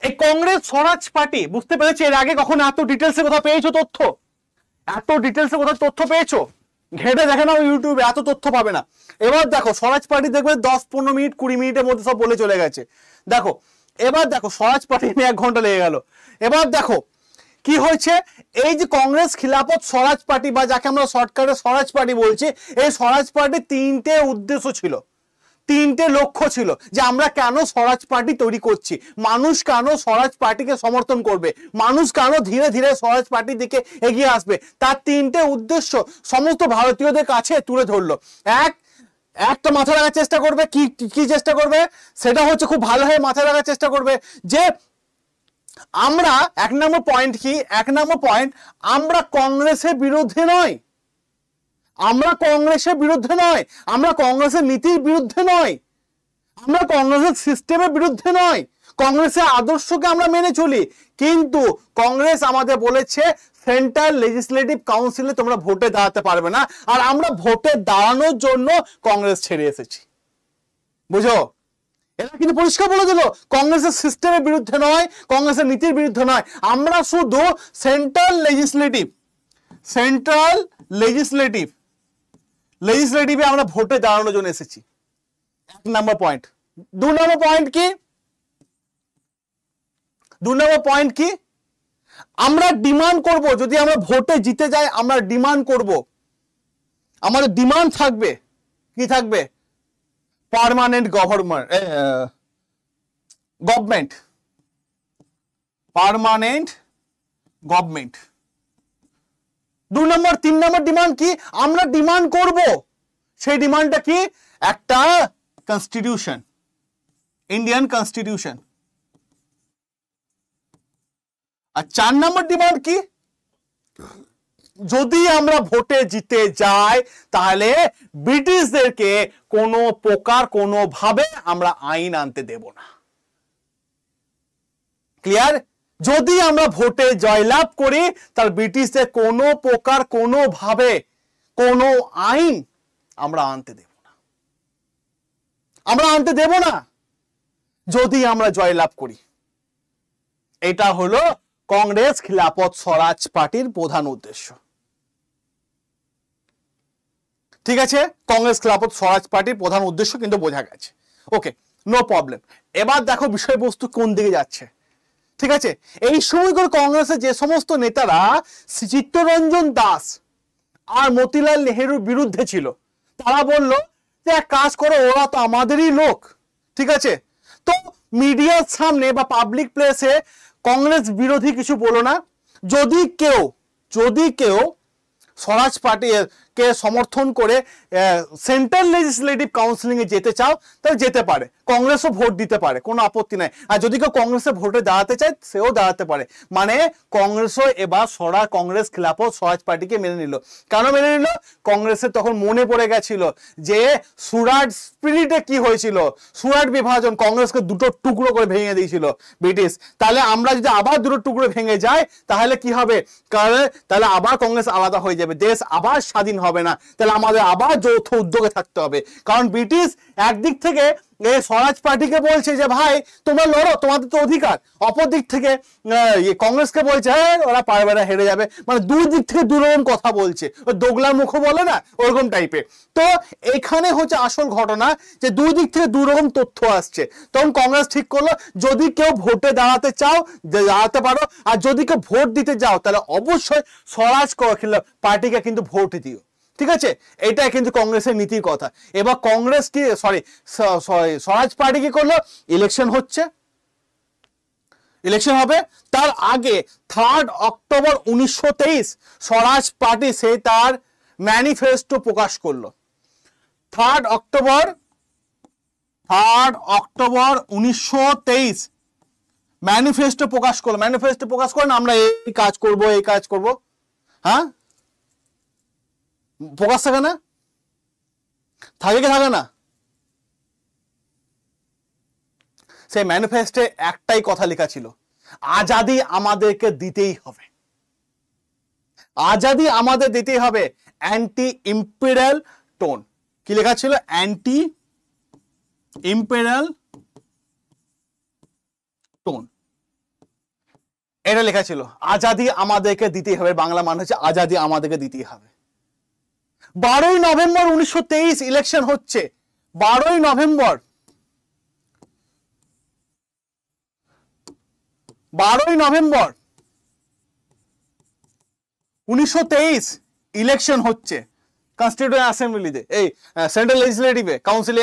এই কংগ্রেস স্বরাজ পার্টি বুঝতে পেরেছি এর আগে কখনো এত ডিটেলসে কোথাও পেয়েছো তথ্য এত ডিটেলসে কোথাও তথ্য পেয়েছো ঘেটে দেখে নাও ইউটিউবে এত তথ্য পাবে না এবার দেখো স্বরাজ পার্টি দেখবে দশ পনেরো মিনিট কুড়ি মিনিটের মধ্যে সব বলে চলে গেছে দেখো এবার দেখো স্বরাজ পার্টি নিয়ে এক ঘন্টা লেগে গেল এবার দেখো কি হয়েছে এই যে কংগ্রেস খিলাফত স্বরাজ পার্টি বা যাকে আমরা শর্টকাটে স্বরাজ পার্টি বলছি এই স্বরাজ পার্টির তিনটে উদ্দেশ্য ছিল তিনটে লক্ষ্য ছিল যে আমরা কেন স্বরাজ পার্টি তৈরি করছি মানুষ কেন স্বরাজ পার্টিকে সমর্থন করবে মানুষ কেন ধীরে ধীরে স্বরাজ পার্টির দিকে এগিয়ে আসবে তার তিনটে উদ্দেশ্য সমস্ত ভারতীয়দের কাছে তুলে ধরলো এক একটা মাথা রাখার চেষ্টা করবে কি কি চেষ্টা করবে সেটা হচ্ছে খুব ভালো হয়ে মাথা রাখার চেষ্টা করবে যে আমরা এক নম্বর পয়েন্ট কি এক নম্বর পয়েন্ট আমরা কংগ্রেসের বিরুদ্ধে নয় আমরা কংগ্রেসের বিরুদ্ধে নয় আমরা কংগ্রেসের নীতির বিরুদ্ধে নয় আমরা কংগ্রেসের সিস্টেমের বিরুদ্ধে নয় কংগ্রেসের আদর্শকে আমরা মেনে চলি কিন্তু কংগ্রেস আমাদের বলেছে সেন্ট্রাল লেজিসলেটিভ কাউন্সিলে তোমরা ভোটে দাঁড়াতে পারবে না আর আমরা ভোটে দাঁড়ানোর জন্য কংগ্রেস ছেড়ে এসেছি বুঝো এরা কিন্তু পরিষ্কার বলে দিল কংগ্রেসের সিস্টেমের বিরুদ্ধে নয় কংগ্রেসের নীতির বিরুদ্ধে নয় আমরা শুধু সেন্ট্রাল লেজিসলেটিভ সেন্ট্রাল লেজিসলেটিভ লেজিসলেটিভে আমরা ভোটে দাঁড়ানোর জন্য এসেছি এক নম্বর পয়েন্ট দু নম্বর পয়েন্ট কি দু নম্বর পয়েন্ট কি আমরা ডিমান্ড করব যদি আমরা ভোটে জিতে যাই আমরা ডিমান্ড করব আমাদের ডিমান্ড থাকবে কি থাকবে permanent government government permanent government দুই নম্বর তিন নম্বর ডিমান্ড কি আমরা ডিমান্ড করব সেই ডিমান্ডটা কি একটা কনস্টিটিউশন ইন্ডিয়ান কনস্টিটিউশন আর চার নম্বর ডিমান্ড কি যদি আমরা ভোটে জিতে যাই তাহলে ব্রিটিশদেরকে কোনো প্রকার কোনোভাবে আমরা আইন আনতে দেব না ক্লিয়ার যদি আমরা ভোটে জয়লাভ করি তার ব্রিটিশদের কোনো প্রকার কোনোভাবে কোনো আইন আমরা আনতে দেব না আমরা আনতে দেব না যদি আমরা জয়লাভ করি এটা হলো কংগ্রেস খিলাপত স্বরাজ পার্টির প্রধান উদ্দেশ্য ঠিক আছে কংগ্রেস খিলাপত স্বরাজ পার্টির প্রধান উদ্দেশ্য কিন্তু বোঝা গেছে ওকে নো প্রবলেম এবার দেখো বিষয়বস্তু কোন দিকে যাচ্ছে ঠিক আছে এই সময়কার কংগ্রেসের যে সমস্ত নেতারা চিত্তরঞ্জন দাস আর মতিলাল নেহেরুর বিরুদ্ধে ছিল তারা বলল যে এক কাজ করো ওরা তো আমাদেরই লোক ঠিক আছে তো মিডিয়ার সামনে বা পাবলিক প্লেসে কংগ্রেস বিরোধী কিছু বলো না যদি কেউ যদি কেউ স্বরাজ পার্টি কে সমর্থন করে সেন্ট্রাল লেজিসলেটিভ কাউন্সিলিংয়ে যেতে চাও তাহলে যেতে পারে কংগ্রেসও ভোট দিতে পারে কোনো আপত্তি নাই আর যদি কেউ কংগ্রেসে ভোটে দাঁড়াতে চায় সেও দাঁড়াতে পারে মানে কংগ্রেসও এবার সরা কংগ্রেস খিলাফত স্বরাজ পার্টিকে মেনে নিল কেন মেনে নিল কংগ্রেসের তখন মনে পড়ে গেছিল যে সুরাট স্পিরিটে কি হয়েছিল সুরাট বিভাজন কংগ্রেসকে দুটো টুকরো করে ভেঙে দিয়েছিল ব্রিটিশ তাহলে আমরা যদি আবার দুটো টুকরো ভেঙে যাই তাহলে কি হবে কারণ তাহলে আবার কংগ্রেস আলাদা হয়ে যাবে দেশ আবার স্বাধীন হবে হবে না তাহলে আমাদের আবার যৌথ উদ্যোগে থাকতে হবে কারণ ব্রিটিশ একদিক থেকে এই স্বরাজ পার্টিকে বলছে যে ভাই তোমরা লড়ো তোমাদের তো অধিকার অপর দিক থেকে ইয়ে কংগ্রেসকে বলছে হ্যাঁ ওরা পারবে না হেরে যাবে মানে দুই দিক থেকে দুরকম কথা বলছে ওই দোগলার মুখও বলে না ওরকম টাইপে তো এখানে হচ্ছে আসল ঘটনা যে দুই দিক থেকে দুরকম তথ্য আসছে তখন কংগ্রেস ঠিক করলো যদি কেউ ভোটে দাঁড়াতে চাও দাঁড়াতে পারো আর যদি কেউ ভোট দিতে যাও তাহলে অবশ্যই স্বরাজ পার্টিকে কিন্তু ভোট দিও ঠিক আছে এটা কিন্তু কংগ্রেসের নীতির কথা এবার কংগ্রেস কি সরি স্বরাজ পার্টি কি করলো ইলেকশন হচ্ছে ইলেকশন হবে তার আগে থার্ড অক্টোবর উনিশশো স্বরাজ পার্টি সে তার ম্যানিফেস্টো প্রকাশ করলো থার্ড অক্টোবর থার্ড অক্টোবর উনিশশো ম্যানিফেস্টো প্রকাশ করলো ম্যানিফেস্টো প্রকাশ করেন আমরা এই কাজ করব এই কাজ করব হ্যাঁ প্রকাশ থাকে না থাকে কি থাকে না সেই ম্যানিফেস্টে একটাই কথা লেখা ছিল আজাদি আমাদেরকে দিতেই হবে আজাদি আমাদের দিতেই হবে অ্যান্টি ইম্পেরিয়াল টোন কি লেখা ছিল অ্যান্টি ইম্পেরিয়াল টোন এটা লেখা ছিল আজাদি আমাদেরকে দিতেই হবে বাংলা মানুষ আজাদি আমাদেরকে দিতেই হবে বারোই নভেম্বর উনিশশো ইলেকশন হচ্ছে বারোই নভেম্বর বারোই নভেম্বর উনিশশো ইলেকশন হচ্ছে কনস্টিটিউয়েন্ট অ্যাসেম্বলিতে এই সেন্ট্রাল লেজিসলেটিভে কাউন্সিলে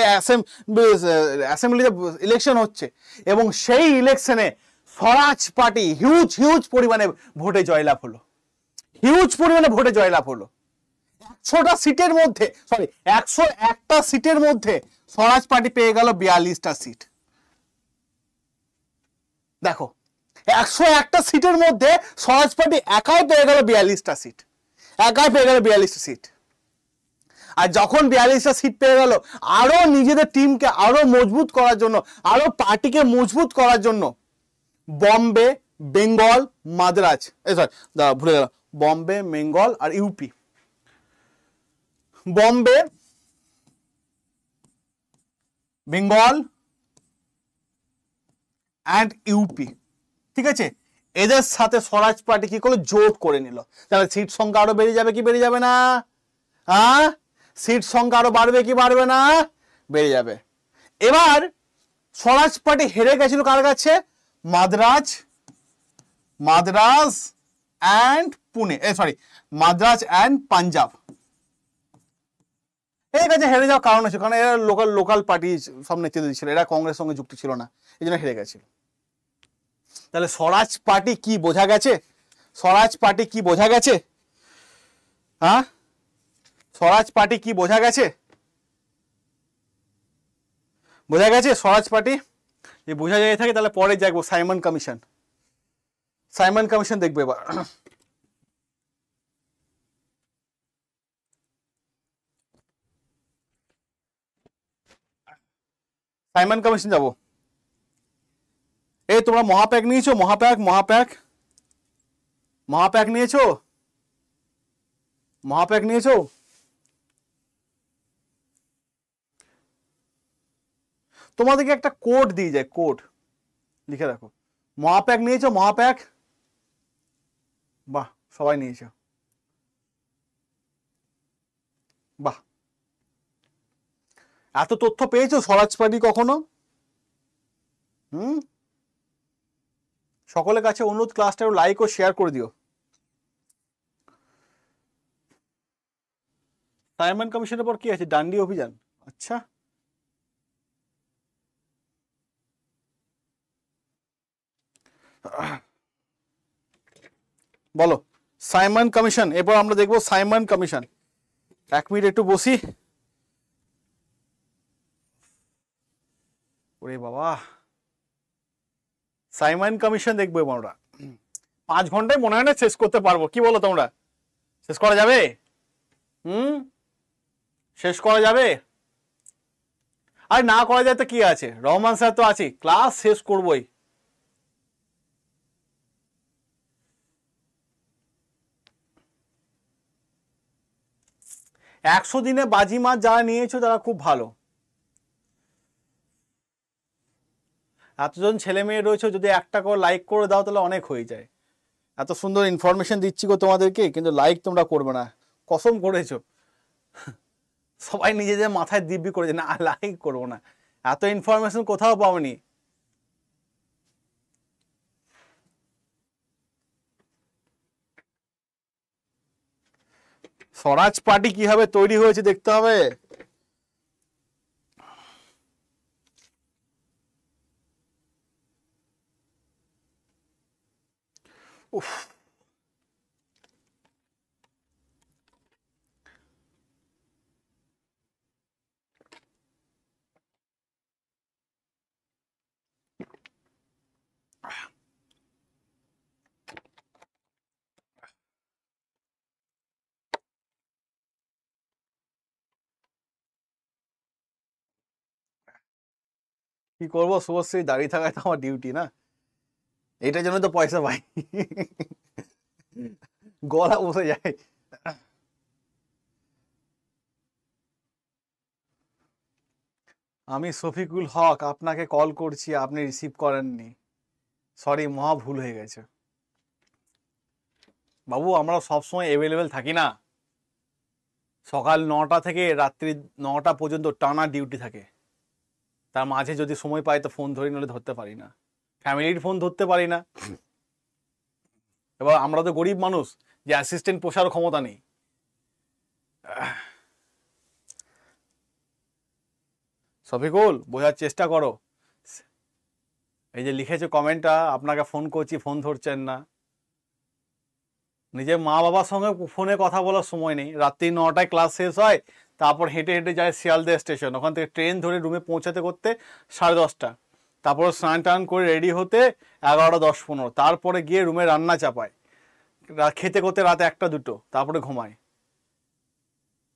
অ্যাসেম্বলিতে ইলেকশন হচ্ছে এবং সেই ইলেকশনে স্বরাজ পার্টি হিউজ হিউজ পরিমাণে ভোটে জয়লাভ হলো হিউজ পরিমাণে ভোটে জয়লাভ হলো একশোটা সিটের মধ্যে সরি একশো একটা সিটের মধ্যে স্বরাজ পার্টি পেয়ে গেল বিয়াল্লিশটা সিট দেখো একশো একটা সিটের মধ্যে স্বরাজ পার্টি একাই পেয়ে গেল বিয়াল্লিশটা সিট একাই পেয়ে গেল বিয়াল্লিশটা সিট আর যখন বিয়াল্লিশটা সিট পেয়ে গেল আরো নিজেদের টিমকে আরো মজবুত করার জন্য আরও পার্টিকে মজবুত করার জন্য বম্বে বেঙ্গল মাদ্রাজ এ সরি ভুলে গেল বম্বে বেঙ্গল আর UP Bombay Bengal and UP ঠিক আছে এদের সাথে স্বরাজ পার্টি কি করলো জোট করে নিল তাহলে সিট সংখ্যা আরো বেড়ে যাবে কি বেড়ে যাবে না হ্যাঁ সিট সংখ্যা আরো বাড়বে কি বাড়বে না বেড়ে যাবে এবার স্বরাজ পার্টি হেরে গেছিল কার কাছে Madras Madras and Pune uh sorry Madras and Punjab এই কাছে হেরে যাওয়ার কারণ আছে কারণ এরা লোকাল লোকাল পার্টি সব নেতৃত্ব দিচ্ছিল এরা কংগ্রেস সঙ্গে যুক্ত ছিল না এই জন্য হেরে গেছিল তাহলে স্বরাজ পার্টি কি বোঝা গেছে স্বরাজ পার্টি কি বোঝা গেছে হ্যাঁ স্বরাজ পার্টি কি বোঝা গেছে বোঝা গেছে স্বরাজ পার্টি যে বোঝা যায় থাকে তাহলে পরে যাকবো সাইমন কমিশন সাইমন কমিশন দেখবে এবার সাইমন কমিশন যাব এই তোমরা মহাপ্যাক নিয়েছো মহাপ্যাক মহাপ্যাক মহাপ্যাক নিয়েছো মহাপ্যাক নিয়েছো তোমাদেরকে একটা কোড দিয়ে যায় কোড লিখে রাখো মহাপ্যাক নিয়েছো মহাপ্যাক বাহ সবাই নিয়েছো বাহ এত তথ্য পেয়েছো স্বরাজ পার্টি কখনো হুম সকলের কাছে অনুরোধ ক্লাসটা লাইক ও শেয়ার করে দিও সাইমন কমিশনের পর কি আছে ডান্ডি অভিযান আচ্ছা বলো সাইমন কমিশন এরপর আমরা দেখব সাইমন কমিশন এক মিনিট একটু বসি ওরে বাবা সাইমাইন কমিশন দেখবো আমরা পাঁচ ঘন্টায় মনে হয় না শেষ করতে পারবো কি বলো তোমরা শেষ করা যাবে হুম শেষ করা যাবে আর না করা যায় তো কি আছে রহমান স্যার তো আছে ক্লাস শেষ করবই একশো দিনে বাজি মাছ যারা নিয়েছো তারা খুব ভালো এতজন ছেলে মেয়ে রয়েছে যদি একটা করে লাইক করে দাও তাহলে অনেক হয়ে যায় এত সুন্দর ইনফরমেশন দিচ্ছি গো তোমাদেরকে কিন্তু লাইক তোমরা করবে না কসম করেছো সবাই নিজেদের মাথায় দিব্যি করেছে না লাইক করবো না এত ইনফরমেশন কোথাও পাওনি স্বরাজ পার্টি কিভাবে তৈরি হয়েছে দেখতে হবে Uf. কি করবো শুভশ্রী দাঁড়িয়ে থাকাটা আমার ডিউটি না এটার জন্য তো পয়সা পাই গলা বসে যায় আমি শফিকুল হক আপনাকে কল করছি আপনি রিসিভ করেননি সরি মহা ভুল হয়ে গেছে বাবু আমরা সবসময় অ্যাভেলেবেল থাকি না সকাল নটা থেকে রাত্রি নটা পর্যন্ত টানা ডিউটি থাকে তার মাঝে যদি সময় পাই তো ফোন ধরি নলে ধরতে পারি না ফ্যামিলির ফোন ধরতে পারি না এবার আমরা তো গরিব মানুষ যে অ্যাসিস্ট্যান্ট পোষার ক্ষমতা নেই শফিকুল বোঝার চেষ্টা করো এই যে লিখেছে কমেন্টটা আপনাকে ফোন করছি ফোন ধরছেন না নিজের মা বাবার সঙ্গে ফোনে কথা বলার সময় নেই রাত্রি নটায় ক্লাস শেষ হয় তারপর হেঁটে হেঁটে যায় শিয়ালদা স্টেশন ওখান থেকে ট্রেন ধরে রুমে পৌঁছাতে করতে সাড়ে দশটা তারপর স্নান টান করে রেডি হতে এগারোটা দশ পনেরো তারপরে গিয়ে রুমে রান্না চাপায় খেতে করতে রাত একটা দুটো তারপরে ঘুমায়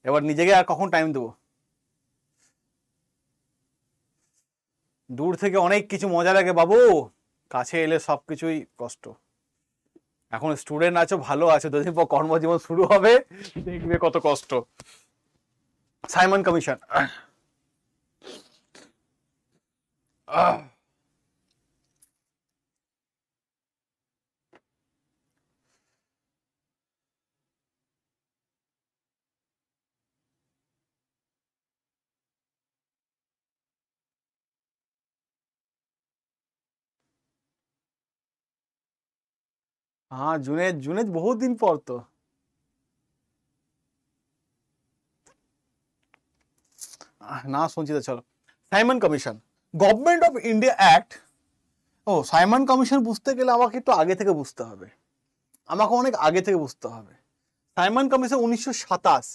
এবার নিজেকে আর কখন টাইম দেবো দূর থেকে অনেক কিছু মজা লাগে বাবু কাছে এলে সব কিছুই কষ্ট এখন স্টুডেন্ট আছো ভালো আছো দুদিন পর কর্মজীবন শুরু হবে দেখবে কত কষ্ট সাইমন কমিশন আহ হ্যাঁ জুনেদ জুনেদ বহুত দিন পর তো না শুনছি তো চলো Simon commission government of India act ও সাইমন কমিশন বুঝতে গেলে আমাকে একটু আগে থেকে বুঝতে হবে আমাকে অনেক আগে থেকে বুঝতে হবে সাইমন কমিশন উনিশশো সাতাশ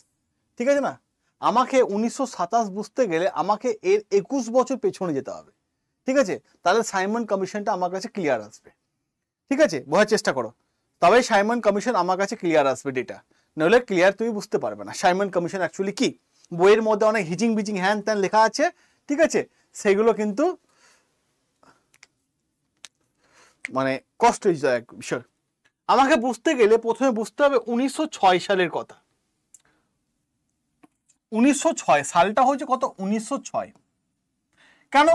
ঠিক আছে না আমাকে উনিশশো সাতাশ বুঝতে গেলে আমাকে এর একুশ বছর পেছনে যেতে হবে ঠিক আছে তাহলে সাইমন কমিশনটা আমার কাছে ক্লিয়ার আসবে ঠিক আছে বোঝার চেষ্টা করো তবে সাইমন কমিশন আমার কাছে ক্লিয়ার আসবে ডেটা নইলে ক্লিয়ার তুমি বুঝতে পারবে না সাইমন কমিশন অ্যাকচুয়ালি কি বইয়ের মধ্যে অনেক হিজিং বিজিং হ্যান ত্যান লেখা আছে ঠিক আছে সেগুলো কিন্তু মানে কষ্ট এক বিষয় আমাকে বুঝতে গেলে প্রথমে বুঝতে হবে উনিশশো সালের কথা উনিশশো সালটা হয়েছে কত উনিশশো কেন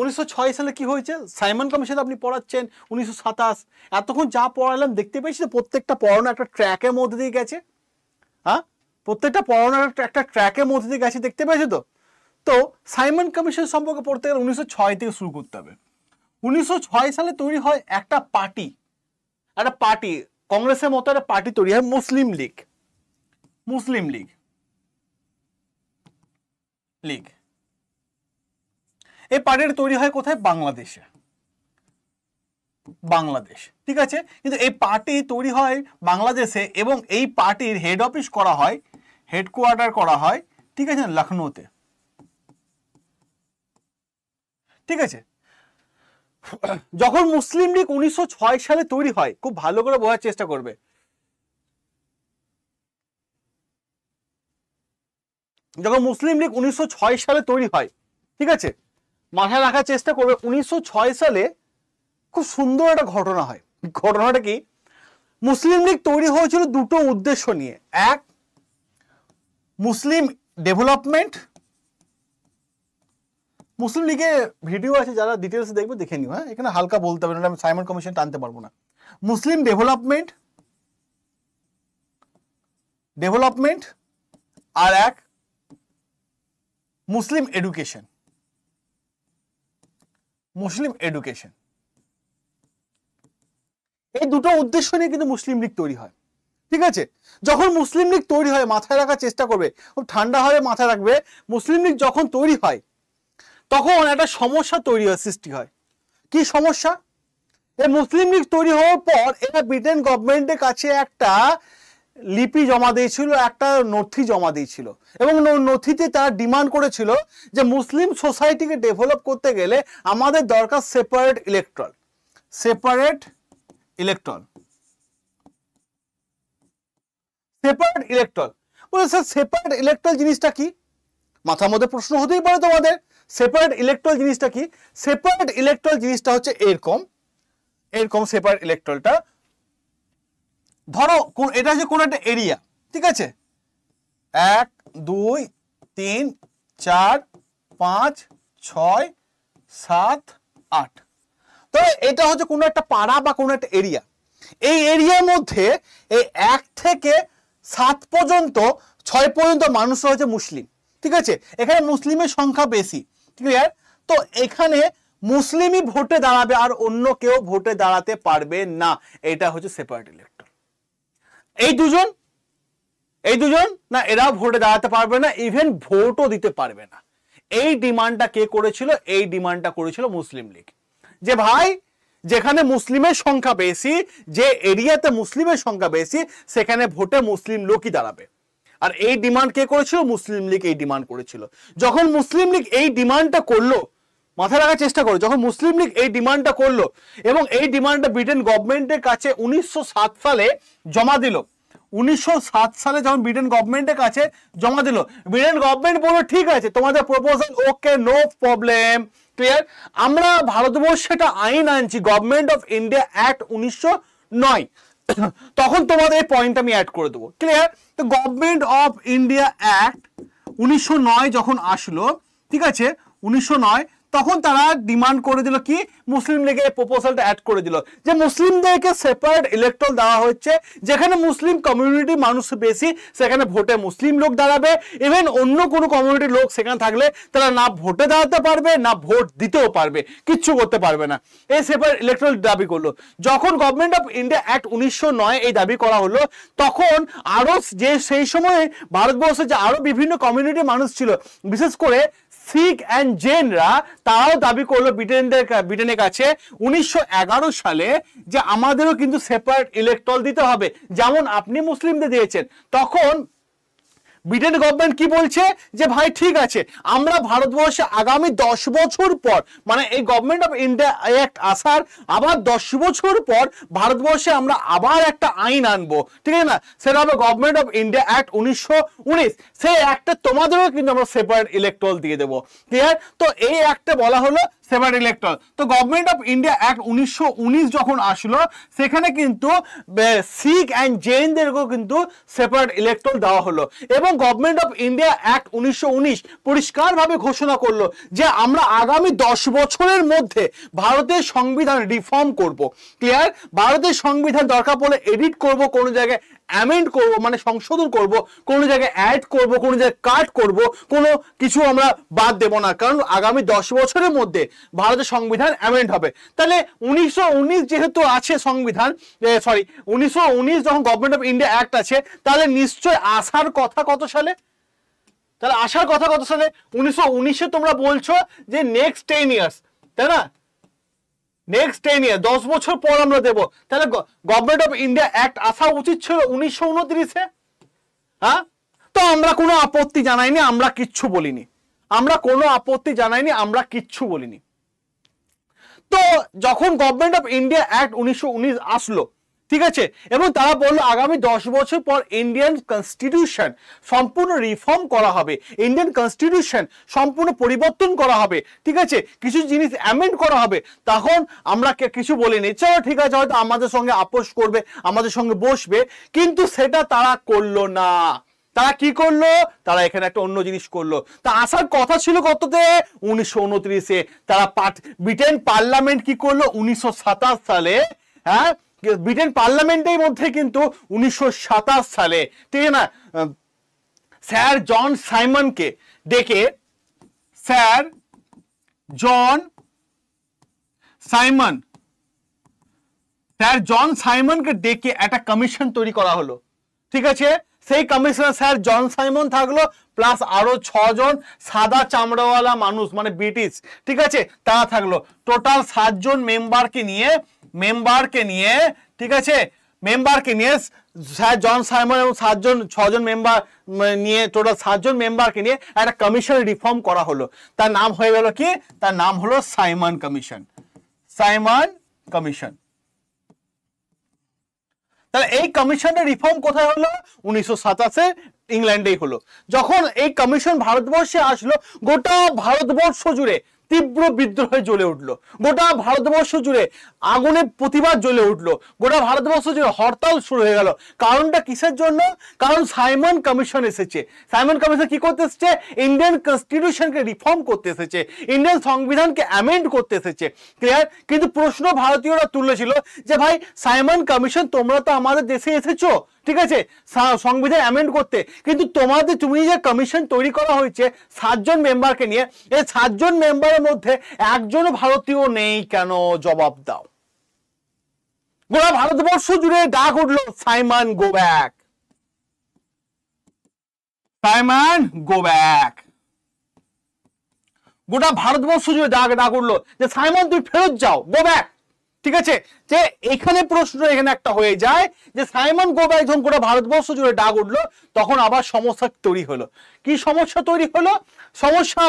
উনিশশো সালে কি হয়েছে সাইমন কমিশন আপনি পড়াচ্ছেন উনিশশো এতক্ষণ যা পড়ালাম দেখতে পেয়েছি প্রত্যেকটা পড়ানো একটা ট্র্যাকের মধ্যে দিয়ে গেছে হ্যাঁ প্রত্যেকটা পড়ানো একটা ট্র্যাকের মধ্যে দিয়ে গেছে দেখতে পেয়েছো তো তো সাইমন কমিশন সম্পর্কে পড়তে গেলে উনিশশো থেকে শুরু করতে হবে উনিশশো সালে তৈরি হয় একটা পার্টি একটা পার্টি কংগ্রেসের মতো একটা পার্টি তৈরি হয় মুসলিম লীগ মুসলিম লীগ লীগ এই পাটের তৈরি হয় কোথায় বাংলাদেশে বাংলাদেশ ঠিক আছে কিন্তু এই পার্টি তৈরি হয় বাংলাদেশে এবং এই পার্টির হেড অফিস করা হয় হেডকোয়ার্টার করা হয় ঠিক আছে লখনৌতে ঠিক আছে যখন মুসলিম লীগ উনিশশো সালে তৈরি হয় খুব ভালো করে বোঝার চেষ্টা করবে যখন মুসলিম লীগ উনিশশো সালে তৈরি হয় ঠিক আছে মাথায় রাখার চেষ্টা করবে উনিশশো সালে খুব সুন্দর একটা ঘটনা হয় ঘটনাটা কি মুসলিম লীগ তৈরি হয়েছিল দুটো উদ্দেশ্য নিয়ে এক মুসলিম ডেভেলপমেন্ট মুসলিম লীগের ভিডিও আছে যারা ডিটেলস দেখবে দেখে নিও হ্যাঁ এখানে হালকা বলতে হবে আমি সাইমন কমিশন টানতে পারবো না মুসলিম ডেভেলপমেন্ট ডেভেলপমেন্ট আর এক মুসলিম এডুকেশন মুসলিম এডুকেশন এই দুটো উদ্দেশ্য নিয়ে কিন্তু মুসলিম লীগ তৈরি হয় ঠিক আছে যখন মুসলিম লীগ তৈরি হয় মাথায় রাখার চেষ্টা করবে খুব ঠান্ডা হয়ে মাথায় রাখবে মুসলিম লীগ যখন তৈরি হয় তখন একটা সমস্যা তৈরি হয় সৃষ্টি হয় কি সমস্যা এই মুসলিম লীগ তৈরি হওয়ার পর এটা ব্রিটেন গভর্নমেন্টের কাছে একটা লিপি জমা দিয়েছিল একটা নথি জমা দিয়েছিল এবং নথিতে তারা ডিমান্ড করেছিল যে মুসলিম সোসাইটিকে ডেভেলপ করতে গেলে আমাদের দরকার separate electoral separate electoral separate electoral বলে স্যার সেপারেট ইলেকট্রল জিনিসটা কি মাথার মধ্যে প্রশ্ন হতেই পারে তোমাদের সেপারেট ইলেকট্রল জিনিসটা কি সেপারেট ইলেকট্রল জিনিসটা হচ্ছে এরকম এরকম সেপারেট ইলেকট্রলটা ধরো এটা হচ্ছে কোনো একটা এরিয়া ঠিক আছে এক দুই তিন চার পাঁচ ছয় সাত আট তো এটা হচ্ছে কোনো একটা পাড়া বা কোনো একটা এরিয়া এই এরিয়ার মধ্যে এই এক থেকে সাত পর্যন্ত ছয় পর্যন্ত মানুষরা হচ্ছে মুসলিম ঠিক আছে এখানে মুসলিমের সংখ্যা বেশি ক্লিয়ার তো এখানে মুসলিমই ভোটে দাঁড়াবে আর অন্য কেউ ভোটে দাঁড়াতে পারবে না এটা হচ্ছে সেপারেট ইলেকট্রন এই দুজন এই দুজন না এরা ভোটে দাঁড়াতে পারবে না ইভেন ভোটও দিতে পারবে না এই ডিমান্ডটা কে করেছিল এই ডিমান্ডটা করেছিল মুসলিম লীগ যে ভাই যেখানে মুসলিমের সংখ্যা বেশি যে এরিয়াতে মুসলিমের সংখ্যা বেশি সেখানে ভোটে মুসলিম লোকই দাঁড়াবে আর এই ডিমান্ড কে করেছিল মুসলিম লীগ এই ডিমান্ড করেছিল যখন মুসলিম লীগ এই ডিমান্ডটা করলো মাথায় রাখার চেষ্টা করো যখন মুসলিম লীগ এই ডিমান্ডটা করলো এবং এই ডিমান্ডটা ব্রিটেন গভর্নমেন্টের কাছে উনিশশো সালে জমা দিল উনিশশো সালে যখন ব্রিটেন গভর্নমেন্টের কাছে জমা দিল ব্রিটেন গভর্নমেন্ট বললো ঠিক আছে তোমাদের proposal okay no problem clear আমরা ভারতবর্ষে একটা আইন আনছি গভর্নমেন্ট অফ ইন্ডিয়া অ্যাক্ট উনিশশো নয় তখন তোমাদের এই পয়েন্ট আমি অ্যাড করে দেবো ক্লিয়ার তো গভর্নমেন্ট অফ ইন্ডিয়া অ্যাক্ট উনিশশো যখন আসলো ঠিক আছে উনিশশো তখন তারা ডিমান্ড করে দিল কি মুসলিম লীগের প্রপোজালটা অ্যাড করে দিল যে মুসলিমদেরকে সেপারেট ইলেকট্রল দেওয়া হচ্ছে যেখানে মুসলিম কমিউনিটি মানুষ বেশি সেখানে ভোটে মুসলিম লোক দাঁড়াবে ইভেন অন্য কোনো কমিউনিটির লোক সেখানে থাকলে তারা না ভোটে দাঁড়াতে পারবে না ভোট দিতেও পারবে কিচ্ছু করতে পারবে না এই সেপারেট ইলেকট্রল দাবি করলো যখন গভর্নমেন্ট অফ ইন্ডিয়া অ্যাক্ট উনিশশো এই দাবি করা হলো তখন আরও যে সেই সময়ে ভারতবর্ষে যে আরও বিভিন্ন কমিউনিটির মানুষ ছিল বিশেষ করে সিক অ্যান্ড জেনরা তারাও দাবি করলো ব্রিটেনদের ব্রিটেনের কাছে উনিশশো সালে যে আমাদেরও কিন্তু সেপারেট ইলেকট্রল দিতে হবে যেমন আপনি মুসলিমদের দিয়েছেন তখন ব্রিটেন গভর্নমেন্ট কি বলছে যে ভাই ঠিক আছে আমরা ভারতবর্ষে আগামী দশ বছর পর মানে এই গভর্নমেন্ট অফ ইন্ডিয়া অ্যাক্ট আসার আবার দশ বছর পর ভারতবর্ষে আমরা আবার একটা আইন আনবো ঠিক আছে না সেটা হবে গভর্নমেন্ট অফ ইন্ডিয়া অ্যাক্ট উনিশশো উনিশ সেই অ্যাক্টে তোমাদেরও কিন্তু আমরা সেপারেট ইলেকট্রল দিয়ে দেবো ঠিক আছে তো এই অ্যাক্টে বলা হলো সেভার ইলেকট্রল তো গভর্নমেন্ট অফ ইন্ডিয়া অ্যাক্ট উনিশশো যখন আসলো সেখানে কিন্তু শিখ অ্যান্ড জৈনদেরকেও কিন্তু সেপারেট ইলেকট্রল দেওয়া হলো এবং গভর্নমেন্ট অফ ইন্ডিয়া অ্যাক্ট উনিশশো পরিষ্কারভাবে ঘোষণা করলো যে আমরা আগামী দশ বছরের মধ্যে ভারতের সংবিধান রিফর্ম করব ক্লিয়ার ভারতের সংবিধান দরকার পড়লে এডিট করব কোনো জায়গায় অ্যামেন্ড করব মানে সংশোধন করব কোনো জায়গায় অ্যাড করব কোনো জায়গায় কাট করব কোনো কিছু আমরা বাদ দেব না কারণ আগামী দশ বছরের মধ্যে ভারতের সংবিধান অ্যামেন্ড হবে তাহলে উনিশশো যেহেতু আছে সংবিধান সরি উনিশশো যখন গভর্নমেন্ট অফ ইন্ডিয়া অ্যাক্ট আছে তাহলে নিশ্চয় আসার কথা কত সালে তাহলে আসার কথা কত সালে উনিশশো তোমরা বলছো যে নেক্সট টেন ইয়ার্স তাই না নেক্সট টেন ইয়ার দশ বছর পর আমরা দেব তাহলে গভর্নমেন্ট অফ ইন্ডিয়া অ্যাক্ট আসা উচিত ছিল উনিশশো উনত্রিশে হ্যাঁ তো আমরা কোনো আপত্তি জানাইনি আমরা কিচ্ছু বলিনি আমরা কোনো আপত্তি জানাইনি আমরা কিচ্ছু বলিনি তো যখন গভর্নমেন্ট অফ ইন্ডিয়া অ্যাক্ট উনিশশো আসলো ঠিক আছে এবং তারা বলল আগামী দশ বছর পর ইন্ডিয়ান কনস্টিটিউশন সম্পূর্ণ রিফর্ম করা হবে ইন্ডিয়ান কনস্টিটিউশন সম্পূর্ণ পরিবর্তন করা হবে ঠিক আছে কিছু জিনিস অ্যামেন্ড করা হবে তখন আমরা কিছু বলিনি চলো ঠিক আছে হয়তো আমাদের সঙ্গে আপোষ করবে আমাদের সঙ্গে বসবে কিন্তু সেটা তারা করলো না তারা কি করলো তারা এখানে একটা অন্য জিনিস করলো তা আসার কথা ছিল কততে উনিশশো উনত্রিশে তারা পাট ব্রিটেন পার্লামেন্ট কি করলো উনিশশো সালে হ্যাঁ ব্রিটেন পার্লামেন্টের মধ্যে কিন্তু উনিশশো সালে ঠিক না স্যার জন সাইমনকে ডেকে sir John Simon sir John সাইমনকে ডেকে একটা কমিশন তৈরি করা হলো ঠিক আছে সেই কমিশনার স্যার জন সাইমন থাকলো প্লাস আরও ছজন সাদা চামড়াওয়ালা মানুষ মানে ব্রিটিশ ঠিক আছে তারা থাকলো টোটাল সাতজন মেম্বারকে নিয়ে মেম্বারকে নিয়ে ঠিক আছে মেম্বারকে নিয়ে স্যার জন সাইমন এবং সাতজন ছজন মেম্বার নিয়ে টোটাল সাতজন মেম্বারকে নিয়ে একটা কমিশন রিফর্ম করা হলো তার নাম হয়ে গেল কি তার নাম হলো সাইমন কমিশন সাইমন কমিশন তাহলে এই কমিশনের রিফর্ম কোথায় হলো উনিশশো সাতাশে ইংল্যান্ডেই হলো যখন এই কমিশন ভারতবর্ষে আসলো গোটা ভারতবর্ষ জুড়ে তীব্র বিদ্রোহে জ্বলে উঠল গোটা ভারতবর্ষ জুড়ে আগুনে প্রতিবাদ জ্বলে উঠল গোটা ভারতবর্ষ জুড়ে হরতাল শুরু হয়ে গেল কারণটা কিসের জন্য কারণ সাইমন কমিশন এসেছে সাইমন কমিশন কি করতে এসেছে ইন্ডিয়ান কনস্টিটিউশনকে রিফর্ম করতে এসেছে ইন্ডিয়ান সংবিধানকে অ্যামেন্ড করতে এসেছে ক্লিয়ার কিন্তু প্রশ্ন ভারতীয়রা তুলেছিল যে ভাই সাইমন কমিশন তোমরা তো আমাদের দেশে এসেছো ঠিক আছে সংবিধান অ্যামেন্ড করতে কিন্তু তোমাদের তুমি যে কমিশন তৈরি করা হয়েছে সাতজন মেম্বারকে নিয়ে এই সাতজন মেম্বারের মধ্যে একজন ভারতীয় নেই কেন জবাব দাও গোটা ভারতবর্ষ জুড়ে ডাক উঠল সাইমান গো ব্যাক সাইমান গো ব্যাক গোটা ভারতবর্ষ জুড়ে ডাক ডাক উঠলো যে সাইমন তুই ফেরত যাও গো ব্যাক ঠিক আছে যে এখানে প্রশ্ন এখানে একটা হয়ে যায় যে সাইমন গোবা যখন গোটা ভারতবর্ষ জুড়ে ডাক উঠলো তখন আবার সমস্যা তৈরি হলো কি সমস্যা তৈরি হলো সমস্যা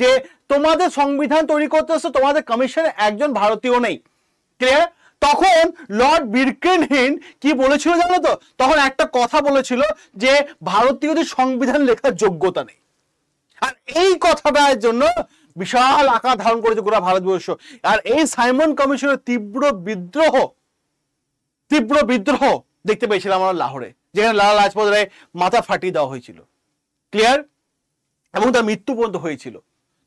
যে তোমাদের সংবিধান তৈরি করতে হচ্ছে তোমাদের কমিশনে একজন ভারতীয় নেই ক্লিয়ার তখন লর্ড বিরকেনহীন কি বলেছিল জানো তো তখন একটা কথা বলেছিল যে ভারতীয়দের সংবিধান লেখার যোগ্যতা নেই আর এই কথাটার জন্য বিশাল আকার ধারণ করেছে গোটা ভারতবর্ষ আর এই সাইমন কমিশনের তীব্র বিদ্রোহ তীব্র বিদ্রোহ দেখতে পেয়েছিলাম আমরা লাহোরে যেখানে লালা লাজপত রায় মাথা ফাটিয়ে দেওয়া হয়েছিল ক্লিয়ার এবং তার মৃত্যু পর্যন্ত হয়েছিল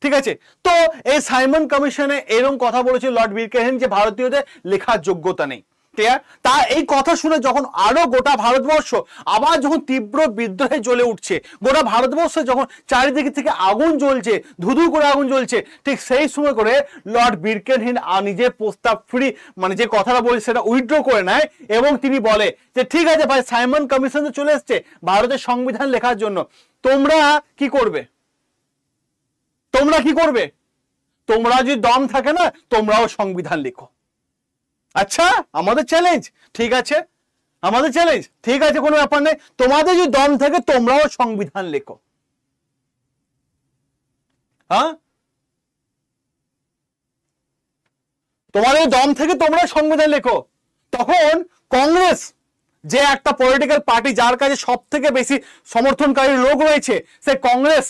ঠিক আছে তো এই সাইমন কমিশনে এরকম কথা বলেছে লর্ড বীরকেহেন যে ভারতীয়দের লেখার যোগ্যতা নেই ক্লিয়ার তা এই কথা শুনে যখন আরো গোটা ভারতবর্ষ আবার যখন তীব্র বিদ্রোহে জ্বলে উঠছে গোটা ভারতবর্ষ যখন চারিদিকে থেকে আগুন জ্বলছে ধুধু করে আগুন জ্বলছে ঠিক সেই সময় করে লর্ড বিরকেনহীন আর নিজের প্রস্তাব ফ্রি মানে যে কথাটা বলছে সেটা উইথড্র করে নেয় এবং তিনি বলে যে ঠিক আছে ভাই সাইমন কমিশন চলে এসছে ভারতের সংবিধান লেখার জন্য তোমরা কি করবে তোমরা কি করবে তোমরা যদি দম থাকে না তোমরাও সংবিধান লিখো আচ্ছা আমাদের চ্যালেঞ্জ ঠিক আছে আমাদের চ্যালেঞ্জ ঠিক আছে কোনো ব্যাপার নেই তোমাদের যদি দম থাকে তোমরাও সংবিধান লেখো হ্যাঁ তোমাদের দম থেকে তোমরা সংবিধান লেখো তখন কংগ্রেস যে একটা পলিটিক্যাল পার্টি যার কাছে সব থেকে বেশি সমর্থনকারী লোক রয়েছে সে কংগ্রেস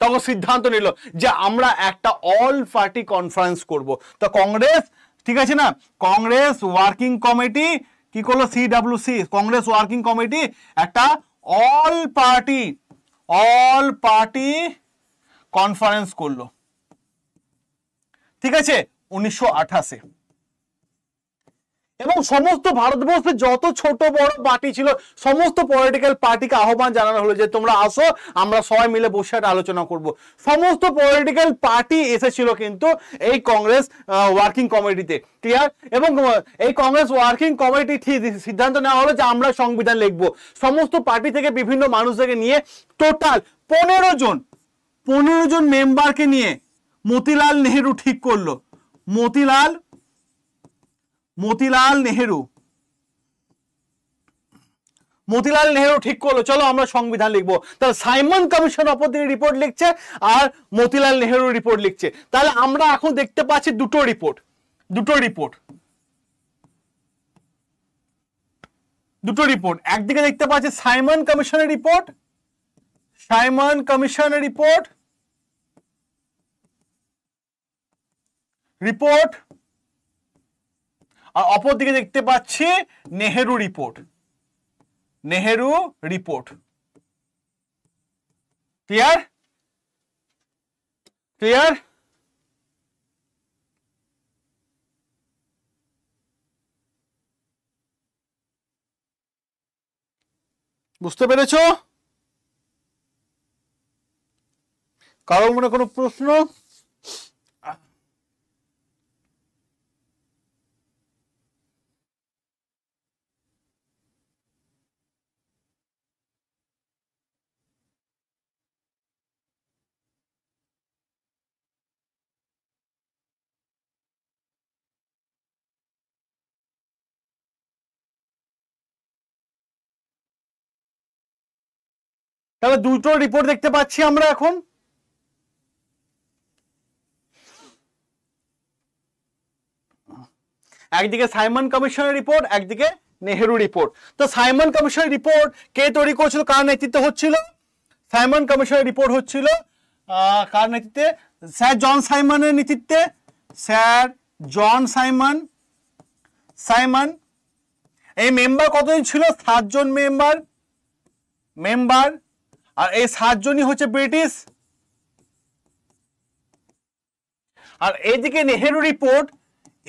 তখন সিদ্ধান্ত নিল যে আমরা একটা অল পার্টি কনফারেন্স করব তো কংগ্রেস ঠিক আছে না কংগ্রেস ওয়ার্কিং কমিটি কি করলো সিডাব্লিউসি কংগ্রেস ওয়ার্কিং কমিটি একটা all party all party conference করলো ঠিক আছে উনিশশো আঠাশে এবং সমস্ত ভারতবর্ষে যত ছোট বড় পার্টি ছিল সমস্ত পলিটিক্যাল পার্টিকে আহ্বান জানানো হলো যে তোমরা আসো আমরা সবাই মিলে বসে একটা আলোচনা করব সমস্ত পলিটিক্যাল পার্টি এসেছিল কিন্তু এই কংগ্রেস ওয়ার্কিং কমিটিতে ক্লিয়ার এবং এই কংগ্রেস ওয়ার্কিং কমিটি সিদ্ধান্ত নেওয়া হলো যে আমরা সংবিধান লিখব সমস্ত পার্টি থেকে বিভিন্ন মানুষদেরকে নিয়ে টোটাল পনেরো জন পনেরো জন মেম্বারকে নিয়ে মতিলাল নেহেরু ঠিক করলো মতিলাল মতিলাল নেহেরু মতিলাল নেহেরু ঠিক করলো চলো আমরা সংবিধান লিখবো তাহলে সাইমন কমিশন অপরদিকে রিপোর্ট লিখছে আর মতিলাল নেহেরু রিপোর্ট লিখছে তাহলে আমরা এখন দেখতে পাচ্ছি দুটো রিপোর্ট দুটো রিপোর্ট দুটো রিপোর্ট একদিকে দেখতে পাচ্ছি সাইমন কমিশনের রিপোর্ট সাইমন কমিশনের রিপোর্ট রিপোর্ট আর অপরদিকে দেখতে পাচ্ছি Nehru report Nehru report clear clear বুঝতে পেরেছ কারোর মনে কোনো প্রশ্ন তাহলে দুটো রিপোর্ট দেখতে পাচ্ছি আমরা এখন একদিকে সাইমন কমিশনের রিপোর্ট একদিকে নেহেরু রিপোর্ট তো সাইমন কমিশনের রিপোর্ট কে তৈরি করছিল কার নেতৃত্বে হচ্ছিল সাইমন কমিশনের রিপোর্ট হচ্ছিল কার নেতৃত্বে স্যার জন সাইমনের নেতৃত্বে স্যার জন সাইমন সাইমন এই মেম্বার কতদিন ছিল সাতজন মেম্বার মেম্বার আর এই সাতজনই হচ্ছে ব্রিটিশ আর এইদিকে নেহেরু রিপোর্ট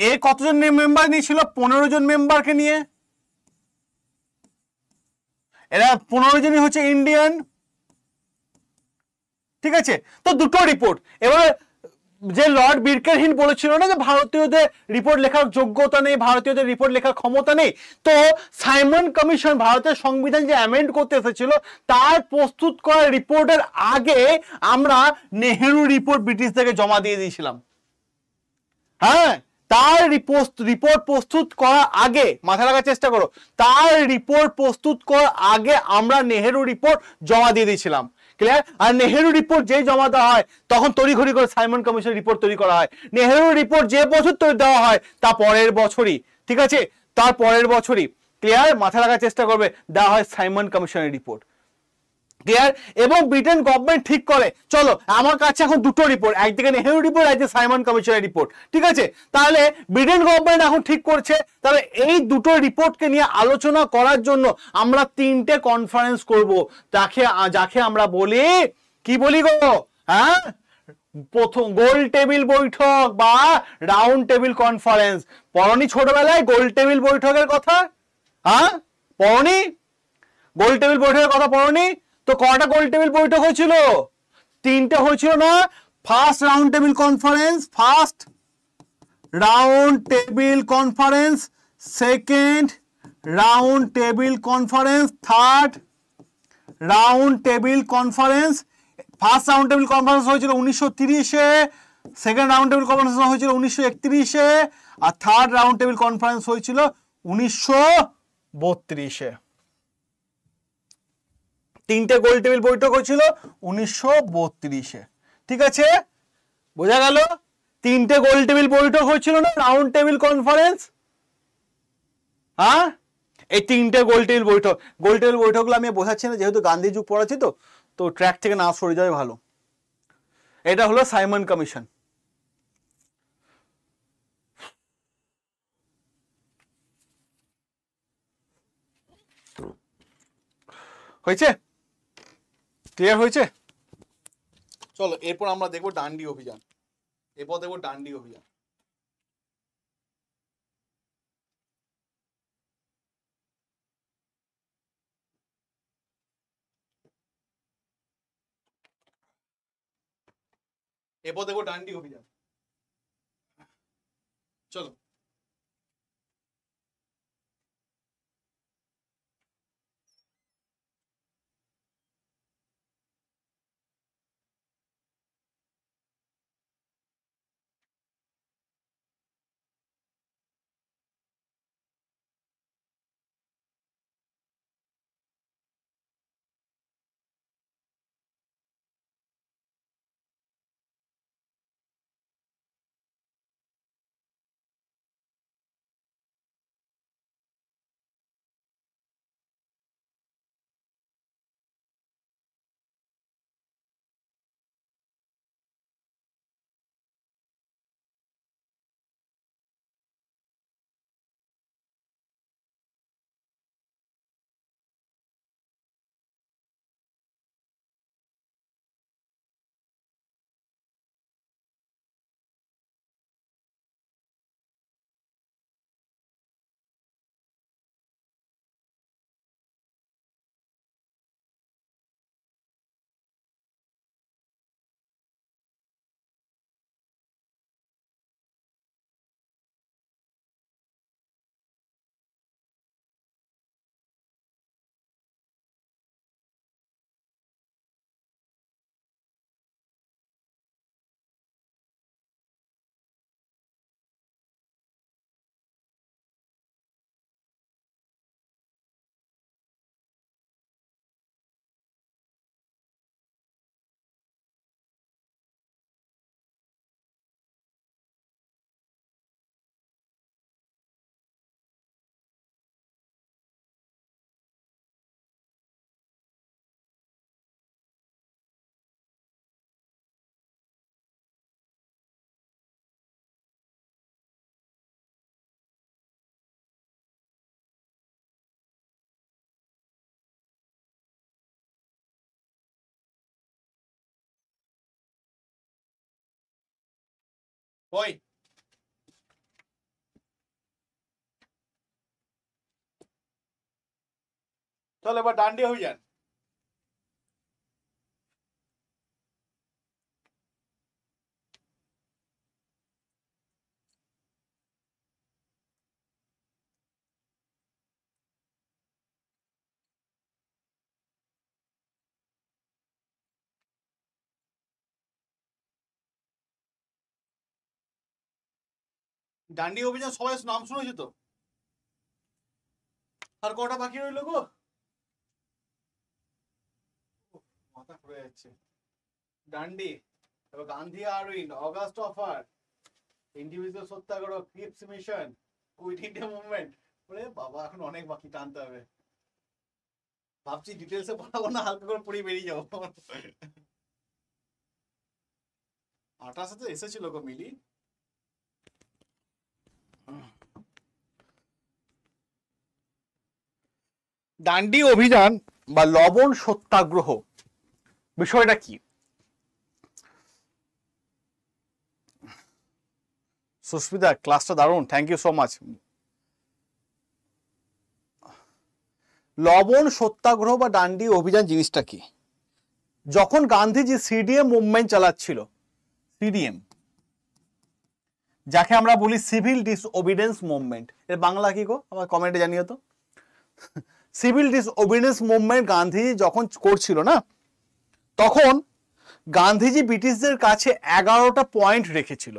এ কতজন মেম্বার নিয়েছিল পনেরো জন মেম্বারকে নিয়ে এরা পনেরো জনই হচ্ছে ইন্ডিয়ান ঠিক আছে তো দুটো রিপোর্ট এবার যে লর্ড বিরকেরহীন বলেছিল না যে ভারতীয়দের রিপোর্ট লেখার যোগ্যতা নেই ভারতীয়দের রিপোর্ট লেখার ক্ষমতা নেই তো সাইমন কমিশন ভারতের সংবিধান যে অ্যামেন্ড করতে এসেছিল তার প্রস্তুত করা রিপোর্টের আগে আমরা নেহেরু রিপোর্ট ব্রিটিশদেরকে জমা দিয়ে দিয়েছিলাম হ্যাঁ তার রিপোর্ট প্রস্তুত করার আগে মাথা রাখার চেষ্টা করো তার রিপোর্ট প্রস্তুত করার আগে আমরা নেহেরু রিপোর্ট জমা দিয়ে দিয়েছিলাম ক্লিয়ার আর নেহেরু রিপোর্ট যে জমা দেওয়া হয় তখন তড়িঘড়ি করে সাইমন কমিশন রিপোর্ট তৈরি করা হয় নেহেরু রিপোর্ট যে বছর তৈরি দেওয়া হয় তা পরের বছরই ঠিক আছে তার পরের বছরই ক্লিয়ার মাথা রাখার চেষ্টা করবে দেওয়া হয় সাইমন কমিশনের রিপোর্ট ক্লিয়ার এবং ব্রিটেন গভর্নমেন্ট ঠিক করে চলো আমার কাছে এখন দুটো রিপোর্ট একদিকে নেহেরু রিপোর্ট একদিকে সাইমন কমিশনের রিপোর্ট ঠিক আছে তাহলে ব্রিটেন গভর্নমেন্ট এখন ঠিক করছে তাহলে এই দুটো রিপোর্টকে নিয়ে আলোচনা করার জন্য আমরা তিনটে কনফারেন্স করব যাকে যাকে আমরা বলি কি বলি গো হ্যাঁ প্রথম গোল টেবিল বৈঠক বা রাউন্ড টেবিল কনফারেন্স পরনি ছোটবেলায় গোল টেবিল বৈঠকের কথা হ্যাঁ পরনি গোল টেবিল বৈঠকের কথা পরনি তো কটা গোল টেবিল বৈঠক হয়েছিল তিনটে হয়েছিল না first round table conference first round table conference second round table conference third round table conference first round table conference হয়েছিল উনিশশো তিরিশে সেকেন্ড রাউন্ড টেবিল কনফারেন্স হয়েছিল উনিশশো একত্রিশে আর থার্ড রাউন্ড টেবিল কনফারেন্স হয়েছিল উনিশশো বত্রিশে তিনটে গোল টেবিল বৈঠক হয়েছিল উনিশশো বত্রিশে ঠিক আছে বোঝা গেল তিনটে গোল টেবিল বৈঠক হয়েছিল না রাউন্ড টেবিল কনফারেন্স হ্যাঁ এই তিনটে গোল টেবিল বৈঠক গোল টেবিল বৈঠকগুলো আমি বোঝাচ্ছি না যেহেতু গান্ধী যুগ পড়াচ্ছি তো তো ট্র্যাক থেকে না সরে যাবে ভালো এটা হলো সাইমন কমিশন হয়েছে ক্লিয়ার হয়েছে চলো এরপর আমরা দেখবো ডান্ডি অভিযান এরপর দেখবো ডান্ডি অভিযান এরপর দেখবো ডান্ডি অভিযান চলো কই চল এবার ডান্ডি হয়ে যান ডান্ডি অভিযান সবাই নাম শুনেছি তো আর কটা বাকি রইল গো মাথা ঘুরে যাচ্ছে ডান্ডি তারপর Gandhi Irwin August offer individual satyagraha Cripps mission quit India movement ওরে বাবা এখন অনেক বাকি টানতে হবে ভাবছি ডিটেলসে পড়াবো না হালকা করে পড়ে বেরিয়ে যাবো আঠাশে তো এসেছিল গো মিলি দান্ডি অভিযান বা লবণ সত্যাগ্রহ বিষয়টা কি সুস্মিতা ক্লাসটা দারুণ থ্যাংক ইউ সো মাচ লবণ সত্যাগ্রহ বা ডান্ডি অভিযান জিনিসটা কি যখন গান্ধীজি সিডিএম মুভমেন্ট চালাচ্ছিল সিডিএম যাকে আমরা বলি সিভিল ডিসঅবিডেন্স মুভমেন্ট এর বাংলা কি গো আমার কমেন্টে জানিও তো সিভিল ডিসওবিডেন্স মুভমেন্ট গান্ধীজি যখন করছিল না তখন গান্ধীজি ব্রিটিশদের কাছে এগারোটা পয়েন্ট রেখেছিল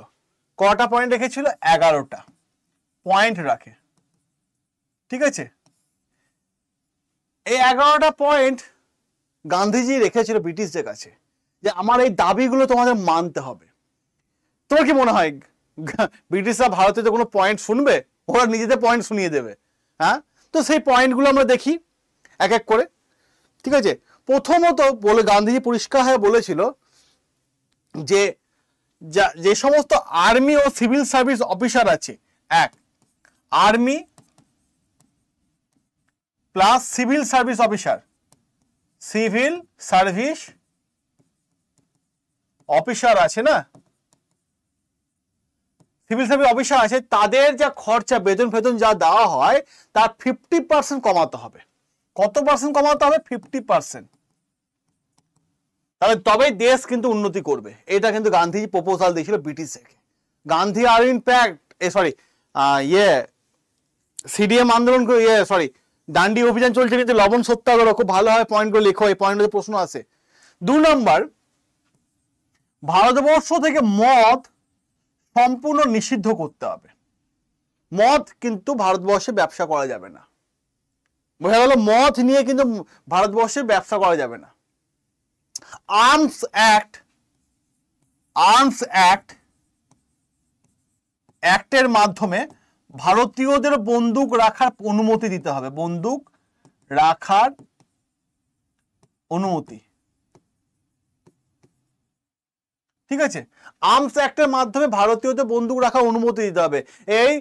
কটা পয়েন্ট রেখেছিল এগারোটা পয়েন্ট রাখে ঠিক আছে এই এগারোটা পয়েন্ট গান্ধীজি রেখেছিল ব্রিটিশদের কাছে যে আমার এই দাবিগুলো তোমাদের মানতে হবে তোমার কি মনে হয় ব্রিটিশরা ভারতে তো কোনো পয়েন্ট শুনবে ওরা নিজেদের পয়েন্ট শুনিয়ে দেবে হ্যাঁ তো সেই পয়েন্টগুলো আমরা দেখি এক এক করে ঠিক আছে প্রথমত বলে গান্ধীজি পরিষ্কার হয়ে বলেছিল যে যে সমস্ত আর্মি ও সিভিল সার্ভিস অফিসার আছে এক army plus civil service officer civil service officer আছে না সিভিল সার্ভিস অফিসার আছে তাদের যা খরচা বেতন ফেতন যা দেওয়া হয় তার ফিফটি পার্সেন্ট কমাতে হবে কত পার্সেন্ট কমাতে হবে ফিফটি পার্সেন্ট তাহলে তবেই দেশ কিন্তু উন্নতি করবে এটা কিন্তু গান্ধীজি প্রপোজাল দিয়েছিল ব্রিটিশকে গান্ধী আর ইনফ্যাক্ট এ সরি ইয়ে সিডিএম আন্দোলন ইয়ে সরি দান্ডি অভিযান চলছে কিন্তু লবণ সত্যাগ্রহ খুব ভালো হয় পয়েন্টগুলো লেখো এই পয়েন্টে প্রশ্ন আছে দু নম্বর ভারতবর্ষ থেকে মদ সম্পূর্ণ নিষিদ্ধ করতে হবে মদ কিন্তু ভারতবর্ষে ব্যবসা করা যাবে না বোঝা গেল মদ নিয়ে কিন্তু ভারতবর্ষে ব্যবসা করা যাবে না আর্মস অ্যাক্ট আর্মস অ্যাক্ট অ্যাক্টের মাধ্যমে ভারতীয়দের বন্দুক রাখার অনুমতি দিতে হবে বন্দুক রাখার অনুমতি ঠিক আছে আর্মস অ্যাক্টের মাধ্যমে ভারতীয়দের বন্দুক রাখার অনুমতি দিতে হবে এই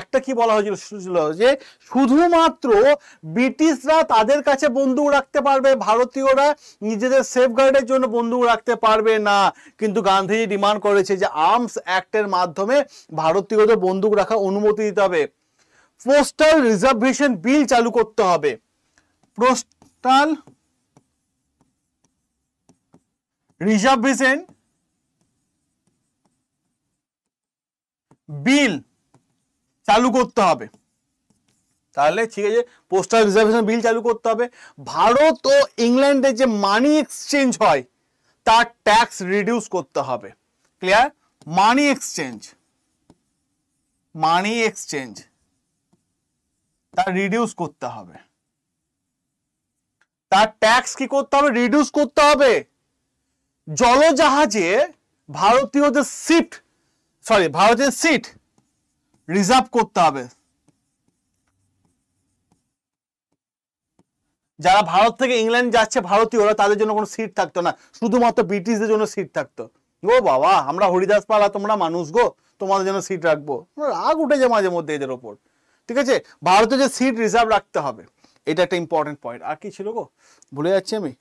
একটা কি বলা হয়েছিল যে শুধুমাত্র ব্রিটিশরা তাদের কাছে বন্দুক রাখতে পারবে ভারতীয়রা নিজেদের সেফগার্ডের জন্য বন্দুক রাখতে পারবে না কিন্তু গান্ধীজি ডিমান্ড করেছে যে আর্মস অ্যাক্টের মাধ্যমে ভারতীয়দের বন্দুক রাখার অনুমতি দিতে হবে পোস্টাল রিজার্ভেশন বিল চালু করতে হবে পোস্টাল রিজার্ভেশন বিল চালু করতে হবে তাহলে ঠিক আছে পোস্টাল রিজার্ভেশন বিল চালু করতে হবে ভারত ও ইংল্যান্ডের যে মানি এক্সচেঞ্জ হয় তার ট্যাক্স রিডিউস করতে হবে clear money exchange money exchange তার রিডিউস করতে হবে তার ট্যাক্স কি করতে হবে রিডিউস করতে হবে জলজাহাজে ভারতীয়দের সিফট সরি ভারতের সিট রিজার্ভ করতে হবে যারা ভারত থেকে ইংল্যান্ড যাচ্ছে ভারতীয়রা তাদের জন্য কোনো সিট থাকতো না শুধুমাত্র ব্রিটিশদের জন্য সিট থাকতো গো বাবা আমরা হরিদাস পালা তোমরা মানুষ গো তোমাদের জন্য সিট রাখবো রাগ উঠেছে মাঝে মধ্যে এদের ওপর ঠিক আছে ভারতে যে সিট রিজার্ভ রাখতে হবে এটা একটা ইম্পর্টেন্ট পয়েন্ট আর কি ছিল গো ভুলে যাচ্ছি আমি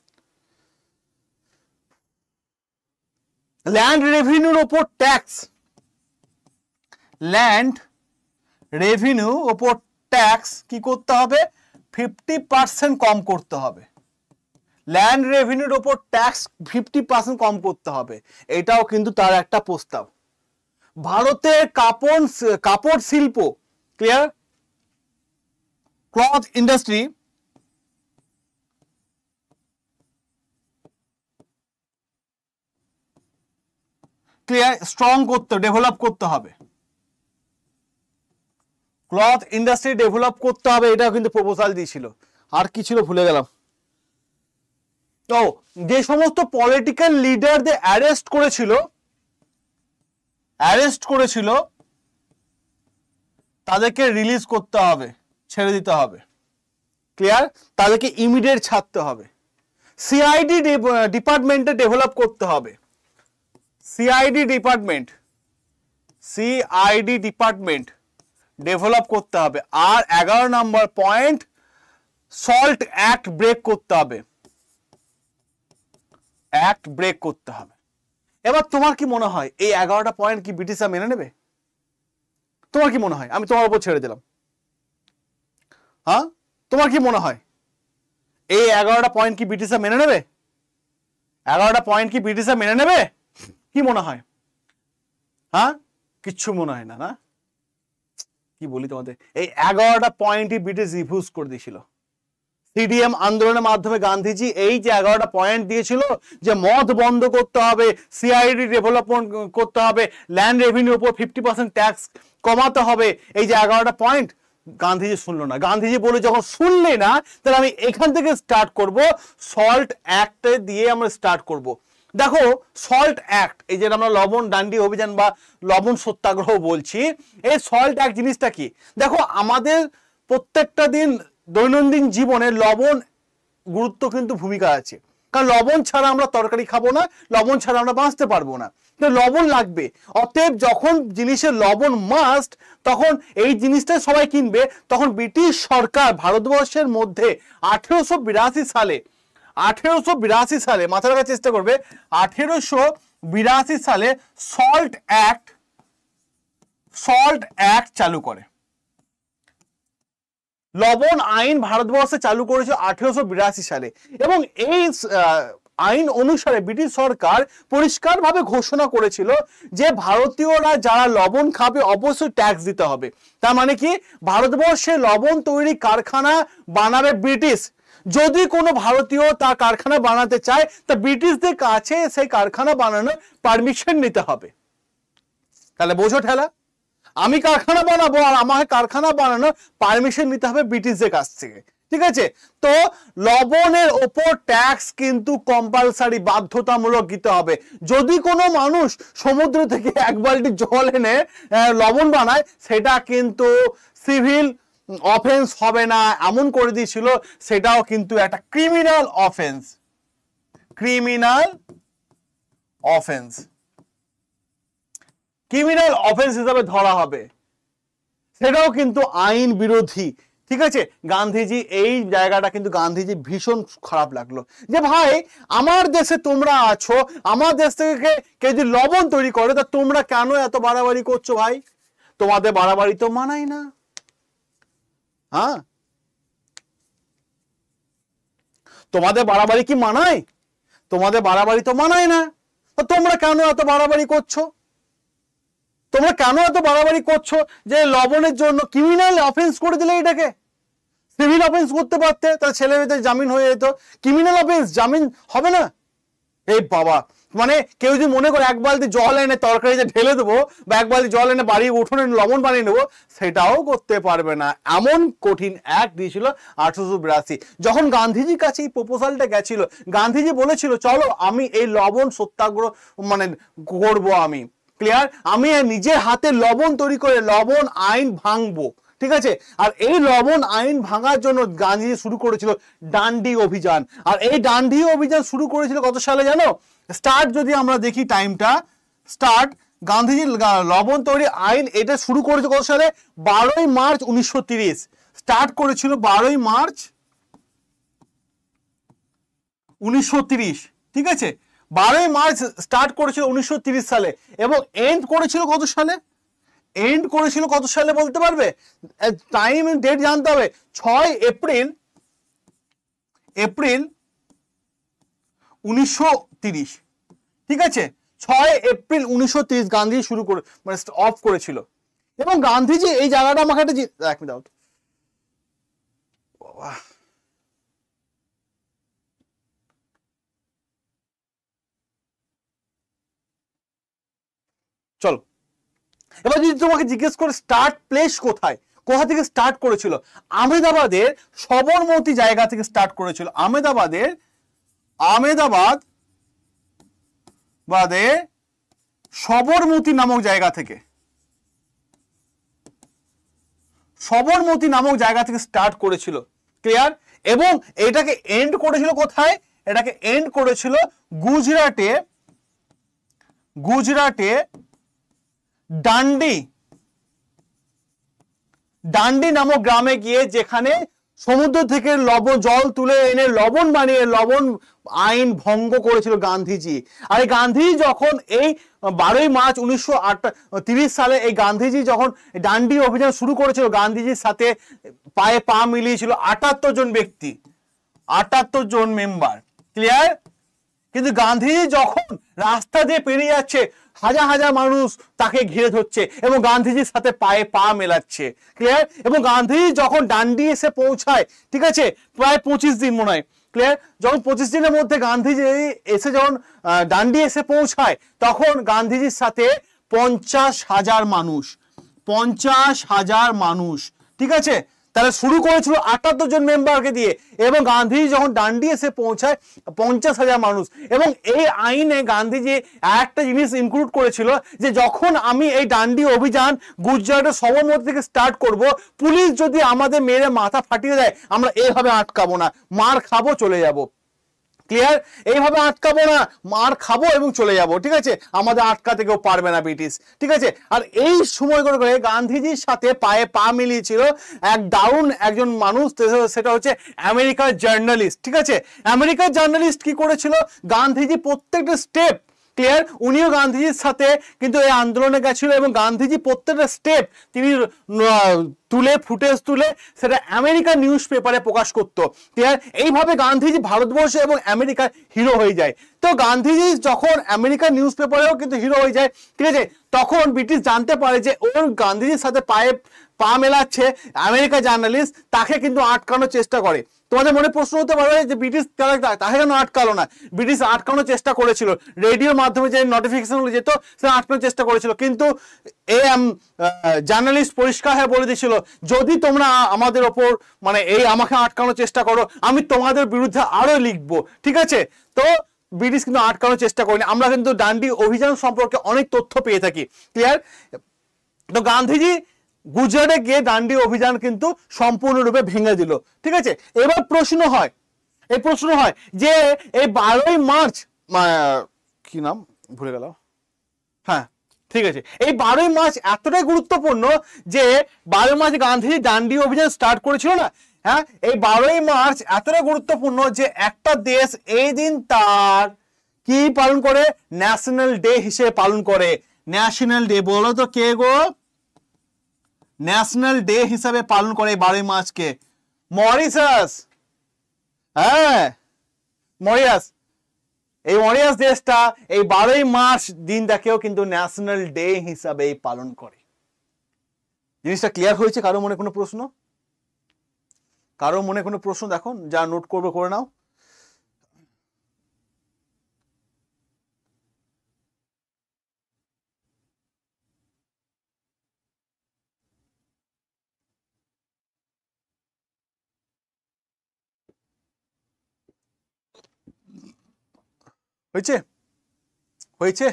ল্যান্ড রেভিনিউর ওপর ট্যাক্স ল্যান্ড রেভিনিউ ওপর ট্যাক্স কি করতে হবে ফিফটি পার্সেন্ট কম করতে হবে ল্যান্ড রেভিনিউর ওপর ট্যাক্স ফিফটি পার্সেন্ট কম করতে হবে এটাও কিন্তু তার একটা প্রস্তাব ভারতের কাপড় কাপড় শিল্প clear cloth industry clear strong করতে ডেভেলপ করতে হবে ক্লথ ইন্ডাস্ট্রি ডেভেলপ করতে হবে এটাও কিন্তু প্রপোজাল দিয়েছিল আর কি ছিল ভুলে গেলাম তো যে সমস্ত পলিটিক্যাল লিডারদের অ্যারেস্ট করেছিল অ্যারেস্ট করেছিল তাদেরকে রিলিজ করতে হবে ছেড়ে দিতে হবে ক্লিয়ার তাদেরকে ইমিডিয়েট ছাড়তে হবে সিআইডি ডিপার্টমেন্টে ডেভেলপ করতে হবে CID department CID department develop করতে হবে আর এগারো নম্বর পয়েন্ট সল্ট অ্যাক্ট ব্রেক করতে হবে অ্যাক্ট ব্রেক করতে হবে এবার তোমার কি মনে হয় এই এগারোটা পয়েন্ট কি ব্রিটিশরা মেনে নেবে তোমার কি মনে হয় আমি তোমার উপর ছেড়ে দিলাম হ্যাঁ তোমার কি মনে হয় এই এগারোটা পয়েন্ট কি ব্রিটিশরা মেনে নেবে এগারোটা পয়েন্ট কি ব্রিটিশরা মেনে নেবে কি মনে হয় হ্যাঁ কিচ্ছু মনে হয় না না কি বলি তোমাদের এই এগারোটা পয়েন্টই ব্রিটিশ রিফিউজ করে দিয়েছিল সিডিএম আন্দোলনের মাধ্যমে গান্ধীজি এই যে এগারোটা পয়েন্ট দিয়েছিল যে মদ বন্ধ করতে হবে সিআইডি ডেভেলপমেন্ট করতে হবে ল্যান্ড রেভিনিউর উপর ফিফটি পার্সেন্ট ট্যাক্স কমাতে হবে এই যে এগারোটা পয়েন্ট গান্ধীজি শুনলো না গান্ধীজি বলে যখন শুনলে না তাহলে আমি এখান থেকে স্টার্ট করব সল্ট অ্যাক্টে দিয়ে আমরা স্টার্ট করব। দেখো সল্ট অ্যাক্ট এই যে আমরা লবণ ডান্ডি অভিযান বা লবণ সত্যাগ্রহ বলছি এই সল্ট অ্যাক্ট জিনিসটা কি দেখো আমাদের প্রত্যেকটা দিন দৈনন্দিন জীবনে লবণ গুরুত্ব কিন্তু ভূমিকা আছে কারণ লবণ ছাড়া আমরা তরকারি খাবো না লবণ ছাড়া আমরা বাঁচতে পারবো না তো লবণ লাগবে অতএব যখন জিনিসে লবণ মাস্ট তখন এই জিনিসটা সবাই কিনবে তখন ব্রিটিশ সরকার ভারতবর্ষের মধ্যে আঠেরোশো সালে আঠেরোশো বিরাশি সালে মাথা রাখার চেষ্টা করবে আঠেরোশো বিরাশি সালে সল্ট অ্যাক্ট সল্ট অ্যাক্ট চালু করে লবণ আইন ভারতবর্ষে চালু করেছে আঠেরোশো বিরাশি সালে এবং এই আইন অনুসারে ব্রিটিশ সরকার পরিষ্কারভাবে ঘোষণা করেছিল যে ভারতীয়রা যারা লবণ খাবে অবশ্যই ট্যাক্স দিতে হবে তার মানে কি ভারতবর্ষে লবণ তৈরি কারখানা বানাবে ব্রিটিশ যদি কোনো ভারতীয় তার কারখানা বানাতে চায় তা ব্রিটিশদের কাছে সেই কারখানা বানানোর পারমিশন নিতে হবে তাহলে বোঝো ঠেলা আমি কারখানা বানাবো আর আমাকে কারখানা বানানোর পারমিশন নিতে হবে ব্রিটিশদের কাছ থেকে ঠিক আছে তো লবণের ওপর ট্যাক্স কিন্তু কম্পালসারি বাধ্যতামূলক দিতে হবে যদি কোনো মানুষ সমুদ্র থেকে এক বালটি জল এনে লবণ বানায় সেটা কিন্তু সিভিল অফেন্স হবে না এমন করে দিয়েছিল সেটাও কিন্তু একটা criminal offence criminal offence criminal offence হিসাবে ধরা হবে সেটাও কিন্তু আইন বিরোধী ঠিক আছে গান্ধীজি এই জায়গাটা কিন্তু গান্ধীজি ভীষণ খারাপ লাগলো যে ভাই আমার দেশে তোমরা আছো আমার দেশ থেকে কেউ যদি লবণ তৈরি করে তা তোমরা কেন এত বাড়াবাড়ি করছো ভাই তোমাদের বাড়াবাড়ি তো মানাই না হ্যাঁ তোমাদের বাড়াবাড়ি কি মানায় তোমাদের বাড়াবাড়ি তো মানায় না তোমরা কেন এত বাড়াবাড়ি করছো তোমরা কেন এত বাড়াবাড়ি করছো যে লবণের জন্য ক্রিমিনাল অফেন্স করে দিলে এটাকে সিভিল অফেন্স করতে পারতে তার ছেলে মেয়েদের জামিন হয়ে যেত ক্রিমিনাল অফেন্স জামিন হবে না এই বাবা মানে কেউ যদি মনে করে এক বালতি জল এনে তরকারিতে ঢেলে দেবো বা এক বালতি জল এনে বাড়ি উঠোনে লবণ বানিয়ে নেবো সেটাও করতে পারবে না এমন কঠিন এক দিয়েছিল আঠারোশো বিরাশি যখন গান্ধীজির কাছে এই প্রপোজালটা গেছিল গান্ধীজি বলেছিল চলো আমি এই লবণ সত্যাগ্রহ মানে করবো আমি ক্লিয়ার আমি নিজের হাতে লবণ তৈরি করে লবণ আইন ভাঙবো ঠিক আছে আর এই লবণ আইন ভাঙার জন্য গান্ধীজি শুরু করেছিল ডান্ডি অভিযান আর এই ডান্ডি অভিযান শুরু করেছিল কত সালে জানো স্টার্ট যদি আমরা দেখি টাইমটা স্টার্ট গান্ধীজির লবণ তৈরি আইন এটা শুরু করেছে কত সালে বারোই মার্চ উনিশশো স্টার্ট করেছিল বারোই মার্চ উনিশশো ঠিক আছে বারোই মার্চ স্টার্ট করেছিল উনিশশো সালে এবং এন্ড করেছিল কত সালে এন্ড করেছিল কত সালে বলতে পারবে টাইম ডেট জানতে হবে ছয় এপ্রিল এপ্রিল উনিশশো তিরিশ ঠিক আছে ছয় এপ্রিল উনিশশো তিরিশ গান্ধী শুরু করে মানে অফ করেছিল এবং গান্ধীজি এই জায়গাটা আমাকে একটা এক মিনিট আউট চলো এবার যদি তোমাকে জিজ্ঞেস করে স্টার্ট প্লেস কোথায় কোথা থেকে স্টার্ট করেছিল আহমেদাবাদের সবরমতি জায়গা থেকে স্টার্ট করেছিল আহমেদাবাদের আহমেদাবাদ বাদে সবরমতি নামক জায়গা থেকে সবরমতি নামক জায়গা থেকে স্টার্ট করেছিল ক্লিয়ার এবং এটাকে এন্ড করেছিল কোথায় এটাকে এন্ড করেছিল গুজরাটে গুজরাটে ডান্ডি ডান্ডি নামক গ্রামে গিয়ে যেখানে সমুদ্র থেকে লব জল তুলে এনে লবণ বানিয়ে লবণ আইন ভঙ্গ করেছিল গান্ধীজি আর এই গান্ধী যখন এই বারোই মার্চ উনিশশো সালে এই গান্ধীজি যখন ডান্ডি অভিযান শুরু করেছিল গান্ধীজির সাথে পায়ে পা মিলিয়েছিল আটাত্তর জন ব্যক্তি আটাত্তর জন মেম্বার ক্লিয়ার কিন্তু গান্ধীজি যখন রাস্তা দিয়ে পেরিয়ে যাচ্ছে হাজার হাজার মানুষ তাকে ঘিরে ধরছে এবং গান্ধীজির সাথে পায়ে পা মেলাচ্ছে ক্লিয়ার এবং গান্ধীজি যখন ডান্ডি এসে পৌঁছায় ঠিক আছে প্রায় পঁচিশ দিন মনে হয় ক্লিয়ার যখন পঁচিশ দিনের মধ্যে গান্ধীজি এসে যখন ডান্ডি এসে পৌঁছায় তখন গান্ধীজির সাথে পঞ্চাশ হাজার মানুষ পঞ্চাশ হাজার মানুষ ঠিক আছে তারা শুরু করেছিল আটাত্তর জন মেম্বারকে দিয়ে এবং গান্ধীজি যখন ডান্ডি এসে পৌঁছায় পঞ্চাশ হাজার মানুষ এবং এই আইনে গান্ধীজি একটা জিনিস ইনক্লুড করেছিল যে যখন আমি এই ডান্ডি অভিযান গুজরাটের সবমতি থেকে স্টার্ট করব পুলিশ যদি আমাদের মেয়েরা মাথা ফাটিয়ে দেয় আমরা এভাবে আটকাবো না মার খাবো চলে যাবো ক্লিয়ার এইভাবে আটকাবো না মার খাবো এবং চলে যাব ঠিক আছে আমাদের আটকাতে কেউ পারবে না ব্রিটিশ ঠিক আছে আর এই সময় করে গান্ধীজির সাথে পায়ে পা মিলিয়েছিল এক দারুণ একজন মানুষ সেটা হচ্ছে আমেরিকার জার্নালিস্ট ঠিক আছে আমেরিকার জার্নালিস্ট কি করেছিল গান্ধীজি প্রত্যেকটা স্টেপ ক্লিয়ার উনিও গান্ধীজির সাথে কিন্তু এই আন্দোলনে গেছিল এবং গান্ধীজি প্রত্যেকটা স্টেপ তিনি তুলে ফুটেজ তুলে সেটা আমেরিকা নিউজ পেপারে প্রকাশ করত ক্লিয়ার এইভাবে গান্ধীজি ভারতবর্ষে এবং আমেরিকার হিরো হয়ে যায় তো গান্ধীজি যখন আমেরিকার নিউজ পেপারেও কিন্তু হিরো হয়ে যায় ঠিক আছে তখন ব্রিটিশ জানতে পারে যে ওর গান্ধীজির সাথে পায়ে পা মেলাচ্ছে আমেরিকা জার্নালিস্ট তাকে কিন্তু আটকানোর চেষ্টা করে তোমাদের মনে প্রশ্ন হতে পারে যে ব্রিটিশ তারা তাহলে কেন আটকালো না ব্রিটিশ আটকানোর চেষ্টা করেছিল রেডিওর মাধ্যমে যে নোটিফিকেশনগুলো যেত সে আটকানোর চেষ্টা করেছিল কিন্তু এ জার্নালিস্ট পরিষ্কার হয়ে বলে দিয়েছিল যদি তোমরা আমাদের ওপর মানে এই আমাকে আটকানোর চেষ্টা করো আমি তোমাদের বিরুদ্ধে আরও লিখবো ঠিক আছে তো ব্রিটিশ কিন্তু আটকানোর চেষ্টা করিনি আমরা কিন্তু ডান্ডি অভিযান সম্পর্কে অনেক তথ্য পেয়ে থাকি ক্লিয়ার তো গান্ধীজি গুজরাটে গিয়ে ডান্ডি অভিযান কিন্তু সম্পূর্ণরূপে ভেঙে দিল ঠিক আছে এবার প্রশ্ন হয় এই প্রশ্ন হয় যে এই বারোই মার্চ কি নাম ভুলে গেল হ্যাঁ ঠিক আছে এই বারোই মার্চ এতটাই গুরুত্বপূর্ণ যে বারোই মার্চ গান্ধীজি ডান্ডি অভিযান স্টার্ট করেছিল না হ্যাঁ এই বারোই মার্চ এতটাই গুরুত্বপূর্ণ যে একটা দেশ এই দিন তার কি পালন করে ন্যাশনাল ডে হিসেবে পালন করে ন্যাশনাল ডে বলো তো কে গো ন্যাশনাল ডে হিসাবে পালন করে বারোই মার্চকে মরিসাস হ্যাঁ মরিয়াস এই মরিয়াস দেশটা এই বারোই মার্চ দিনটাকেও কিন্তু ন্যাশনাল ডে হিসাবে পালন করে জিনিসটা ক্লিয়ার হয়েছে কারো মনে কোনো প্রশ্ন কারো মনে কোনো প্রশ্ন দেখো যা নোট করবে করে নাও হয়েছে হয়েছে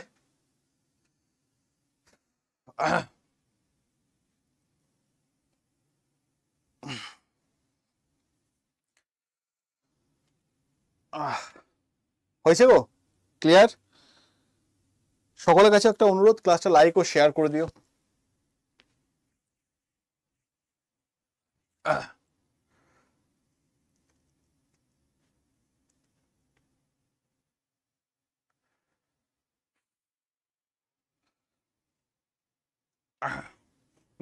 হয়েছে গো ক্লিয়ার সকলের কাছে একটা অনুরোধ ক্লাসটা লাইক ও শেয়ার করে দিও আহ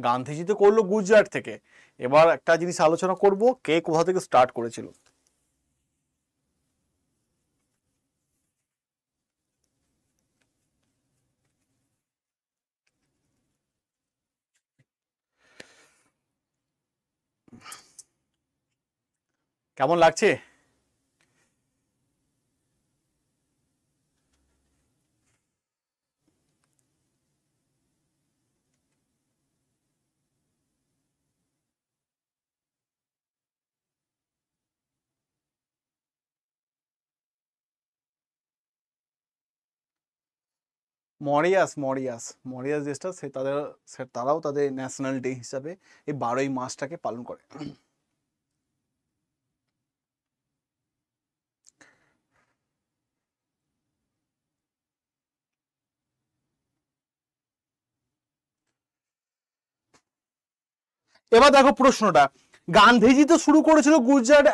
গান্ধীজি তো করলো গুজরাট থেকে এবার একটা জিনিস আলোচনা করব কে কোথা থেকে স্টার্ট করেছিল কেমন লাগছে মরিয়াস মরিয়াস মরিয়াস দেশটা সে তাদের তারাও তাদের ন্যাশনাল ডে হিসাবে এই বারোই মাসটাকে পালন করে এবার দেখো প্রশ্নটা গান্ধীজি তো শুরু করেছিল গুজরাট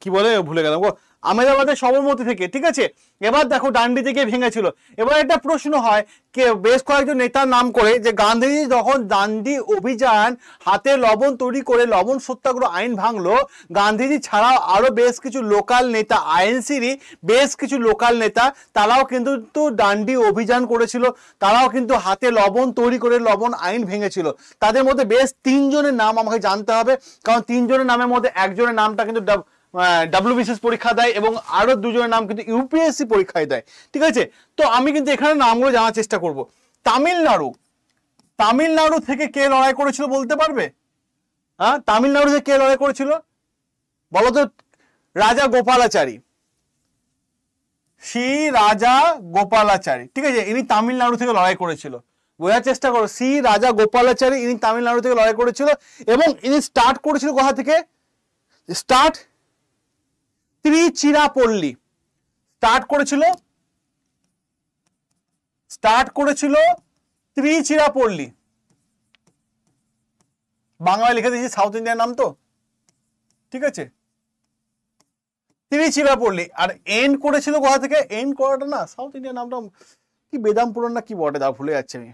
কি বলে ভুলে গেলাম আমেদাবাদের সবরমতি থেকে ঠিক আছে এবার দেখো ডান্ডি থেকে ভেঙেছিল এবার একটা প্রশ্ন হয় কে বেশ কয়েকজন নেতার নাম করে যে গান্ধীজি যখন দান্ডি অভিযান হাতে লবণ তৈরি করে লবণ সত্যাগ্রহ আইন ভাঙলো গান্ধীজি ছাড়াও আরও বেশ কিছু লোকাল নেতা আইএনসিরই বেশ কিছু লোকাল নেতা তারাও কিন্তু তো ডান্ডি অভিযান করেছিল তারাও কিন্তু হাতে লবণ তৈরি করে লবণ আইন ভেঙেছিল তাদের মধ্যে বেশ তিনজনের নাম আমাকে জানতে হবে কারণ তিনজনের নামের মধ্যে একজনের নামটা কিন্তু ডাব্লিউবিসিএস পরীক্ষা দেয় এবং আরও দুজনের নাম কিন্তু ইউপিএসসি পরীক্ষায় দেয় ঠিক আছে তো আমি কিন্তু এখানে নামগুলো জানার চেষ্টা করব তামিলনাড়ু তামিলনাড়ু থেকে কে লড়াই করেছিল বলতে পারবে হ্যাঁ তামিলনাড়ু থেকে কে লড়াই করেছিল বলতো রাজা গোপালাচারী সি রাজা গোপালাচারী ঠিক আছে ইনি তামিলনাড়ু থেকে লড়াই করেছিল বোঝার চেষ্টা করো সি রাজা গোপালাচারী ইনি তামিলনাড়ু থেকে লড়াই করেছিল এবং ইনি স্টার্ট করেছিল কোথা থেকে স্টার্ট ত্রিচিরাপল্লী স্টার্ট করেছিল স্টার্ট করেছিল ত্রিচিরাপল্লী বাংলায় লিখে দিয়েছি সাউথ ইন্ডিয়ার নাম তো ঠিক আছে ত্রিচিরাপল্লী আর এন্ড করেছিল কোথা থেকে এন্ড করাটা না সাউথ ইন্ডিয়ার নামটা কি বেদামপুরম না কি বটে দা ভুলে যাচ্ছে আমি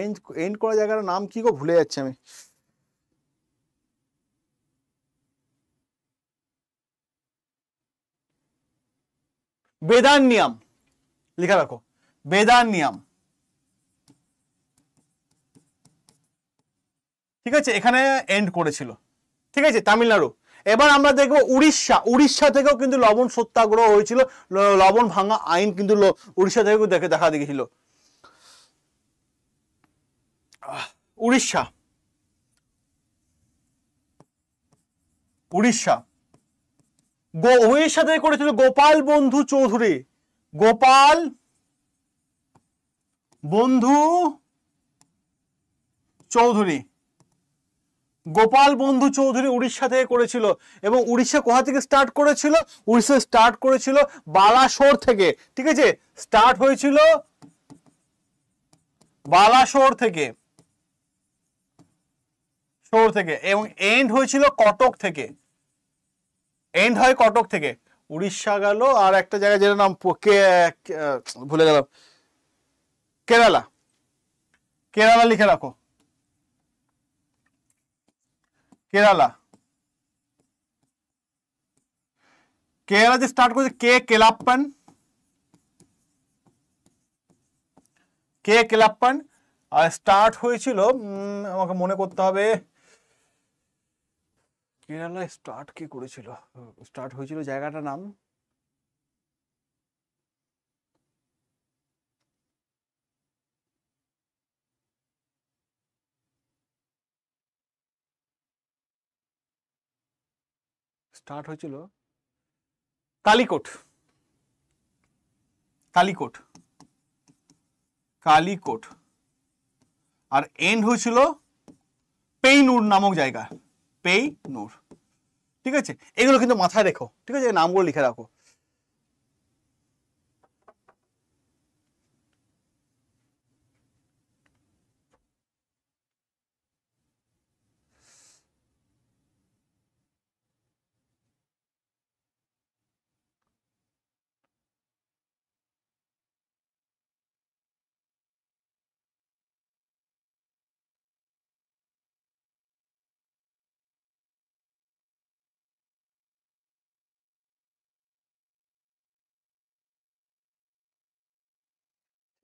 এন্ড এন্ড করা জায়গাটার নাম কি গো ভুলে যাচ্ছে আমি বেদান নিয়ম লিখে রাখো বেদান নিয়ম ঠিক আছে এখানে এন্ড করেছিল ঠিক আছে তামিলনাড়ু এবার আমরা দেখবো উড়িষ্যা উড়িষ্যা থেকেও কিন্তু লবণ সত্যাগ্রহ হয়েছিল লবণ ভাঙা আইন কিন্তু উড়িষ্যা থেকেও দেখে দেখা দিয়েছিল উড়িষ্যা উড়িষ্যা ওয়ের সাথে করেছিল গোপাল বন্ধু চৌধুরী গোপাল বন্ধু চৌধুরী গোপাল বন্ধু চৌধুরী উড়িষ্যা থেকে করেছিল এবং উড়িষ্যা কোথা থেকে স্টার্ট করেছিল উড়িষ্যা স্টার্ট করেছিল বালাসোর থেকে ঠিক আছে স্টার্ট হয়েছিল বালাসোর থেকে শোর থেকে এবং এন্ড হয়েছিল কটক থেকে এন্ড হয় কটক থেকে উড়িষ্যা গেল আর একটা জায়গা যেটা নাম ভুলে গেল কেরালা কেরালা লিখে রাখো কেরালা কেরালা যে স্টার্ট করছে কে কেলাপ্পান কে কেলাপ্পান আর স্টার্ট হয়েছিল আমাকে মনে করতে হবে কেরালায় স্টার্ট কে করেছিল স্টার্ট হয়েছিল জায়গাটার নাম স্টার্ট হয়েছিল কালিকোট কালিকোট কালিকোট আর এন্ড হয়েছিল পেইনুর নামক জায়গা পেই নূর ঠিক আছে এগুলো কিন্তু মাথায় রেখো ঠিক আছে নামগুলো লিখে রাখো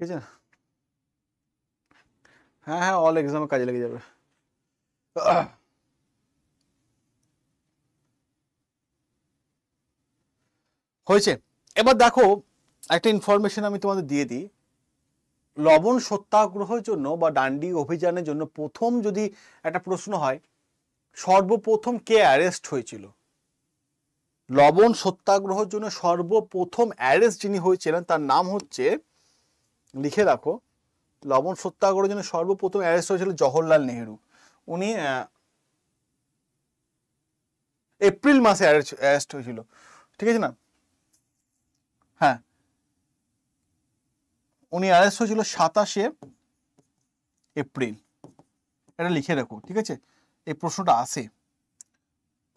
ঠিক আছে হ্যাঁ হ্যাঁ অল এক্সামে কাজে লেগে যাবে হয়েছে এবার দেখো একটা ইনফরমেশন আমি তোমাদের দিয়ে দিই লবণ সত্যাগ্রহের জন্য বা ডান্ডি অভিযানের জন্য প্রথম যদি একটা প্রশ্ন হয় সর্বপ্রথম কে অ্যারেস্ট হয়েছিল লবণ সত্যাগ্রহের জন্য সর্বপ্রথম অ্যারেস্ট যিনি হয়েছিলেন তার নাম হচ্ছে লিখে রাখো লবণ সত্যাগ্রহের জন্য সর্বপ্রথম অ্যারেস্ট হয়েছিল জওহরলাল নেহেরু উনি এপ্রিল মাসে অ্যারেস্ট হয়েছিল ঠিক আছে না হ্যাঁ উনি অ্যারেস্ট হয়েছিল সাতাশে এপ্রিল এটা লিখে রাখো ঠিক আছে এই প্রশ্নটা আসে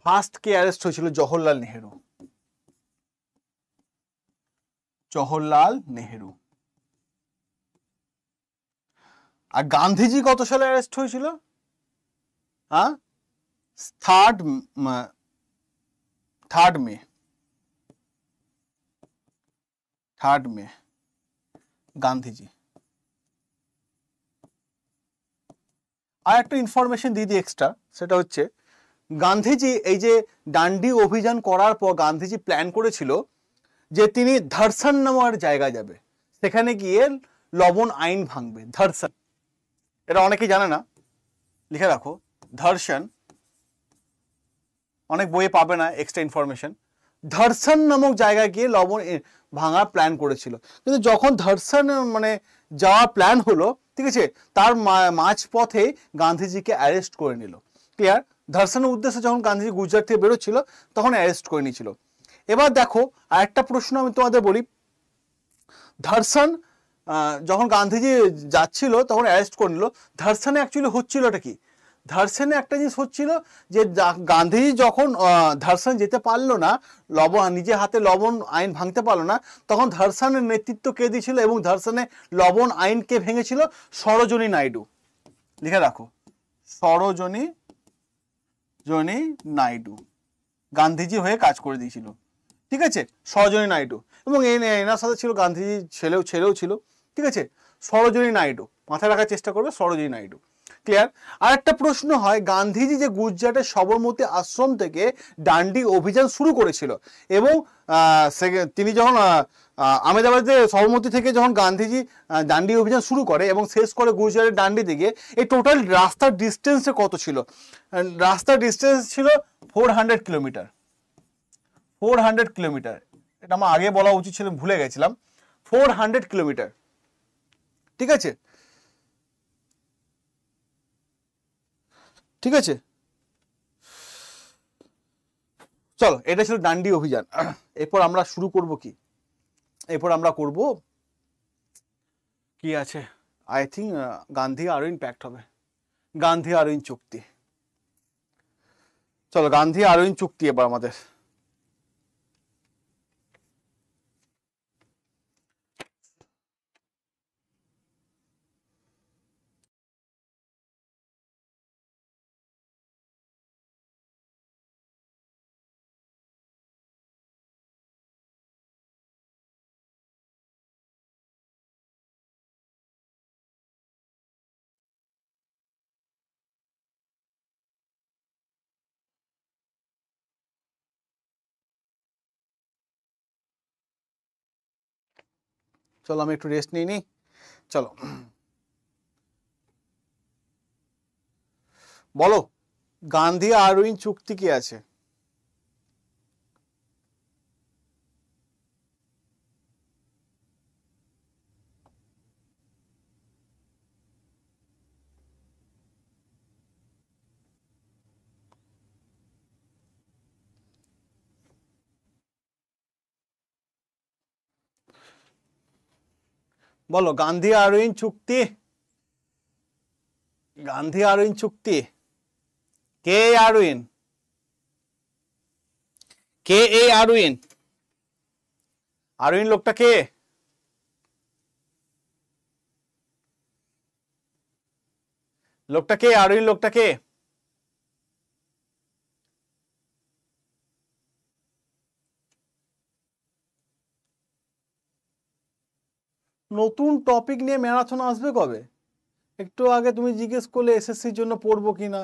ফার্স্ট কে অ্যারেস্ট হয়েছিল জওহরলাল নেহেরু জওহরলাল নেহেরু আর গান্ধীজি কত সালে অ্যারেস্ট হয়েছিল হ্যাঁ third third May third May Gandhiji আর একটা ইনফরমেশন দিয়ে দিই এক্সট্রা সেটা হচ্ছে গান্ধীজি এই যে ডান্ডি অভিযান করার পর গান্ধীজি প্ল্যান করেছিল যে তিনি ধর্ষণ নামার জায়গা যাবে সেখানে গিয়ে লবণ আইন ভাঙবে ধর্ষণ এটা অনেকেই জানে না লিখে রাখো ধর্ষণ অনেক বইয়ে পাবে না এক্সট্রা ইনফরমেশন ধর্ষণ নামক জায়গায় গিয়ে লবণ ভাঙার প্ল্যান করেছিল কিন্তু যখন ধর্ষণ মানে যাওয়ার প্ল্যান হলো ঠিক আছে তার মাঝপথে গান্ধীজিকে অ্যারেস্ট করে নিল ক্লিয়ার ধর্ষণের উদ্দেশ্যে যখন গান্ধীজি গুজরাট থেকে বেরোচ্ছিল তখন অ্যারেস্ট করে নিয়েছিল এবার দেখো আর একটা প্রশ্ন আমি তোমাদের বলি ধর্ষণ যখন গান্ধীজি যাচ্ছিল তখন অ্যারেস্ট করে নিল ধর্ষণে অ্যাকচুয়ালি হচ্ছিলটা কি ধর্ষণে একটা জিনিস হচ্ছিল যে গান্ধীজি যখন ধর্ষণ যেতে পারলো না লবণ নিজে হাতে লবণ আইন ভাঙতে পারলো না তখন ধর্ষণের নেতৃত্ব কে দিয়েছিল এবং ধর্ষণে লবণ আইন কে ভেঙেছিল সরোজনী নাইডু লিখে রাখো সরোজনী জনী নাইডু গান্ধীজি হয়ে কাজ করে দিয়েছিল ঠিক আছে সরোজনী নাইডু এবং এনার সাথে ছিল গান্ধীজি ছেলেও ছেলেও ছিল ঠিক আছে সরোজনী নাইডু মাথায় রাখার চেষ্টা করবে সরোজনী নাইডু ক্লিয়ার আর একটা প্রশ্ন হয় গান্ধীজি যে গুজরাটের সবরমতী আশ্রম থেকে ডান্ডি অভিযান শুরু করেছিল এবং তিনি যখন আমেদাবাদের সবরমতী থেকে যখন গান্ধীজি ডান্ডি অভিযান শুরু করে এবং শেষ করে গুজরাটের ডান্ডি থেকে এই টোটাল রাস্তার ডিস্টেন্সে কত ছিল রাস্তার ডিস্টেন্স ছিল four hundred kilometre four hundred kilometre এটা আমার আগে বলা উচিত ছিল ভুলে গেছিলাম ফোর হান্ড্রেড কিলোমিটার ঠিক আছে ঠিক আছে চলো এটা ছিল ডান্ডি অভিযান এরপর আমরা শুরু করব কি এরপর আমরা করব কি আছে I think Gandhi Irwin pact হবে গান্ধী ইন চুক্তি চলো গান্ধী ইন চুক্তি এবার আমাদের চলো আমি একটু রেস্ট নিই নি চলো বলো গান্ধী আরউইন চুক্তি কি আছে বলো গান্ধী আরোইন চুক্তি গান্ধী আরোইন চুক্তি কে আরোইন কে এ আরোইন আরোইন লোকটা কে লোকটা কে আরোইন লোকটা কে নতুন টপিক নিয়ে ম্যারাথন আসবে কবে একটু আগে তুমি জিজ্ঞেস করলে এসএসসির জন্য পড়বো কি না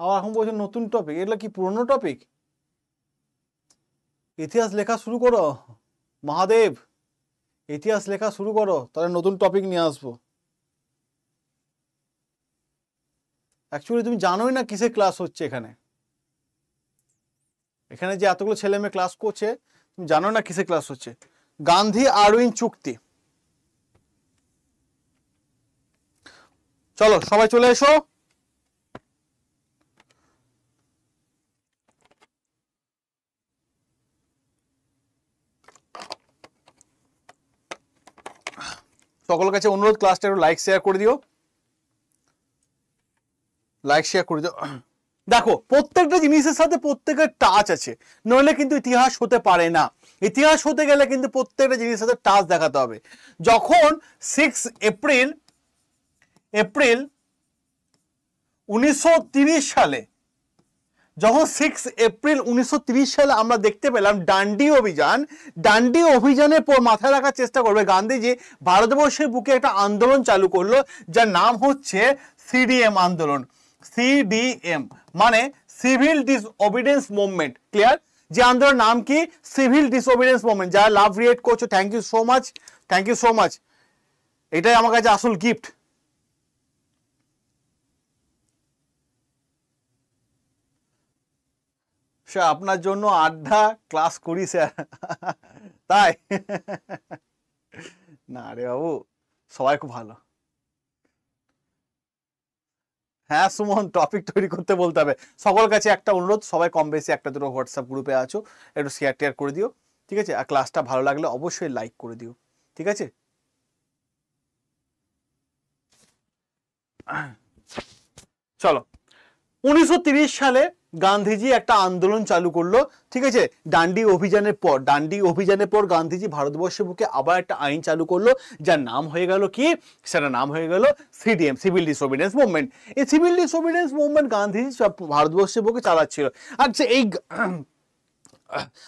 আবার এখন বলছো নতুন টপিক এগুলো কি পুরনো টপিক ইতিহাস লেখা শুরু করো মহাদেব ইতিহাস লেখা শুরু করো তাহলে নতুন টপিক নিয়ে আসবো অ্যাকচুয়ালি তুমি জানোই না কিসের ক্লাস হচ্ছে এখানে এখানে যে এতগুলো ছেলে মেয়ে ক্লাস করছে তুমি জানো না কিসের ক্লাস হচ্ছে গান্ধী আরউইন চুক্তি চলো সবাই চলে এসো সকল কাছে অনুরোধ ক্লাসটা একটু লাইক শেয়ার করে দিও লাইক শেয়ার করে দিও দেখো প্রত্যেকটা জিনিসের সাথে প্রত্যেকের টাচ আছে নইলে কিন্তু ইতিহাস হতে পারে না ইতিহাস হতে গেলে কিন্তু প্রত্যেকটা জিনিসের সাথে টাচ দেখাতে হবে যখন সিক্স এপ্রিল এপ্রিল উনিশশো সালে যখন সিক্স এপ্রিল উনিশশো সালে আমরা দেখতে পেলাম ডান্ডি অভিযান ডান্ডি অভিযানের পর মাথায় রাখার চেষ্টা করবে গান্ধীজি ভারতবর্ষের বুকে একটা আন্দোলন চালু করলো যার নাম হচ্ছে সিডিএম আন্দোলন সিডিএম মানে সিভিল ডিসঅবিডেন্স মুভমেন্ট ক্লিয়ার যে আন্দোলনের নাম কি সিভিল ডিসঅবিডেন্স মুভমেন্ট যারা লাভ রিয়েট করছো thank you so much thank you so much এটাই আমার কাছে আসল গিফট সে আপনার জন্য আড্ডা ক্লাস করি স্যার তাই না রে বাবু সবাই খুব ভালো হ্যাঁ সুমন টপিক তৈরি করতে বলতে হবে সকল কাছে একটা অনুরোধ সবাই কম বেশি একটা দুটো হোয়াটসঅ্যাপ গ্রুপে আছো একটু শেয়ার টেয়ার করে দিও ঠিক আছে আর ক্লাসটা ভালো লাগলে অবশ্যই লাইক করে দিও ঠিক আছে চলো উনিশশো সালে গান্ধীজি একটা আন্দোলন চালু করলো ঠিক আছে ডান্ডি অভিযানের পর ডান্ডি অভিযানের পর গান্ধীজি ভারতবর্ষের বুকে আবার একটা আইন চালু করলো যার নাম হয়ে গেল কি সেটা নাম হয়ে গেল সিডিএম সিভিল ডিসোবিডেন্স মুভমেন্ট এই সিভিল ডিসোবিডেন্স মুভমেন্ট গান্ধীজি সব ভারতবর্ষের বুকে চালাচ্ছিল আচ্ছা এই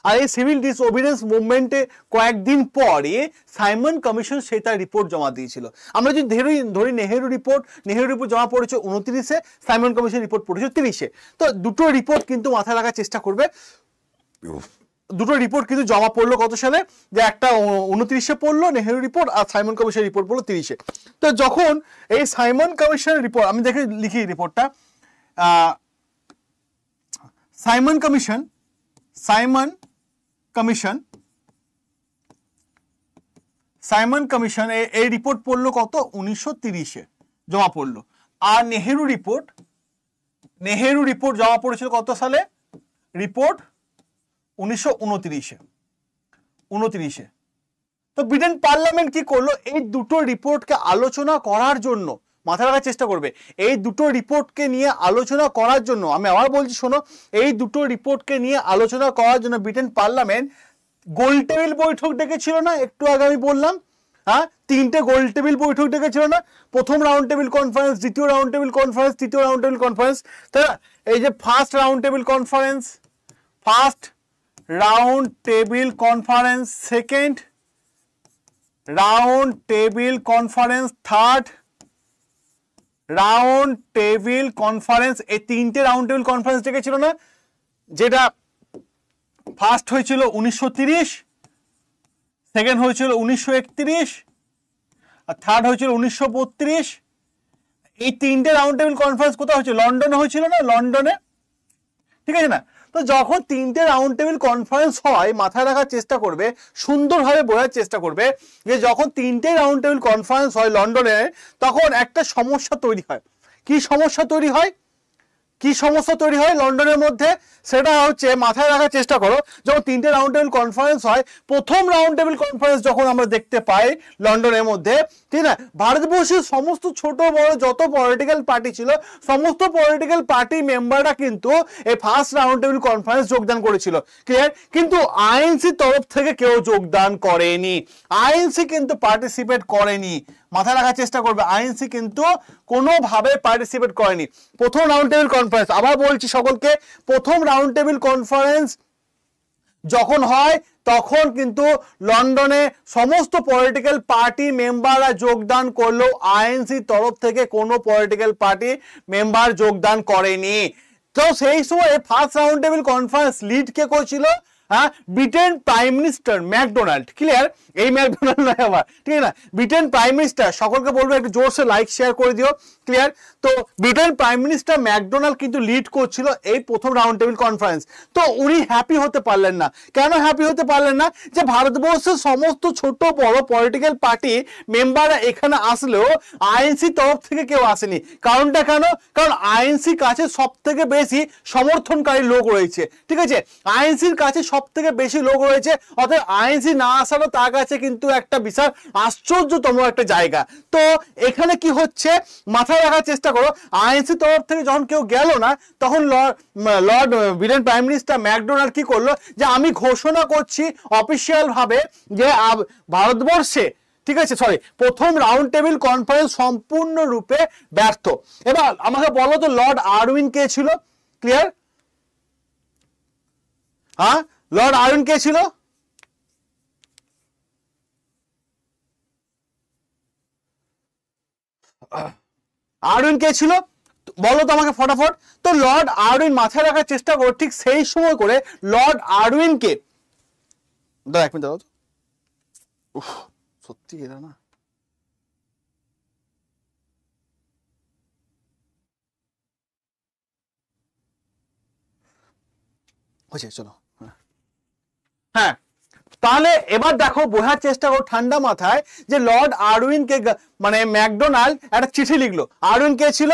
আর এই সিভিল ডিসঅবিডেন্স মুভমেন্টে কয়েকদিন পরে সাইমন কমিশন সে তার রিপোর্ট জমা দিয়েছিল আমরা যদি ধরি ধরি নেহেরু রিপোর্ট নেহেরু রিপোর্ট জমা পড়েছে উনত্রিশে সাইমন কমিশন রিপোর্ট পড়েছে তিরিশে তো দুটো রিপোর্ট কিন্তু মাথায় রাখার চেষ্টা করবে দুটো রিপোর্ট কিন্তু জমা পড়লো কত সালে যে একটা উনত্রিশে পড়লো নেহেরু রিপোর্ট আর সাইমন কমিশন রিপোর্ট পড়লো তিরিশে তো যখন এই সাইমন কমিশনের রিপোর্ট আমি দেখে লিখি রিপোর্টটা Simon commission Simon Commission Simon commission এই রিপোর্ট পড়লো কত উনিশশো তিরিশে জমা পড়লো আর নেহেরু রিপোর্ট নেহেরু রিপোর্ট জমা পড়েছিল কত সালে রিপোর্ট উনিশশো উনতিরিশে উনতিরিশে তো ব্রিটেন পার্লামেন্ট কি করলো এই দুটো রিপোর্টকে আলোচনা করার জন্য মাথা রাখার চেষ্টা করবে এই দুটো রিপোর্টকে নিয়ে আলোচনা করার জন্য আমি আবার বলছি শোনো এই দুটো রিপোর্টকে নিয়ে আলোচনা করার জন্য ব্রিটেন পার্লামেন্ট গোল টেবিল বৈঠক ডেকেছিল না একটু আগে আমি বললাম হ্যাঁ তিনটে গোল টেবিল বৈঠক ডেকেছিল না প্রথম রাউন্ড টেবিল কনফারেন্স দ্বিতীয় রাউন্ড টেবিল কনফারেন্স তৃতীয় রাউন্ড টেবিল কনফারেন্স তাই না এই যে first round table conference first round table conference second round table conference third round table conference এই তিনটে রাউন্ড টেবিল কনফারেন্স ডেকেছিল না যেটা ফার্স্ট হয়েছিল উনিশশো সেকেন্ড হয়েছিল উনিশশো আর থার্ড হয়েছিল উনিশশো এই তিনটে রাউন্ড টেবিল কনফারেন্স কোথাও হয়েছিল লন্ডনে হয়েছিল না লন্ডনে ঠিক আছে না তো যখন তিনটে রাউন্ড টেবিল কনফারেন্স হয় মাথায় রাখার চেষ্টা করবে সুন্দরভাবে বোঝার চেষ্টা করবে যে যখন তিনটে রাউন্ড টেবিল কনফারেন্স হয় লন্ডনে তখন একটা সমস্যা তৈরি হয় কি সমস্যা তৈরি হয় কি সমস্যা তৈরি হয় লন্ডনের মধ্যে সেটা হচ্ছে মাথায় রাখার চেষ্টা করো যখন তিনটে রাউন্ড টেবিল কনফারেন্স হয় প্রথম রাউন্ড টেবিল কনফারেন্স যখন আমরা দেখতে পাই লন্ডনের মধ্যে ঠিক না ভারতবর্ষের সমস্ত ছোট বড় যত পলিটিক্যাল পার্টি ছিল সমস্ত পলিটিক্যাল পার্টি মেম্বাররা কিন্তু এই ফার্স্ট রাউন্ড টেবিল কনফারেন্স যোগদান করেছিল ক্লিয়ার কিন্তু আইএনসির তরফ থেকে কেউ যোগদান করেনি আইএনসি কিন্তু পার্টিসিপেট করেনি মাথায় রাখার চেষ্টা করবে আইএনসি কিন্তু কোনোভাবে পার্টিসিপেট করেনি প্রথম রাউন্ড টেবিল কনফারেন্স আবার বলছি সকলকে প্রথম রাউন্ড টেবিল কনফারেন্স যখন হয় তখন কিন্তু লন্ডনে সমস্ত পলিটিক্যাল পার্টি মেম্বাররা যোগদান করলেও আইএনসি তরফ থেকে কোনো পলিটিক্যাল পার্টি মেম্বার যোগদান করেনি তো সেই সময় first round table conference lead কে করছিল হ্যাঁ Britain prime minister MacDonald clear এই ম্যাকডোনাল্ড নয় আবার ঠিক আছে না ব্রিটেন প্রাইম মিনিস্টার সকলকে বলবো একটু জোরসে লাইক শেয়ার করে দিও ক্লিয়ার তো ব্রিটেন প্রাইম মিনিস্টার ম্যাকডোনাল্ড কিন্তু লিড করছিল এই প্রথম রাউন্ড টেবিল কনফারেন্স তো উনি হ্যাপি হতে পারলেন না কেন হ্যাপি হতে পারলেন না যে ভারতবর্ষের সমস্ত ছোট বড় পলিটিক্যাল পার্টি মেম্বাররা এখানে আসলেও আইএনসি তরফ থেকে কেউ আসেনি কারণটা কেন কারণ আইএনসির কাছে সব থেকে বেশি সমর্থনকারী লোক রয়েছে ঠিক আছে আইএনসির কাছে সব থেকে বেশি লোক রয়েছে অর্থাৎ আইএনসি না আসারও তার কাছে কিন্তু একটা বিশাল আশ্চর্যতম একটা জায়গা তো এখানে কি হচ্ছে মাথা মাথায় রাখার চেষ্টা করো আইএনসি তরফ থেকে যখন কেউ গেল না তখন lord Britain prime minister MacDonald কি করলো যে আমি ঘোষণা করছি অফিসিয়ালভাবে যে ভারতবর্ষে ঠিক আছে সরি প্রথম রাউন্ড টেবিল কনফারেন্স সম্পূর্ণরূপে ব্যর্থ এবার আমাকে বলো তো লর্ড আরউইন কে ছিল ক্লিয়ার হ্যাঁ লর্ড আরউইন কে ছিল আহ আরউইন কে ছিল বলো তো আমাকে ফটাফট তো লর্ড আরউইন মাথায় রাখার চেষ্টা করো ঠিক সেই সময় করে লর্ড কে দাঁড়া এক মিনিট দাঁড়াও উফ সত্যি এরা না হয়েছে চলো হ্যাঁ, হ্যাঁ। তাহলে এবার দেখো বোঝার চেষ্টা করো ঠান্ডা মাথায় যে লর্ড আরউইনকে মানে ম্যাকডোনাল্ড একটা চিঠি লিখলো আরউইন কে ছিল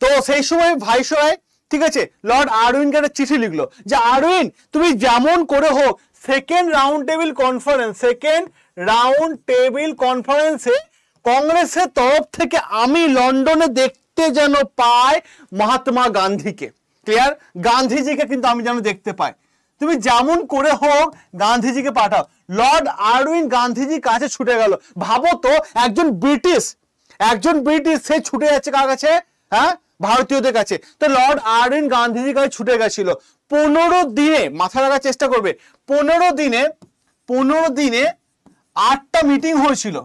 তো সেই সময় ভাইসরয় ঠিক আছে লর্ড আরউইনকে একটা চিঠি লিখলো যে আরউইন তুমি যেমন করে হোক second round table conference second round table কনফারেন্সে কংগ্রেসের তরফ থেকে আমি লন্ডনে দেখতে যেন পাই মহাত্মা গান্ধীকে ক্লিয়ার গান্ধীজিকে কিন্তু আমি যেন দেখতে পাই তুমি যেমন করে হোক গান্ধীজিকে পাঠাও লর্ড আরউইন গান্ধীজির কাছে ছুটে গেল ভাবো তো একজন ব্রিটিশ একজন ব্রিটিশ সে ছুটে যাচ্ছে কার কাছে হ্যাঁ ভারতীয়দের কাছে তো লর্ড আরউইন গান্ধীজির কাছে ছুটে গেছিল পনেরো দিনে মাথা রাখার চেষ্টা করবে পনেরো দিনে পনেরো দিনে আটটা মিটিং হয়েছিল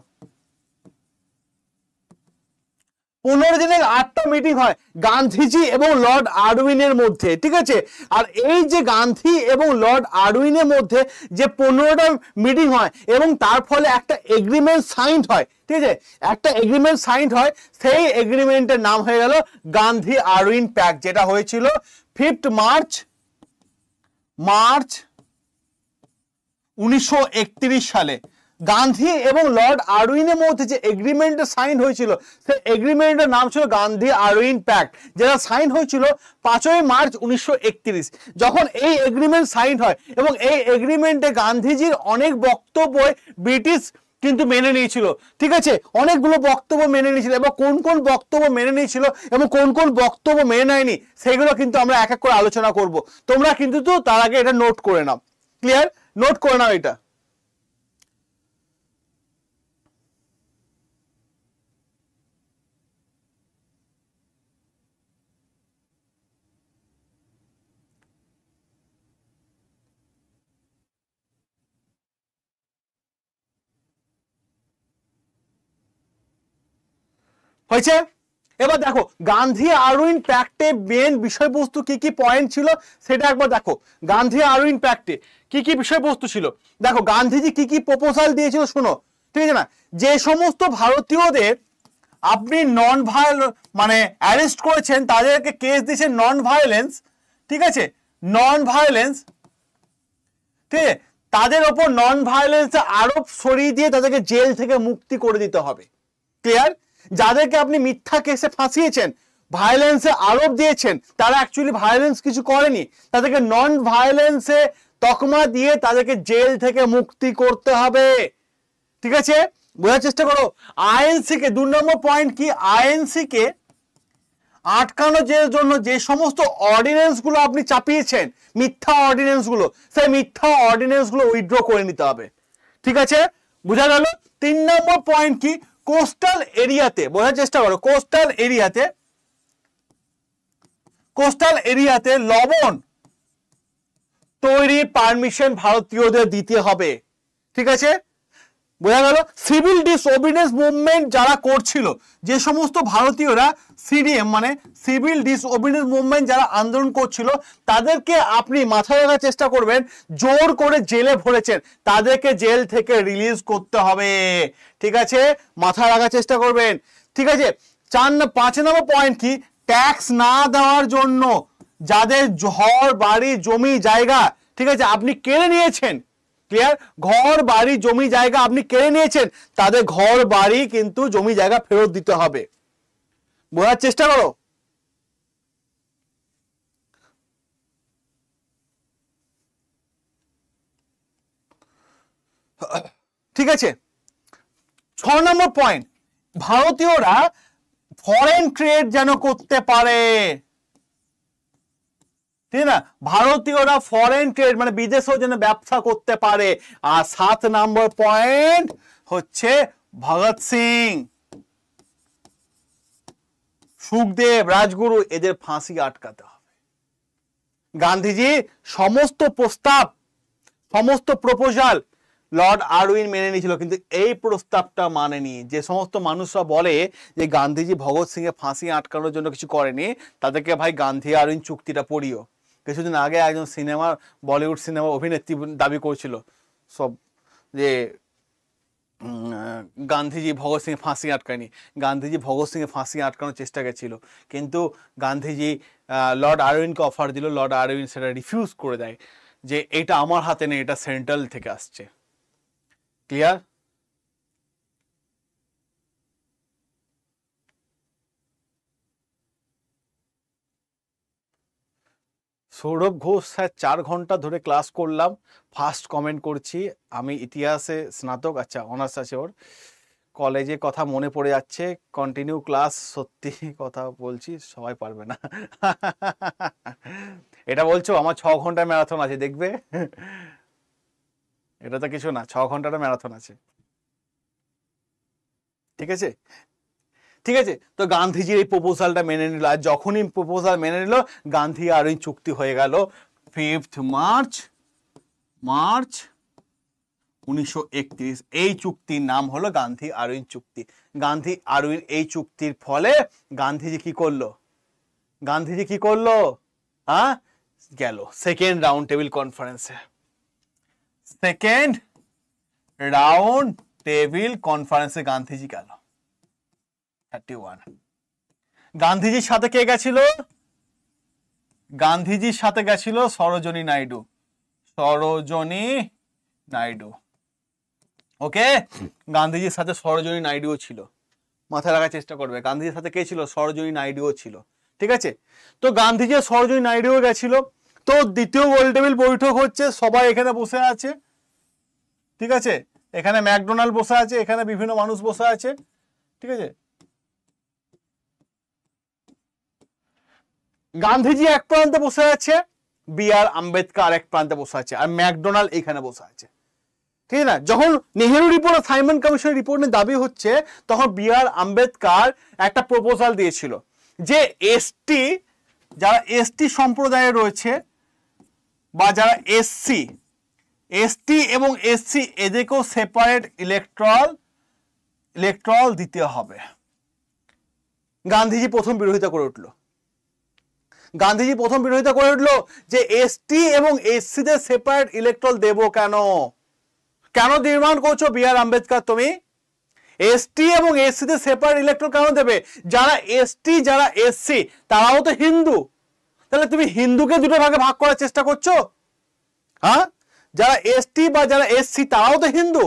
পনেরো দিনের আটটা মিটিং হয় গান্ধীজি এবং লর্ড আরউইনের মধ্যে ঠিক আছে আর এই যে গান্ধী এবং লর্ড আরউইনের মধ্যে যে পনেরোটা মিটিং হয় এবং তার ফলে একটা এগ্রিমেন্ট সাইন হয় ঠিক আছে একটা এগ্রিমেন্ট সাইন হয় সেই এগ্রিমেন্টের নাম হয়ে গেল গান্ধী আরউইন প্যাক যেটা হয়েছিল ফিফথ মার্চ মার্চ উনিশশো সালে গান্ধী এবং লর্ড আরউইনের মধ্যে যে এগ্রিমেন্টে সাইন হয়েছিল সেই এগ্রিমেন্টের নাম ছিল গান্ধী আরউইন প্যাক্ট যেটা সাইন হয়েছিল পাঁচই মার্চ উনিশশো যখন এই এগ্রিমেন্ট সাইন হয় এবং এই এগ্রিমেন্টে গান্ধীজির অনেক বক্তব্য ব্রিটিশ কিন্তু মেনে নিয়েছিল ঠিক আছে অনেকগুলো বক্তব্য মেনে নিয়েছিল এবং কোন কোন বক্তব্য মেনে নিয়েছিল এবং কোন কোন বক্তব্য মেনে নেয়নি সেগুলো কিন্তু আমরা এক এক করে আলোচনা করব তোমরা কিন্তু তো তার আগে এটা নোট করে নাও ক্লিয়ার নোট করে নাও এটা হয়েছে এবার দেখো গান্ধী আরুইন প্যাক্টে মেন বিষয়বস্তু কি কি পয়েন্ট ছিল সেটা একবার দেখো গান্ধী আরুইন প্যাক্টে কি কি বিষয়বস্তু ছিল দেখো গান্ধীজি কি কি প্রপোজাল দিয়েছিল শোনো ঠিক আছে না যে সমস্ত ভারতীয়দের আপনি নন ভায়োল মানে অ্যারেস্ট করেছেন তাদেরকে কেস দিয়েছেন নন ভায়োলেন্স ঠিক আছে নন ভায়োলেন্স ঠিক আছে তাদের ওপর নন ভায়োলেন্স আরোপ সরিয়ে দিয়ে তাদেরকে জেল থেকে মুক্তি করে দিতে হবে ক্লিয়ার যাদেরকে আপনি মিথ্যা কেসে ফাঁসিয়েছেন ভায়োলেন্সে আরোপ দিয়েছেন তারা অ্যাকচুয়ালি ভায়োলেন্স কিছু করেনি তাদেরকে নন ভায়োলেন্সে তকমা দিয়ে তাদেরকে জেল থেকে মুক্তি করতে হবে ঠিক আছে বোঝার চেষ্টা করো আইএনসি কে দু নম্বর পয়েন্ট কি আইএনসি কে আটকানো যে জন্য যে সমস্ত গুলো আপনি চাপিয়েছেন মিথ্যা গুলো সেই মিথ্যা গুলো উইথড্র করে নিতে হবে ঠিক আছে বোঝা গেল তিন নম্বর পয়েন্ট কি কোস্টাল এরিয়াতে বোঝার চেষ্টা করো কোস্টাল এরিয়াতে কোস্টাল এরিয়াতে লবণ তৈরি পারমিশন ভারতীয়দের দিতে হবে ঠিক আছে বোঝা গেল সিভিল ডিসঅবিডিয়েন্স মুভমেন্ট যারা করছিল যে সমস্ত ভারতীয়রা সিডিএম মানে সিভিল ডিসঅবিডিয়েন্স মুভমেন্ট যারা আন্দোলন করছিল তাদেরকে আপনি মাথায় রাখার চেষ্টা করবেন জোর করে জেলে ভরেছেন তাদেরকে জেল থেকে রিলিজ করতে হবে ঠিক আছে মাথায় রাখার চেষ্টা করবেন ঠিক আছে চার পাঁচ নম্বর পয়েন্ট কি ট্যাক্স না দেওয়ার জন্য যাদের ঘর বাড়ি জমি জায়গা ঠিক আছে আপনি কেড়ে নিয়েছেন ক্লিয়ার ঘর বাড়ি জমি জায়গা আপনি কেড়ে নিয়েছেন তাদের ঘর বাড়ি কিন্তু জমি জায়গা ফেরত দিতে হবে বোঝার চেষ্টা করো ঠিক আছে ছ নম্বর পয়েন্ট ভারতীয়রা ফরেন ট্রেড যেন করতে পারে ঠিক না ভারতীয়রা ফরেন ট্রেড মানে বিদেশেও যেন ব্যবসা করতে পারে আর সাত নম্বর পয়েন্ট হচ্ছে ভগৎ সিং সুখদেব রাজগুরু এদের ফাঁসি আটকাতে হবে গান্ধীজি সমস্ত প্রস্তাব সমস্ত প্রপোজাল লর্ড আরউইন মেনে নিয়েছিল কিন্তু এই প্রস্তাবটা মানেনি যে সমস্ত মানুষরা বলে যে গান্ধীজি ভগৎ সিংয়ের ফাঁসি আটকানোর জন্য কিছু করেনি তাদেরকে ভাই গান্ধী আরউইন চুক্তিটা পড়িও কিছুদিন আগে একজন সিনেমার বলিউড সিনেমা অভিনেত্রী দাবি করছিল সব যে গান্ধীজি ভগৎ সিং ফাঁসি আটকায়নি গান্ধীজি ভগৎ সিংয়ে ফাঁসি আটকানোর চেষ্টা গেছিল কিন্তু গান্ধীজি লর্ড আরউইনকে অফার দিল লর্ড আরউইন সেটা রিফিউজ করে দেয় যে এটা আমার হাতে নেই এটা সেন্ট্রাল থেকে আসছে ক্লিয়ার সৌরভ ঘোষ স্যার চার ঘন্টা ধরে ক্লাস করলাম ফার্স্ট কমেন্ট করছি আমি ইতিহাসে স্নাতক আচ্ছা অনার্স আছে ওর কলেজে কথা মনে পড়ে যাচ্ছে কন্টিনিউ ক্লাস সত্যি কথা বলছি সবাই পারবে না এটা বলছো আমার ছ ঘন্টা ম্যারাথন আছে দেখবে এটা তো কিছু না ছ ঘন্টাটা ম্যারাথন আছে ঠিক আছে ঠিক আছে তো গান্ধীজির এই প্রপোজালটা মেনে নিল আর যখনই প্রপোজাল মেনে নিল গান্ধী আর ওই চুক্তি হয়ে গেল ফিফথ মার্চ মার্চ উনিশশো এই চুক্তির নাম হলো গান্ধী আরুইন চুক্তি গান্ধী আরুইন এই চুক্তির ফলে গান্ধীজি কি করলো গান্ধীজি কি করলো হ্যাঁ গেল সেকেন্ড রাউন্ড টেবিল কনফারেন্সে সেকেন্ড রাউন্ড টেবিল কনফারেন্সে গান্ধীজি গেল থার্টি ওয়ান গান্ধীজির সাথে কে গেছিল গান্ধীজির সাথে গেছিল সরোজনী নাইডু সরোজনী নাইডু ওকে গান্ধীজির সাথে সরোজনী নাইডুও ছিল মাথায় রাখার চেষ্টা করবে গান্ধীজির সাথে কে ছিল সরোজনী নাইডুও ছিল ঠিক আছে তো গান্ধীজি সরোজনী নাইডুও গেছিল তো দ্বিতীয় গোল টেবিল বৈঠক হচ্ছে সবাই এখানে বসে আছে ঠিক আছে এখানে ম্যাকডোনাল্ড বসে আছে এখানে বিভিন্ন মানুষ বসে আছে ঠিক আছে গান্ধীজি এক প্রান্তে বসে আছে বি আর আম্বেদকার এক প্রান্তে বসে আছে আর ম্যাকডোনাল্ড এখানে বসে আছে ঠিক না যখন নেহেরু রিপোর্ট সাইমন কমিশনের রিপোর্ট নিয়ে দাবি হচ্ছে তখন বি আর আম্বেদকার একটা প্রপোজাল দিয়েছিল যে এসটি যারা এসটি সম্প্রদায়ে রয়েছে বা যারা এসসি এসটি এবং এসসি এদেরকেও সেপারেট ইলেকট্রল ইলেকট্রল দিতে হবে গান্ধীজি প্রথম বিরোধিতা করে উঠলো গান্ধীজি প্রথম বিরোধিতা করে উঠল যে এসটি এবং এসসিদের সেপারেট ইলেকট্রল দেব কেন কেন নির্মাণ করছো বি আর আম্বেদকর তুমি এসটি এবং এসসিদের সেপারেট ইলেকট্রল কেন দেবে যারা এসটি যারা এসসি তারাও তো হিন্দু তাহলে তুমি হিন্দুকে দুটো ভাগে ভাগ করার চেষ্টা করছো হ্যাঁ যারা এসটি বা যারা এসসি তারাও তো হিন্দু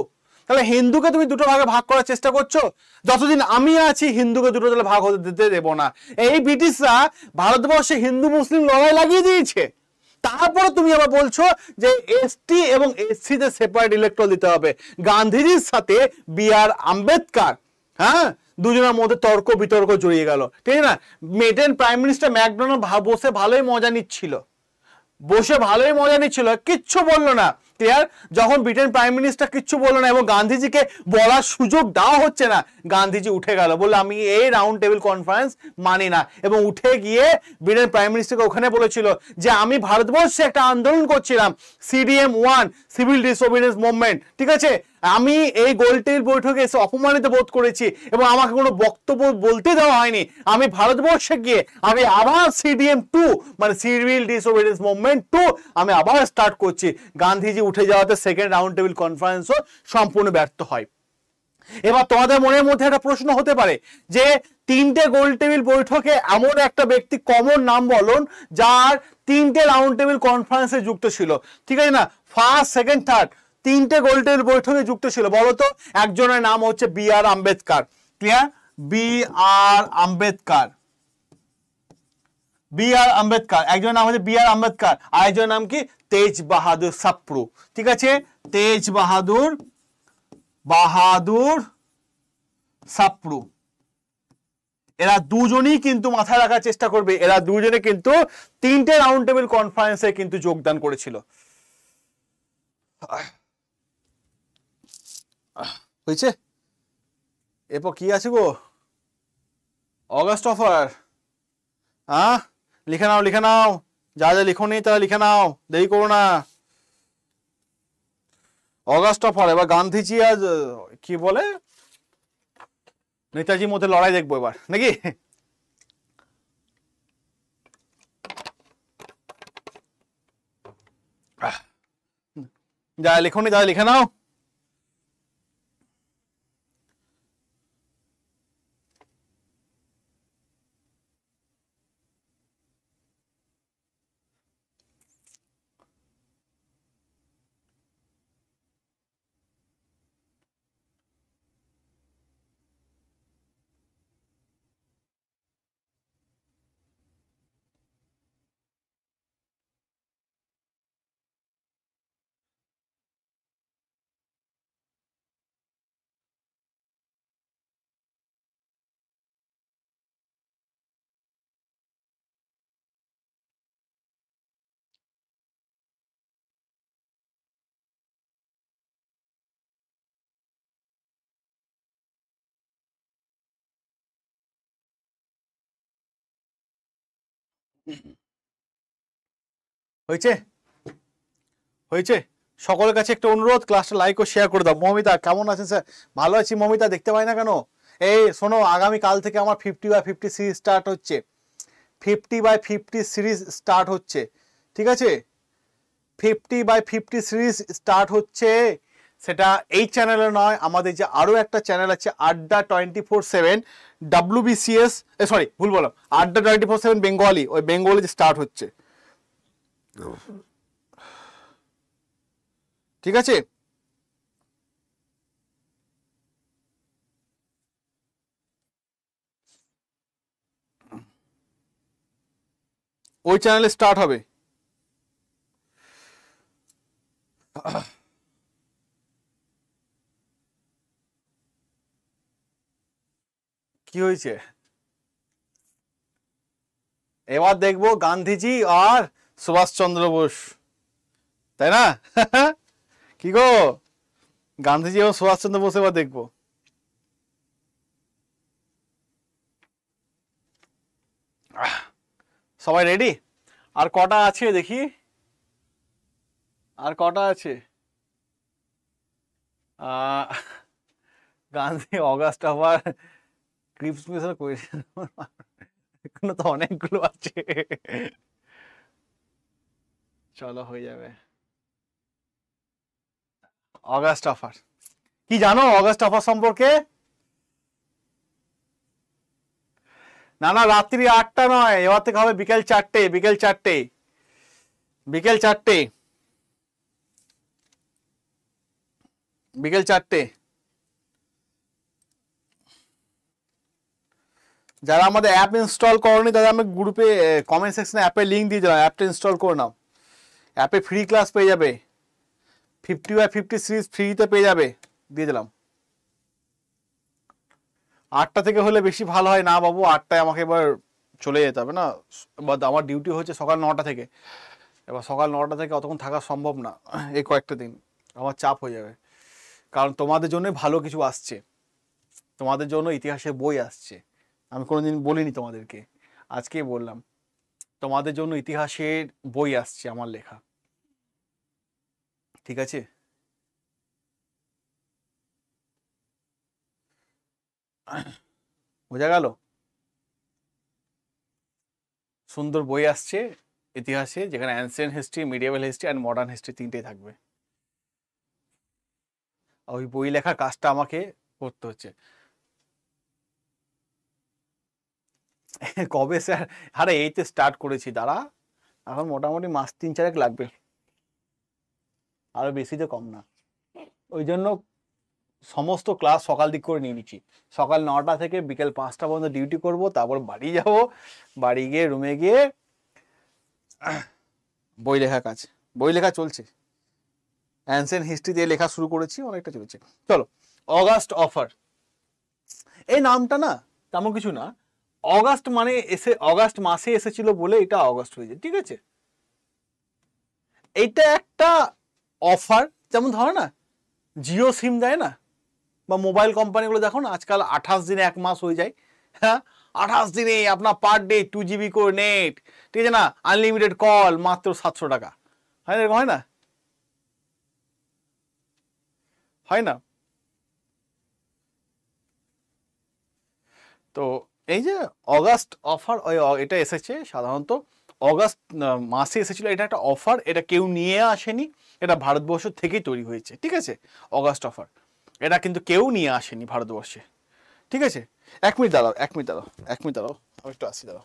তাহলে হিন্দুকে তুমি দুটো ভাগে ভাগ করার চেষ্টা করছো যতদিন আমি আছি হিন্দুকে দুটো তাহলে ভাগ হতে দিতে দেবো না এই ব্রিটিশরা ভারতবর্ষে হিন্দু মুসলিম লড়াই লাগিয়ে দিয়েছে তারপরে তুমি আবার বলছো যে এসটি এবং এসসিতে সেপারেট ইলেকট্রল দিতে হবে গান্ধীজির সাথে বি আর আম্বেদকার হ্যাঁ দুজনের মধ্যে তর্ক বিতর্ক জড়িয়ে গেল ঠিক না মেডেন প্রাইম মিনিস্টার ম্যাকডোনাল্ড বসে ভালোই মজা নিচ্ছিল বসে ভালোই মজা নিচ্ছিল কিচ্ছু বললো না ক্লিয়ার যখন ব্রিটেন প্রাইম মিনিস্টার কিচ্ছু বললো না এবং গান্ধীজিকে বলার সুযোগ দেওয়া হচ্ছে না গান্ধীজি উঠে গেল বললো আমি এই রাউন্ড টেবিল কনফারেন্স মানি না এবং উঠে গিয়ে ব্রিটেন প্রাইম মিনিস্টারকে ওখানে বলেছিল যে আমি ভারতবর্ষে একটা আন্দোলন করছিলাম CDM one civil disobedience movement ঠিক আছে আমি এই গোলটেল বৈঠকে এসে অপমানিত বোধ করেছি এবং আমাকে কোনো বক্তব্য বলতে দেওয়া হয়নি আমি ভারতবর্ষে গিয়ে আমি আবার সিডিএম টু মানে সিভিল ডিসোবিডিয়েন্স মুভমেন্ট টু আমি আবার স্টার্ট করছি গান্ধীজি উঠে যাওয়াতে সেকেন্ড রাউন্ড টেবিল কনফারেন্সও সম্পূর্ণ ব্যর্থ হয় এবার তোমাদের মনের মধ্যে একটা প্রশ্ন হতে পারে যে তিনটে গোল টেবিল বৈঠকে এমন একটা ব্যক্তি কমন নাম বলুন যার তিনটে রাউন্ড টেবিল কনফারেন্সে যুক্ত ছিল ঠিক আছে না ফার্স্ট সেকেন্ড থার্ড তিনটে গোল্ডের বৈঠকে যুক্ত ছিল বলতো একজনের নাম হচ্ছে B R Ambedkar clear B R Ambedkar B R Ambedkar একজনের নাম হচ্ছে বি আর আম্বেদকার আর একজনের নাম কি তেজ বাহাদুর সাপ্রু ঠিক আছে তেজ বাহাদুর বাহাদুর সাপ্রু এরা দুজনেই কিন্তু মাথায় রাখার চেষ্টা করবে এরা দুজনে কিন্তু তিনটে রাউন্ড টেবিল কনফারেন্সে কিন্তু যোগদান করেছিল হয়েছে এরপর কি আছে গো অগাস্ট অফার হ্যাঁ লিখে নাও লিখে নাও যা যা লিখো নেই তারা লিখে নাও দেরি করো না অগাস্ট অফার এবার গান্ধীজি আজ কি বলে নেতাজির মধ্যে লড়াই দেখবো এবার নাকি যা লিখো নি যা লিখে নাও হয়েছে হয়েছে সকলের কাছে একটা অনুরোধ ক্লাসটা লাইক ও শেয়ার করে দাও মমিতা কেমন আছেন স্যার ভালো আছি মমিতা দেখতে পাই না কেন এই শোনো আগামী কাল থেকে আমার fifty by fifty series start হচ্ছে fifty by fifty series start হচ্ছে ঠিক আছে fifty by fifty series start হচ্ছে সেটা এই চ্যানেলে নয় আমাদের যে আরও একটা চ্যানেল আছে Adda twenty four seven WBCS sorry ভুল বললাম Adda twenty four seven Bengali ওই বেঙ্গলি যে স্টার্ট হচ্ছে ঠিক আছে ওই চ্যানেলে স্টার্ট হবে কি হয়েছে এবার দেখব গান্ধীজি আর সুভাষচন্দ্র বোস তাই না কি গো গান্ধীজি এবং সুভাষচন্দ্র বোস এবার দেখব সবাই রেডি আর কটা আছে দেখি আর কটা আছে গান্ধী অগাস্ট আবার ক্রিপস মিসের কোয়েশ্চেন এখনো তো অনেকগুলো আছে চলো হয়ে যাবে অগাস্ট অফার কি জানো অগাস্ট অফার সম্পর্কে না না রাত্রি আটটা নয় এবার থেকে হবে বিকেল চারটে বিকেল চারটে বিকেল চারটে বিকেল চারটে যারা আমাদের অ্যাপ ইনস্টল করনি তাদের আমি গ্রুপে কমেন্ট সেকশনে অ্যাপের লিঙ্ক দিয়ে দিলাম অ্যাপটা ইনস্টল করে নাও অ্যাপে ফ্রি ক্লাস পেয়ে যাবে ফিফটি বাই ফিফটি সিরিজ ফ্রিতে পেয়ে যাবে দিয়ে দিলাম আটটা থেকে হলে বেশি ভালো হয় না বাবু আটটায় আমাকে এবার চলে যেতে হবে না বা আমার ডিউটি হচ্ছে সকাল নটা থেকে এবার সকাল নটা থেকে অতক্ষণ থাকা সম্ভব না এই কয়েকটা দিন আমার চাপ হয়ে যাবে কারণ তোমাদের জন্যই ভালো কিছু আসছে তোমাদের জন্য ইতিহাসের বই আসছে আমি কোনোদিন বলিনি তোমাদেরকে আজকে বললাম তোমাদের জন্য ইতিহাসের বই আসছে আমার লেখা ঠিক আছে বোঝা গেল সুন্দর বই আসছে ইতিহাসে যেখানে ancient history medieval history and modern history তিনটেই থাকবে ওই বই লেখার কাজটা আমাকে করতে হচ্ছে কবে স্যার আরে এই তো স্টার্ট করেছি দাঁড়া এখন মোটামুটি মাস তিন চারেক লাগবে আরও বেশি তো কম না ওই জন্য সমস্ত ক্লাস সকাল দিক করে নিয়ে নিচ্ছি সকাল নটা থেকে বিকেল পাঁচটা পর্যন্ত ডিউটি করব তারপর বাড়ি যাব বাড়ি গিয়ে রুমে গিয়ে বই লেখা কাজ বই লেখা চলছে অ্যান্সেন্ট হিস্ট্রি দিয়ে লেখা শুরু করেছি অনেকটা চলেছে চলো অগাস্ট অফার এই নামটা না তেমন কিছু না অগাস্ট মানে এসে অগাস্ট মাসে এসেছিল বলে এটা অগাস্ট হয়েছে ঠিক আছে এটা একটা অফার যেমন ধরো না জিও সিম দেয় না বা মোবাইল কোম্পানিগুলো দেখো না আজকাল আঠাশ দিনে এক মাস হয়ে যায় হ্যাঁ আঠাশ দিনে আপনার পার ডে টু জিবি করে নেট ঠিক আছে না আনলিমিটেড কল মাত্র সাতশো টাকা হয় না হয় না হয় না তো এই যে অগাস্ট অফার ওই এটা এসেছে সাধারণত অগাস্ট মাসে এসেছিল এটা একটা অফার এটা কেউ নিয়ে আসেনি এটা ভারতবর্ষ থেকেই তৈরি হয়েছে ঠিক আছে অগাস্ট অফার এটা কিন্তু কেউ নিয়ে আসেনি ভারতবর্ষে ঠিক আছে এক মিনিট দাঁড়াও এক মিনিট দাঁড়াও এক মিনিট দাঁড়াও আমি একটু আসি দাঁড়াও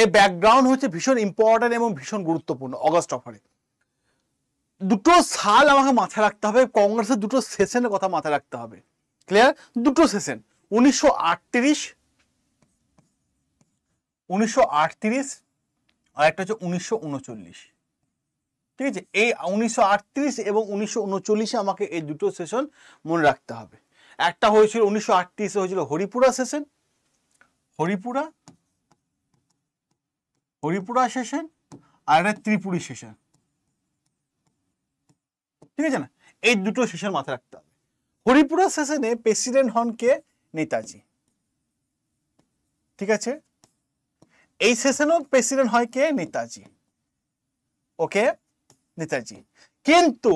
এর ব্যাকগ্রাউন্ড হচ্ছে ভীষণ ইম্পর্ট্যান্ট এবং ভীষণ গুরুত্বপূর্ণ অগস্ট অফারে দুটো সাল আমাকে মাথায় রাখতে হবে কংগ্রেসের দুটো সেশনের কথা মাথায় রাখতে হবে ক্লিয়ার দুটো সেশন উনিশশো আটত্রিশ উনিশশো আটত্রিশ আর একটা হচ্ছে উনিশশো উনচল্লিশ ঠিক আছে এই উনিশশো আটত্রিশ এবং উনিশশো উনচল্লিশে আমাকে এই দুটো সেশন মনে রাখতে হবে একটা হয়েছিল উনিশশো আটত্রিশে হয়েছিল হরিপুরা সেশন হরিপুরা হরিপুরা সেশন আর একটা ত্রিপুরী সেশন ঠিক আছে না এই দুটো সেশন মাথায় রাখতে হবে হরিপুরা সেশনে প্রেসিডেন্ট হন কে নেতাজি ঠিক আছে এই সেশনেও প্রেসিডেন্ট হয় কে নেতাজি ওকে নেতাজি কিন্তু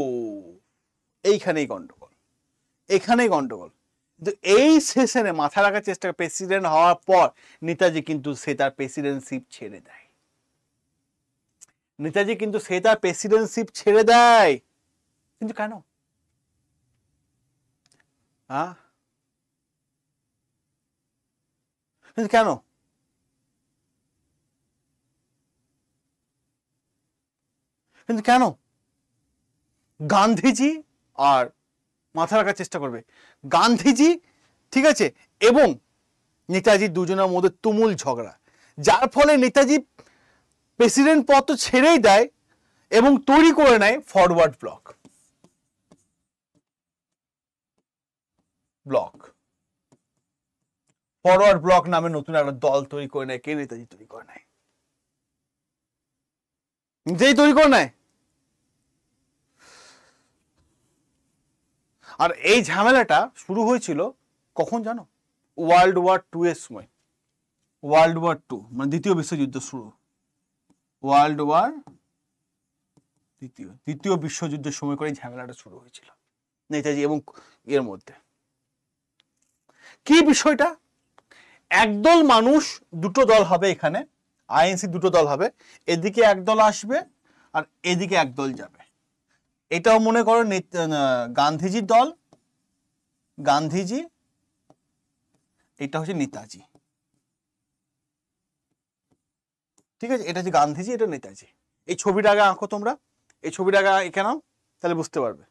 এইখানেই গন্ডগোল এখানেই গন্ডগোল কিন্তু এই সেশনে মাথা রাখার চেষ্টা প্রেসিডেন্ট হওয়ার পর নেতাজি কিন্তু সে তার প্রেসিডেন্টশিপ ছেড়ে দেয় নেতাজি কিন্তু সে তার প্রেসিডেন্সিপ ছেড়ে দেয় কিন্তু কেন কিন্তু কেন কিন্তু কেন গান্ধীজি আর মাথা রাখার চেষ্টা করবে গান্ধীজি ঠিক আছে এবং নেতাজি দুজনের মধ্যে তুমুল ঝগড়া যার ফলে নেতাজি প্রেসিডেন্ট পদ তো ছেড়েই দেয় এবং তৈরি করে নেয় forward bloc bloc forward bloc নামে নতুন একটা দল তৈরি করে নেয় কে নেতাজি তৈরি করে নেয় নিজেই তৈরি করে নেয় আর এই ঝামেলাটা শুরু হয়েছিল কখন জানো ওয়ার্ল্ড ওয়ার টু এর সময় ওয়ার্ল্ড ওয়ার টু মানে দ্বিতীয় বিশ্বযুদ্ধ শুরু ওয়ার্ল্ড ওয়ার দ্বিতীয় দ্বিতীয় বিশ্বযুদ্ধের সময় করে ঝামেলাটা শুরু হয়েছিল নেতাজি এবং এর মধ্যে কি বিষয়টা একদল মানুষ দুটো দল হবে এখানে আইএনসি দুটো দল হবে এদিকে একদল আসবে আর এদিকে একদল যাবে এটাও মনে করো গান্ধীজির দল গান্ধীজি এটা হচ্ছে নেতাজি ঠিক আছে এটা হচ্ছে গান্ধীজি এটা নেতাজি এই ছবিটা আগে আঁকো তোমরা এই ছবিটা আগে এঁকে নাও তাহলে বুঝতে পারবে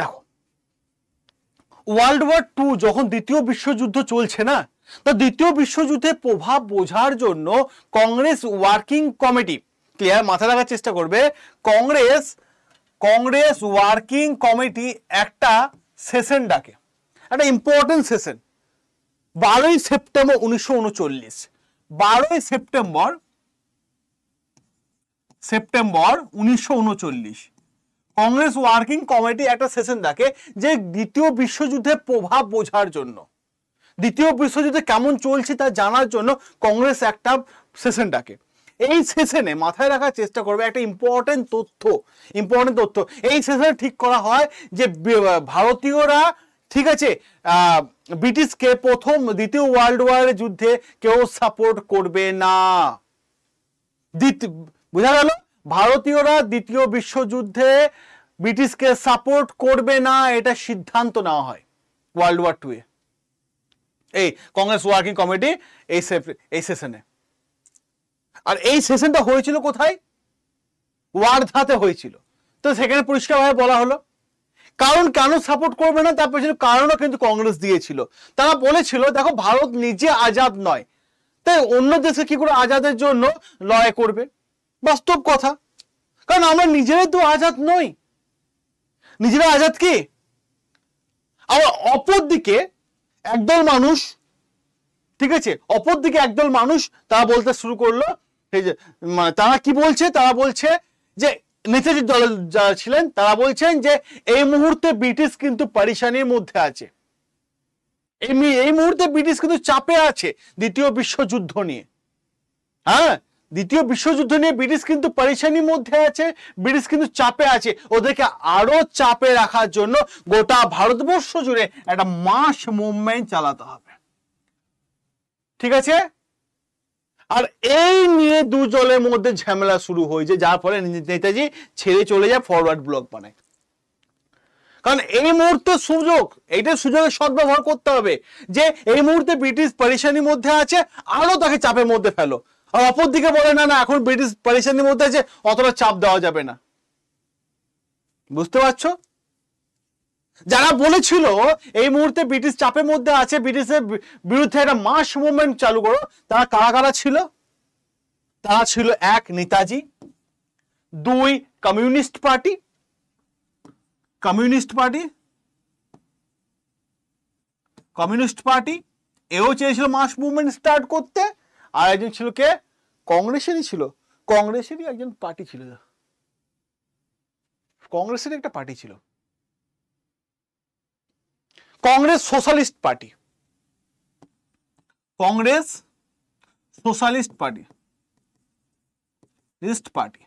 দেখো ওয়ার্ল্ড ওয়ার টু যখন দ্বিতীয় বিশ্বযুদ্ধ চলছে না তো দ্বিতীয় বিশ্বযুদ্ধের প্রভাব বোঝার জন্য কংগ্রেস ওয়ার্কিং কমিটি ক্লিয়ার মাথা রাখার চেষ্টা করবে কংগ্রেস কংগ্রেস ওয়ার্কিং কমিটি একটা সেশন ডাকে একটা ইম্পর্টেন্ট সেশন বারোই সেপ্টেম্বর উনিশশো উনচল্লিশ বারোই সেপ্টেম্বর সেপ্টেম্বর উনিশশো উনচল্লিশ কংগ্রেস ওয়ার্কিং কমিটি একটা সেশন ডাকে যে দ্বিতীয় বিশ্বযুদ্ধের প্রভাব বোঝার জন্য দ্বিতীয় বিশ্বযুদ্ধে কেমন চলছে তা জানার জন্য কংগ্রেস একটা সেশন ডাকে এই সেশনে মাথায় রাখার চেষ্টা করবে একটা ইম্পর্টেন্ট তথ্য ইম্পর্টেন্ট তথ্য এই সেশনে ঠিক করা হয় যে ভারতীয়রা ঠিক আছে ব্রিটিশকে প্রথম দ্বিতীয় ওয়ার্ল্ড ওয়ারের যুদ্ধে কেউ সাপোর্ট করবে না বোঝা গেল ভারতীয়রা দ্বিতীয় বিশ্বযুদ্ধে ব্রিটিশকে সাপোর্ট করবে না এটা সিদ্ধান্ত নেওয়া হয় ওয়ার্ল্ড ওয়ার টু এ এই কংগ্রেস ওয়ার্কিং কমিটি এই এই সেশনে আর এই সেশনটা হয়েছিল কোথায় ওয়ার্ধাতে হয়েছিল তো সেখানে পরিষ্কারভাবে বলা হলো কারণ কেন সাপোর্ট করবে না তার পেছনে কারণও কিন্তু কংগ্রেস দিয়েছিল তারা বলেছিল দেখো ভারত নিজে আজাদ নয় তাই অন্য দেশে কি করে আজাদের জন্য লড়াই করবে বাস্তব কথা কারণ আমরা নিজেরাই তো আজাদ নই নিজেরা আজাদ কি আবার অপরদিকে একদল মানুষ ঠিক আছে অপর দিকে একদল মানুষ তারা বলতে শুরু করলো যে মানে তারা কি বলছে তারা বলছে যে নেতাজির দল যারা ছিলেন তারা বলছেন যে এই মুহূর্তে ব্রিটিশ কিন্তু পরিশানির মধ্যে আছে এমনি এই মুহূর্তে ব্রিটিশ কিন্তু চাপে আছে দ্বিতীয় বিশ্বযুদ্ধ নিয়ে হ্যাঁ দ্বিতীয় বিশ্বযুদ্ধ নিয়ে ব্রিটিশ কিন্তু পরেশানির মধ্যে আছে ব্রিটিশ কিন্তু চাপে আছে ওদেরকে আরো চাপে রাখার জন্য গোটা ভারতবর্ষ জুড়ে একটা মাস মুভমেন্ট চালাতে হবে ঠিক আছে আর এই নিয়ে দু মধ্যে ঝামেলা শুরু হয়েছে যার ফলে নেতাজি ছেড়ে চলে যায় ফরওয়ার্ড ব্লক বানায় কারণ এই মুহূর্তে সুযোগ এইটা সুযোগের সদ্ব্যবহার করতে হবে যে এই মুহূর্তে ব্রিটিশ পরিশানির মধ্যে আছে আরও তাকে চাপের মধ্যে ফেলো আর অপরদিকে বলে না না এখন ব্রিটিশ পরিশানির মধ্যে আছে অতটা চাপ দেওয়া যাবে না বুঝতে পারছো যারা বলেছিল এই মুহূর্তে ব্রিটিশ চাপের মধ্যে আছে ব্রিটিশের বিরুদ্ধে একটা মাস মুভমেন্ট চালু করো তারা কারা কারা ছিল তারা ছিল এক নেতাজি দুই communist party communist party communist party এও চেয়েছিল মাস মুভমেন্ট স্টার্ট করতে আর একজন ছিল কে কংগ্রেসেরই ছিল কংগ্রেসেরই একজন পার্টি ছিল কংগ্রেসের একটা পার্টি ছিল Congress socialist party Congress socialist party list party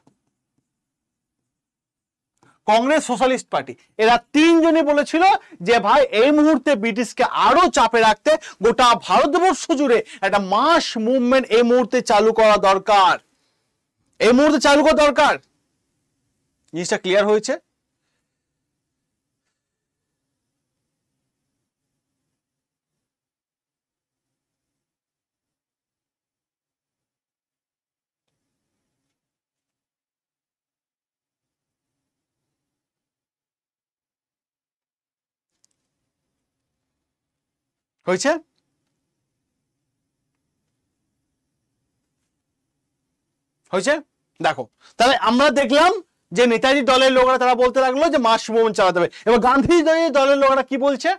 Congress socialist party এরা তিনজনই বলেছিল যে ভাই এই মুহূর্তে ব্রিটিশকে আরো চাপে রাখতে গোটা ভারতবর্ষ জুড়ে একটা মাস মুভমেন্ট এই মুহূর্তে চালু করা দরকার এই মুহূর্তে চালু করা দরকার জিনিসটা ক্লিয়ার হয়েছে হয়েছে হয়েছে দেখো তাহলে আমরা দেখলাম যে নেতাজি দলের লোকরা তারা বলতে লাগলো যে মাস ভবন চালাতে হবে এবার গান্ধীজি দলের লোকরা কি বলছে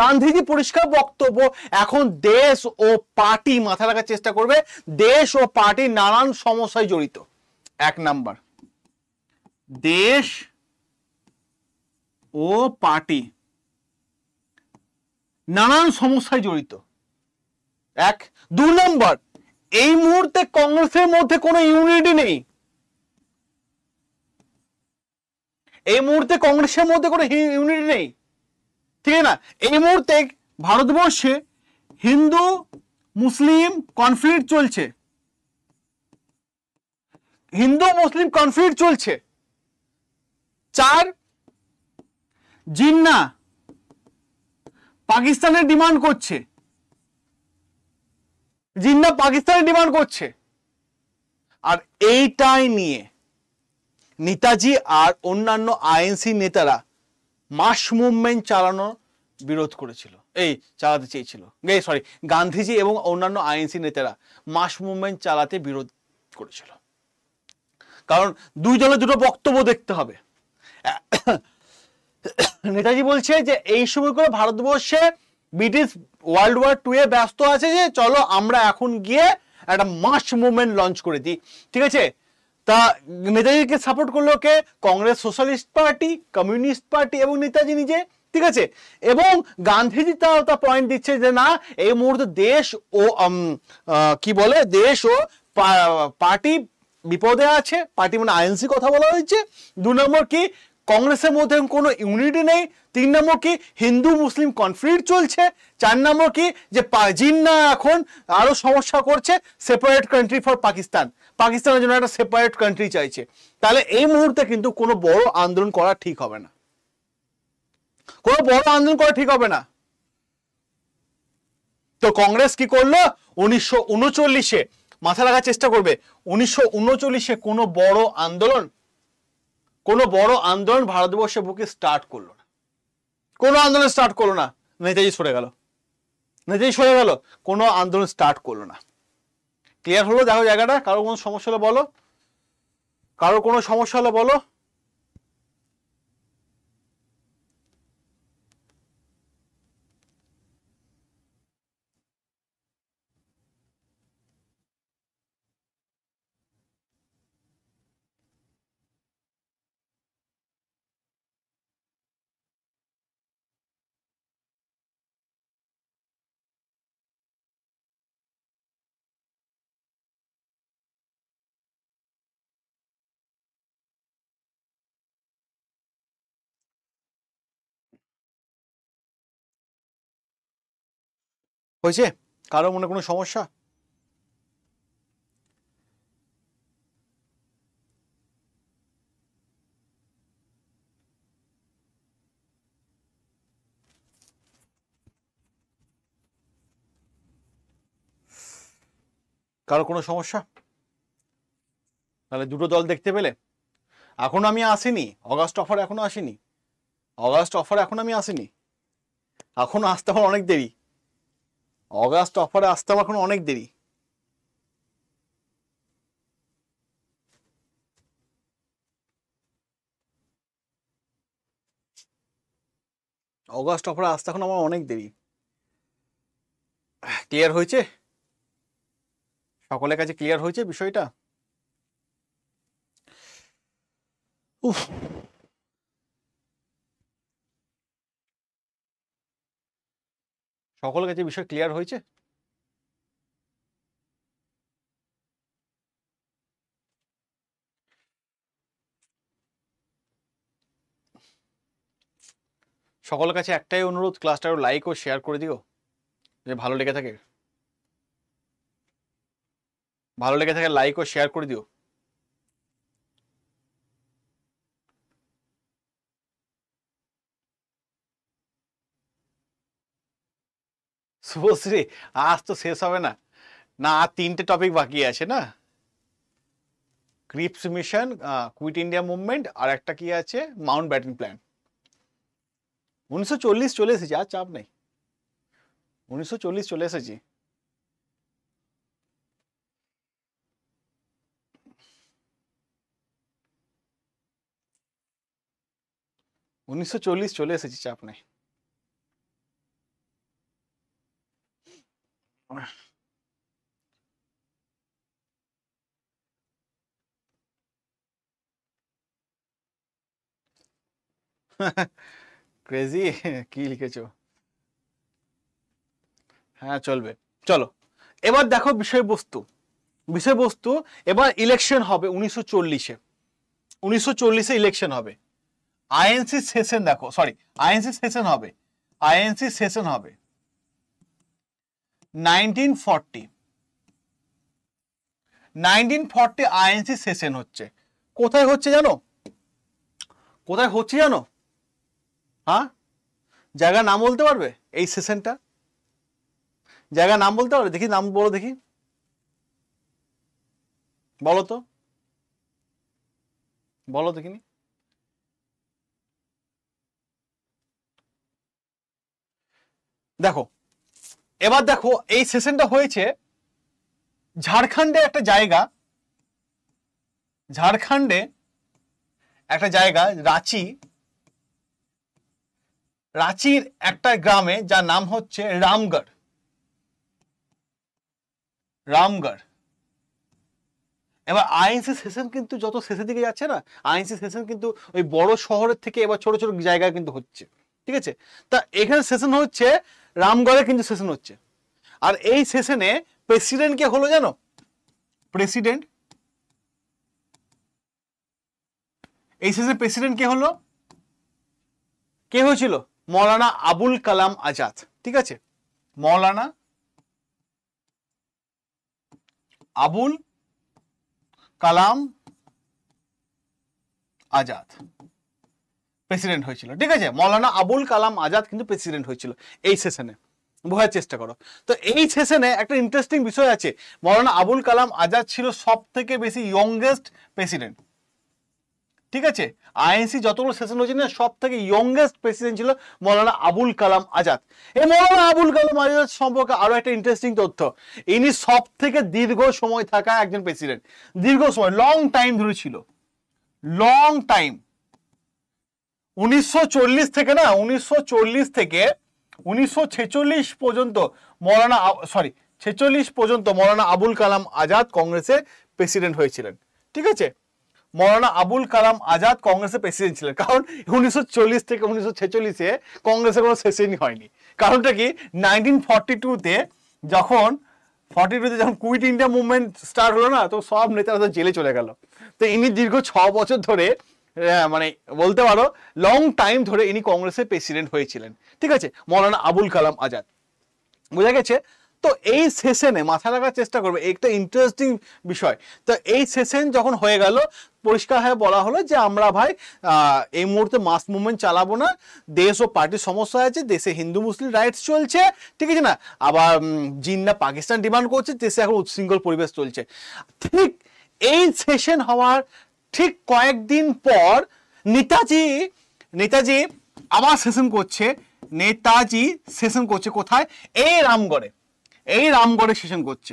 গান্ধীজি পরিষ্কার বক্তব্য এখন দেশ ও পার্টি মাথা রাখার চেষ্টা করবে দেশ ও পার্টি নানান সমস্যায় জড়িত এক নাম্বার দেশ ও পার্টি নানান সমস্যায় জড়িত এক দু নম্বর এই মুহূর্তে কংগ্রেসের মধ্যে কোনো ইউনিটি নেই এই মুহূর্তে কংগ্রেসের মধ্যে কোনো ইউনিটি নেই ঠিক না এই মুহূর্তে ভারতবর্ষে হিন্দু মুসলিম কনফ্লিক্ট চলছে হিন্দু মুসলিম কনফ্লিক্ট চলছে চার জিন্না পাকিস্তানের ডিমান্ড করছে জিন্না পাকিস্তানের ডিমান্ড করছে আর এইটাই নিয়ে নেতাজি আর অন্যান্য আইএনসি নেতারা মাস মুভমেন্ট চালানো বিরোধ করেছিল এই চালাতে চেয়েছিল এই সরি গান্ধীজি এবং অন্যান্য আইএনসি নেতারা মাস মুভমেন্ট চালাতে বিরোধ করেছিল কারণ দুই দুইজনের দুটো বক্তব্য দেখতে হবে নেতাজি বলছে যে এই সময় করে ভারতবর্ষে ব্রিটিশ ওয়ার্ল্ড ওয়ার টু এ ব্যস্ত আছে যে চলো আমরা এখন গিয়ে একটা মাস মুভমেন্ট লঞ্চ করে দিই ঠিক আছে তা নেতাজিকে সাপোর্ট করলো কে Congress socialist party communist party এবং নেতাজি নিজে ঠিক আছে এবং গান্ধীজি তাও তা পয়েন্ট দিচ্ছে যে না এই মুহূর্তে দেশ ও কি বলে দেশ ও পার্টি বিপদে আছে পার্টি মানে আইএনসি কথা বলা হয়েছে দু নম্বর কি কংগ্রেসের মধ্যে কোনো ইউনিটি নেই তিন নম্বর কি হিন্দু মুসলিম কনফ্লিক্ট চলছে চার নম্বর কি যে জিন্না এখন আরও সমস্যা করছে সেপারেট কান্ট্রি ফর পাকিস্তান পাকিস্তানের জন্য একটা সেপারেট কান্ট্রি চাইছে তাহলে এই মুহূর্তে কিন্তু কোনো বড় আন্দোলন করা ঠিক হবে না কোনো বড় আন্দোলন করা ঠিক হবে না তো কংগ্রেস কি করলো উনিশশো উনচল্লিশে মাথা রাখার চেষ্টা করবে উনিশশো উনচল্লিশে কোনো বড় আন্দোলন কোনো বড় আন্দোলন ভারতবর্ষে বুকে স্টার্ট করলো না কোনো আন্দোলন স্টার্ট করলো না নেতাজি সরে গেল নেতাজি সরে গেল কোনো আন্দোলন স্টার্ট করলো না ক্লিয়ার হলো দেখো জায়গাটা কারো কোনো সমস্যা হলে বলো কারো কোনো সমস্যা হলে বলো হয়েছে কারো মনে কোনো সমস্যা কারো কোনো সমস্যা তাহলে দুটো দল দেখতে পেলে এখন আমি আসিনি অগাস্ট অফার এখনো আসিনি অগাস্ট অফার এখন আমি আসিনি এখনো আসতে আমার অনেক দেরি অগাস্ট অফারে আসতে আমার এখন অনেক দেরি অগাস্ট অফারে আসতে এখন আমার অনেক দেরি ক্লিয়ার হয়েছে সকলের কাছে ক্লিয়ার হয়েছে বিষয়টা উফ সকল কাছে বিষয় ক্লিয়ার হয়েছে সকলের কাছে একটাই অনুরোধ ক্লাসটা আরও লাইক ও শেয়ার করে দিও যে ভালো লেগে থাকে ভালো লেগে থাকে লাইক ও শেয়ার করে দিও শুভশ্রী আজ তো শেষ হবে না না আর তিনটে টপিক বাকি আছে না Cripps mission quit India movement আর একটা কি আছে মাউন্ট ব্যাটিং প্ল্যান উনিশশো চল্লিশ চলে এসেছি আর চাপ নেই উনিশশো চল্লিশ চলে এসেছি উনিশশো চল্লিশ চলে এসেছি চাপ নেই ক্রেজি কি লিখেছো হ্যাঁ চলবে চলো এবার দেখো বিষয়বস্তু বিষয়বস্তু এবার ইলেকশন হবে উনিশশো চল্লিশে উনিশশো চল্লিশে ইলেকশন হবে আইএনসি সেশন দেখো সরি আইএনসি সেশন হবে আইএনসি সেশন হবে 1940 1940 আইএনসি সেশন হচ্ছে কোথায় হচ্ছে জানো কোথায় হচ্ছে জানো হ্যাঁ জায়গার নাম বলতে পারবে এই সেশনটা জায়গার নাম বলতে পারবে দেখি নাম বলো দেখি বলো তো বলো দেখিনি দেখো এবার দেখো এই সেশনটা হয়েছে ঝাড়খণ্ডে একটা জায়গা ঝাড়খণ্ডে একটা জায়গা রাঁচি রাঁচির একটা গ্রামে যার নাম হচ্ছে রামগড় রামগড় এবার আইএনসি সেশন কিন্তু যত শেষের দিকে যাচ্ছে না আইএনসি সেশন কিন্তু ওই বড় শহরের থেকে এবার ছোট ছোট জায়গায় কিন্তু হচ্ছে ঠিক আছে তা এখানে সেশন হচ্ছে রামগড়ে কিন্তু সেশন হচ্ছে আর এই সেশনে প্রেসিডেন্ট কে হলো জানো প্রেসিডেন্ট এই সেশনে প্রেসিডেন্ট কে হলো কে হয়েছিল মৌলানা আবুল কালাম আজাদ ঠিক আছে মৌলানা আবুল কালাম আজাদ প্রেসিডেন্ট হয়েছিল ঠিক আছে মৌলানা আবুল কালাম আজাদ কিন্তু প্রেসিডেন্ট হয়েছিল এই সেশনে বোঝার চেষ্টা করো তো এই সেশনে একটা ইন্টারেস্টিং বিষয় আছে মৌলানা আবুল কালাম আজাদ ছিল সব থেকে বেশি ইয়ংগেস্ট প্রেসিডেন্ট ঠিক আছে আইএনসি যতগুলো সেশন হয়েছে না সব থেকে ইয়ংগেস্ট প্রেসিডেন্ট ছিল মৌলানা আবুল কালাম আজাদ এই মৌলানা আবুল কালাম আজাদ সম্পর্কে আরও একটা ইন্টারেস্টিং তথ্য ইনি সব থেকে দীর্ঘ সময় থাকা একজন প্রেসিডেন্ট দীর্ঘ সময় লং টাইম ধরে ছিল লং টাইম উনিশশো থেকে না উনিশশো থেকে উনিশশো পর্যন্ত মৌলানা সরি ছেচল্লিশ পর্যন্ত মৌলানা আবুল কালাম আজাদ কংগ্রেসের প্রেসিডেন্ট হয়েছিলেন ঠিক আছে মৌলানা আবুল কালাম আজাদ কংগ্রেসের প্রেসিডেন্ট ছিলেন কারণ উনিশশো থেকে উনিশশো ছেচল্লিশে কংগ্রেসের কোনো সেশনই হয়নি কারণটা কি নাইনটিন ফর্টি টুতে যখন ফর্টি টুতে যখন কুইট ইন্ডিয়া মুভমেন্ট স্টার্ট হলো না তো সব নেতারা তো জেলে চলে গেল তো ইনি দীর্ঘ ছ বছর ধরে হ্যাঁ, মানে বলতে পারো লং টাইম ধরে ইনি কংগ্রেসের প্রেসিডেন্ট হয়েছিলেন ঠিক আছে মৌলানা আবুল কালাম আজাদ বোঝা গেছে তো এই সেশনে মাথা রাখার চেষ্টা করবে একটা ইন্টারেস্টিং বিষয় তো এই সেশন যখন হয়ে গেল পরিষ্কার হয়ে বলা হলো যে আমরা ভাই এই মুহূর্তে মাস মুভমেন্ট চালাবো না দেশ ও পার্টির সমস্যা আছে দেশে হিন্দু মুসলিম রাইটস চলছে ঠিক আছে না আবার জিন্না পাকিস্তান ডিমান্ড করছে দেশে এখন উচ্ছৃঙ্খল পরিবেশ চলছে ঠিক এই সেশন হওয়ার ঠিক কয়েকদিন পর নেতাজি নেতাজি আবার সেশন করছে নেতাজি সেশন করছে কোথায় এই রামগড়ে এই রামগড়ে সেশন করছে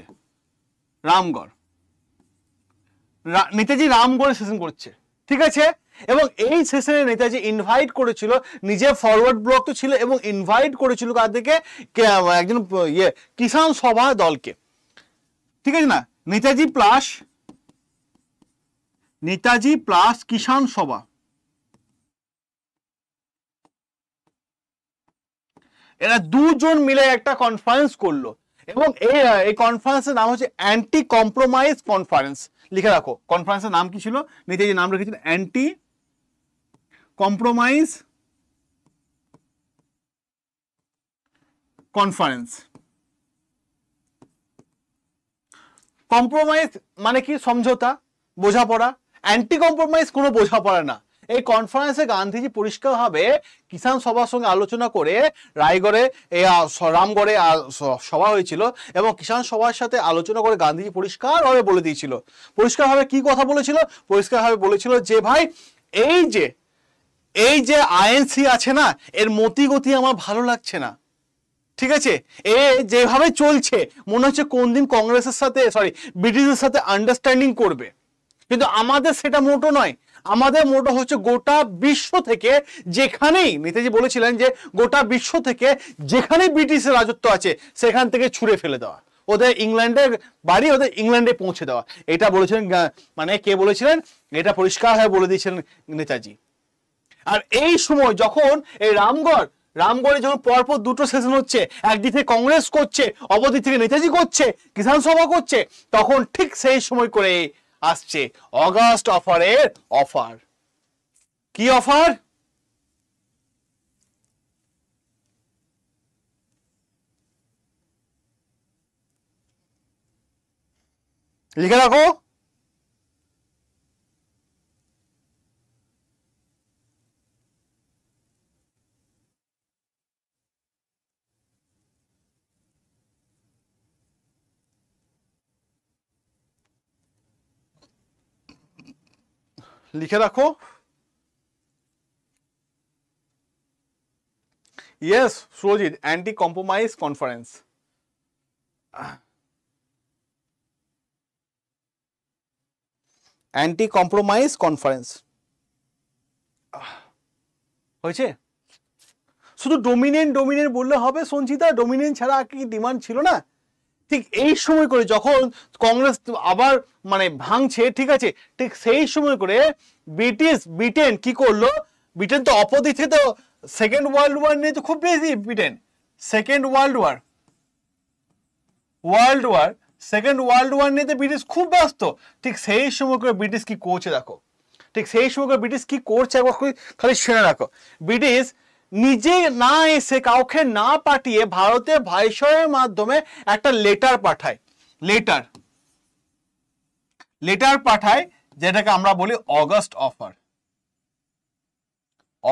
রামগড় নেতাজি রামগড়ে সেশন করছে ঠিক আছে এবং এই সেশনে নেতাজি ইনভাইট করেছিল নিজে ফরওয়ার্ড ব্লক তো ছিল এবং ইনভাইট করেছিল কার একজন ইয়ে কিষাণ সভা দলকে ঠিক আছে না নেতাজি প্লাস নেতাজি প্লাস কিষাণ সভা এরা দুজন মিলে একটা কনফারেন্স করলো এবং এই কনফারেন্সের নাম হচ্ছে অ্যান্টি কম্প্রোমাইজ কনফারেন্স লিখে রাখো কনফারেন্সের নাম কি ছিল নেতাজি নাম রেখেছিল অ্যান্টি কম্প্রোমাইজ কনফারেন্স কম্প্রোমাইজ মানে কি সমঝোতা বোঝাপড়া অ্যান্টি কম্প্রোমাইজ কোনো বোঝা পড়ে না এই কনফারেন্সে গান্ধীজি পরিষ্কারভাবে কিষাণ সভার সঙ্গে আলোচনা করে রায়গড়ে এ রামগড়ে সভা হয়েছিল এবং কিষাণ সভার সাথে আলোচনা করে গান্ধীজি পরিষ্কারভাবে বলে দিয়েছিল পরিষ্কারভাবে কি কথা বলেছিল পরিষ্কারভাবে বলেছিল যে ভাই এই যে এই যে আইএনসি আছে না এর মতিগতি আমার ভালো লাগছে না ঠিক আছে এ যেভাবে চলছে মনে হচ্ছে কোন দিন কংগ্রেসের সাথে সরি ব্রিটিশের সাথে আন্ডারস্ট্যান্ডিং করবে কিন্তু আমাদের সেটা মোটো নয় আমাদের মোটো হচ্ছে গোটা বিশ্ব থেকে যেখানেই নেতাজি বলেছিলেন যে গোটা বিশ্ব থেকে যেখানে ব্রিটিশের রাজত্ব আছে সেখান থেকে ছুঁড়ে ফেলে দেওয়া ওদের ইংল্যান্ডের বাড়ি ওদের ইংল্যান্ডে পৌঁছে দেওয়া এটা বলেছিলেন মানে কে বলেছিলেন এটা পরিষ্কার হয়ে বলে দিয়েছিলেন নেতাজি আর এই সময় যখন এই রামগড় রামগড়ে যখন পরপর দুটো সেশন হচ্ছে একদিক থেকে কংগ্রেস করছে অপরদিক থেকে নেতাজি করছে কিষাণ সভা করছে তখন ঠিক সেই সময় করে আসছে অগাস্ট অফারের অফার কি অফার লিখে রাখো লিখে রাখো yes Surajit anti compromise conference anti compromise conference হয়েছে শুধু ডোমিনেন্ট ডোমিনেন্ট বললে হবে সঞ্চিতা ডোমিনেন্ট ছাড়া কি ডিমান্ড ছিল না ঠিক এই সময় করে যখন কংগ্রেস আবার মানে ভাঙছে ঠিক আছে ঠিক সেই সময় করে ব্রিটিশ ব্রিটেন কি করলো ব্রিটেন তো অপদিক তো সেকেন্ড ওয়ার্ল্ড ওয়ার নিয়ে তো খুব বেশি Britain second world war world war second world war নিয়ে ব্রিটিশ খুব ব্যস্ত ঠিক সেই সময় করে ব্রিটিশ কি করছে দেখো ঠিক সেই সময় করে ব্রিটিশ কি করছে একবার খালি শুনে রাখো ব্রিটিশ নিজে না এসে কাউকে না পাঠিয়ে ভারতে ভাইসয়ের মাধ্যমে একটা লেটার পাঠায় লেটার লেটার পাঠায় যেটাকে আমরা বলি অগস্ট অফার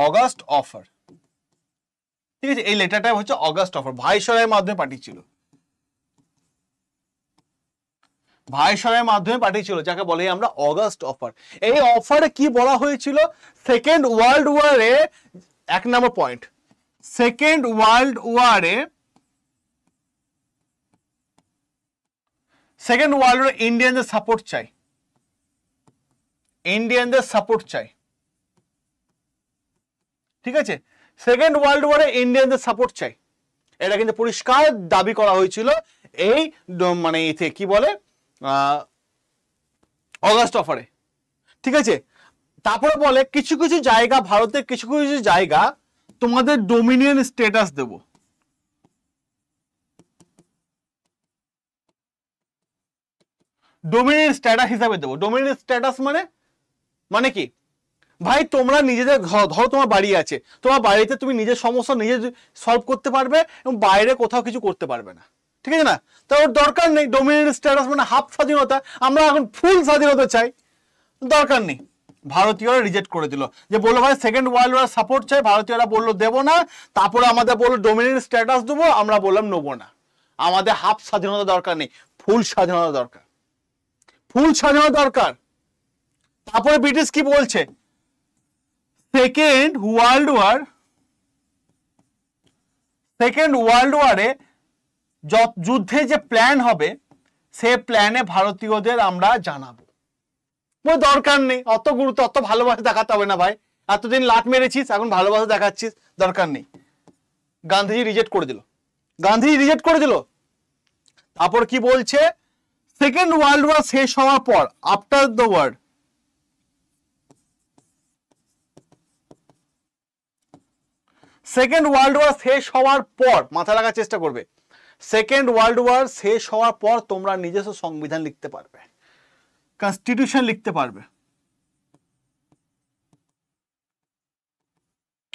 অগস্ট অফার ঠিক আছে এই লেটারটা হচ্ছে অগস্ট অফার ভাইসরের মাধ্যমে পাঠিয়েছিল ভাইসরের মাধ্যমে পাঠিয়েছিল যাকে বলে আমরা অগস্ট অফার এই অফারে কি বলা হয়েছিল সেকেন্ড ওয়ার্ল্ড ওয়ারে এক নম্বর পয়েন্ট সেকেন্ড ওয়ার্ল্ড ওয়ারে সেকেন্ড ওয়ার্ল্ড ওয়ারে ইন্ডিয়ানদের সাপোর্ট চাই ইন্ডিয়ানদের সাপোর্ট চাই ঠিক আছে সেকেন্ড ওয়ার্ল্ড ওয়ারে ইন্ডিয়ানদের সাপোর্ট চাই এটা কিন্তু পরিষ্কার দাবি করা হয়েছিল এই মানে এতে কি বলে অগাস্ট অফারে ঠিক আছে তারপরে বলে কিছু কিছু জায়গা ভারতের কিছু কিছু জায়গা তোমাদের ডোমিনিয়ন স্টেটাস দেব ডোমিনিয়ন স্ট্যাটাস হিসাবে দেবো ডোমিনিয়ন স্ট্যাটাস মানে মানে কি ভাই তোমরা নিজেদের ঘর ধরো তোমার বাড়ি আছে তোমার বাড়িতে তুমি নিজের সমস্যা নিজে সলভ করতে পারবে এবং বাইরে কোথাও কিছু করতে পারবে না ঠিক আছে না তো ওর দরকার নেই ডোমিনিয়ন স্ট্যাটাস মানে হাফ স্বাধীনতা আমরা এখন ফুল স্বাধীনতা চাই দরকার নেই ভারতীয়রা রিজেক্ট করে দিল যে বললো ভাই সেকেন্ড ওয়ার্ল্ড ওয়ার সাপোর্ট চাই ভারতীয়রা বললো দেবো না তারপরে আমাদের বললো ডোমিনেন্ট স্ট্যাটাস দেবো আমরা বললাম নেবো না আমাদের হাফ স্বাধীনতা দরকার নেই ফুল স্বাধীনতা দরকার ফুল স্বাধীনতা দরকার তারপরে ব্রিটিশ কি বলছে second world war second world ওয়ারে যুদ্ধে যে প্ল্যান হবে সে প্ল্যানে ভারতীয়দের আমরা জানাবো বলে দরকার নেই অত গুরুত্ব অত ভালোবাসা দেখাতে হবে না ভাই এতদিন লাট মেরেছিস এখন ভালোবাসা দেখাচ্ছিস দরকার নেই গান্ধীজি রিজেক্ট করে দিল গান্ধীজি রিজেক্ট করে দিল তারপর কি বলছে সেকেন্ড ওয়ার্ল্ড ওয়ার শেষ হওয়ার পর after the world second world war শেষ হওয়ার পর মাথা লাগার চেষ্টা করবে সেকেন্ড ওয়ার্ল্ড ওয়ার শেষ হওয়ার পর তোমরা নিজস্ব সংবিধান লিখতে পারবে কনস্টিটিউশন লিখতে পারবে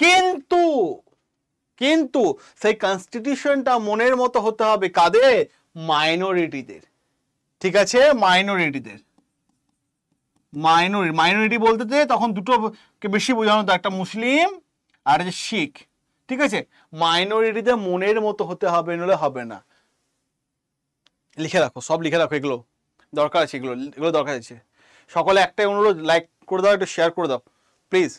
কিন্তু কিন্তু সেই কনস্টিটিউশনটা মনের মতো হতে হবে কাদের মাইনরিটিদের ঠিক আছে মাইনরিটিদের মাইনরিটি মাইনরিটি বলতে যে তখন দুটোকে বেশি বোঝানো তো একটা মুসলিম আর যে শিখ ঠিক আছে মাইনরিটিদের মনের মতো হতে হবে নলে হবে না লিখে রাখো সব লিখে রাখো এগুলো দরকার আছে এগুলো এগুলো দরকার আছে সকলে একটাই অনুরোধ লাইক করে দাও একটু শেয়ার করে দাও প্লিজ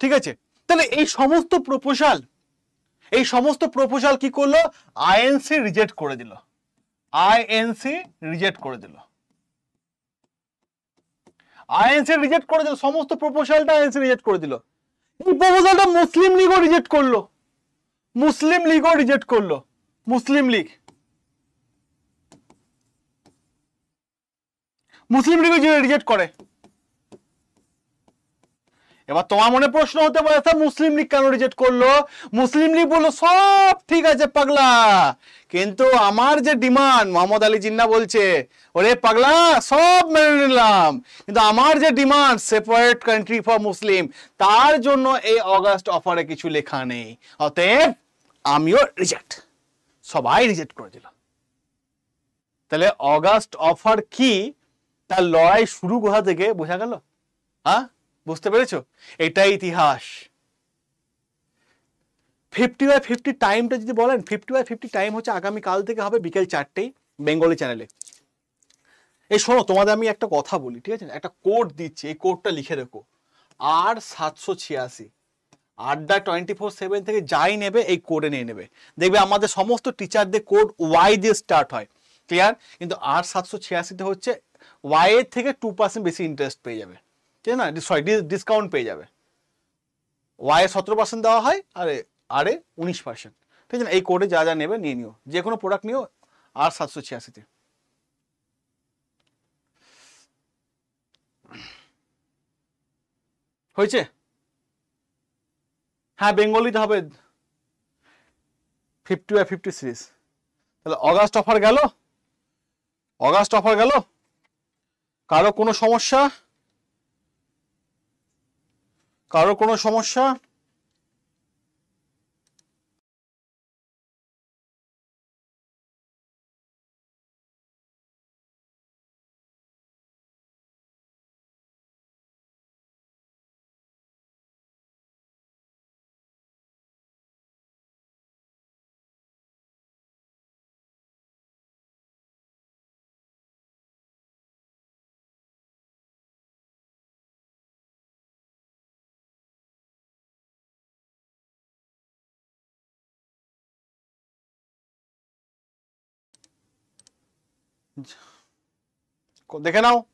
ঠিক আছে তাহলে এই সমস্ত প্রপোজাল এই সমস্ত প্রপোজাল কি করলো আইএনসি রিজেক্ট করে দিল আইএনসি রিজেক্ট করে দিল আইএনসি রিজেক্ট করে দিল সমস্ত প্রপোজালটা আইএনসি রিজেক্ট করে দিল এই প্রপোজালটা মুসলিম লীগও রিজেক্ট করলো মুসলিম লীগও রিজেক্ট করলো মুসলিম লীগ মুসলিম লীগও রিজেক্ট করে এবার তোমার মনে প্রশ্ন হতে পারে মুসলিম লীগ কেন রিজেক্ট করলো মুসলিম লীগ বললো সব ঠিক আছে পাগলা কিন্তু আমার যে ডিমান্ড মোহাম্মদ আলী জিন্না বলছে ওরে পাগলা সব মেনে নিলাম কিন্তু আমার যে demand separate country for Muslim তার জন্য এই অগাস্ট অফারে কিছু লেখা নেই অতএব আমিও রিজেক্ট সবাই রিজেক্ট করে দিল তাহলে অগাস্ট অফার কি তার লড়াই শুরু কোথা থেকে বোঝা গেল হ্যাঁ বুঝতে পেরেছ এটা ইতিহাস ফিফটি বাই ফিফটি টাইমটা যদি বলেন ফিফটি বাই ফিফটি টাইম হচ্ছে আগামীকাল থেকে হবে বিকেল চারটেই বেঙ্গলি চ্যানেলে এই শোনো তোমাদের আমি একটা কথা বলি ঠিক আছে একটা কোড দিচ্ছি এই কোডটা লিখে রেখো আর সাতশো ছিয়াশি আড্ডা টোয়েন্টি ফোর সেভেন থেকে যাই নেবে এই কোডে নিয়ে নেবে দেখবে আমাদের সমস্ত টিচারদের কোড ওয়াই দিয়ে স্টার্ট হয় ক্লিয়ার কিন্তু আর সাতশো ছিয়াশিতে হচ্ছে ওয়াইয়ের থেকে টু পার্সেন্ট বেশি ইন্টারেস্ট পেয়ে যাবে ঠিক না সরি ডিসকাউন্ট পেয়ে যাবে ওয়াই সতেরো পার্সেন্ট দেওয়া হয় আর আর এ উনিশ পার্সেন্ট ঠিক আছে এই কোডে যা যা নেবে নিয়ে নিও যে কোনো প্রোডাক্ট নিও আর সাতশো ছিয়াশিতে হয়েছে হ্যাঁ বেঙ্গলিতে হবে ফিফটি বাই ফিফটি সিরিজ তাহলে অগাস্ট অফার গেল অগাস্ট অফার গেল কারো কোনো সমস্যা কারো কোনো সমস্যা Decanal.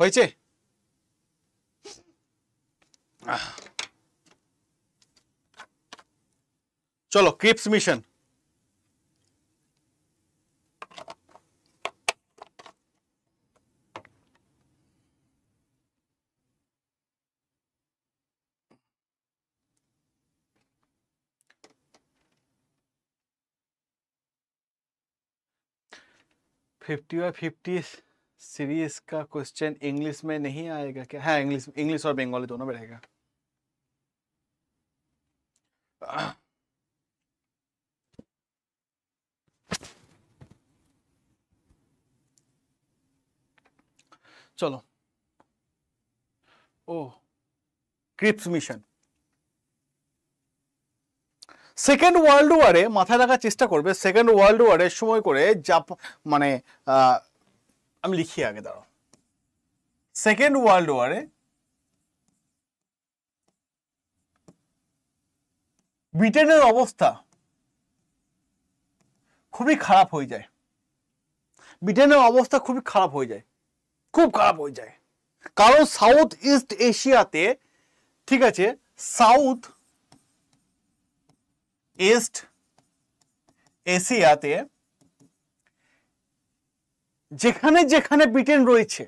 হয়েছে চলো Cripps mission fifty by fifty series का क्वेश्चन इंग्लिश में नहीं आएगा क्या हाँ इंग्लिश इंग्लिश और बंगाली दोनों में रहेगा चलो ओ ক্রিপস মিশন সেকেন্ড ওয়ার্ল্ড ওয়ারে মাথায় রাখার চেষ্টা করবে সেকেন্ড ওয়ার্ল্ড ওয়ারের সময় করে জাপ মানে আমি লিখি আগে দাও সেকেন্ড ওয়ার্ল্ড ওয়ারে ব্রিটেনের অবস্থা খুবই খারাপ হয়ে যায় ব্রিটেনের অবস্থা খুবই খারাপ হয়ে যায় খুব খারাপ হয়ে যায় কারণ সাউথ ইস্ট এশিয়াতে ঠিক আছে সাউথ ইস্ট এশিয়াতে যেখানে যেখানে ব্রিটেন রয়েছে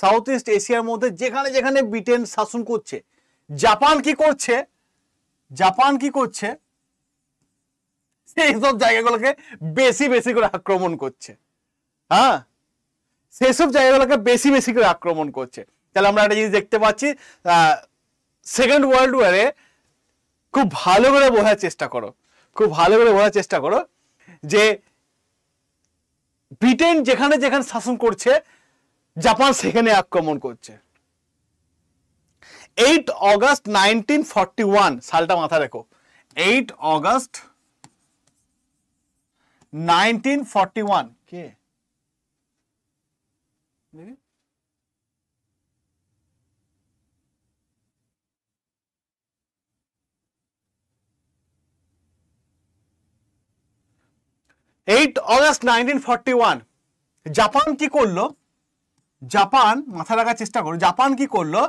সাউথ ইস্ট এশিয়ার মধ্যে যেখানে যেখানে ব্রিটেন শাসন করছে জাপান কি করছে জাপান কি করছে সেই সব জায়গাগুলোকে বেশি বেশি করে আক্রমণ করছে হ্যাঁ সেইসব জায়গাগুলোকে বেশি বেশি করে আক্রমণ করছে তাহলে আমরা একটা জিনিস দেখতে পাচ্ছি সেকেন্ড ওয়ার্ল্ড ওয়ারে খুব ভালো করে বোঝার চেষ্টা করো খুব ভালো করে বোঝার চেষ্টা করো যে ব্রিটেন যেখানে যেখানে শাসন করছে জাপান সেখানে আক্রমণ করছে eight August nineteen forty one সালটা মাথা রেখো eight August nineteen forty one কে eight August nineteen forty one Japan কি করলো জাপান মাথা রাখার চেষ্টা করো জাপান কি করলো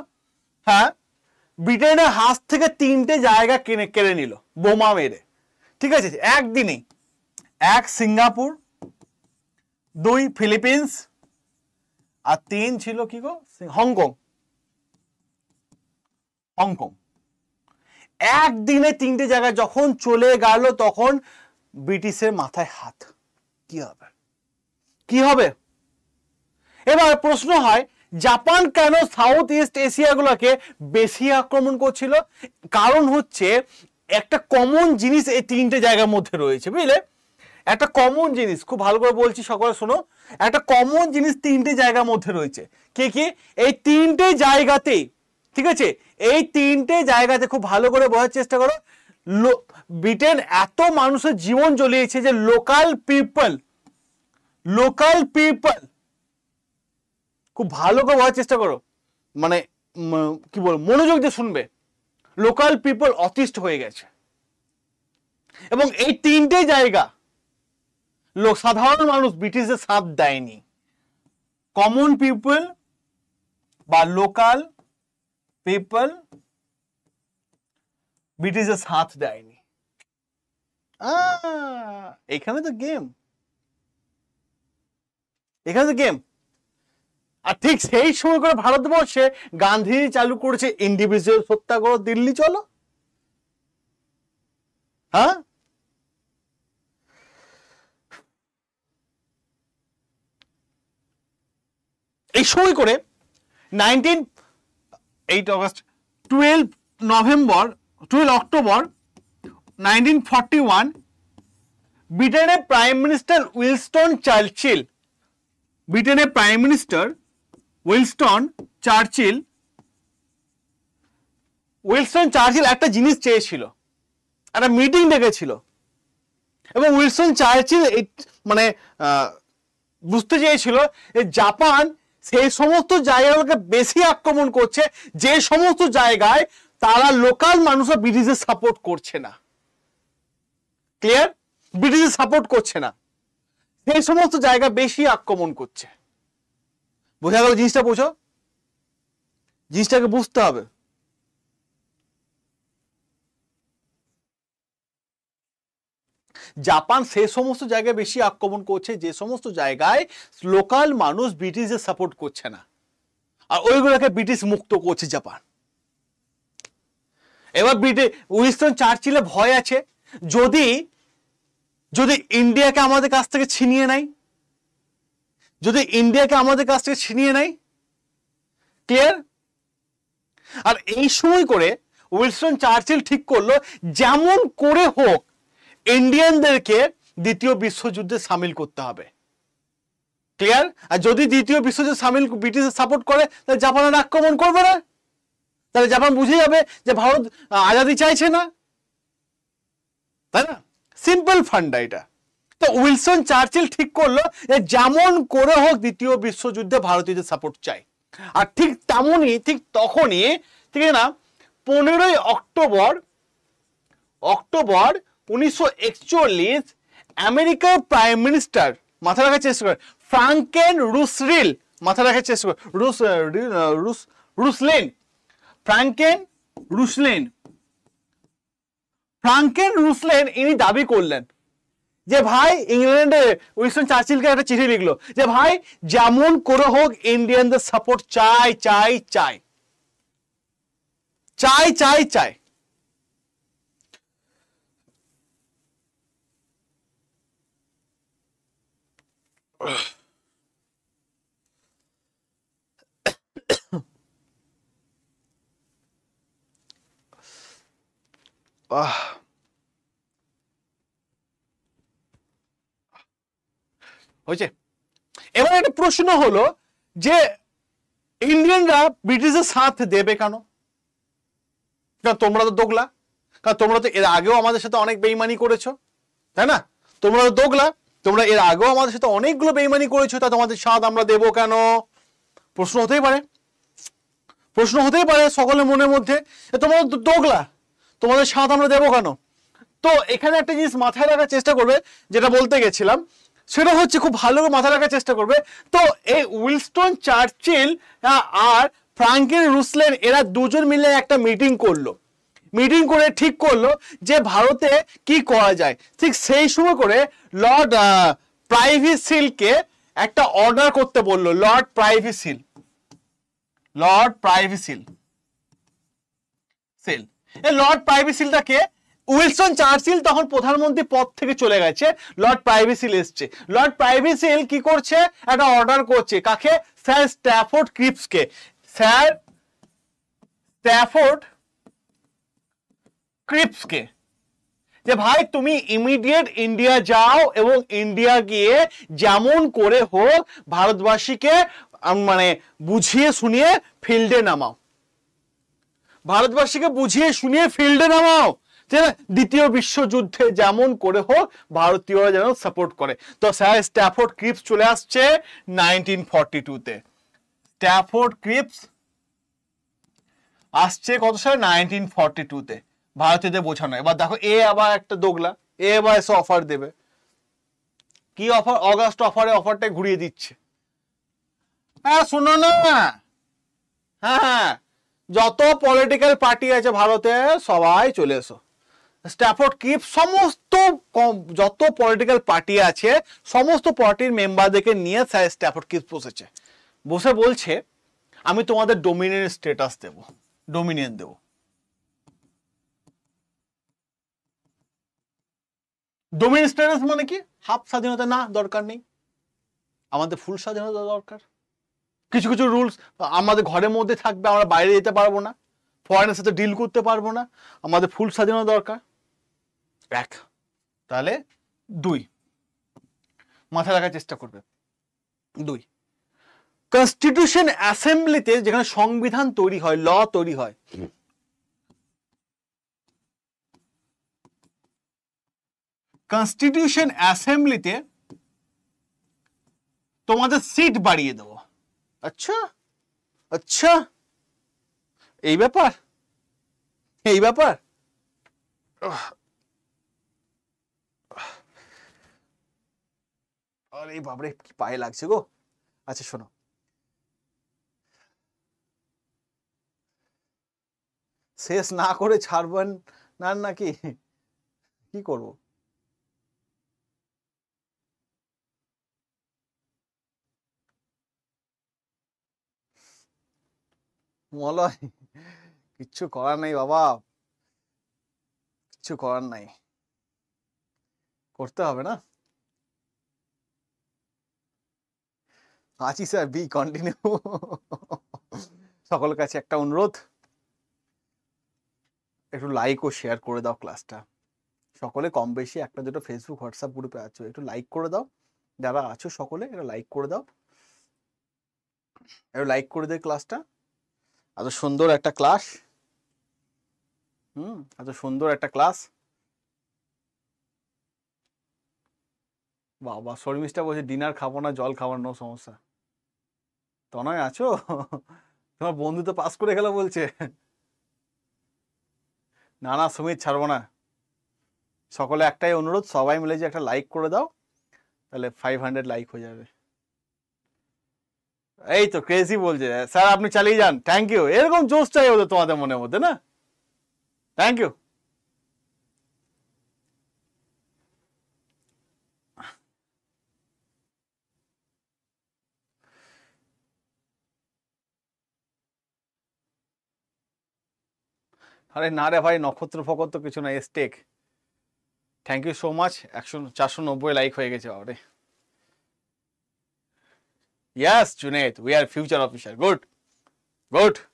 হ্যাঁ ব্রিটেনের হাত থেকে তিনটে জায়গা কিনে কেড়ে নিল বোমা মেরে ঠিক আছে একদিনেই এক সিঙ্গাপুর দুই ফিলিপিন্স আর তিন ছিল কি গো হংকং হংকং একদিনে তিনটে জায়গায় যখন চলে গেল তখন ব্রিটিশের মাথায় হাত কি হবে কি হবে এবার প্রশ্ন হয় জাপান কেন সাউথ ইস্ট এশিয়াগুলোকে বেশি আক্রমণ করছিল কারণ হচ্ছে একটা কমন জিনিস এই তিনটে জায়গার মধ্যে রয়েছে বুঝলে একটা কমন জিনিস খুব ভালো করে বলছি সকলে শোনো একটা কমন জিনিস তিনটে জায়গার মধ্যে রয়েছে কে কি এই তিনটে জায়গাতেই ঠিক আছে এই তিনটে জায়গাতে খুব ভালো করে বোঝার চেষ্টা করো ব্রিটেন এত মানুষের জীবন জ্বলিয়েছে যে লোকাল পিপল লোকাল পিপল খুব ভালো করে বলার চেষ্টা করো মানে কি বল মনোযোগ দিয়ে শুনবে লোকাল পিপল অতিষ্ঠ হয়ে গেছে এবং এই তিনটে জায়গা লোক সাধারণ মানুষ ব্রিটিশদের সাপ দেয়নি কমন পিপল বা লোকাল পিপল ব্রিটিশদের সাথ দেয়নি এখানে তো গেম এখানে তো গেম আর ঠিক সেই সময় করে ভারতবর্ষে গান্ধী চালু করেছে ইন্ডিভিজুয়াল সত্যাগ্রহ দিল্লি চলো হ্যাঁ এই সময় করে nineteen eight August twelve November twelve October 1941, Britain's Prime Minister Winston Churchill, Britain's Prime Minister Winston Churchill, Wilson Churchill একটা জিনিস চেয়েছিল একটা মিটিং ডেকেছিল এবং উইলসন চার্চিল মানে বুঝতে চেয়েছিল যে জাপান সেই সমস্ত জায়গাগুলোকে বেশি আক্রমণ করছে যে সমস্ত জায়গায় তারা লোকাল মানুষরা ব্রিটিশের সাপোর্ট করছে না ক্লিয়ার ব্রিটিশ সাপোর্ট করছে না সেই সমস্ত জায়গা বেশি আক্রমণ করছে বোঝা গেল জিনিসটা বোঝো জিনিসটাকে বুঝতে হবে জাপান সে সমস্ত জায়গায় বেশি আক্রমণ করছে যে সমস্ত জায়গায় লোকাল মানুষ ব্রিটিশদের সাপোর্ট করছে না আর ওইগুলোকে ব্রিটিশ মুক্ত করছে জাপান এবার ব্রিটিশ উইনস্টন চার্চিলে ভয় আছে যদি যদি ইন্ডিয়াকে আমাদের কাছ থেকে ছিনিয়ে নেয় যদি ইন্ডিয়াকে আমাদের কাছ থেকে ছিনিয়ে নেয় ক্লিয়ার আর এই সময় করে উইলসন চার্চিল ঠিক করলো যেমন করে হোক ইন্ডিয়ানদেরকে দ্বিতীয় বিশ্বযুদ্ধে সামিল করতে হবে ক্লিয়ার আর যদি দ্বিতীয় বিশ্বযুদ্ধে সামিল ব্রিটিশের সাপোর্ট করে তাহলে জাপানের আক্রমণ করবে না তাহলে জাপান বুঝে যাবে যে ভারত আজাদি চাইছে না তাই না সিম্পল ফান্ডা এটা তো উইলসন চার্চিল ঠিক করলো যে যেমন করে হোক দ্বিতীয় বিশ্বযুদ্ধে ভারতীয়দের সাপোর্ট চাই আর ঠিক তেমনই ঠিক তখনই ঠিক না পনেরোই অক্টোবর অক্টোবর উনিশশো আমেরিকার প্রাইম মিনিস্টার মাথা রাখার চেষ্টা করে ফ্রাঙ্কেন রুসরিল মাথা রাখার চেষ্টা করে রুস রুস রুসলেন ফ্রাঙ্কেন রুসলেন ফ্রাঙ্কেন রুসলেন ইনি দাবি করলেন যে ভাই ইংল্যান্ডে উইলসন চার্চিলকে একটা চিঠি লিখলো যে ভাই যেমন করে হোক ইন্ডিয়ানদের সাপোর্ট চাই চাই চাই চাই চাই চাই Ugh. আহ ah. হয়েছে এবার একটা প্রশ্ন হলো যে ইন্ডিয়ানরা ব্রিটিশের সাথ দেবে কেন কারণ তোমরা তো দোগলা কারণ তোমরা তো এর আগেও আমাদের সাথে অনেক বেইমানি করেছো তাই না তোমরা তো দোগলা তোমরা এর আগেও আমাদের সাথে অনেকগুলো বেইমানি করেছো তা তোমাদের স্বাদ আমরা দেব কেন প্রশ্ন হতেই পারে প্রশ্ন হতেই পারে সকলের মনের মধ্যে তোমরা দোগলা তোমাদের সাত আমরা দেবো কেন তো এখানে একটা জিনিস মাথায় রাখার চেষ্টা করবে যেটা বলতে গেছিলাম সেটা হচ্ছে খুব ভালো করে মাথায় রাখার চেষ্টা করবে তো এই উইলস্টন চার্চিল আর ফ্রাঙ্কিন রুসলেন এরা দুজন মিলে একটা মিটিং করলো মিটিং করে ঠিক করলো যে ভারতে কি করা যায় ঠিক সেই সময় করে লর্ড প্রাইভিসিলকে একটা অর্ডার করতে বললো lord privy seal lord privy seal seal lord প্রাইভেসিলটাকে উইলসন চার্চিল তখন প্রধানমন্ত্রী পদ থেকে চলে গেছে লর্ড প্রাইভেসিল এসছে লর্ড প্রাইভেসিল কি করছে একটা অর্ডার করছে কাকে স্যার স্ট্যাফোর্ড ক্রিপসকে স্যার স্ট্যাফোর্ড ক্রিপসকে যে ভাই তুমি ইমিডিয়েট ইন্ডিয়া যাও এবং ইন্ডিয়া গিয়ে যেমন করে হোক ভারতবাসীকে মানে বুঝিয়ে শুনিয়ে ফিল্ডে নামাও ভারতবাসীকে বুঝিয়ে শুনিয়ে ফিল্ডে নামাও যে দ্বিতীয় বিশ্বযুদ্ধে যেমন করে হোক ভারতীয়রা যেন সাপোর্ট করে তো স্যার স্ট্যাফোর্ড ক্রিপস চলে আসছে নাইনটিন ফর্টি টুতে স্ট্যাফোর্ড ক্রিপস আসছে কত সালে নাইনটিন ফর্টি টুতে ভারতীয়দের বোঝানো এবার দেখো এ আবার একটা দোগলা এ আবার এসে অফার দেবে কি অফার অগাস্ট অফারে অফারটা ঘুরিয়ে দিচ্ছে হ্যাঁ শোনো না হ্যাঁ হ্যাঁ যত পলিটিক্যাল পার্টি আছে ভারতে সবাই চলে এসো স্ট্যাফোর্ড কিপ সমস্ত যত পলিটিক্যাল পার্টি আছে সমস্ত পার্টির মেম্বারদেরকে নিয়ে স্যার স্ট্যাফোর্ড কিপ বসেছে বসে বলছে আমি তোমাদের ডোমিনিয়ন স্টেটাস দেব ডোমিনিয়ন দেব ডোমিনিয়ন স্টেটাস মানে কি হাফ স্বাধীনতা না দরকার নেই আমাদের ফুল স্বাধীনতা দরকার কিছু কিছু রুলস আমাদের ঘরের মধ্যে থাকবে আমরা বাইরে যেতে পারবো না ফরেনের সাথে ডিল করতে পারবো না আমাদের ফুল স্বাধীনতা দরকার এক তাহলে দুই মাথা রাখার চেষ্টা করবে দুই কনস্টিটিউশন অ্যাসেম্বলিতে যেখানে সংবিধান তৈরি হয় ল তৈরি হয় কনস্টিটিউশন অ্যাসেম্বলিতে তোমাদের সিট বাড়িয়ে দেবো আচ্ছা আচ্ছা এই ব্যাপার এই ব্যাপার আরে বাবরে কি পায়ে লাগছে গো আচ্ছা শোনো শেষ না করে ছাড়বেন না নাকি কি করবো মলয় কিচ্ছু করার নাই বাবা কিচ্ছু করার নাই করতে হবে না আছি স্যার বি কন্টিনিউ সকলের কাছে একটা অনুরোধ একটু লাইক ও শেয়ার করে দাও ক্লাসটা সকলে কম বেশি একটা দুটো ফেসবুক হোয়াটসঅ্যাপ গ্রুপে আছো একটু লাইক করে দাও যারা আছো সকলে একটা লাইক করে দাও একটু লাইক করে দে ক্লাসটা এত সুন্দর একটা ক্লাস হুম এত সুন্দর একটা ক্লাস বাবা শর্মিষ্ঠা বলছে ডিনার খাবো না জল খাবার নো সমস্যা তনয় আছো তোমার বন্ধু তো পাস করে গেল বলছে না না সুমিত ছাড়বো না সকলে একটাই অনুরোধ সবাই মিলে যে একটা লাইক করে দাও তাহলে ফাইভ হান্ড্রেড লাইক হয়ে যাবে এই তো ক্রেজি বলছে স্যার আপনি চালিয়ে যান থ্যাংক ইউ এরকম জোশ চাই ওদের তোমাদের মনের মধ্যে না থ্যাংক ইউ আরে না রে ভাই নক্ষত্র ফকত্র কিছু না স্টেক থ্যাংক ইউ সো মাচ একশো চারশো নব্বই লাইক হয়ে গেছে বাবা Yes, Junaid, we are future officer. Good, good.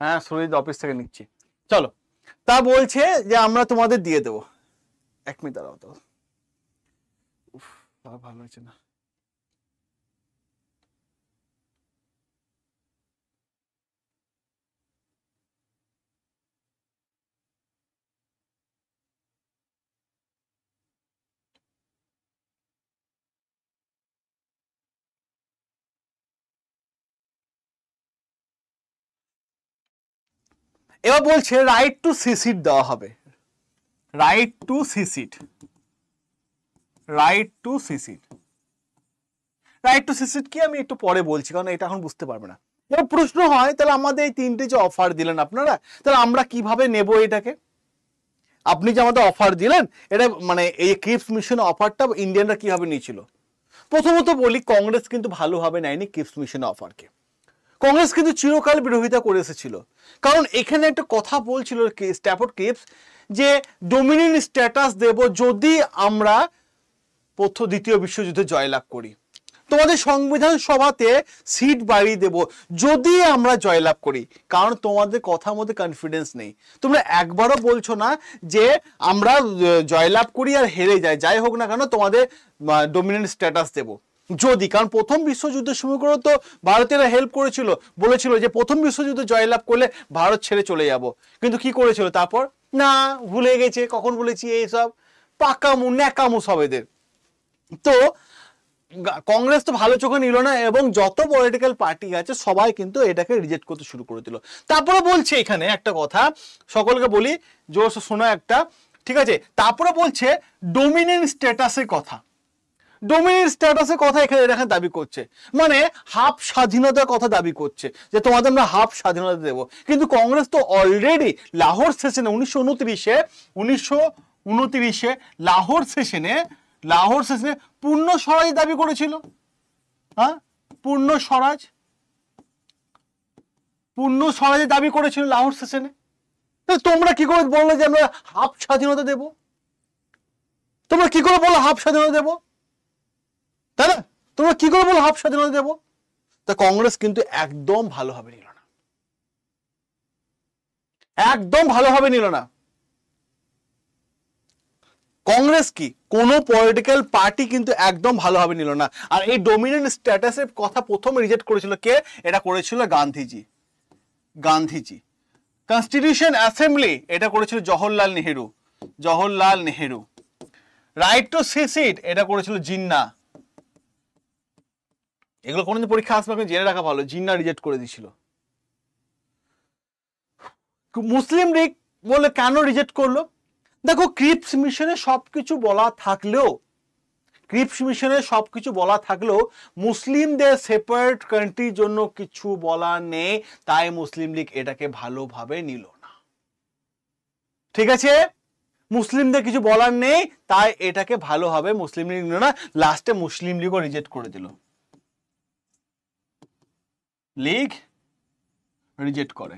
হ্যাঁ সুরিদ অফিস থেকে নিচ্ছি চলো তা বলছে যে আমরা তোমাদের দিয়ে দেবো এক মিনিট দাঁড়াও তো ভালো হয়েছে না এবার বলছে রাইট টু সিট দেওয়া হবে right to secede right to secede right to secede কি আমি একটু পরে বলছি কারণ এটা এখন বুঝতে পারবে না এবার প্রশ্ন হয় তাহলে আমাদের এই তিনটে যে অফার দিলেন আপনারা তাহলে আমরা কিভাবে নেব এটাকে আপনি যে আমাদের অফার দিলেন এটা মানে এই কিপস মিশন অফারটা ইন্ডিয়ানরা কিভাবে নিয়েছিল প্রথমত বলি কংগ্রেস কিন্তু ভালোভাবে নেয়নি কিপস মিশন অফারকে কংগ্রেস কিন্তু চিরকাল বিরোধিতা করে এসেছিল কারণ এখানে একটা কথা বলছিল স্ট্যাপট কিপস যে ডোমিন স্ট্যাটাস দেব যদি আমরা প্রথম দ্বিতীয় বিশ্বযুদ্ধে জয়লাভ করি তোমাদের সংবিধান সভাতে সিট বাড়িয়ে দেব যদি আমরা জয়লাভ করি কারণ তোমাদের কথার মধ্যে কনফিডেন্স নেই তোমরা একবারও বলছো না যে আমরা জয়লাভ করি আর হেরে যাই যাই হোক না কেন তোমাদের ডোমিনেন্ট স্ট্যাটাস দেবো যদি কারণ প্রথম বিশ্বযুদ্ধের সময় করে তো ভারতীয়রা হেল্প করেছিল বলেছিল যে প্রথম বিশ্বযুদ্ধে জয়লাভ করলে ভারত ছেড়ে চলে যাব কিন্তু কি করেছিল তারপর না ভুলে গেছে কখন বলেছি এইসব পাকামু ন্যাকামু সব এদের তো কংগ্রেস তো ভালো চোখে নিল না এবং যত পলিটিক্যাল পার্টি আছে সবাই কিন্তু এটাকে রিজেক্ট করতে শুরু করে দিল তারপরে বলছে এখানে একটা কথা সকলকে বলি জোর শোনা একটা ঠিক আছে তারপরে বলছে ডোমিনেন্ট স্ট্যাটাসের কথা ডোমেইন স্ট্যাটাসের কথা এখানে এখানে দাবি করছে মানে হাফ স্বাধীনতার কথা দাবি করছে যে তোমাদের আমরা হাফ স্বাধীনতা দেব কিন্তু কংগ্রেস তো অলরেডি লাহোর সেশনে উনিশশো উনত্রিশে উনিশশো লাহোর সেশনে লাহোর সেশনে পূর্ণ স্বরাজ দাবি করেছিল হ্যাঁ পূর্ণ স্বরাজ পূর্ণ স্বরাজের দাবি করেছিল লাহোর সেশনে তোমরা কি করে বললে যে আমরা হাফ স্বাধীনতা দেব তোমরা কি করে বলো হাফ স্বাধীনতা দেবো তাই না তোমরা কি করে বলো হাফ স্বাধীনতা দেবো তা কংগ্রেস কিন্তু একদম ভালোভাবে নিল না একদম ভালোভাবে নিল না কংগ্রেস কি কোন পলিটিক্যাল পার্টি কিন্তু একদম ভালোভাবে নিল না আর এই ডোমিনেন্ট স্ট্যাটাসের কথা প্রথম রিজেক্ট করেছিল কে এটা করেছিল গান্ধীজি গান্ধীজি কনস্টিটিউশন অ্যাসেম্বলি এটা করেছিল Jawaharlal Nehru Jawaharlal Nehru right to secede এটা করেছিল জিন্না এগুলো কোনোদিন পরীক্ষা আসবে আপনি জেনে রাখা ভালো জিন্না রিজেক্ট করে দিছিল মুসলিম লীগ বলে কেন রিজেক্ট করলো দেখো ক্রিপস মিশনে সব কিছু বলা থাকলেও ক্রিপস মিশনে সব কিছু বলা থাকলেও মুসলিমদের সেপারেট কান্ট্রির জন্য কিছু বলা নেই তাই মুসলিম লীগ এটাকে ভালোভাবে নিল না ঠিক আছে মুসলিমদের কিছু বলার নেই তাই এটাকে ভালোভাবে মুসলিম লীগ নিল না লাস্টে মুসলিম লীগও রিজেক্ট করে দিল লিগ রিজেক্ট করে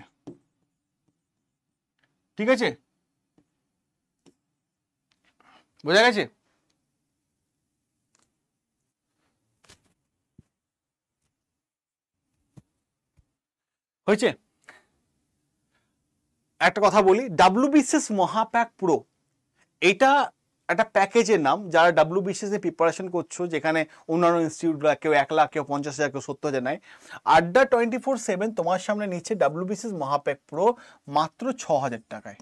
ঠিক আছে বোঝা গেছে হয়েছে একটা কথা বলি ডাব্লিউবিসিএস মহাপ্যাক প্রো এটা একটা প্যাকেজের নাম যারা ডাব্লিউবিসিএসে প্রিপারেশন করছো যেখানে অন্যান্য ইনস্টিটিউটগুলো কেউ এক লাখ কেউ পঞ্চাশ হাজার কেউ সত্তর হাজার নেয় আড্ডা টোয়েন্টি ফোর সেভেন তোমার সামনে নিচ্ছে বিসিএস মহাপ্যাক প্রো মাত্র ছ হাজার টাকায়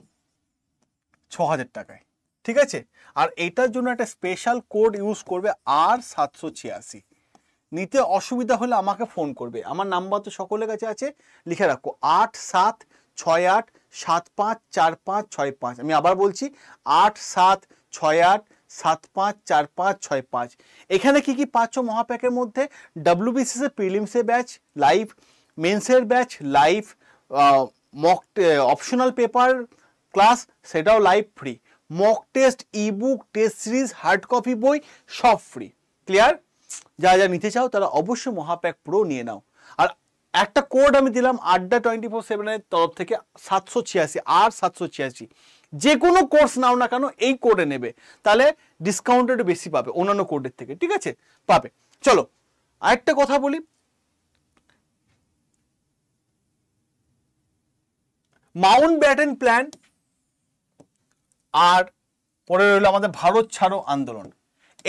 ছ হাজার টাকায় ঠিক আছে আর এটার জন্য একটা স্পেশাল কোড ইউজ করবে আর সাতশো ছিয়াশি নিতে অসুবিধা হলে আমাকে ফোন করবে আমার নাম্বার তো সকলের কাছে আছে লিখে রাখো আট সাত ছয় আট সাত পাঁচ চার পাঁচ ছয় পাঁচ আমি আবার বলছি আট সাত ছয় আট সাত পাঁচ চার পাঁচ ছয় পাঁচ এখানে কি কি পাচ্ছ মহাপ্যাকের মধ্যে ডাব্লিউবিসিসের প্রিলিমসের ব্যাচ লাইভ মেন্সের batch live mock optional paper class সেটাও live free mock test ebook test series hard copy বই সব ফ্রি ক্লিয়ার যা যা নিতে চাও তারা অবশ্যই মহাপ্যাক প্রো নিয়ে নাও আর একটা কোড আমি দিলাম আড্ডা টোয়েন্টি ফোর সেভেনের তরফ থেকে সাতশো ছিয়াশি আর সাতশো ছিয়াশি যে কোনো কোর্স নাও না কেন এই কোডে নেবে তাহলে ডিসকাউন্টেড বেশি পাবে অন্যান্য কোডের থেকে ঠিক আছে পাবে চলো আরেকটা কথা বলি মাউন্ট ব্যাটেন প্ল্যান আর পরে রইল আমাদের ভারত ছাড়ো আন্দোলন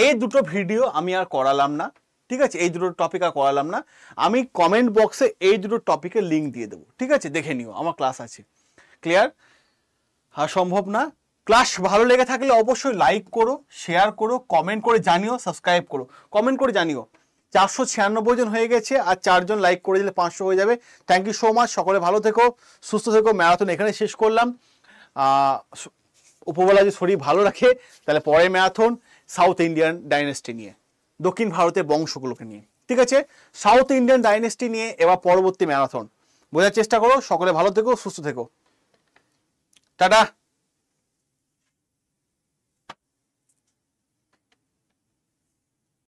এই দুটো ভিডিও আমি আর করালাম না ঠিক আছে এই দুটো টপিক আর করালাম না আমি কমেন্ট বক্সে এই দুটো টপিকের লিঙ্ক দিয়ে দেবো ঠিক আছে দেখে নিও আমার ক্লাস আছে ক্লিয়ার হ্যাঁ সম্ভব না ক্লাস ভালো লেগে থাকলে অবশ্যই লাইক করো শেয়ার করো কমেন্ট করে জানিও সাবস্ক্রাইব করো কমেন্ট করে জানিও চারশো ছিয়ানব্বই জন হয়ে গেছে আর চারজন লাইক করে দিলে পাঁচশো হয়ে যাবে থ্যাংক ইউ সো মাচ সকলে ভালো থেকো সুস্থ থেকো ম্যারাথন এখানে শেষ করলাম উপবেলা যদি শরীর ভালো রাখে তাহলে পরে ম্যারাথন সাউথ ইন্ডিয়ান ডাইনেস্টি নিয়ে দক্ষিণ ভারতের বংশগুলোকে নিয়ে ঠিক আছে সাউথ ইন্ডিয়ান ডাইনেস্টি নিয়ে এবার পরবর্তী ম্যারাথন বোঝার চেষ্টা করো সকলে ভালো থেকো সুস্থ থেকো 丹丹。